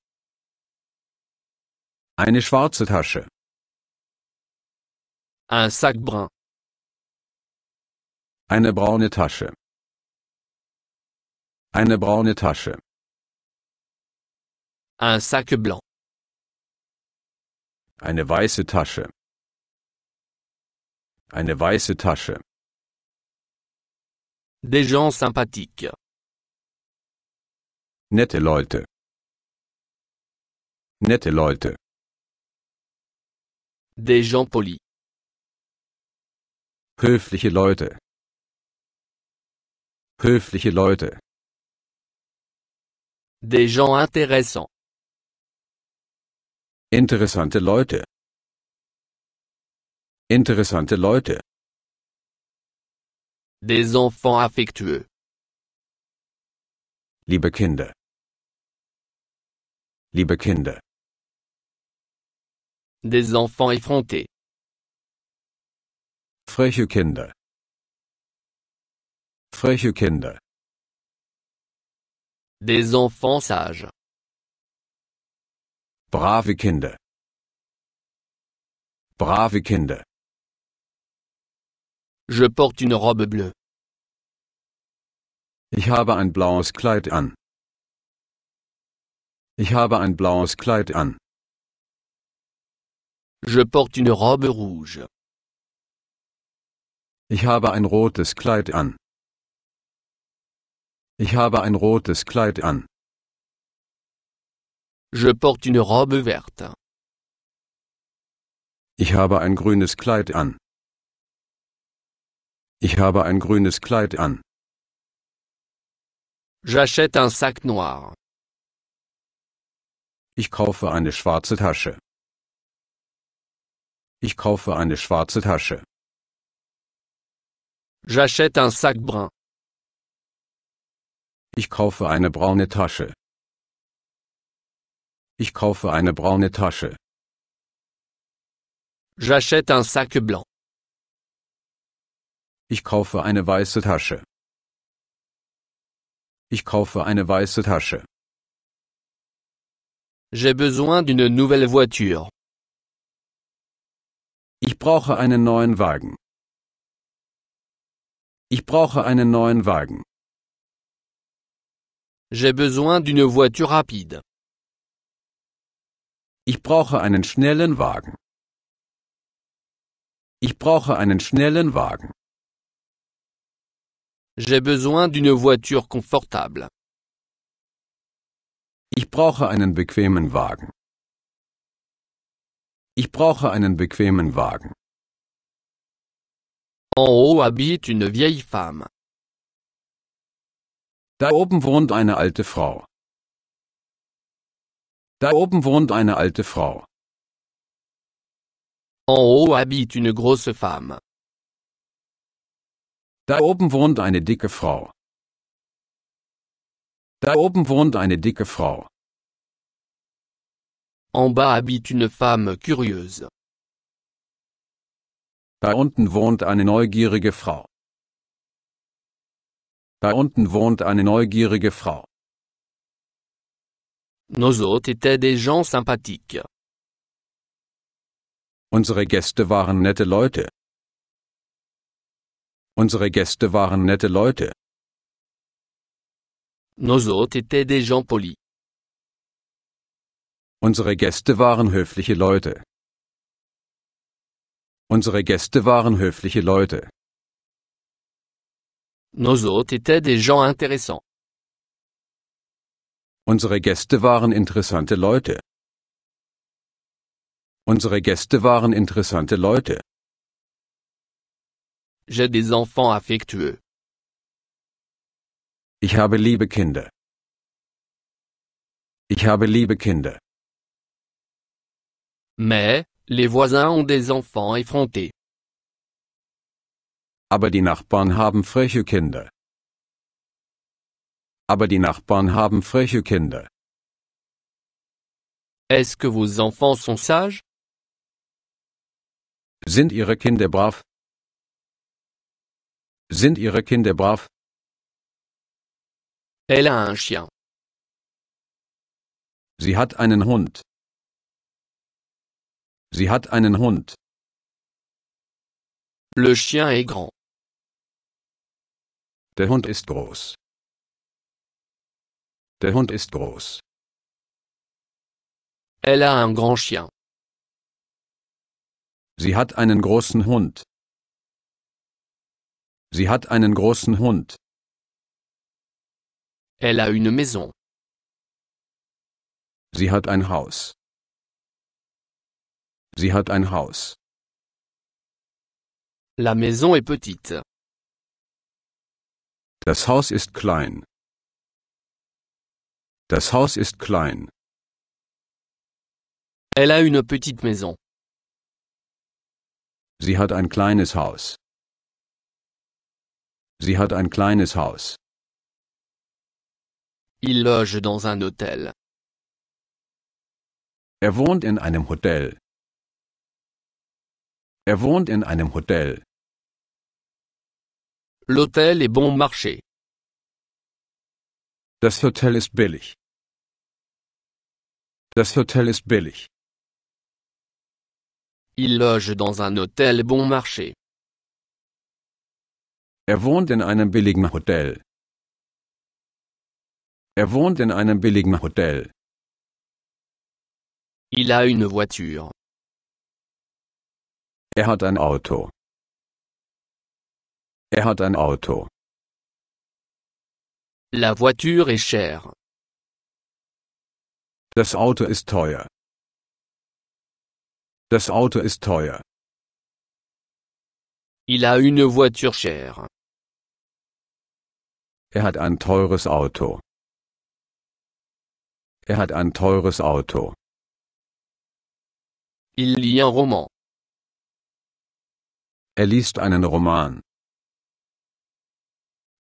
Eine schwarze Tasche. Un sac brun. Eine braune Tasche. Eine braune Tasche. Un sac blanc. Eine weiße Tasche. Eine weiße Tasche. Des gens sympathiques. Nette Leute. Nette Leute. Des gens polis. Höfliche Leute. Höfliche Leute. Des gens intéressants. Interessante Leute. Interessante Leute. Des enfants affectueux. Liebe Kinder. Liebe Kinder. Des enfants effrontés. Freche Kinder. Freche Kinder. Des enfants sages. Brave Kinder. Brave Kinder. Je porte une robe bleue. Ich habe ein blaues Kleid an. Ich habe ein blaues Kleid an. Je porte une robe rouge. Ich habe ein rotes Kleid an. Ich habe ein rotes Kleid an. Je porte une robe verte. Ich habe ein grünes Kleid an. Ich habe ein grünes Kleid an. J'achète un sac noir. Ich kaufe eine schwarze Tasche. Ich kaufe eine schwarze Tasche. J'achète un sac brun. Ich kaufe eine braune Tasche. Ich kaufe eine braune Tasche. J'achète un sac blanc. Ich kaufe eine weiße Tasche. Ich kaufe eine weiße Tasche. J'ai besoin d'une nouvelle voiture. Ich brauche einen neuen Wagen. Ich brauche einen neuen Wagen. J'ai besoin d'une voiture rapide. Ich brauche einen schnellen Wagen. Ich brauche einen schnellen Wagen. J'ai besoin d'une voiture confortable. Ich brauche einen bequemen Wagen. Ich brauche einen bequemen Wagen. En haut habite une vieille femme. Da oben wohnt eine alte Frau. Da oben wohnt eine alte Frau. En haut habite une grosse femme. Da oben wohnt eine dicke Frau. Da oben wohnt eine dicke Frau. En bas habite une femme curieuse. Da unten wohnt eine neugierige Frau. Da unten wohnt eine neugierige Frau. Nos hôtes étaient des gens sympathiques. Unsere Gäste waren nette Leute. Unsere Gäste waren nette Leute. Nos hôtes étaient des gens polis. Unsere Gäste waren höfliche Leute. Unsere Gäste waren höfliche Leute. Nos hôtes étaient des gens intéressants. Unsere Gäste waren interessante Leute. Unsere Gäste waren interessante Leute. J'ai des enfants affectueux. Ich habe liebe Kinder. Ich habe liebe Kinder. Mais, les voisins ont des enfants effrontés. Aber die Nachbarn haben freche Kinder. Aber die Nachbarn haben freche Kinder. Est-ce que vos enfants sont sages? Sind ihre Kinder brav? Sind Ihre Kinder brav? Elle a un chien. Sie hat einen Hund. Sie hat einen Hund. Le chien est grand. Der Hund ist groß. Der Hund ist groß. Elle a un grand chien. Sie hat einen großen Hund. Sie hat einen großen Hund. Elle a une maison. Sie hat ein Haus. Sie hat ein Haus. La maison est petite. Das Haus ist klein. Das Haus ist klein. Elle a une petite maison. Sie hat ein kleines Haus. Sie hat ein kleines Haus. Il loge dans un hôtel. Er wohnt in einem Hotel. Er wohnt in einem Hotel. L'hôtel est bon marché. Das Hotel ist billig. Das Hotel ist billig. Il loge dans un hôtel bon marché. Er wohnt in einem billigen Hotel. Er wohnt in einem billigen Hotel. Il a une voiture. Er hat ein Auto. Er hat ein Auto. La voiture est chère. Das Auto ist teuer. Das Auto ist teuer. Il a une voiture chère. Er hat ein teures Auto. Er hat ein teures Auto. Il lit un roman. Er liest einen Roman.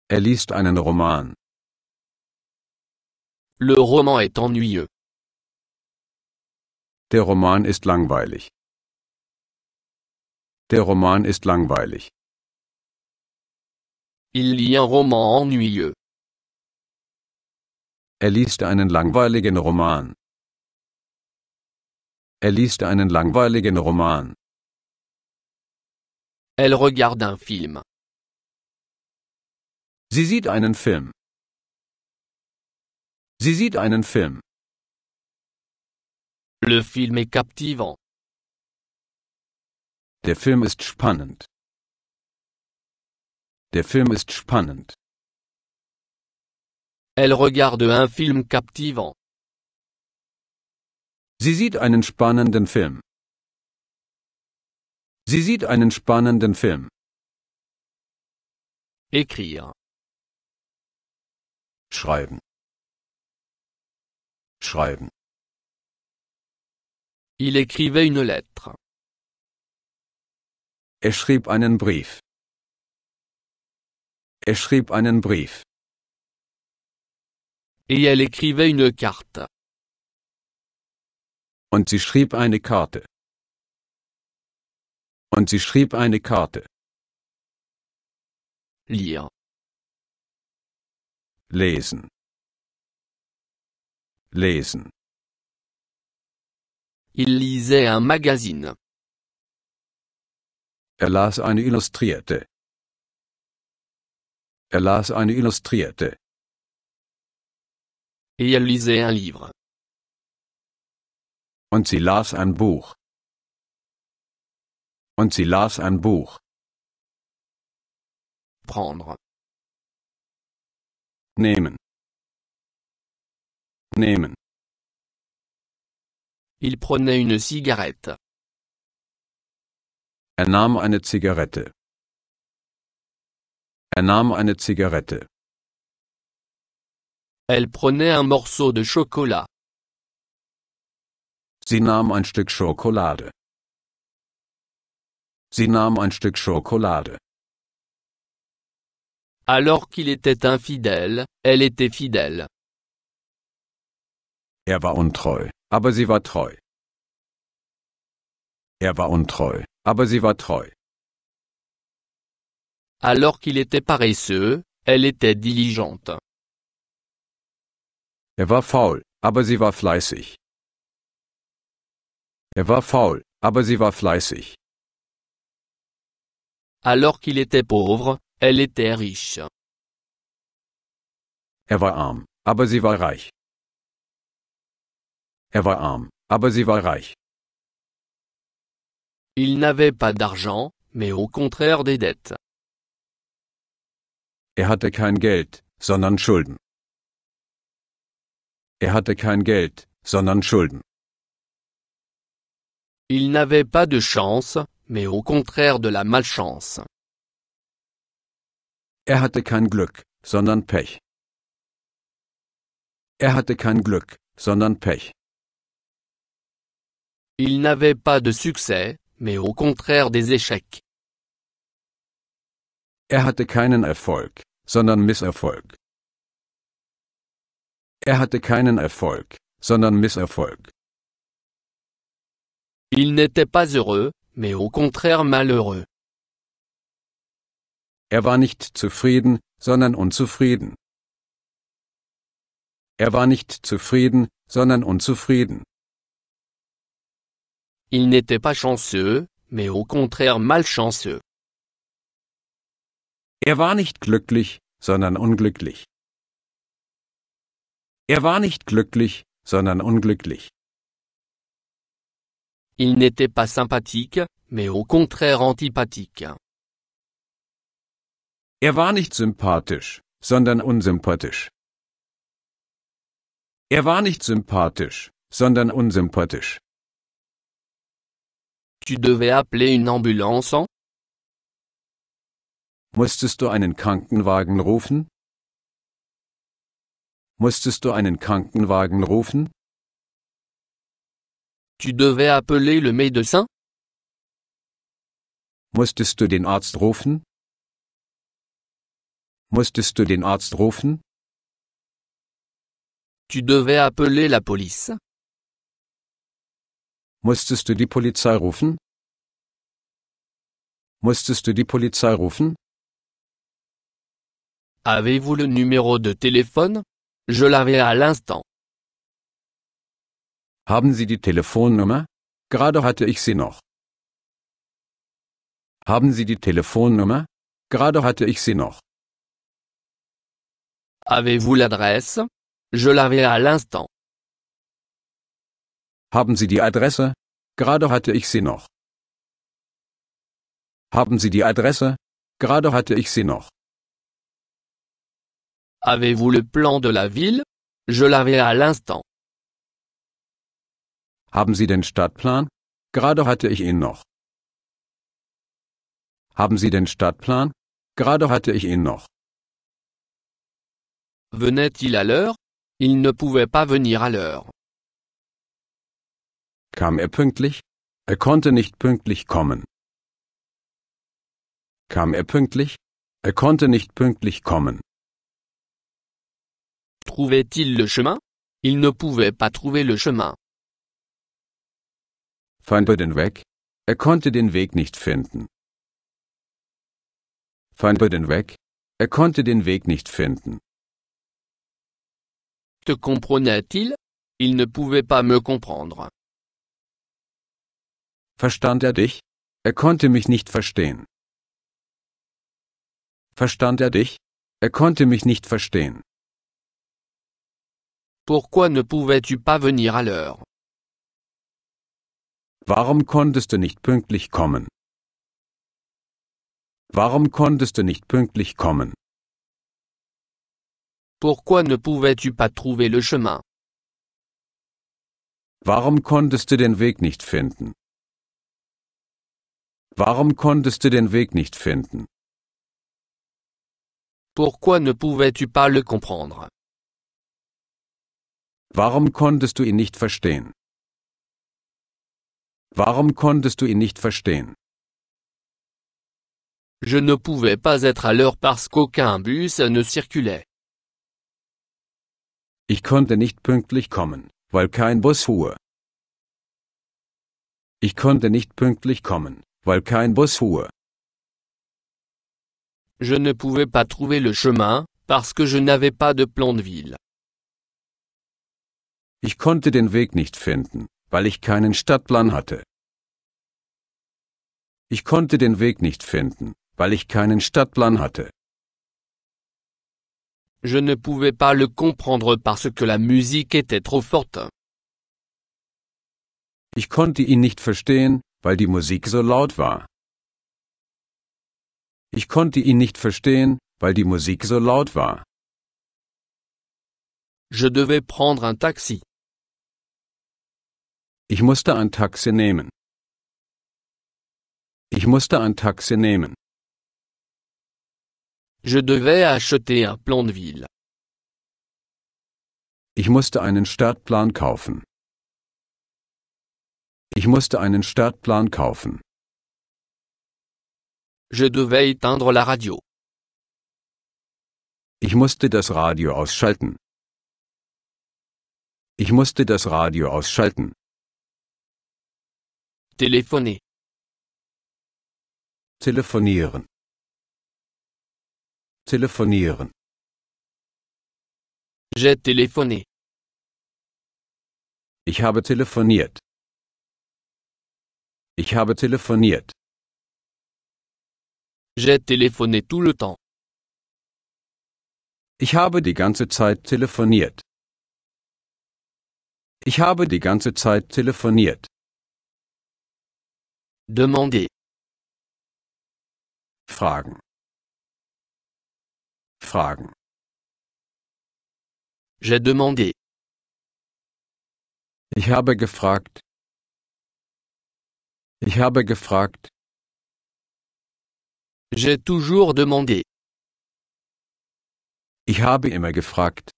Er liest einen Roman. Le roman est ennuyeux. Der Roman ist langweilig. Der Roman ist langweilig. Il lit un roman ennuyeux. Er liest einen langweiligen Roman. Er liest einen langweiligen Roman. Elle regarde un film. Sie sieht einen Film. Sie sieht einen Film. Le film est captivant. Der Film ist spannend. Der Film ist spannend. Elle regarde un film captivant. Sie sieht einen spannenden Film. Sie sieht einen spannenden Film. Écrire. Schreiben. Schreiben. Il écrivait une lettre. Er schrieb einen Brief. Er schrieb einen Brief. Et elle écrivait une carte. Und sie schrieb eine Karte. Und sie schrieb eine Karte. Lire. Lesen. Lesen. Il lisait un magazine. Er las eine Illustrierte. Er las eine Illustrierte. Et elle lisait un livre. Und sie las ein Buch. Und sie las ein Buch. Prendre. Nehmen. Nehmen. Il prenait une cigarette. Er nahm eine Zigarette. Er nahm eine Zigarette. Elle prenait un morceau de chocolat. Sie nahm ein Stück Schokolade. Sie nahm ein Stück Schokolade. Alors qu'il était infidèle, elle était fidèle. Er war untreu, aber sie war treu. Er war untreu, aber sie war treu. Alors qu'il était paresseux, elle était diligente. Er war faul, aber sie war fleißig. Er war faul, aber sie war fleißig. Alors qu'il était pauvre, elle était riche. Er war arm, aber sie war reich. Er war arm, aber sie war reich. Il n'avait pas d'argent, mais au contraire des dettes. Er hatte kein Geld, sondern Schulden. Er hatte kein Geld, sondern Schulden. Il n'avait pas de chance, mais au contraire de la malchance. Er hatte kein Glück, sondern Pech. Er hatte kein Glück, sondern Pech. Il n'avait pas de succès, mais au contraire des échecs. Er hatte keinen Erfolg, sondern Misserfolg. Er hatte keinen Erfolg, sondern Misserfolg. Il n'était pas heureux, mais au contraire malheureux. Er war nicht zufrieden, sondern unzufrieden. Er war nicht zufrieden, sondern unzufrieden. Il n'était pas chanceux, mais au contraire malchanceux. Er war nicht glücklich, sondern unglücklich. Er war nicht glücklich, sondern unglücklich. Il n'était pas sympathique, mais au contraire antipathique. Er war nicht sympathisch, sondern unsympathisch. Er war nicht sympathisch, sondern unsympathisch. Tu devais appeler une ambulance, Musstest du einen Krankenwagen rufen? Musstest du einen Krankenwagen rufen? Tu devais appeler le médecin? Musstest du den Arzt rufen? Musstest du den Arzt rufen? Tu devais appeler la police? Musstest du die Polizei rufen? Musstest du die Polizei rufen? Avez-vous le numéro de téléphone? Je l'avais à l'instant. Haben Sie die Telefonnummer? Gerade hatte ich sie noch. Haben Sie die Telefonnummer? Gerade hatte ich sie noch. Avez-vous l'adresse? Je l'avais à l'instant. Haben Sie die Adresse? Gerade hatte ich sie noch. Haben Sie die Adresse? Gerade hatte ich sie noch. Avez-vous le plan de la ville? Je l'avais à l'instant. Haben Sie den Stadtplan? Gerade hatte ich ihn noch. Haben Sie den Stadtplan? Gerade hatte ich ihn noch. Venait-il à l'heure? Il ne pouvait pas venir à l'heure. Kam er pünktlich? Er konnte nicht pünktlich kommen. Kam er pünktlich? Er konnte nicht pünktlich kommen trouvait-il le chemin Il ne pouvait pas trouver le chemin. Fand er den Weg? Er konnte den Weg nicht finden. Fand er den Weg? Er konnte den Weg nicht finden. Te comprenait-il Il ne pouvait pas me comprendre. Verstand er dich? Er konnte mich nicht verstehen. Verstand er dich? Er konnte mich nicht verstehen. Pourquoi ne pouvais-tu pas venir à l'heure? Warum konntest du nicht pünktlich kommen? Warum konntest du nicht pünktlich kommen? Pourquoi ne pouvais-tu pas trouver le chemin? Warum konntest du den Weg nicht finden? Warum konntest du den Weg nicht finden? Pourquoi ne pouvais-tu pas le comprendre? Warum konntest du ihn nicht verstehen? Warum konntest du ihn nicht verstehen? Je ne pouvais pas être à l'heure parce qu'aucun bus ne circulait. Ich konnte nicht pünktlich kommen, weil kein Bus fuhr. Ich konnte nicht pünktlich kommen, weil kein Bus fuhr. Je ne pouvais pas trouver le chemin, parce que je n'avais pas de plan de ville. Ich konnte den Weg nicht finden, weil ich keinen Stadtplan hatte. Ich konnte den Weg nicht finden, weil ich keinen Stadtplan hatte. Je ne pouvais pas le comprendre parce que la musique était trop forte. Ich konnte ihn nicht verstehen, weil die Musik so laut war. Ich konnte ihn nicht verstehen, weil die Musik so laut war. Je devais prendre un taxi. Ich musste ein Taxi nehmen. Ich musste ein Taxi nehmen. Je devais acheter un plan de ville. Ich musste einen Stadtplan kaufen. Ich musste einen Stadtplan kaufen. Je devais éteindre la radio. Ich musste das Radio ausschalten. Ich musste das Radio ausschalten. Téléphoner. Telefonieren. Telefonieren. J'ai téléphoné. Ich habe telefoniert. Ich habe telefoniert. J'ai téléphoné tout le temps. Ich habe die ganze Zeit telefoniert. Ich habe die ganze Zeit telefoniert. Demander. Fragen. Fragen. J'ai demandé. Ich habe gefragt. Ich habe gefragt. J'ai toujours demandé. Ich habe immer gefragt.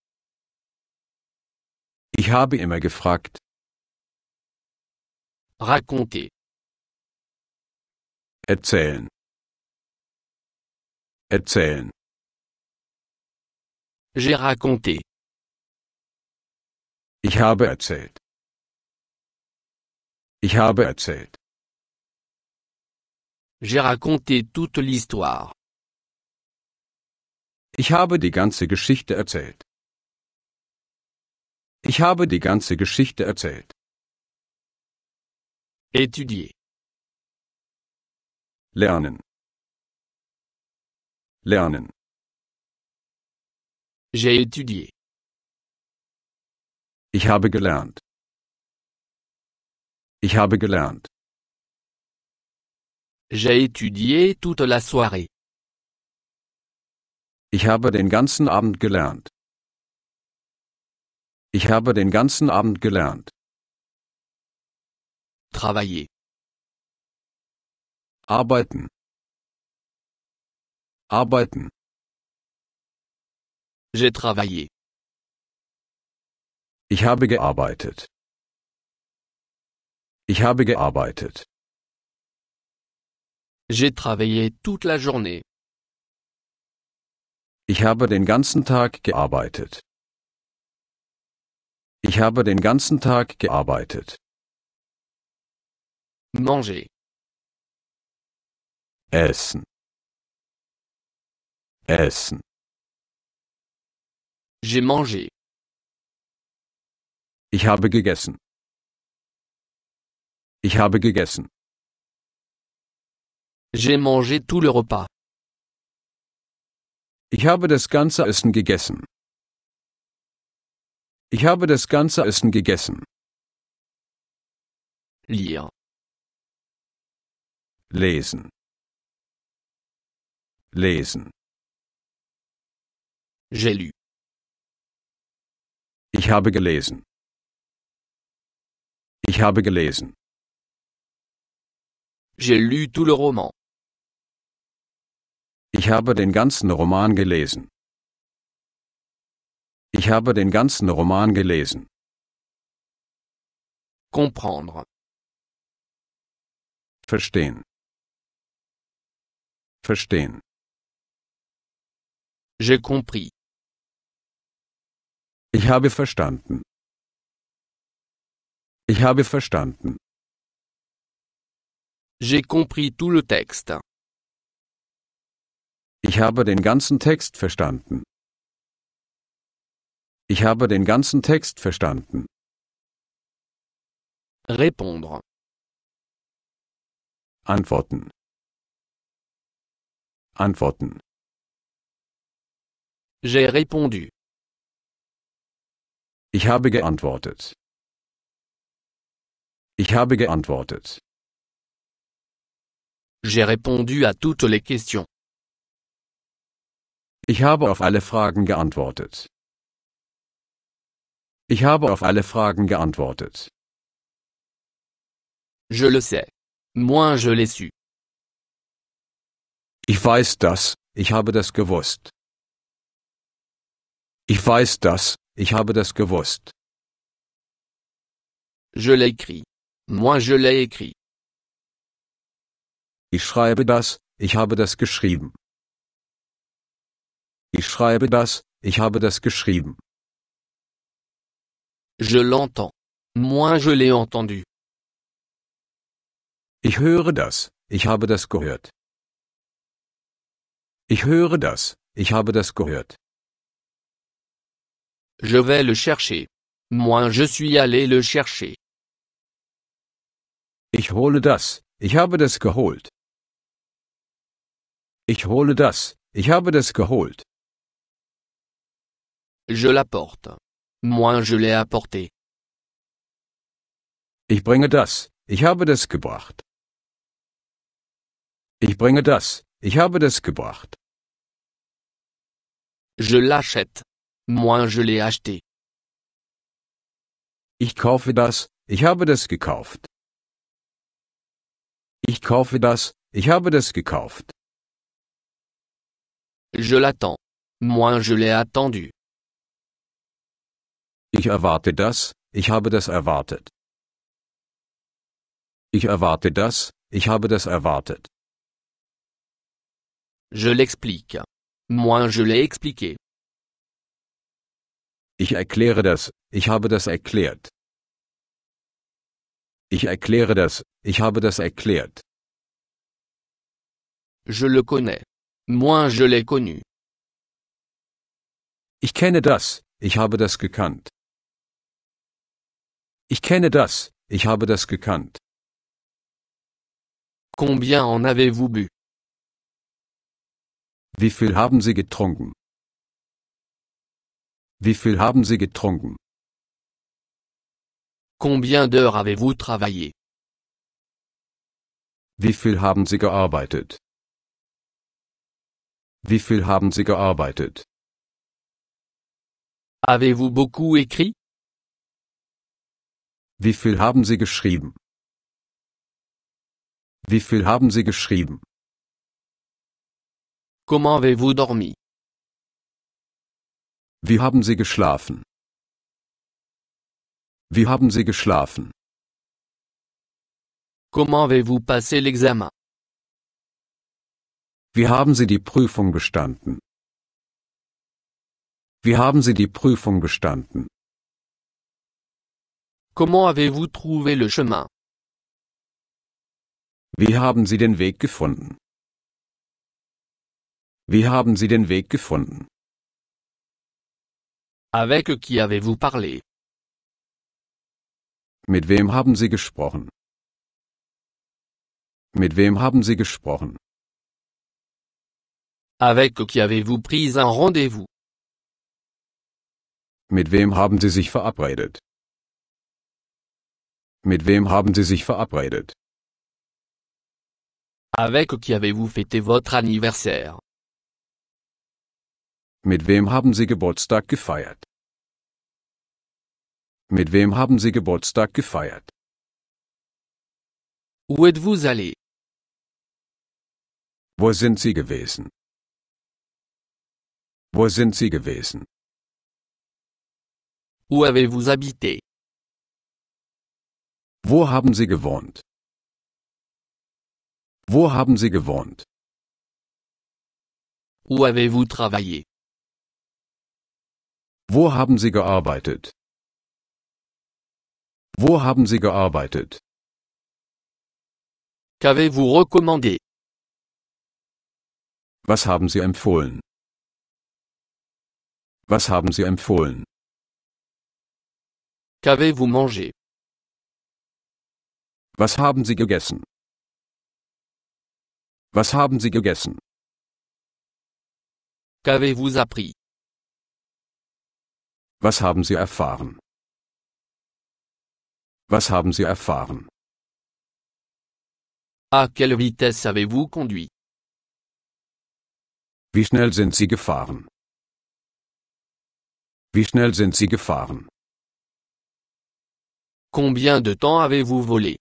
Ich habe immer gefragt. Raconter. erzählen erzählen J'ai raconté. Ich habe erzählt. Ich habe erzählt. J'ai raconté toute l'histoire. Ich habe die ganze Geschichte erzählt. Ich habe die ganze Geschichte erzählt. Étudier lernen lernen J'ai étudié. Ich habe gelernt. Ich habe gelernt. J'ai étudié toute la soirée. Ich habe den ganzen Abend gelernt. Ich habe den ganzen Abend gelernt. Travailler arbeiten arbeiten J'ai travaillé. Ich habe gearbeitet. Ich habe gearbeitet. J'ai travaillé toute la journée. Ich habe den ganzen Tag gearbeitet. Ich habe den ganzen Tag gearbeitet. Manger. Essen. Essen. J'ai mangé. Ich habe gegessen. Ich habe gegessen. J'ai mangé tout le repas. Ich habe das ganze Essen gegessen. Ich habe das ganze Essen gegessen. Lire. Lesen. Lesen. J'ai lu. Ich habe gelesen. Ich habe gelesen. J'ai lu tout le roman. Ich habe den ganzen Roman gelesen. Ich habe den ganzen Roman gelesen. Comprendre. Verstehen. Verstehen. J'ai compris. Ich habe verstanden. Ich habe verstanden. J'ai compris tout le texte. Ich habe den ganzen Text verstanden. Ich habe den ganzen Text verstanden. Répondre. Antworten. Antworten. J'ai répondu. Ich habe geantwortet. Ich habe geantwortet. J'ai répondu à toutes les questions. Ich habe auf alle Fragen geantwortet. Ich habe auf alle Fragen geantwortet. Je le sais. Moi je l'ai su. Ich weiß das, ich habe das gewusst. Ich weiß das, ich habe das gewusst. Je l'ai écrit. Moi je l'ai écrit. Ich schreibe das, ich habe das geschrieben. Ich schreibe das, ich habe das geschrieben. Je l'entends. Moi je l'ai entendu. Ich höre das, ich habe das gehört. Ich höre das, ich habe das gehört. Je vais le chercher. Moi je suis allé le chercher. Ich hole das. Ich habe das geholt. Ich hole das. Ich habe das geholt. Je l'apporte. Moi je l'ai apporté. Ich bringe das. Ich habe das gebracht. Ich bringe das. Ich habe das gebracht. Je l'achète. Moi je l'ai acheté. Ich kaufe das, ich habe das gekauft. Ich kaufe das, ich habe das gekauft. Je l'attends. Moi je l'ai attendu. Ich erwarte das, ich habe das erwartet. Ich erwarte das, ich habe das erwartet. Je l'explique. Moi je l'ai expliqué. Ich erkläre das, ich habe das erklärt. Ich erkläre das, ich habe das erklärt. Je le connais. Moi je l'ai connu. Ich kenne das, ich habe das gekannt. Ich kenne das, ich habe das gekannt. Combien en avez-vous bu? Wie viel haben Sie getrunken? Wie viel haben Sie getrunken? Combien d'heures avez-vous travaillé? Wie viel haben Sie gearbeitet? Wie viel haben Sie gearbeitet? Avez-vous beaucoup écrit? Wie viel haben Sie geschrieben? Wie viel haben Sie geschrieben? Comment avez-vous dormi? Wie haben Sie geschlafen? Wie haben Sie geschlafen? Comment avez-vous passé l'examen? Wie haben Sie die Prüfung bestanden? Wie haben Sie die Prüfung bestanden? Comment avez-vous trouvé le chemin? Wie haben Sie den Weg gefunden? Wie haben Sie den Weg gefunden? Avec qui avez-vous parlé? Mit wem haben Sie gesprochen? Mit wem haben Sie gesprochen? Avec qui avez-vous pris un rendez-vous? Mit wem haben Sie sich verabredet? Mit wem haben Sie sich verabredet? Avec qui avez-vous fêté votre anniversaire? Mit wem haben Sie Geburtstag gefeiert? Mit wem haben Sie Geburtstag gefeiert? Où êtes-vous allé? Wo sind Sie gewesen? Wo sind Sie gewesen? Où avez-vous habité? Wo haben Sie gewohnt? Wo haben Sie gewohnt? Où avez-vous travaillé? Wo haben Sie gearbeitet? Wo haben Sie gearbeitet? Qu'avez-vous recommandé? Was haben Sie empfohlen? Was haben Sie empfohlen? Qu'avez-vous mangé? Was haben Sie gegessen? Was haben Sie gegessen? Qu'avez-vous appris? Was haben Sie erfahren? Was haben Sie erfahren? A quelle vitesse avez-vous conduit? Wie schnell sind Sie gefahren? Wie schnell sind Sie gefahren? Combien de temps avez-vous volé?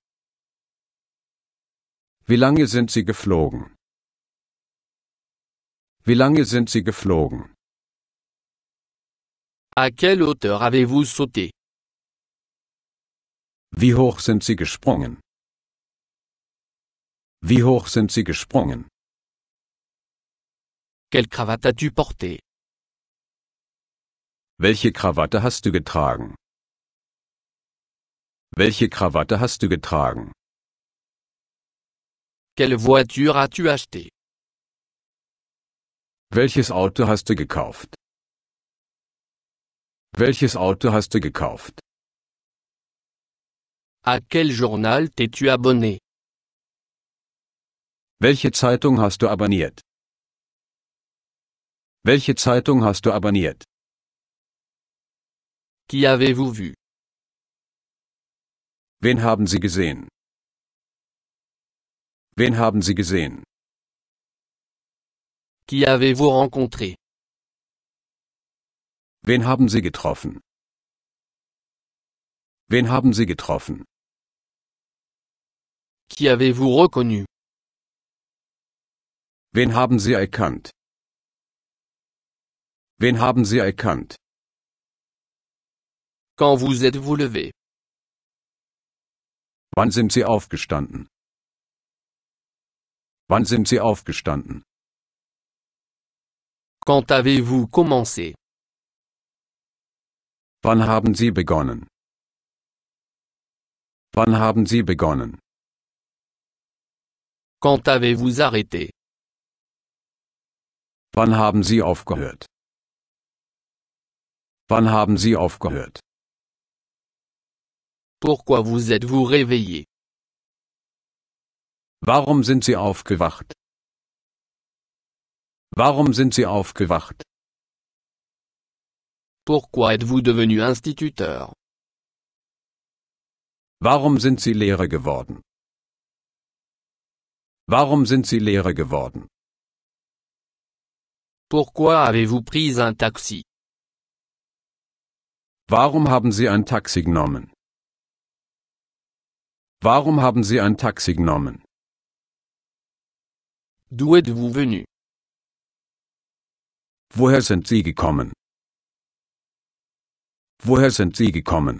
Wie lange sind Sie geflogen? Wie lange sind Sie geflogen? À quelle hauteur avez-vous sauté? Wie hoch sind Sie gesprungen? Wie hoch sind Sie gesprungen? Quelle cravate as-tu portée? Welche Krawatte hast du getragen? Welche Krawatte hast du getragen? Quelle voiture as-tu acheté? Welches Auto hast du gekauft? Welches Auto hast du gekauft? À quel journal t'es-tu abonné? Welche Zeitung hast du abonniert? Welche Zeitung hast du abonniert? Qui avez-vous vu? Wen haben Sie gesehen? Wen haben Sie gesehen? Qui avez-vous rencontré? Wen haben Sie getroffen? Wen haben Sie getroffen? Qui avez-vous reconnu? Wen haben Sie erkannt? Wen haben Sie erkannt? Quand vous êtes-vous levé? Wann sind Sie aufgestanden? Wann sind Sie aufgestanden? Quand avez-vous commencé? Wann haben Sie begonnen? Wann haben Sie begonnen? Quand avez-vous arrêté? Wann haben Sie aufgehört? Wann haben Sie aufgehört? Pourquoi vous êtes-vous réveillé? Warum sind Sie aufgewacht? Warum sind Sie aufgewacht? Pourquoi êtes-vous devenu instituteur? Warum sind Sie Lehrer geworden? Warum sind Sie Lehrer geworden? Pourquoi avez-vous pris un taxi? Warum haben Sie ein Taxi genommen? Warum haben Sie ein Taxi genommen? D'où êtes-vous venu? Woher sind Sie gekommen? Woher sind Sie gekommen?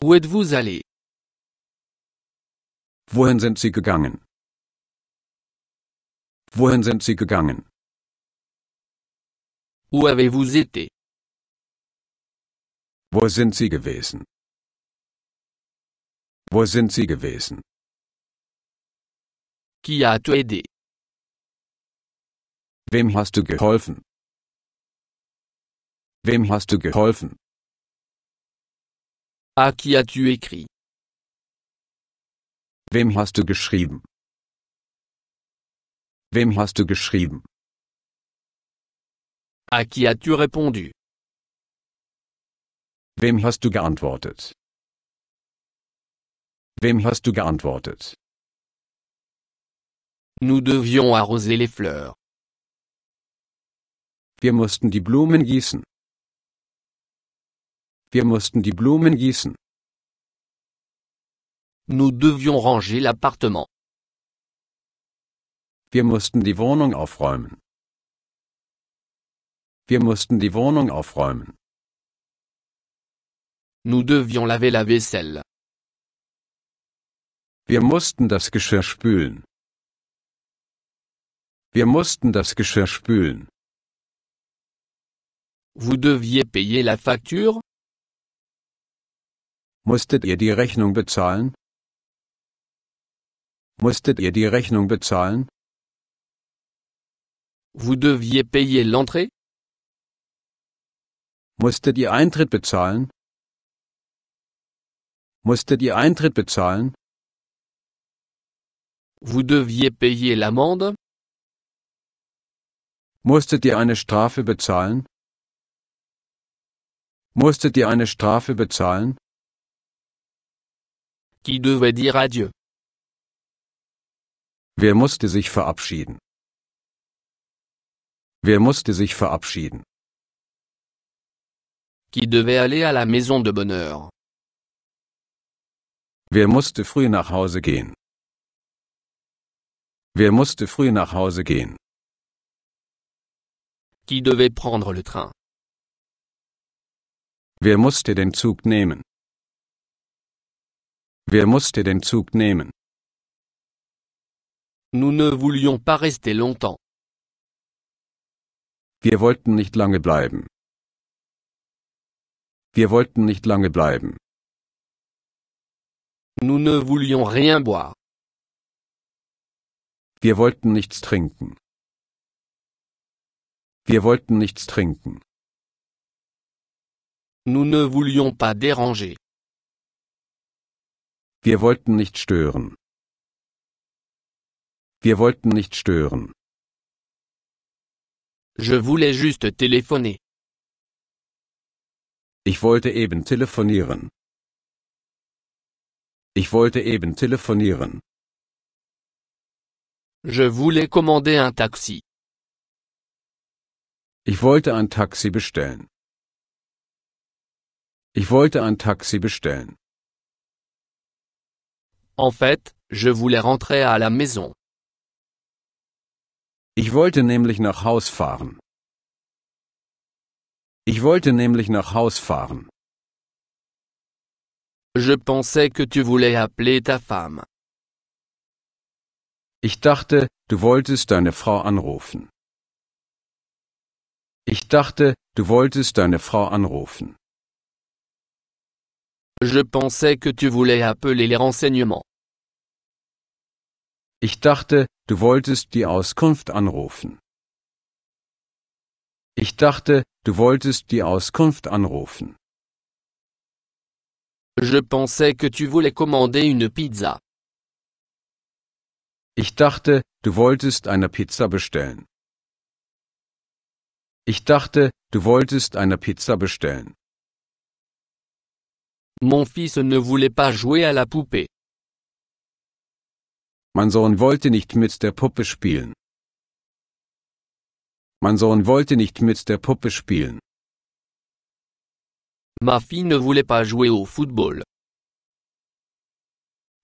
Où êtes-vous allé? Wohin sind Sie gegangen? Wohin sind Sie gegangen? Où avez-vous été? Wo sind Sie gewesen? Wo sind Sie gewesen? Qui a aidé? Wem hast du geholfen? Wem hast du geholfen? A qui as-tu écrit? Wem hast du geschrieben? Wem hast du geschrieben? A qui as-tu répondu? Wem hast du geantwortet? Wem hast du geantwortet? Nous devions arroser les fleurs. Wir mussten die Blumen gießen. Wir mussten die Blumen gießen. Nous devions ranger l'appartement. Wir mussten die Wohnung aufräumen. Wir mussten die Wohnung aufräumen. Nous devions laver la vaisselle. Wir mussten das Geschirr spülen. Wir mussten das Geschirr spülen. Vous deviez payer la facture? Musstet ihr die Rechnung bezahlen? Musstet ihr die Rechnung bezahlen? Vous deviez payer l'entrée? Musstet ihr Eintritt bezahlen? Musstet ihr Eintritt bezahlen? Vous deviez payer l'amende? Musstet ihr eine Strafe bezahlen? Musstet ihr eine Strafe bezahlen? qui devait dire adieu. Wer musste sich verabschieden? Wer musste sich verabschieden? Qui devait aller à la maison de bonheur. Wer musste früh nach Hause gehen? Wer musste früh nach Hause gehen? Qui devait prendre le train? Wer musste den Zug nehmen? Wer musste den Zug nehmen? Nous ne voulions pas rester longtemps. Wir wollten nicht lange bleiben. Wir wollten nicht lange bleiben. Nous ne voulions rien boire. Wir wollten nichts trinken. Wir wollten nichts trinken. Nous ne voulions pas déranger. Wir wollten nicht stören. Wir wollten nicht stören. Je voulais juste téléphoner. Ich wollte eben telefonieren. Ich wollte eben telefonieren. Je voulais commander un taxi. Ich wollte ein Taxi bestellen. Ich wollte ein Taxi bestellen. En fait, je voulais rentrer à la maison. Ich wollte nämlich nach Haus fahren. Ich wollte nämlich nach Haus fahren. Je pensais que tu voulais appeler ta femme. Ich dachte, du wolltest deine Frau anrufen. Ich dachte, du wolltest deine Frau anrufen. Je pensais que tu voulais appeler les renseignements. Ich dachte, du wolltest die Auskunft anrufen. Ich dachte, du wolltest die Auskunft anrufen. Je pensais que tu voulais commander une pizza. Ich dachte, du wolltest eine Pizza bestellen. Ich dachte, du wolltest eine Pizza bestellen. Mon fils ne voulait pas jouer à la poupée. Mein Sohn wollte nicht mit der Puppe spielen. Mein Sohn wollte nicht mit der Puppe spielen. Ma fille ne voulait pas jouer au football.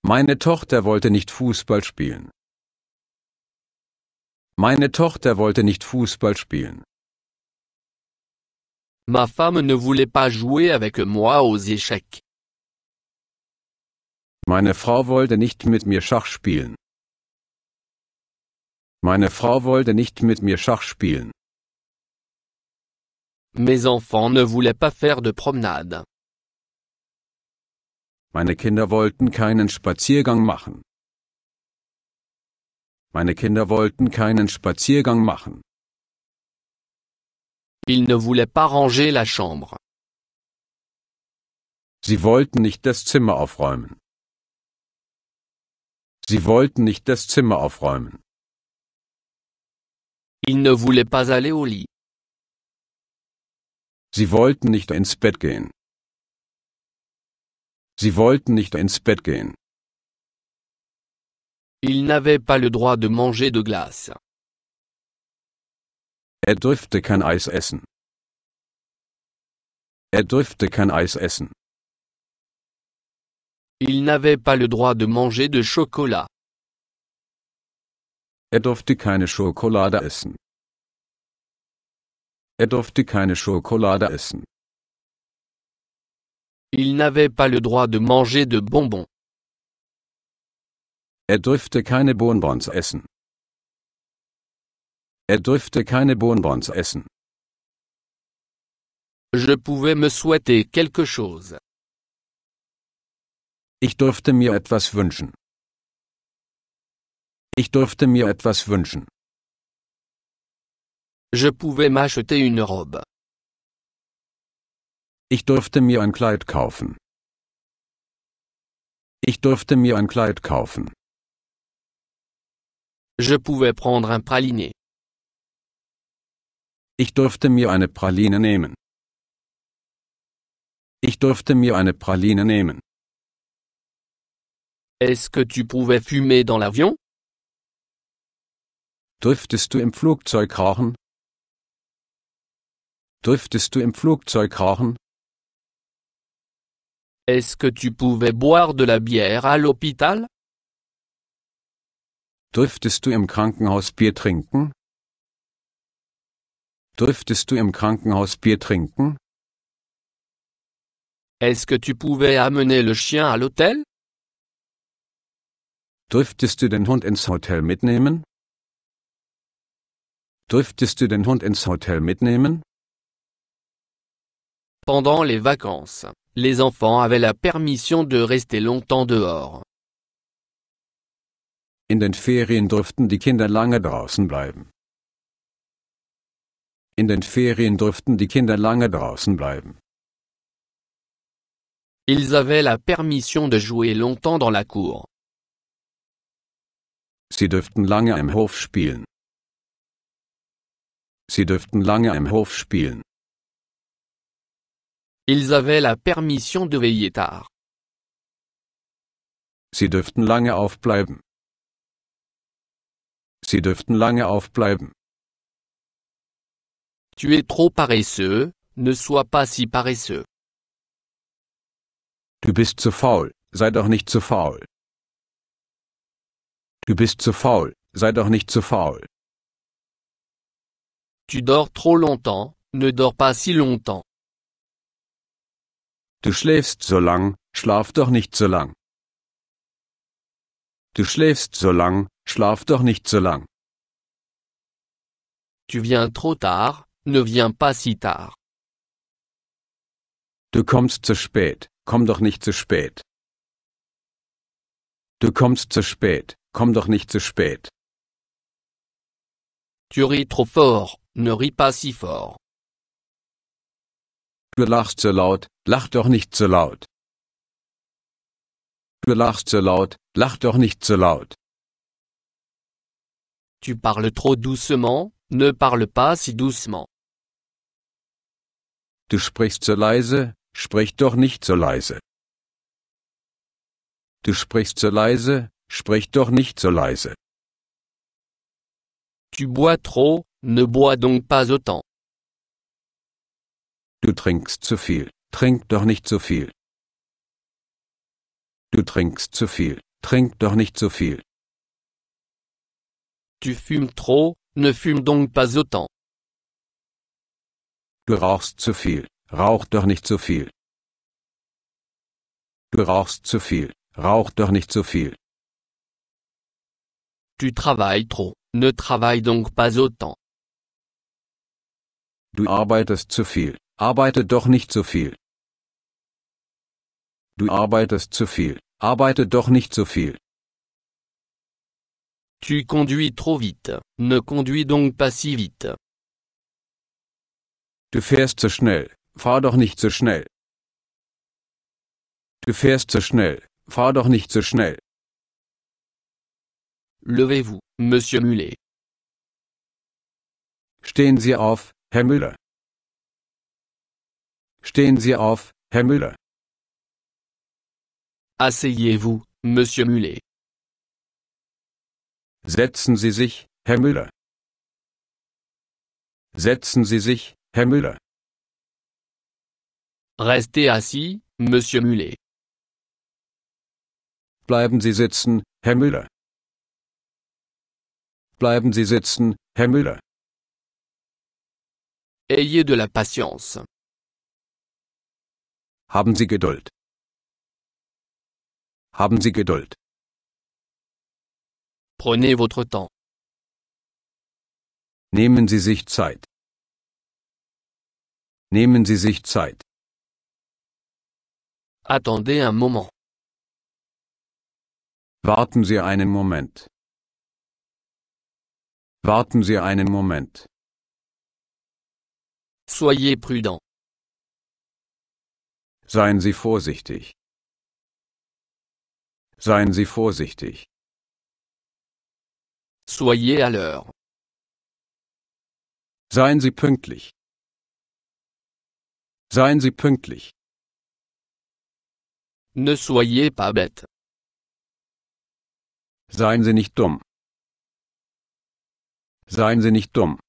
Meine Tochter wollte nicht Fußball spielen. Meine Tochter wollte nicht Fußball spielen. Ma femme ne voulait pas jouer avec moi aux échecs. Meine Frau wollte nicht mit mir Schach spielen. Meine Frau wollte nicht mit mir Schach spielen. Mes enfants ne voulaient pas faire de promenade. Meine Kinder wollten keinen Spaziergang machen. Meine Kinder wollten keinen Spaziergang machen. Ils ne voulaient pas ranger la chambre. Sie wollten nicht das Zimmer aufräumen. Sie wollten nicht das Zimmer aufräumen. Ils ne voulaient pas aller au lit. Sie wollten nicht ins Bett gehen. Sie wollten nicht ins Bett gehen. Ils n'avaient pas le droit de manger de glace. Er durfte kein Eis essen. Er dürfte kein Eis essen. Il n'avait pas le droit de manger de chocolat. Er durfte keine Schokolade essen. Er durfte keine Schokolade essen. Il n'avait pas le droit de manger de bonbons. Er durfte keine Bonbons essen. Er durfte keine Bonbons essen. Je pouvais me souhaiter quelque chose. Ich durfte mir etwas wünschen. Ich durfte mir etwas wünschen. Je pouvais m'acheter une robe. Ich durfte mir ein Kleid kaufen. Ich durfte mir ein Kleid kaufen. Je pouvais prendre un praliné. Ich durfte mir eine Praline nehmen. Ich durfte mir eine Praline nehmen. Est-ce que tu pouvais fumer dans l'avion? Dürftest du im Flugzeug rauchen? Dürftest du im Flugzeug rauchen? Est-ce que tu pouvais boire de la bière à l'hôpital? Dürftest du im Krankenhaus Bier trinken? Dürftest du im Krankenhaus Bier trinken? Est-ce que tu pouvais amener le chien à l'hôtel? Dürftest du den Hund ins Hotel mitnehmen? Dürftest du den Hund ins Hotel mitnehmen? Pendant les vacances, les enfants avaient la permission de rester longtemps dehors. In den Ferien durften die Kinder lange draußen bleiben. In den Ferien durften die Kinder lange draußen bleiben. Ils avaient la permission de jouer longtemps dans la cour. Sie dürften lange im Hof spielen. Sie dürften lange im Hof spielen. Ils avaient la permission de veiller tard. Sie dürften lange aufbleiben. Sie dürften lange aufbleiben. Tu es trop paresseux, ne sois pas si paresseux. Du bist zu faul, sei doch nicht zu faul. Du bist zu faul, sei doch nicht zu faul. Tu dors trop longtemps, ne dors pas si longtemps. Du schläfst so lang, schlaf doch nicht so lang. Du schläfst so lang, schlaf doch nicht so lang. Tu viens trop tard, ne viens pas si tard. Du kommst zu spät, komm doch nicht zu spät. Du kommst zu spät, Komm doch nicht zu spät. Tu ris trop fort, ne ris pas si fort. Du lachst so laut, lach doch nicht so laut. Du lachst so laut, lach doch nicht so laut. Tu parles trop doucement, ne parle pas si doucement. Du sprichst so leise, sprich doch nicht so leise. Du sprichst so leise, Sprich doch nicht so leise. Tu bois trop, ne bois donc pas autant. Du trinkst zu viel, trink doch nicht so viel. Du trinkst zu viel, trink doch nicht so viel. Tu fumes trop, ne fume donc pas autant. Du rauchst zu viel, rauch doch nicht so viel. Du rauchst zu viel, rauch doch nicht so viel. Tu travailles trop, ne travaille donc pas autant. Du arbeitest zu viel, arbeite doch nicht so viel. Du arbeitest zu viel, arbeite doch nicht so viel. Tu conduis trop vite, ne conduis donc pas si vite. Du fährst zu schnell, fahr doch nicht so schnell. Du fährst zu schnell, fahr doch nicht so schnell. Levez-vous, Monsieur Mullet. Stehen Sie auf, Herr Müller. Stehen Sie auf, Herr Müller. Asseyez-vous, Monsieur Mullet. Setzen Sie sich, Herr Müller. Setzen Sie sich, Herr Müller. Restez assis, Monsieur Mullet. Bleiben Sie sitzen, Herr Müller. Bleiben Sie sitzen, Herr Müller. Ayez de la patience. Haben Sie Geduld. Haben Sie Geduld. Prenez votre temps. Nehmen Sie sich Zeit. Nehmen Sie sich Zeit. Attendez un moment. Warten Sie einen Moment. Warten Sie einen Moment. Soyez prudent. Seien Sie vorsichtig. Seien Sie vorsichtig. Soyez à l'heure. Seien Sie pünktlich. Seien Sie pünktlich. Ne soyez pas bête. Seien Sie nicht dumm. Seien Sie nicht dumm.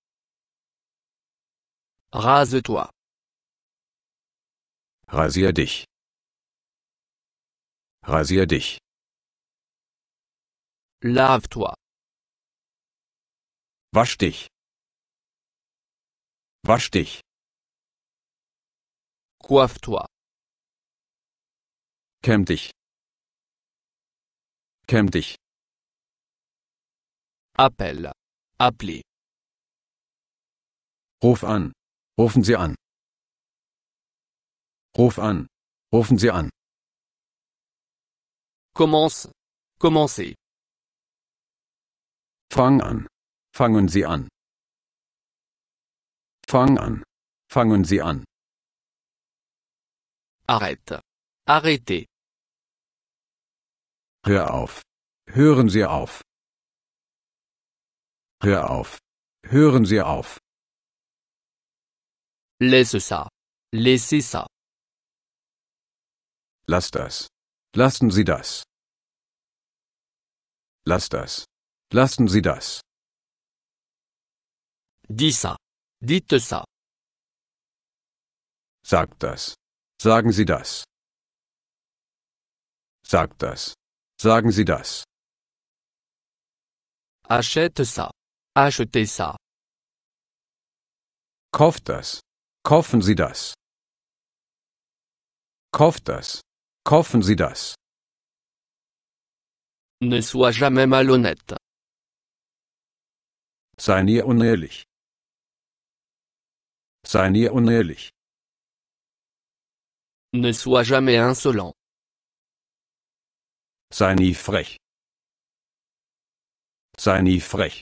Rase-toi. Rasier dich. Rasier dich. Lave-toi. Wasch dich. Wasch dich. Coiffe-toi. Kämm dich. Kämm dich. Appel appelez. Ruf an. Rufen Sie an. Ruf an. Rufen Sie an. Commence. Commencez. Fang an. Fangen Sie an. Fang an. Fangen Sie an. Arrête. Arrêtez. Hör auf. Hören Sie auf. Hör auf. Hören Sie auf. Laisse ça. Laissez ça. Lass das. Lassen Sie das. Lass das. Lassen Sie das. Dis ça. Dites ça. Sagt das. Sagen Sie das. Sagt das. Sagen Sie das. Achète ça. Achetez ça. Kauft das. Kaufen Sie das. Kauft das. Kaufen Sie das. Ne sois jamais malhonnête. Sei nie unehrlich. Sei nie unehrlich. Ne sois jamais insolent. Sei nie frech. Sei nie frech.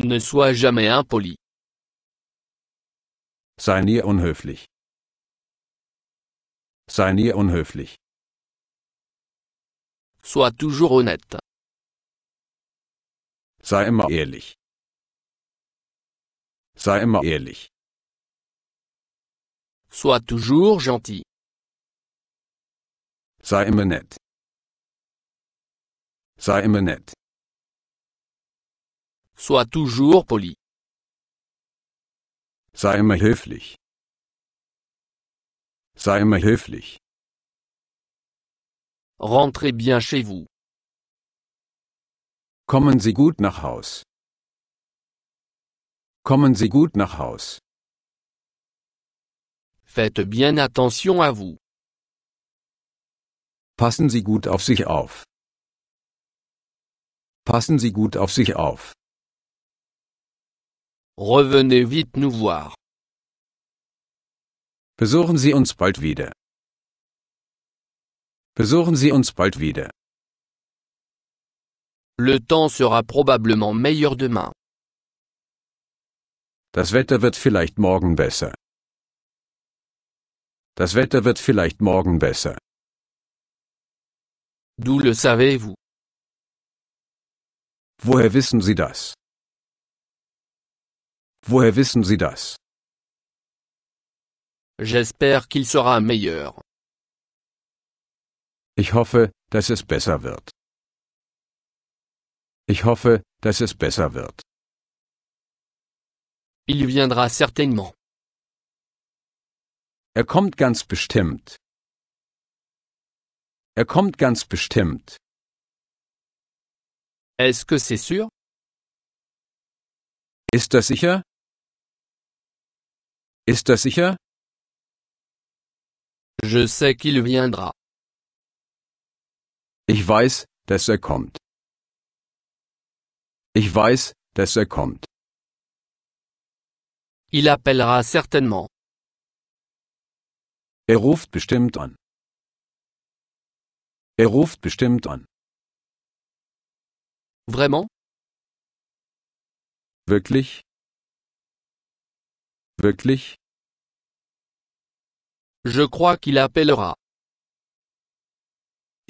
Ne sois jamais impoli. Sei nie unhöflich. Sei unhöflich. Sois toujours honnête. Sei immer ehrlich. Sei immer ehrlich. Sois toujours gentil. Sei immer nett. Sei immer nett. Sois toujours poli. Sei immer höflich. Sei immer höflich. Rentrez bien chez vous. Kommen Sie gut nach Haus. Kommen Sie gut nach Haus. Faites bien attention à vous. Passen Sie gut auf sich auf. Passen Sie gut auf sich auf. Revenez vite nous voir. Besuchen Sie uns bald wieder. Besuchen Sie uns bald wieder. Le temps sera probablement meilleur demain. Das Wetter wird vielleicht morgen besser. Das Wetter wird vielleicht morgen besser. D'où le savez-vous? Woher wissen Sie das? Woher wissen Sie das? J'espère qu'il sera meilleur. Ich hoffe, dass es besser wird. Ich hoffe, dass es besser wird. Il viendra certainement. Er kommt ganz bestimmt. Er kommt ganz bestimmt. Est-ce que c'est sûr? Ist das sicher? Ist das sicher? Je sais qu'il viendra. Ich weiß, dass er kommt. Ich weiß, dass er kommt. Il appellera certainement. Er ruft bestimmt an. Er ruft bestimmt an. Vraiment? Wirklich? Wirklich? Je crois qu'il appellera.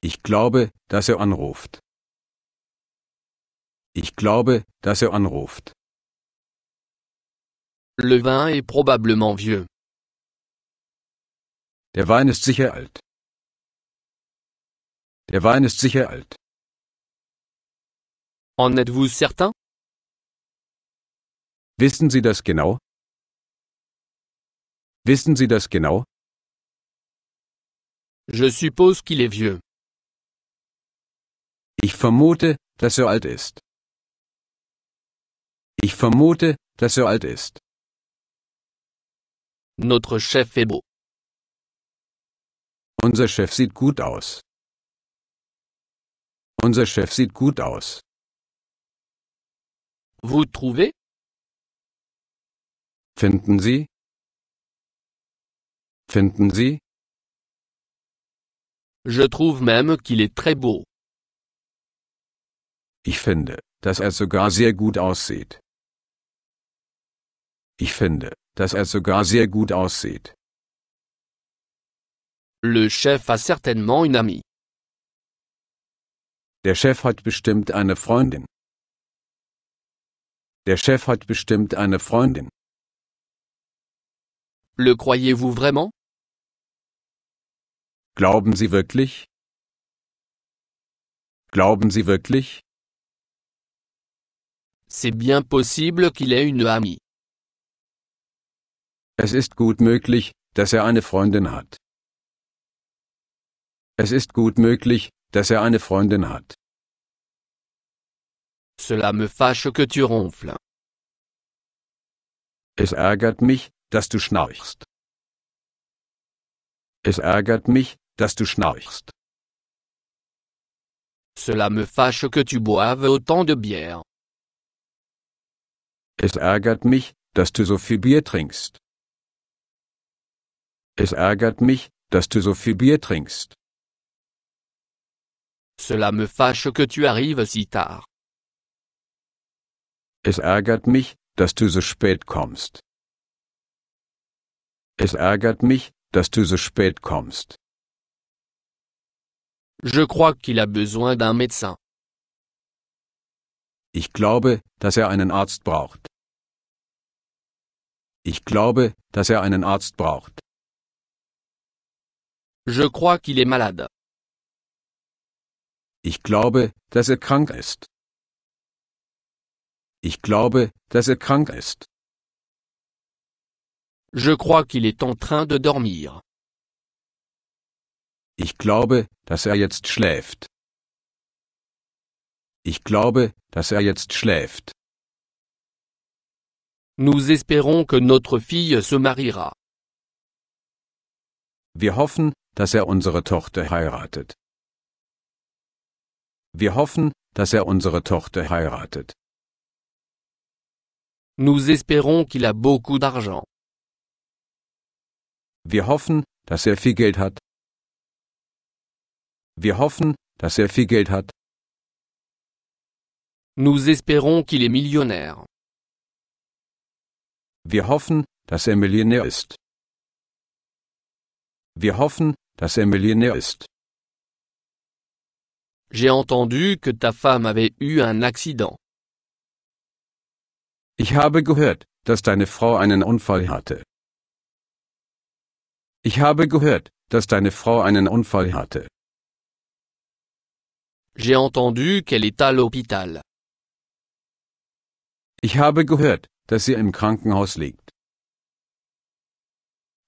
Ich glaube, dass er anruft. Ich glaube, dass er anruft. Le vin est probablement vieux. Der Wein ist sicher alt. Der Wein ist sicher alt. En êtes-vous certain? Wissen Sie das genau? Wissen Sie das genau? Je suppose qu'il est vieux. Ich vermute, dass er alt ist. Ich vermute, dass er alt ist. Notre chef est beau. Unser Chef sieht gut aus. Unser Chef sieht gut aus. Vous trouvez? Finden Sie? Finden Sie? Je trouve même qu'il est très beau. Ich finde, dass er sogar sehr gut aussieht. Ich finde, dass er sogar sehr gut aussieht. Le chef a certainement une amie. Der Chef hat bestimmt eine Freundin. Der Chef hat bestimmt eine Freundin. Le croyez-vous vraiment? Glauben Sie wirklich? Glauben Sie wirklich? C'est bien possible qu'il ait une amie. Es ist gut möglich, dass er eine Freundin hat. Es ist gut möglich, dass er eine Freundin hat. Cela me fâche que tu ronfles. Es ärgert mich, dass du schnarchst. Es ärgert mich, dass du schnarchst. Cela me fâche que tu boives autant de bière. Es ärgert mich, dass du so viel Bier trinkst. Es ärgert mich, dass du so viel Bier trinkst. Cela me fâche que tu arrives si tard. Es ärgert mich, dass du so spät kommst. Es ärgert mich, dass du so spät kommst. Je crois qu'il a besoin d'un médecin. Ich glaube, dass er einen Arzt braucht. Ich glaube, dass er einen Arzt braucht. Je crois qu'il est malade. Ich glaube, dass er krank ist. Ich glaube, dass er krank ist. Je crois qu'il est en train de dormir. Ich glaube, dass er jetzt schläft. Ich glaube, dass er jetzt schläft. Nous espérons que notre fille se mariera. Wir hoffen, dass er unsere Tochter heiratet. Wir hoffen, dass er unsere Tochter heiratet. Nous espérons qu'il a beaucoup d'argent. Wir hoffen, dass er viel Geld hat. Wir hoffen, dass er viel Geld hat. Nous espérons qu'il est millionnaire. Wir hoffen, dass er Millionär ist. Wir hoffen, dass er Millionär ist. J'ai entendu que ta femme avait eu un accident. Ich habe gehört, dass deine Frau einen Unfall hatte. Ich habe gehört, dass deine Frau einen Unfall hatte. J'ai entendu qu'elle est à l'hôpital. Ich habe gehört, dass sie im Krankenhaus liegt.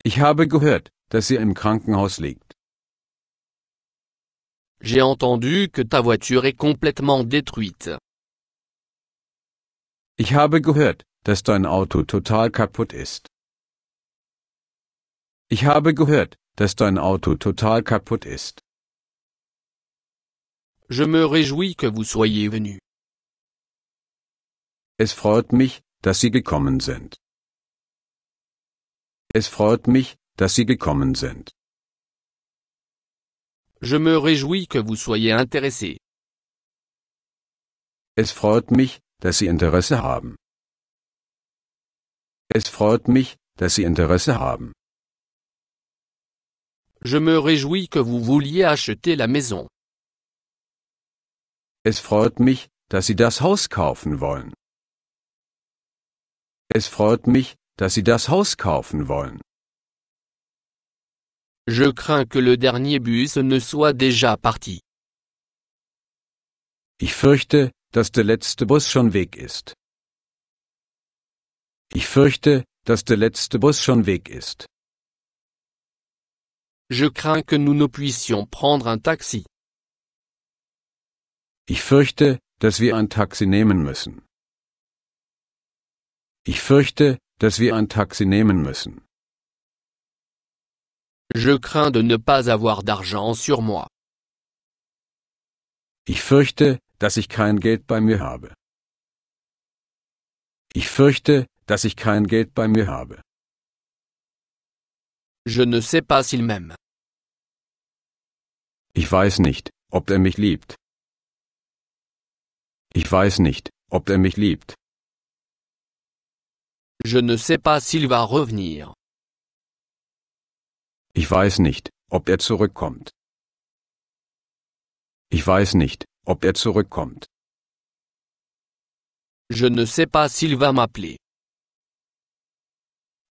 Ich habe gehört, dass sie im Krankenhaus liegt. J'ai entendu que ta voiture est complètement détruite. Ich habe gehört, dass dein Auto total kaputt ist. Ich habe gehört, dass dein Auto total kaputt ist. Je me réjouis que vous soyez venu. Es freut mich, dass Sie gekommen sind. Es freut mich, dass Sie gekommen sind. Je me réjouis que vous soyez intéressé. Es freut mich, dass Sie Interesse haben. Es freut mich, dass Sie Interesse haben. Je me réjouis que vous vouliez acheter la maison. Es freut mich, dass Sie das Haus kaufen wollen. Es freut mich, dass Sie das Haus kaufen wollen. Je crains que le dernier bus ne soit déjà parti. Ich fürchte, dass der letzte Bus schon weg ist. Ich fürchte, dass der letzte Bus schon weg ist. Je crains que nous ne puissions prendre un taxi. Ich fürchte, dass wir ein Taxi nehmen müssen. Ich fürchte, dass wir ein Taxi nehmen müssen. Je crains de ne pas avoir d'argent sur moi. Ich fürchte, dass ich kein Geld bei mir habe. Ich fürchte, dass ich kein Geld bei mir habe. Je ne sais pas s'il m'aime. Ich weiß nicht, ob er mich liebt. Ich weiß nicht, ob er mich liebt. Je ne sais pas s'il va revenir. Ich weiß nicht, ob er zurückkommt. Ich weiß nicht, ob er zurückkommt. Je ne sais pas s'il va m'appeler.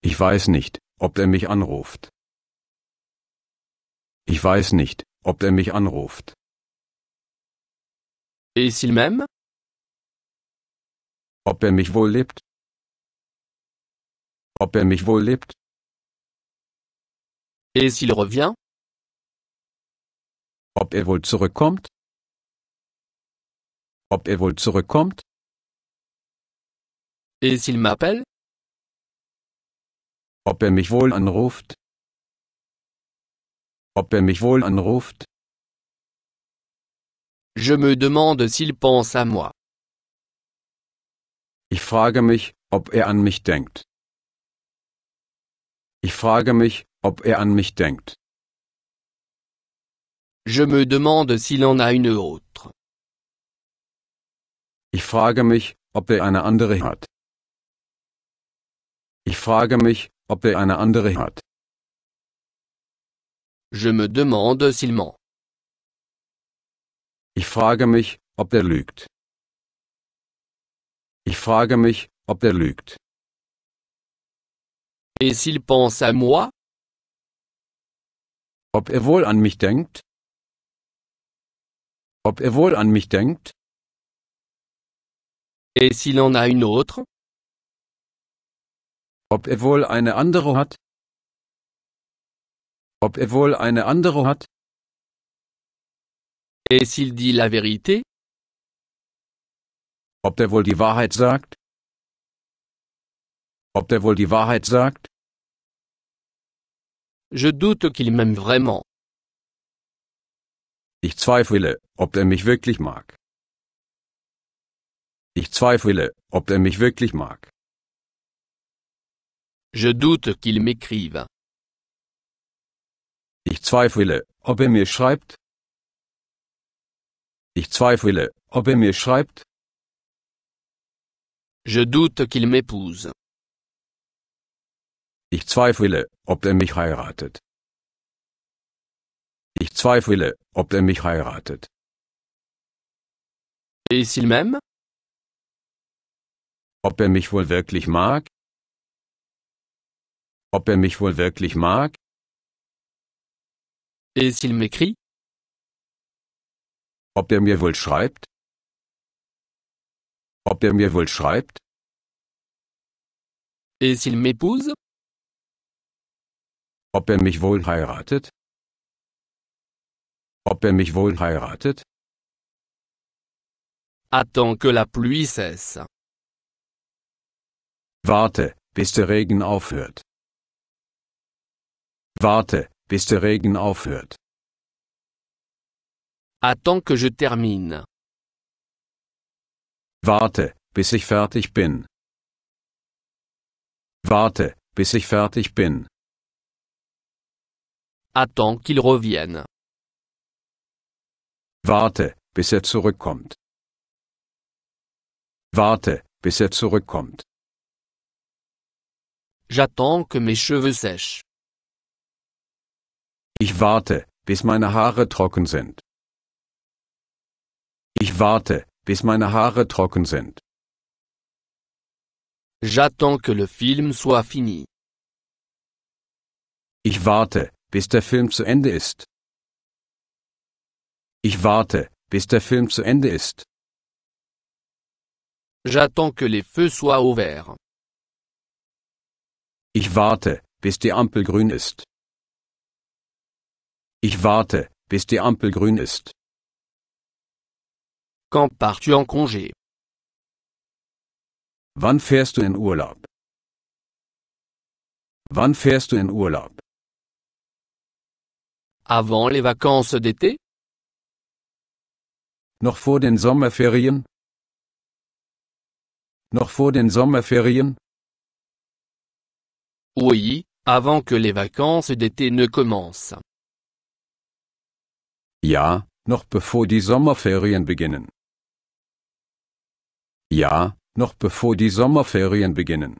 Ich weiß nicht, ob er mich anruft. Ich weiß nicht, ob er mich anruft. Et s'il m'aime? Ob er mich wohl lebt? Ob er mich wohl lebt? Et s'il revient? Ob er wohl zurückkommt? Ob er wohl zurückkommt? Et s'il m'appelle? Ob er mich wohl anruft? Ob er mich wohl anruft? Je me demande s'il pense à moi. Ich frage mich, ob er an mich denkt. Ich frage mich, ob er an mich denkt. Je me demande s'il en a une autre. Ich frage mich, ob er eine andere hat. Ich frage mich, ob er eine andere hat. Je me demande s'il ment. Ich frage mich, ob er lügt. Ich frage mich, ob er lügt. Et s'il pense à moi? Ob er wohl an mich denkt? Ob er wohl an mich denkt? Et s'il en a une autre? Ob er wohl eine andere hat? Ob er wohl eine andere hat? Et s'il dit la vérité? Ob der wohl die Wahrheit sagt? Ob der wohl die Wahrheit sagt? Je doute qu'il m'aime vraiment. Ich zweifle, ob er mich wirklich mag. Ich zweifle, ob er mich wirklich mag. Je doute qu'il m'écrive. Ich zweifle, ob er mir schreibt. Ich zweifle, ob er mir schreibt. Je doute qu'il m'épouse. Ich zweifle, ob er mich heiratet. Ich zweifle, ob er mich heiratet. Et s'il m'aime? Ob er mich wohl wirklich mag? Ob er mich wohl wirklich mag? Et s'il m'écrit? Ob er mir wohl schreibt? Ob er mir wohl schreibt? Et s'il m'épouse? Ob er mich wohl heiratet? Ob er mich wohl heiratet? Attends que la pluie cesse. Warte, bis der Regen aufhört. Warte, bis der Regen aufhört. Attends que je termine. Warte, bis ich fertig bin. Warte, bis ich fertig bin. Attends qu'il revienne. Warte, bis er zurückkommt. Warte, bis er zurückkommt. J'attends que mes cheveux sèchent. Ich warte, bis meine Haare trocken sind. Ich warte, bis meine Haare trocken sind. J'attends que le film soit fini. Ich warte, bis der Film zu Ende ist. Ich warte, bis der Film zu Ende ist. J'attends que les feux soient ouverts. Ich warte, bis die Ampel grün ist. Ich warte, bis die Ampel grün ist. Quand pars-tu en congé? Wann fährst du in Urlaub? Wann fährst du in Urlaub? Avant les vacances d'été? Noch vor den Sommerferien? Noch vor den Sommerferien? Oui, avant que les vacances d'été ne commencent. Ja, noch bevor die Sommerferien beginnen. Ja, noch bevor die Sommerferien beginnen.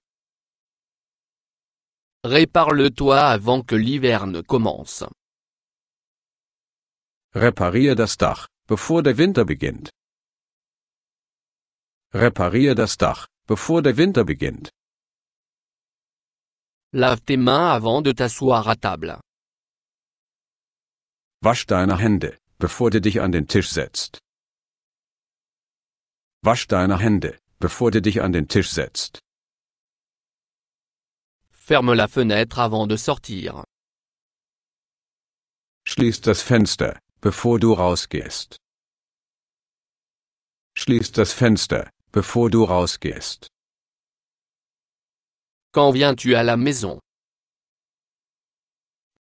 Répare le toit avant que l'hiver ne commence. Reparier das Dach, bevor der Winter beginnt. Reparier das Dach, bevor der Winter beginnt. Lave tes mains avant de t'asseoir à table. Wasch deine Hände, bevor du dich an den Tisch setzt. Wasch deine Hände, bevor du dich an den Tisch setzt. Ferme la fenêtre avant de sortir. Schließ das Fenster, bevor du rausgehst. Schließ das Fenster, bevor du rausgehst. Quand viens-tu à la maison?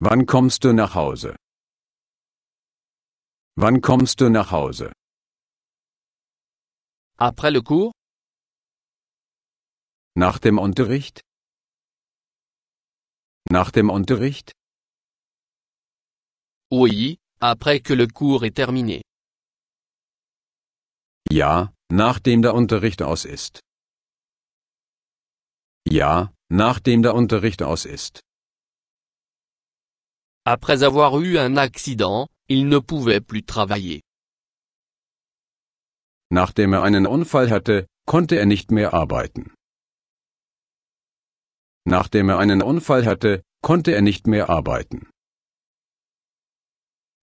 Wann kommst du nach Hause? Wann kommst du nach Hause? Après le cours? Nach dem Unterricht? Nach dem Unterricht? Oui, après que le cours est terminé. Ja, nachdem der Unterricht aus ist. Ja, nachdem der Unterricht aus ist. Après avoir eu un accident, Il ne pouvait plus travailler. Nachdem er einen Unfall hatte, konnte er nicht mehr arbeiten. Nachdem er einen Unfall hatte, konnte er nicht mehr arbeiten.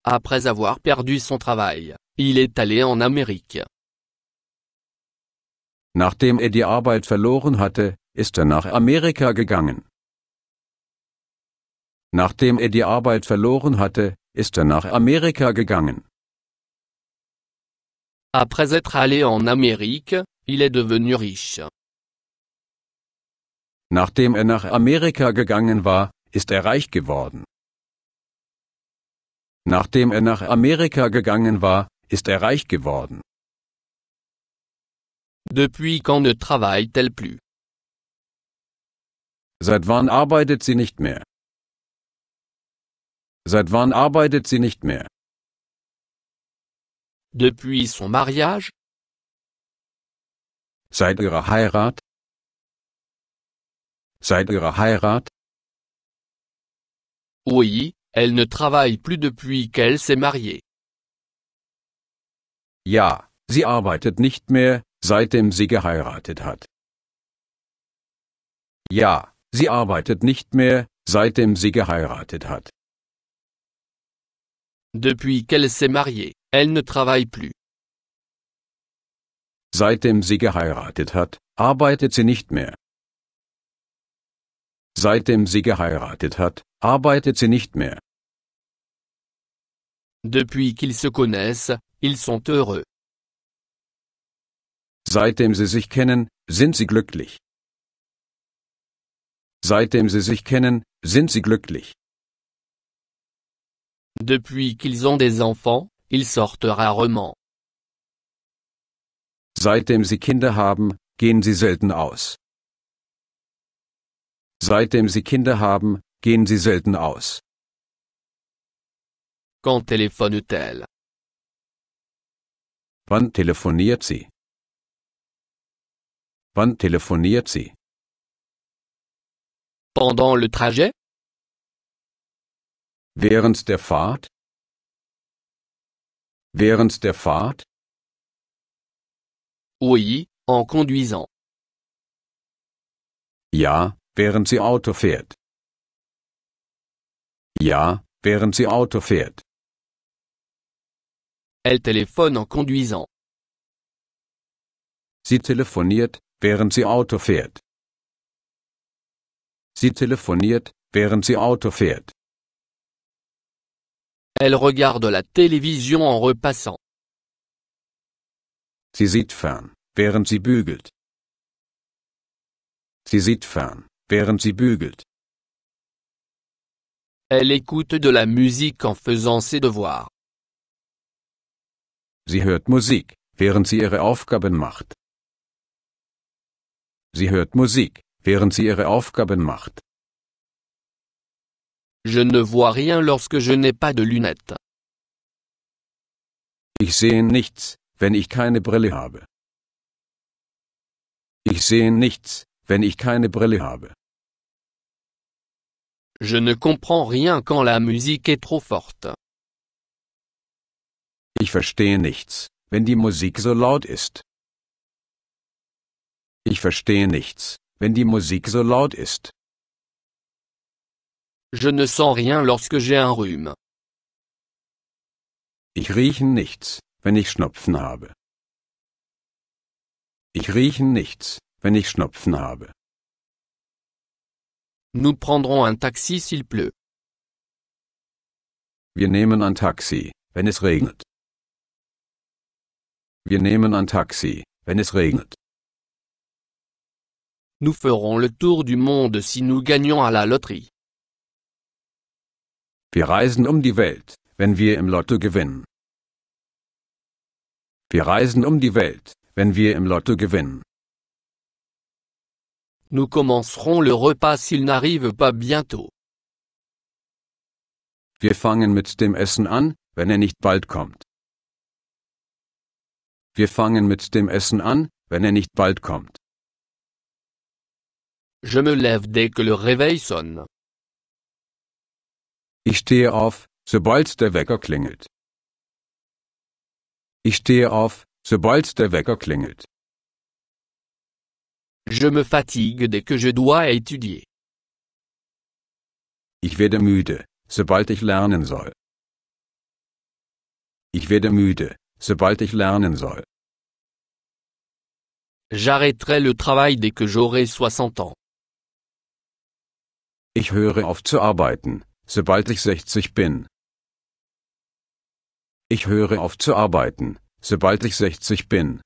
Après avoir perdu son travail, il est allé en Amérique. Nachdem er die Arbeit verloren hatte, ist er nach Amerika gegangen. Nachdem er die Arbeit verloren hatte, ist er nach Amerika gegangen. Après être allé en Amérique, il est devenu riche. Nachdem er nach Amerika gegangen war, ist er reich geworden. Nachdem er nach Amerika gegangen war, ist er reich geworden. Depuis quand ne travaille-t-elle plus? Seit wann arbeitet sie nicht mehr? Seit wann arbeitet sie nicht mehr? Depuis son mariage? Seit ihrer Heirat? Seit ihrer Heirat? Oui, elle ne travaille plus depuis qu'elle s'est mariée. Ja, sie arbeitet nicht mehr, seitdem sie geheiratet hat. Ja, sie arbeitet nicht mehr, seitdem sie geheiratet hat. Depuis qu'elle s'est mariée, elle ne travaille plus. Seitdem sie geheiratet hat, arbeitet sie nicht mehr. Seitdem sie geheiratet hat, arbeitet sie nicht mehr. Depuis qu'ils se connaissent, ils sont heureux. Seitdem sie sich kennen, sind sie glücklich. Seitdem sie sich kennen, sind sie glücklich. Depuis qu'ils ont des enfants, ils sortent rarement. Seitdem sie Kinder haben, gehen sie selten aus. Seitdem sie Kinder haben, gehen sie selten aus. Quand téléphone-t-elle? Wann telefoniert sie? Wann telefoniert sie? Pendant le trajet? Während der Fahrt? Während der Fahrt? Oui, en conduisant. Ja, während sie Auto fährt. Ja, während sie Auto fährt. Elle téléphone en conduisant. Sie telefoniert, während sie Auto fährt. Sie telefoniert, während sie Auto fährt. Elle regarde la télévision en repassant. Sie sieht fern, während sie bügelt. Sie sieht fern, während sie bügelt. Elle écoute de la musique en faisant ses devoirs. Sie hört Musik, während sie ihre Aufgaben macht. Sie hört Musik, während sie ihre Aufgaben macht. Je ne vois rien lorsque je n'ai pas de lunettes. Ich sehe nichts, wenn ich keine Brille habe. Ich sehe nichts, wenn ich keine Brille habe. Je ne comprends rien quand la musique est trop forte. Ich verstehe nichts, wenn die Musik so laut ist. Ich verstehe nichts, wenn die Musik so laut ist. Je ne sens rien lorsque j'ai un rhume. Ich rieche nichts, wenn ich Schnupfen habe. Ich riechen nichts, wenn ich Schnupfen habe. Nous prendrons un taxi s'il pleut. Wir nehmen ein Taxi, wenn es regnet. Wir nehmen ein Taxi, wenn es regnet. Nous ferons le tour du monde si nous gagnons à la loterie. Wir reisen um die Welt, wenn wir im Lotto gewinnen. Wir reisen um die Welt, wenn wir im Lotto gewinnen. Nous commencerons le repas s'il n'arrive pas bientôt. Wir fangen mit dem Essen an, wenn er nicht bald kommt. Wir fangen mit dem Essen an, wenn er nicht bald kommt. Je me lève dès que le réveil sonne. Ich stehe auf, sobald der Wecker klingelt. Ich stehe auf, sobald der Wecker klingelt. Je me fatigue dès que je dois étudier. Ich werde müde, sobald ich lernen soll. Ich werde müde, sobald ich lernen soll. J'arrêterai le travail dès que j'aurai 60 ans. Ich höre auf zu arbeiten, sobald ich 60 bin. Ich höre auf zu arbeiten, sobald ich 60 bin.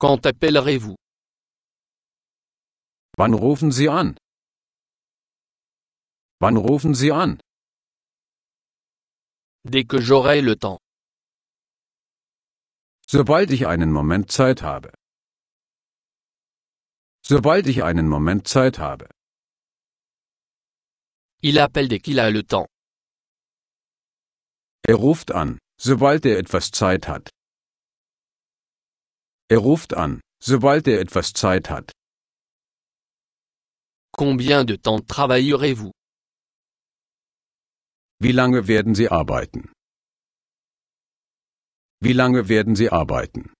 Quand appellerez-vous? Wann rufen Sie an? Wann rufen Sie an? Dès que j'aurai le temps. Sobald ich einen Moment Zeit habe. Sobald ich einen Moment Zeit habe. Il appelle dès qu'il a le temps. Er ruft an, sobald er etwas Zeit hat. Er ruft an, sobald er etwas Zeit hat. Combien de temps travaillerez-vous? Wie lange werden Sie arbeiten? Wie lange werden Sie arbeiten?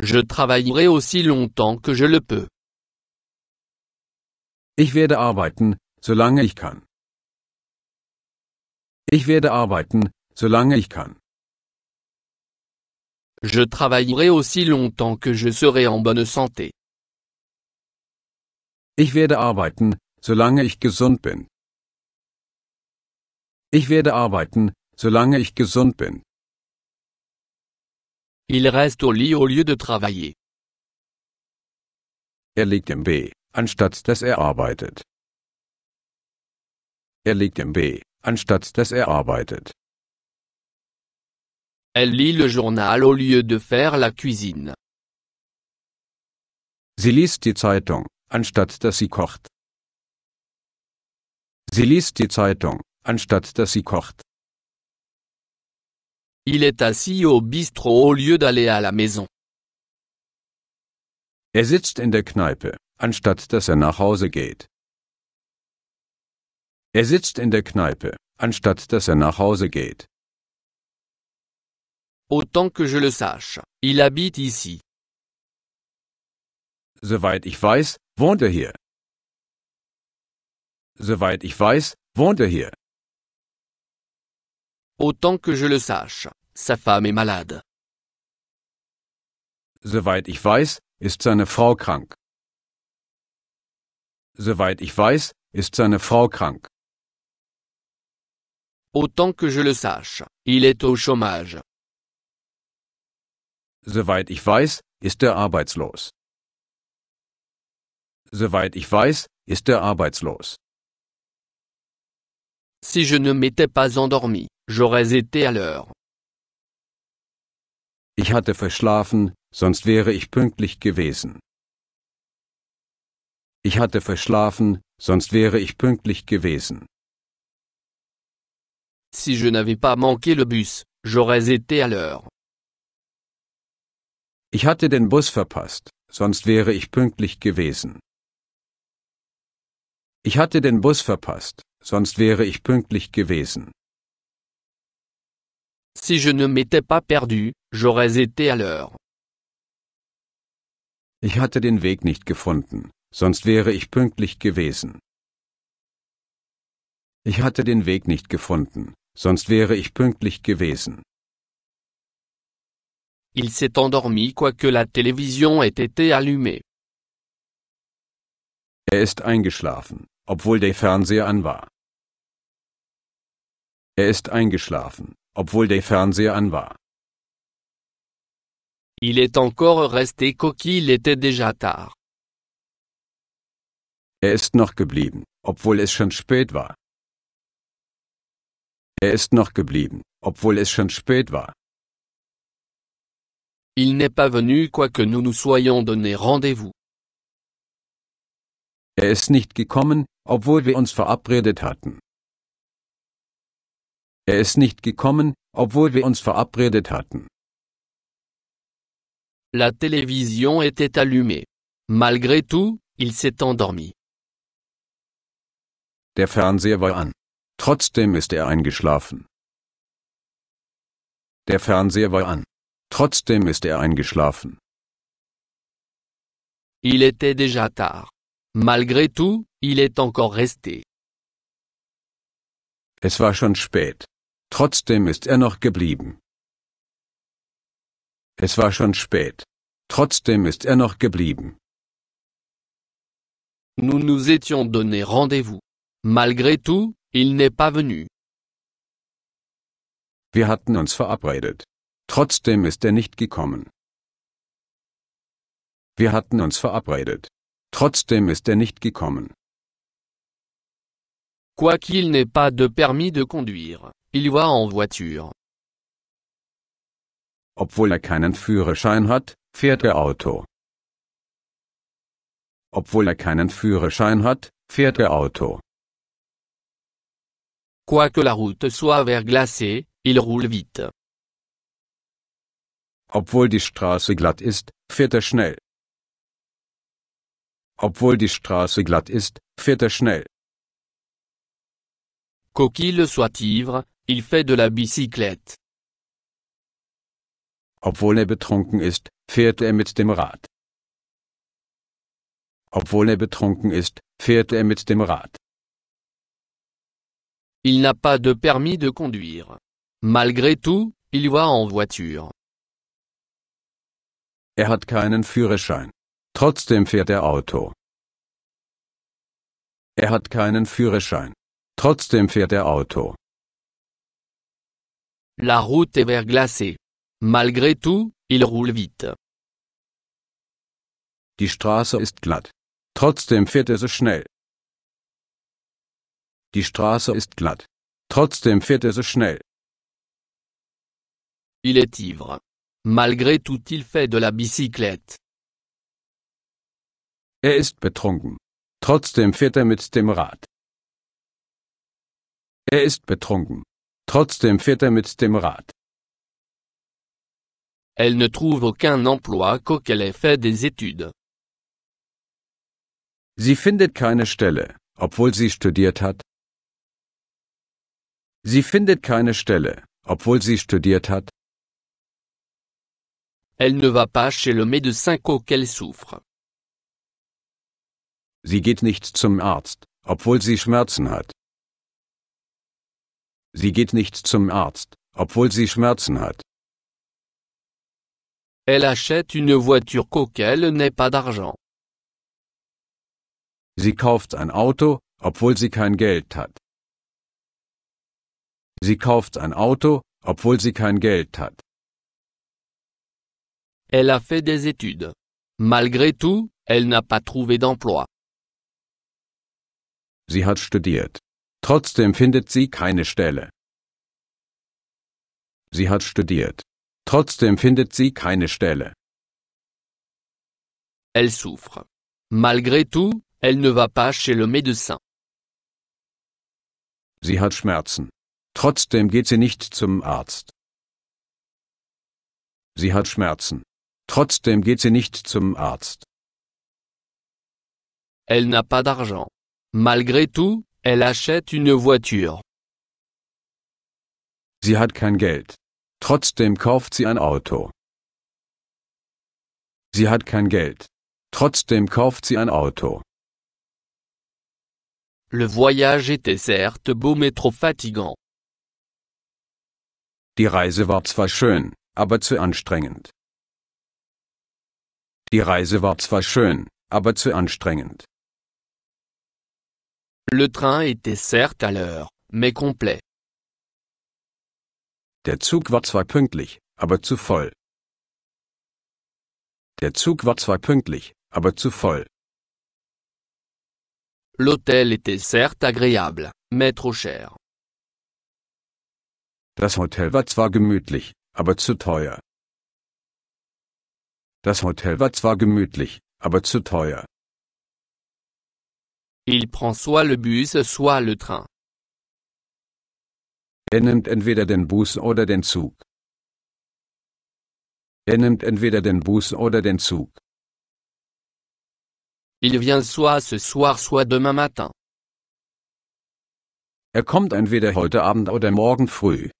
Je travaillerai aussi longtemps que je le peux. Ich werde arbeiten, solange ich kann. Ich werde arbeiten, solange ich kann. Je travaillerai aussi longtemps que je serai en bonne santé. Ich werde arbeiten, solange ich gesund bin. Ich werde arbeiten, solange ich gesund bin. Il reste au lit au lieu de travailler. Er liegt im Bett, anstatt dass er arbeitet. Er liegt im B, anstatt dass er arbeitet. Elle lit le journal au lieu de faire la cuisine. Sie liest die Zeitung, anstatt dass sie kocht. Sie liest die Zeitung, anstatt dass sie kocht. Il est assis au bistrot au lieu d'aller à la maison. Er sitzt in der Kneipe, anstatt dass er nach Hause geht. Er sitzt in der Kneipe, anstatt dass er nach Hause geht. Autant que je le sache, il habite ici. Soweit ich weiß, wohnt er hier. Soweit ich weiß, wohnt er hier. Autant que je le sache, sa femme est malade. Soweit ich weiß, ist seine Frau krank. Soweit ich weiß, ist seine Frau krank. Autant que je le sache, il est au chômage. Soweit ich weiß, ist er arbeitslos. Soweit ich weiß, ist er arbeitslos. Si je ne m'étais pas endormi, j'aurais été à l'heure. Ich hatte verschlafen, sonst wäre ich pünktlich gewesen. Ich hatte verschlafen, sonst wäre ich pünktlich gewesen. Si je n'avais pas manqué le bus, j'aurais été à l'heure. Ich hatte den Bus verpasst, sonst wäre ich pünktlich gewesen. Ich hatte den Bus verpasst, sonst wäre ich pünktlich gewesen. Si je ne m'étais pas perdu, j'aurais été à l'heure. Ich hatte den Weg nicht gefunden, sonst wäre ich pünktlich gewesen. Ich hatte den Weg nicht gefunden, sonst wäre ich pünktlich gewesen. Il s'est endormi quoique la télévision ait été allumée. Er ist eingeschlafen, obwohl der Fernseher an war. Er ist eingeschlafen, obwohl der Fernseher an war. Il est encore resté coquille, il était déjà tard. Er ist noch geblieben, obwohl es schon spät war. Er ist noch geblieben, obwohl es schon spät war. Il n'est pas venu quoique nous nous soyons donné rendez-vous. Er ist nicht gekommen, obwohl wir uns verabredet hatten. Er ist nicht gekommen, obwohl wir uns verabredet hatten. La télévision était allumée. Malgré tout, il s'est endormi. Der Fernseher war an. Trotzdem ist er eingeschlafen. Der Fernseher war an. Trotzdem ist er eingeschlafen. Il était déjà tard. Malgré tout, il est encore resté. Es war schon spät. Trotzdem ist er noch geblieben. Es war schon spät. Trotzdem ist er noch geblieben. Nous nous étions donné rendez-vous. Malgré tout, il n'est pas venu. Wir hatten uns verabredet. Trotzdem ist er nicht gekommen. Wir hatten uns verabredet. Trotzdem ist er nicht gekommen. Quoiqu'il n'ait pas de permis de conduire, il va en voiture. Obwohl er keinen Führerschein hat, fährt er Auto. Obwohl er keinen Führerschein hat, fährt er Auto. Quoique la route soit verglacée, il roule vite. Obwohl die Straße glatt ist, fährt er schnell. Obwohl die Straße glatt ist, fährt er schnell. Coquille soit ivre, il fait de la bicyclette. Obwohl er betrunken ist, fährt er mit dem Rad. Obwohl er betrunken ist, fährt er mit dem Rad. Il n'a pas de permis de conduire. Malgré tout, il va en voiture. Er hat keinen Führerschein. Trotzdem fährt er Auto. Er hat keinen Führerschein. Trotzdem fährt er Auto. La route est verglacée. Malgré tout, il roule vite. Die Straße ist glatt. Trotzdem fährt er so schnell. Die Straße ist glatt. Trotzdem fährt er so schnell. Il est ivre. Malgré tout il fait de la bicyclette. Er ist betrunken. Trotzdem fährt er mit dem Rad. Er ist betrunken. Trotzdem fährt er mit dem Rad. Elle ne trouve aucun emploi qu'auquel elle fait des études. Sie findet keine Stelle, obwohl sie studiert hat. Sie findet keine Stelle, obwohl sie studiert hat. Elle ne va pas chez le médecin qu'auquel souffre. Sie geht nicht zum Arzt, obwohl sie Schmerzen hat. Sie geht nicht zum Arzt, obwohl sie Schmerzen hat. Elle achète une voiture qu'auquel n'est pas d'argent. Sie kauft ein Auto, obwohl sie kein Geld hat. Sie kauft ein Auto, obwohl sie kein Geld hat. Elle a fait des études. Malgré tout, elle n'a pas trouvé d'emploi. Sie hat studiert. Trotzdem findet sie keine Stelle. Sie hat studiert. Trotzdem findet sie keine Stelle. Elle souffre. Malgré tout, elle ne va pas chez le médecin. Sie hat Schmerzen. Trotzdem geht sie nicht zum Arzt. Sie hat Schmerzen. Trotzdem geht sie nicht zum Arzt. Elle n'a pas d'argent. Malgré tout, elle achète une voiture. Sie hat kein Geld. Trotzdem kauft sie ein Auto. Sie hat kein Geld. Trotzdem kauft sie ein Auto. Le voyage était certes beau mais trop fatigant. Die Reise war zwar schön, aber zu anstrengend. Die Reise war zwar schön, aber zu anstrengend. Le train était certes à l'heure, mais complet. Der Zug war zwar pünktlich, aber zu voll. Der Zug war zwar pünktlich, aber zu voll. L'hôtel était certes agréable, mais trop cher. Das Hotel war zwar gemütlich, aber zu teuer. Das Hotel war zwar gemütlich, aber zu teuer. Il prend soit le bus, soit le train. Er nimmt entweder den Bus oder den Zug. Er nimmt entweder den Bus oder den Zug. Il vient soit ce soir, soit demain matin. Er kommt entweder heute Abend oder morgen früh.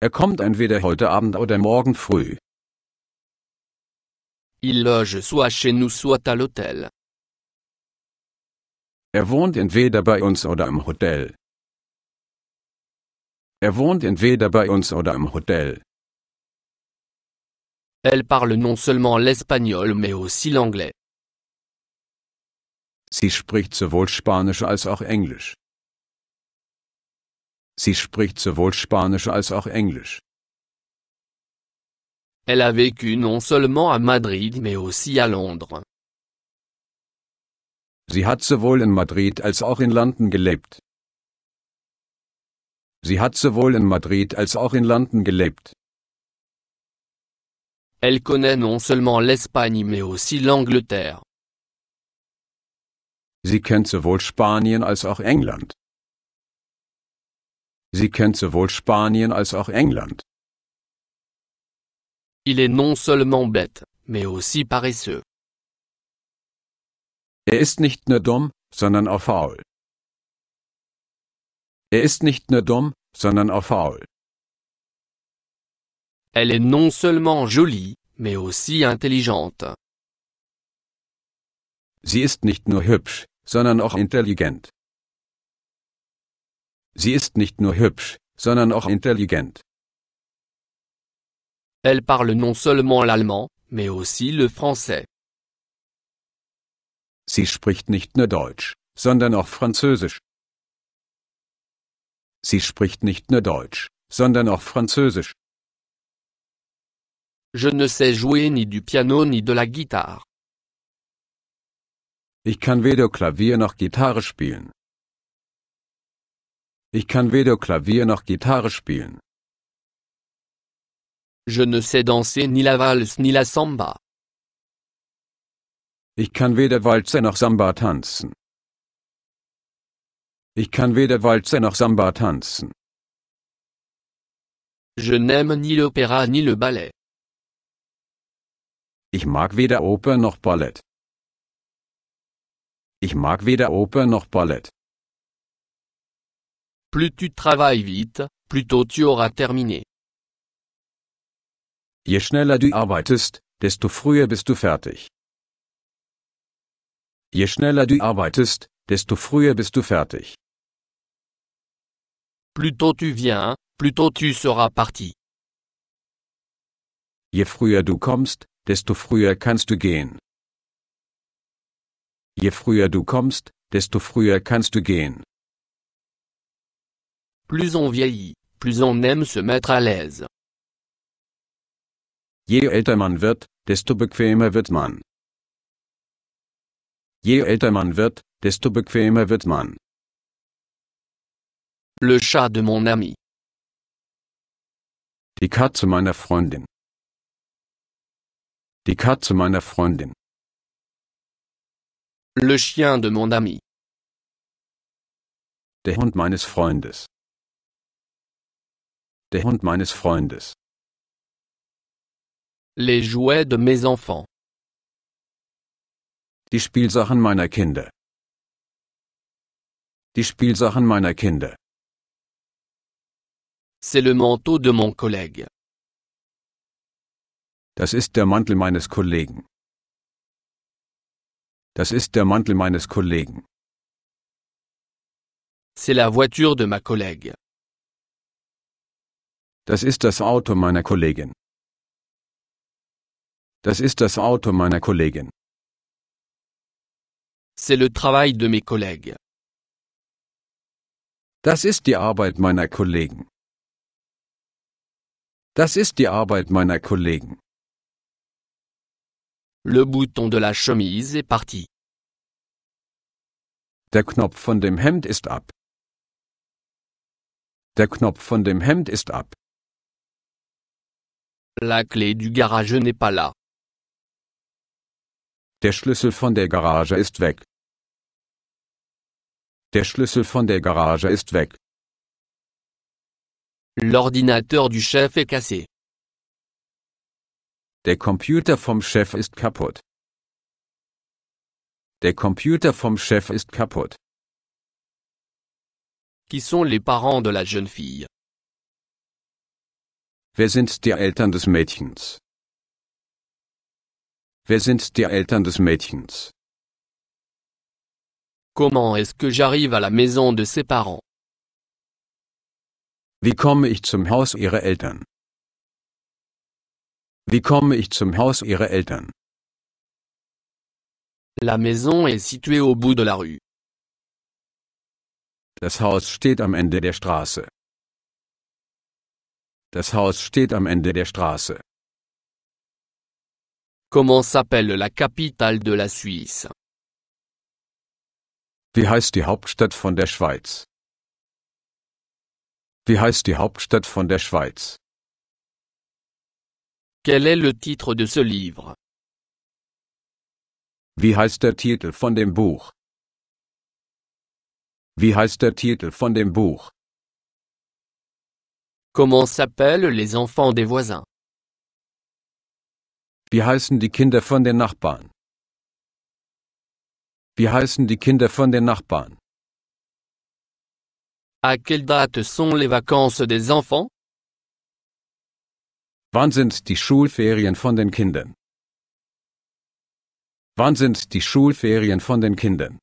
Er kommt entweder heute Abend oder morgen früh. Il loge soit chez nous soit à l'hôtel. Er wohnt entweder bei uns oder im Hotel. Er wohnt entweder bei uns oder im Hotel. Elle parle non seulement l'espagnol mais aussi l'anglais. Sie spricht sowohl Spanisch als auch Englisch. Sie spricht sowohl Spanisch als auch Englisch. Elle a vécu non seulement à Madrid mais aussi à Londres. Sie hat sowohl in Madrid als auch in London gelebt. Sie hat sowohl in Madrid als auch in London gelebt. Elle connaît non seulement l'Espagne mais aussi l'Angleterre. Sie kennt sowohl Spanien als auch England. Sie kennt sowohl Spanien als auch England. Il est non seulement bête, mais aussi paresseux. Er ist nicht nur dumm, sondern auch faul. Er ist nicht nur dumm, sondern auch faul. Elle est non seulement jolie, mais aussi intelligente. Sie ist nicht nur hübsch, sondern auch intelligent. Sie ist nicht nur hübsch, sondern auch intelligent. Elle parle non seulement l'allemand, mais aussi le français. Sie spricht nicht nur Deutsch, sondern auch Französisch. Sie spricht nicht nur Deutsch, sondern auch Französisch. Je ne sais jouer ni du piano ni de la guitare. Ich kann weder Klavier noch Gitarre spielen. Ich kann weder Klavier noch Gitarre spielen. Je ne sais danser ni la valse ni la samba. Ich kann weder Walzer noch Samba tanzen. Ich kann weder Walzer noch Samba tanzen. Je n'aime ni l'opéra ni le ballet. Ich mag weder Oper noch Ballett. Ich mag weder Oper noch Ballett. Plus tu travailles vite, plus tôt tu auras terminé. Je schneller du arbeitest, desto früher bist du fertig. Je schneller du arbeitest, desto früher bist du fertig. Plus tôt tu viens, plus tôt tu seras parti. Je früher du kommst, desto früher kannst du gehen. Je früher du kommst, desto früher kannst du gehen. Plus on vieillit, plus on aime se mettre à l'aise. Je älter man wird, desto bequemer wird man. Je älter man wird, desto bequemer wird man. Le chat de mon ami. Die Katze meiner Freundin. Die Katze meiner Freundin. Le chien de mon ami. Der Hund meines er Freundes. Der Hund meines Freundes. Les jouets de mes enfants. Die Spielsachen meiner Kinder. Die Spielsachen meiner Kinder. C'est le manteau de mon collègue. Das ist der Mantel meines Kollegen. Das ist der Mantel meines Kollegen. C'est la voiture de ma collègue. Das ist das Auto meiner Kollegin. Das ist das Auto meiner Kollegin. C'est le travail de mes collègues. Das ist die Arbeit meiner Kollegen. Das ist die Arbeit meiner Kollegen. Le bouton de la chemise est parti. Der Knopf von dem Hemd ist ab. Der Knopf von dem Hemd ist ab. La clé du garage n'est pas là. Der Schlüssel von der Garage ist weg. Der Schlüssel von der Garage ist weg. L'ordinateur du chef est cassé. Der Computer vom Chef ist kaputt. Der Computer vom Chef ist kaputt. Qui sont les parents de la jeune fille Wer sind die Eltern des Mädchens? Wer sind die Eltern des Mädchens? Comment est-ce que j'arrive à la maison de ses parents? Wie komme ich zum Haus ihrer Eltern? Wie komme ich zum Haus ihrer Eltern? La maison est située au bout de la rue. Das Haus steht am Ende der Straße. Das Haus steht am Ende der Straße. Comment s'appelle la capitale de la Suisse? Wie heißt die Hauptstadt von der Schweiz? Wie heißt die Hauptstadt von der Schweiz? Quel est le titre de ce livre? Wie heißt der Titel von dem Buch? Wie heißt der Titel von dem Buch? Comment s'appellent les enfants des voisins? Wie heißen die Kinder von den Nachbarn? Wie heißen die Kinder von den Nachbarn? À quelle date sont les vacances des enfants? Wann sind die Schulferien von den Kindern? Wann sind die Schulferien von den Kindern?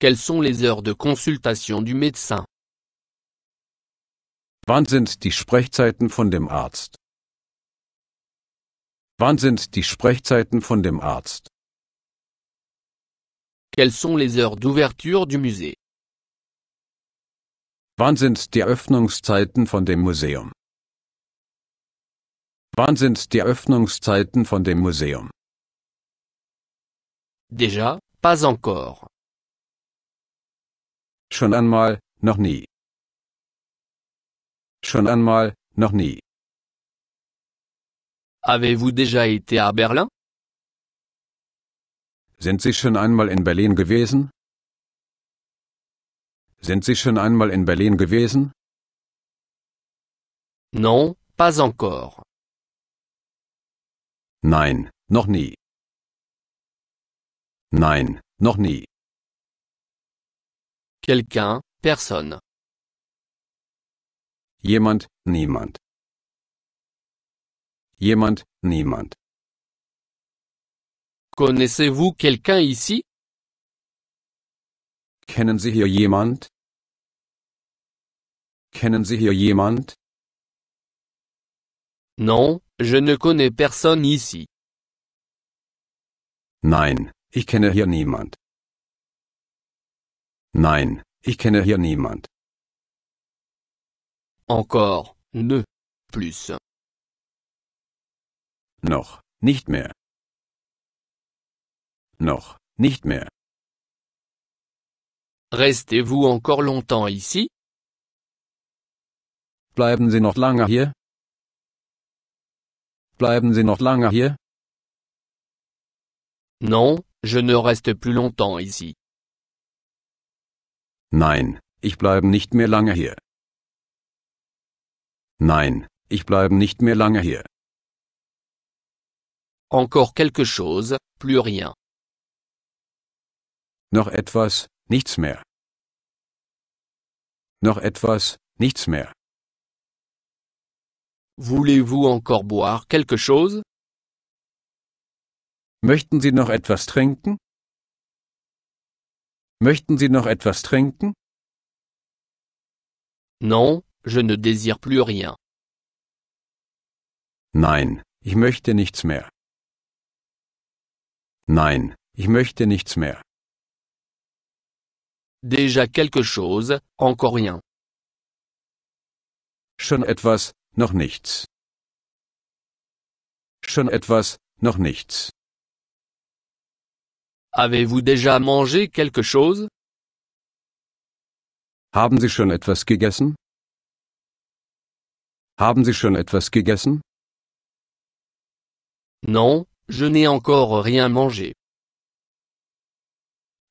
Quelles sont les heures de consultation du médecin? Wann sind die Sprechzeiten von dem Arzt? Wann sind die Sprechzeiten von dem Arzt? Quelles sont les heures d'ouverture du musée? Wann sind die Öffnungszeiten von dem Museum? Wann sind die Öffnungszeiten von dem Museum? Déjà, pas encore. Schon einmal, noch nie. Schon einmal, noch nie. Avez-vous déjà été à Berlin? Sind Sie schon einmal in Berlin gewesen? Sind Sie schon einmal in Berlin gewesen? Non, pas encore. Nein, noch nie. Nein, noch nie. Quelqu'un, personne. Jemand, niemand. Jemand, niemand. Connaissez-vous quelqu'un ici? Kennen Sie hier jemand? Kennen Sie hier jemand? Non, je ne connais personne ici. Nein, ich kenne hier niemand. Nein, ich kenne hier niemand. Encore, ne. Plus. Noch, nicht mehr. Noch, nicht mehr. Restez-vous encore longtemps ici? Bleiben Sie noch lange hier? Bleiben Sie noch lange hier? Non, je ne reste plus longtemps ici. Nein, ich bleibe nicht mehr lange hier. Nein, ich bleibe nicht mehr lange hier. Encore quelque chose, plus rien. Noch etwas, nichts mehr. Noch etwas, nichts mehr. Voulez-vous encore boire quelque chose? Möchten Sie noch etwas trinken? Möchten Sie noch etwas trinken? Non, Je ne désire plus rien. Nein, ich möchte nichts mehr. Nein, ich möchte nichts mehr. Déjà quelque chose, encore rien. Schon etwas, noch nichts. Schon etwas, noch nichts. Avez-vous déjà mangé quelque chose? Haben Sie schon etwas gegessen? Haben Sie schon etwas gegessen? Non, je n'ai encore rien mangé.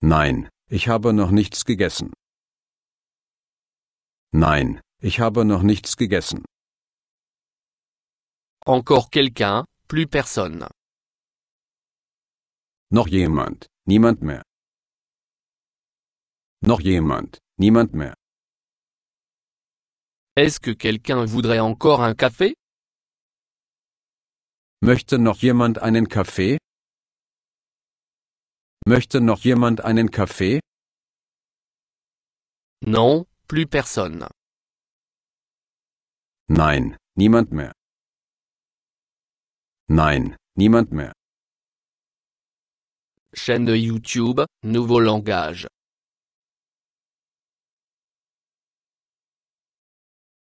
Nein, ich habe noch nichts gegessen. Nein, ich habe noch nichts gegessen. Encore quelqu'un, plus personne. Noch jemand, niemand mehr. Noch jemand, niemand mehr. Est-ce que quelqu'un voudrait encore un café? Möchte noch jemand einen café? Möchte noch jemand einen café? Non, plus personne. Nein, niemand mehr. Nein, niemand mehr. Chaîne de YouTube, nouveau langage.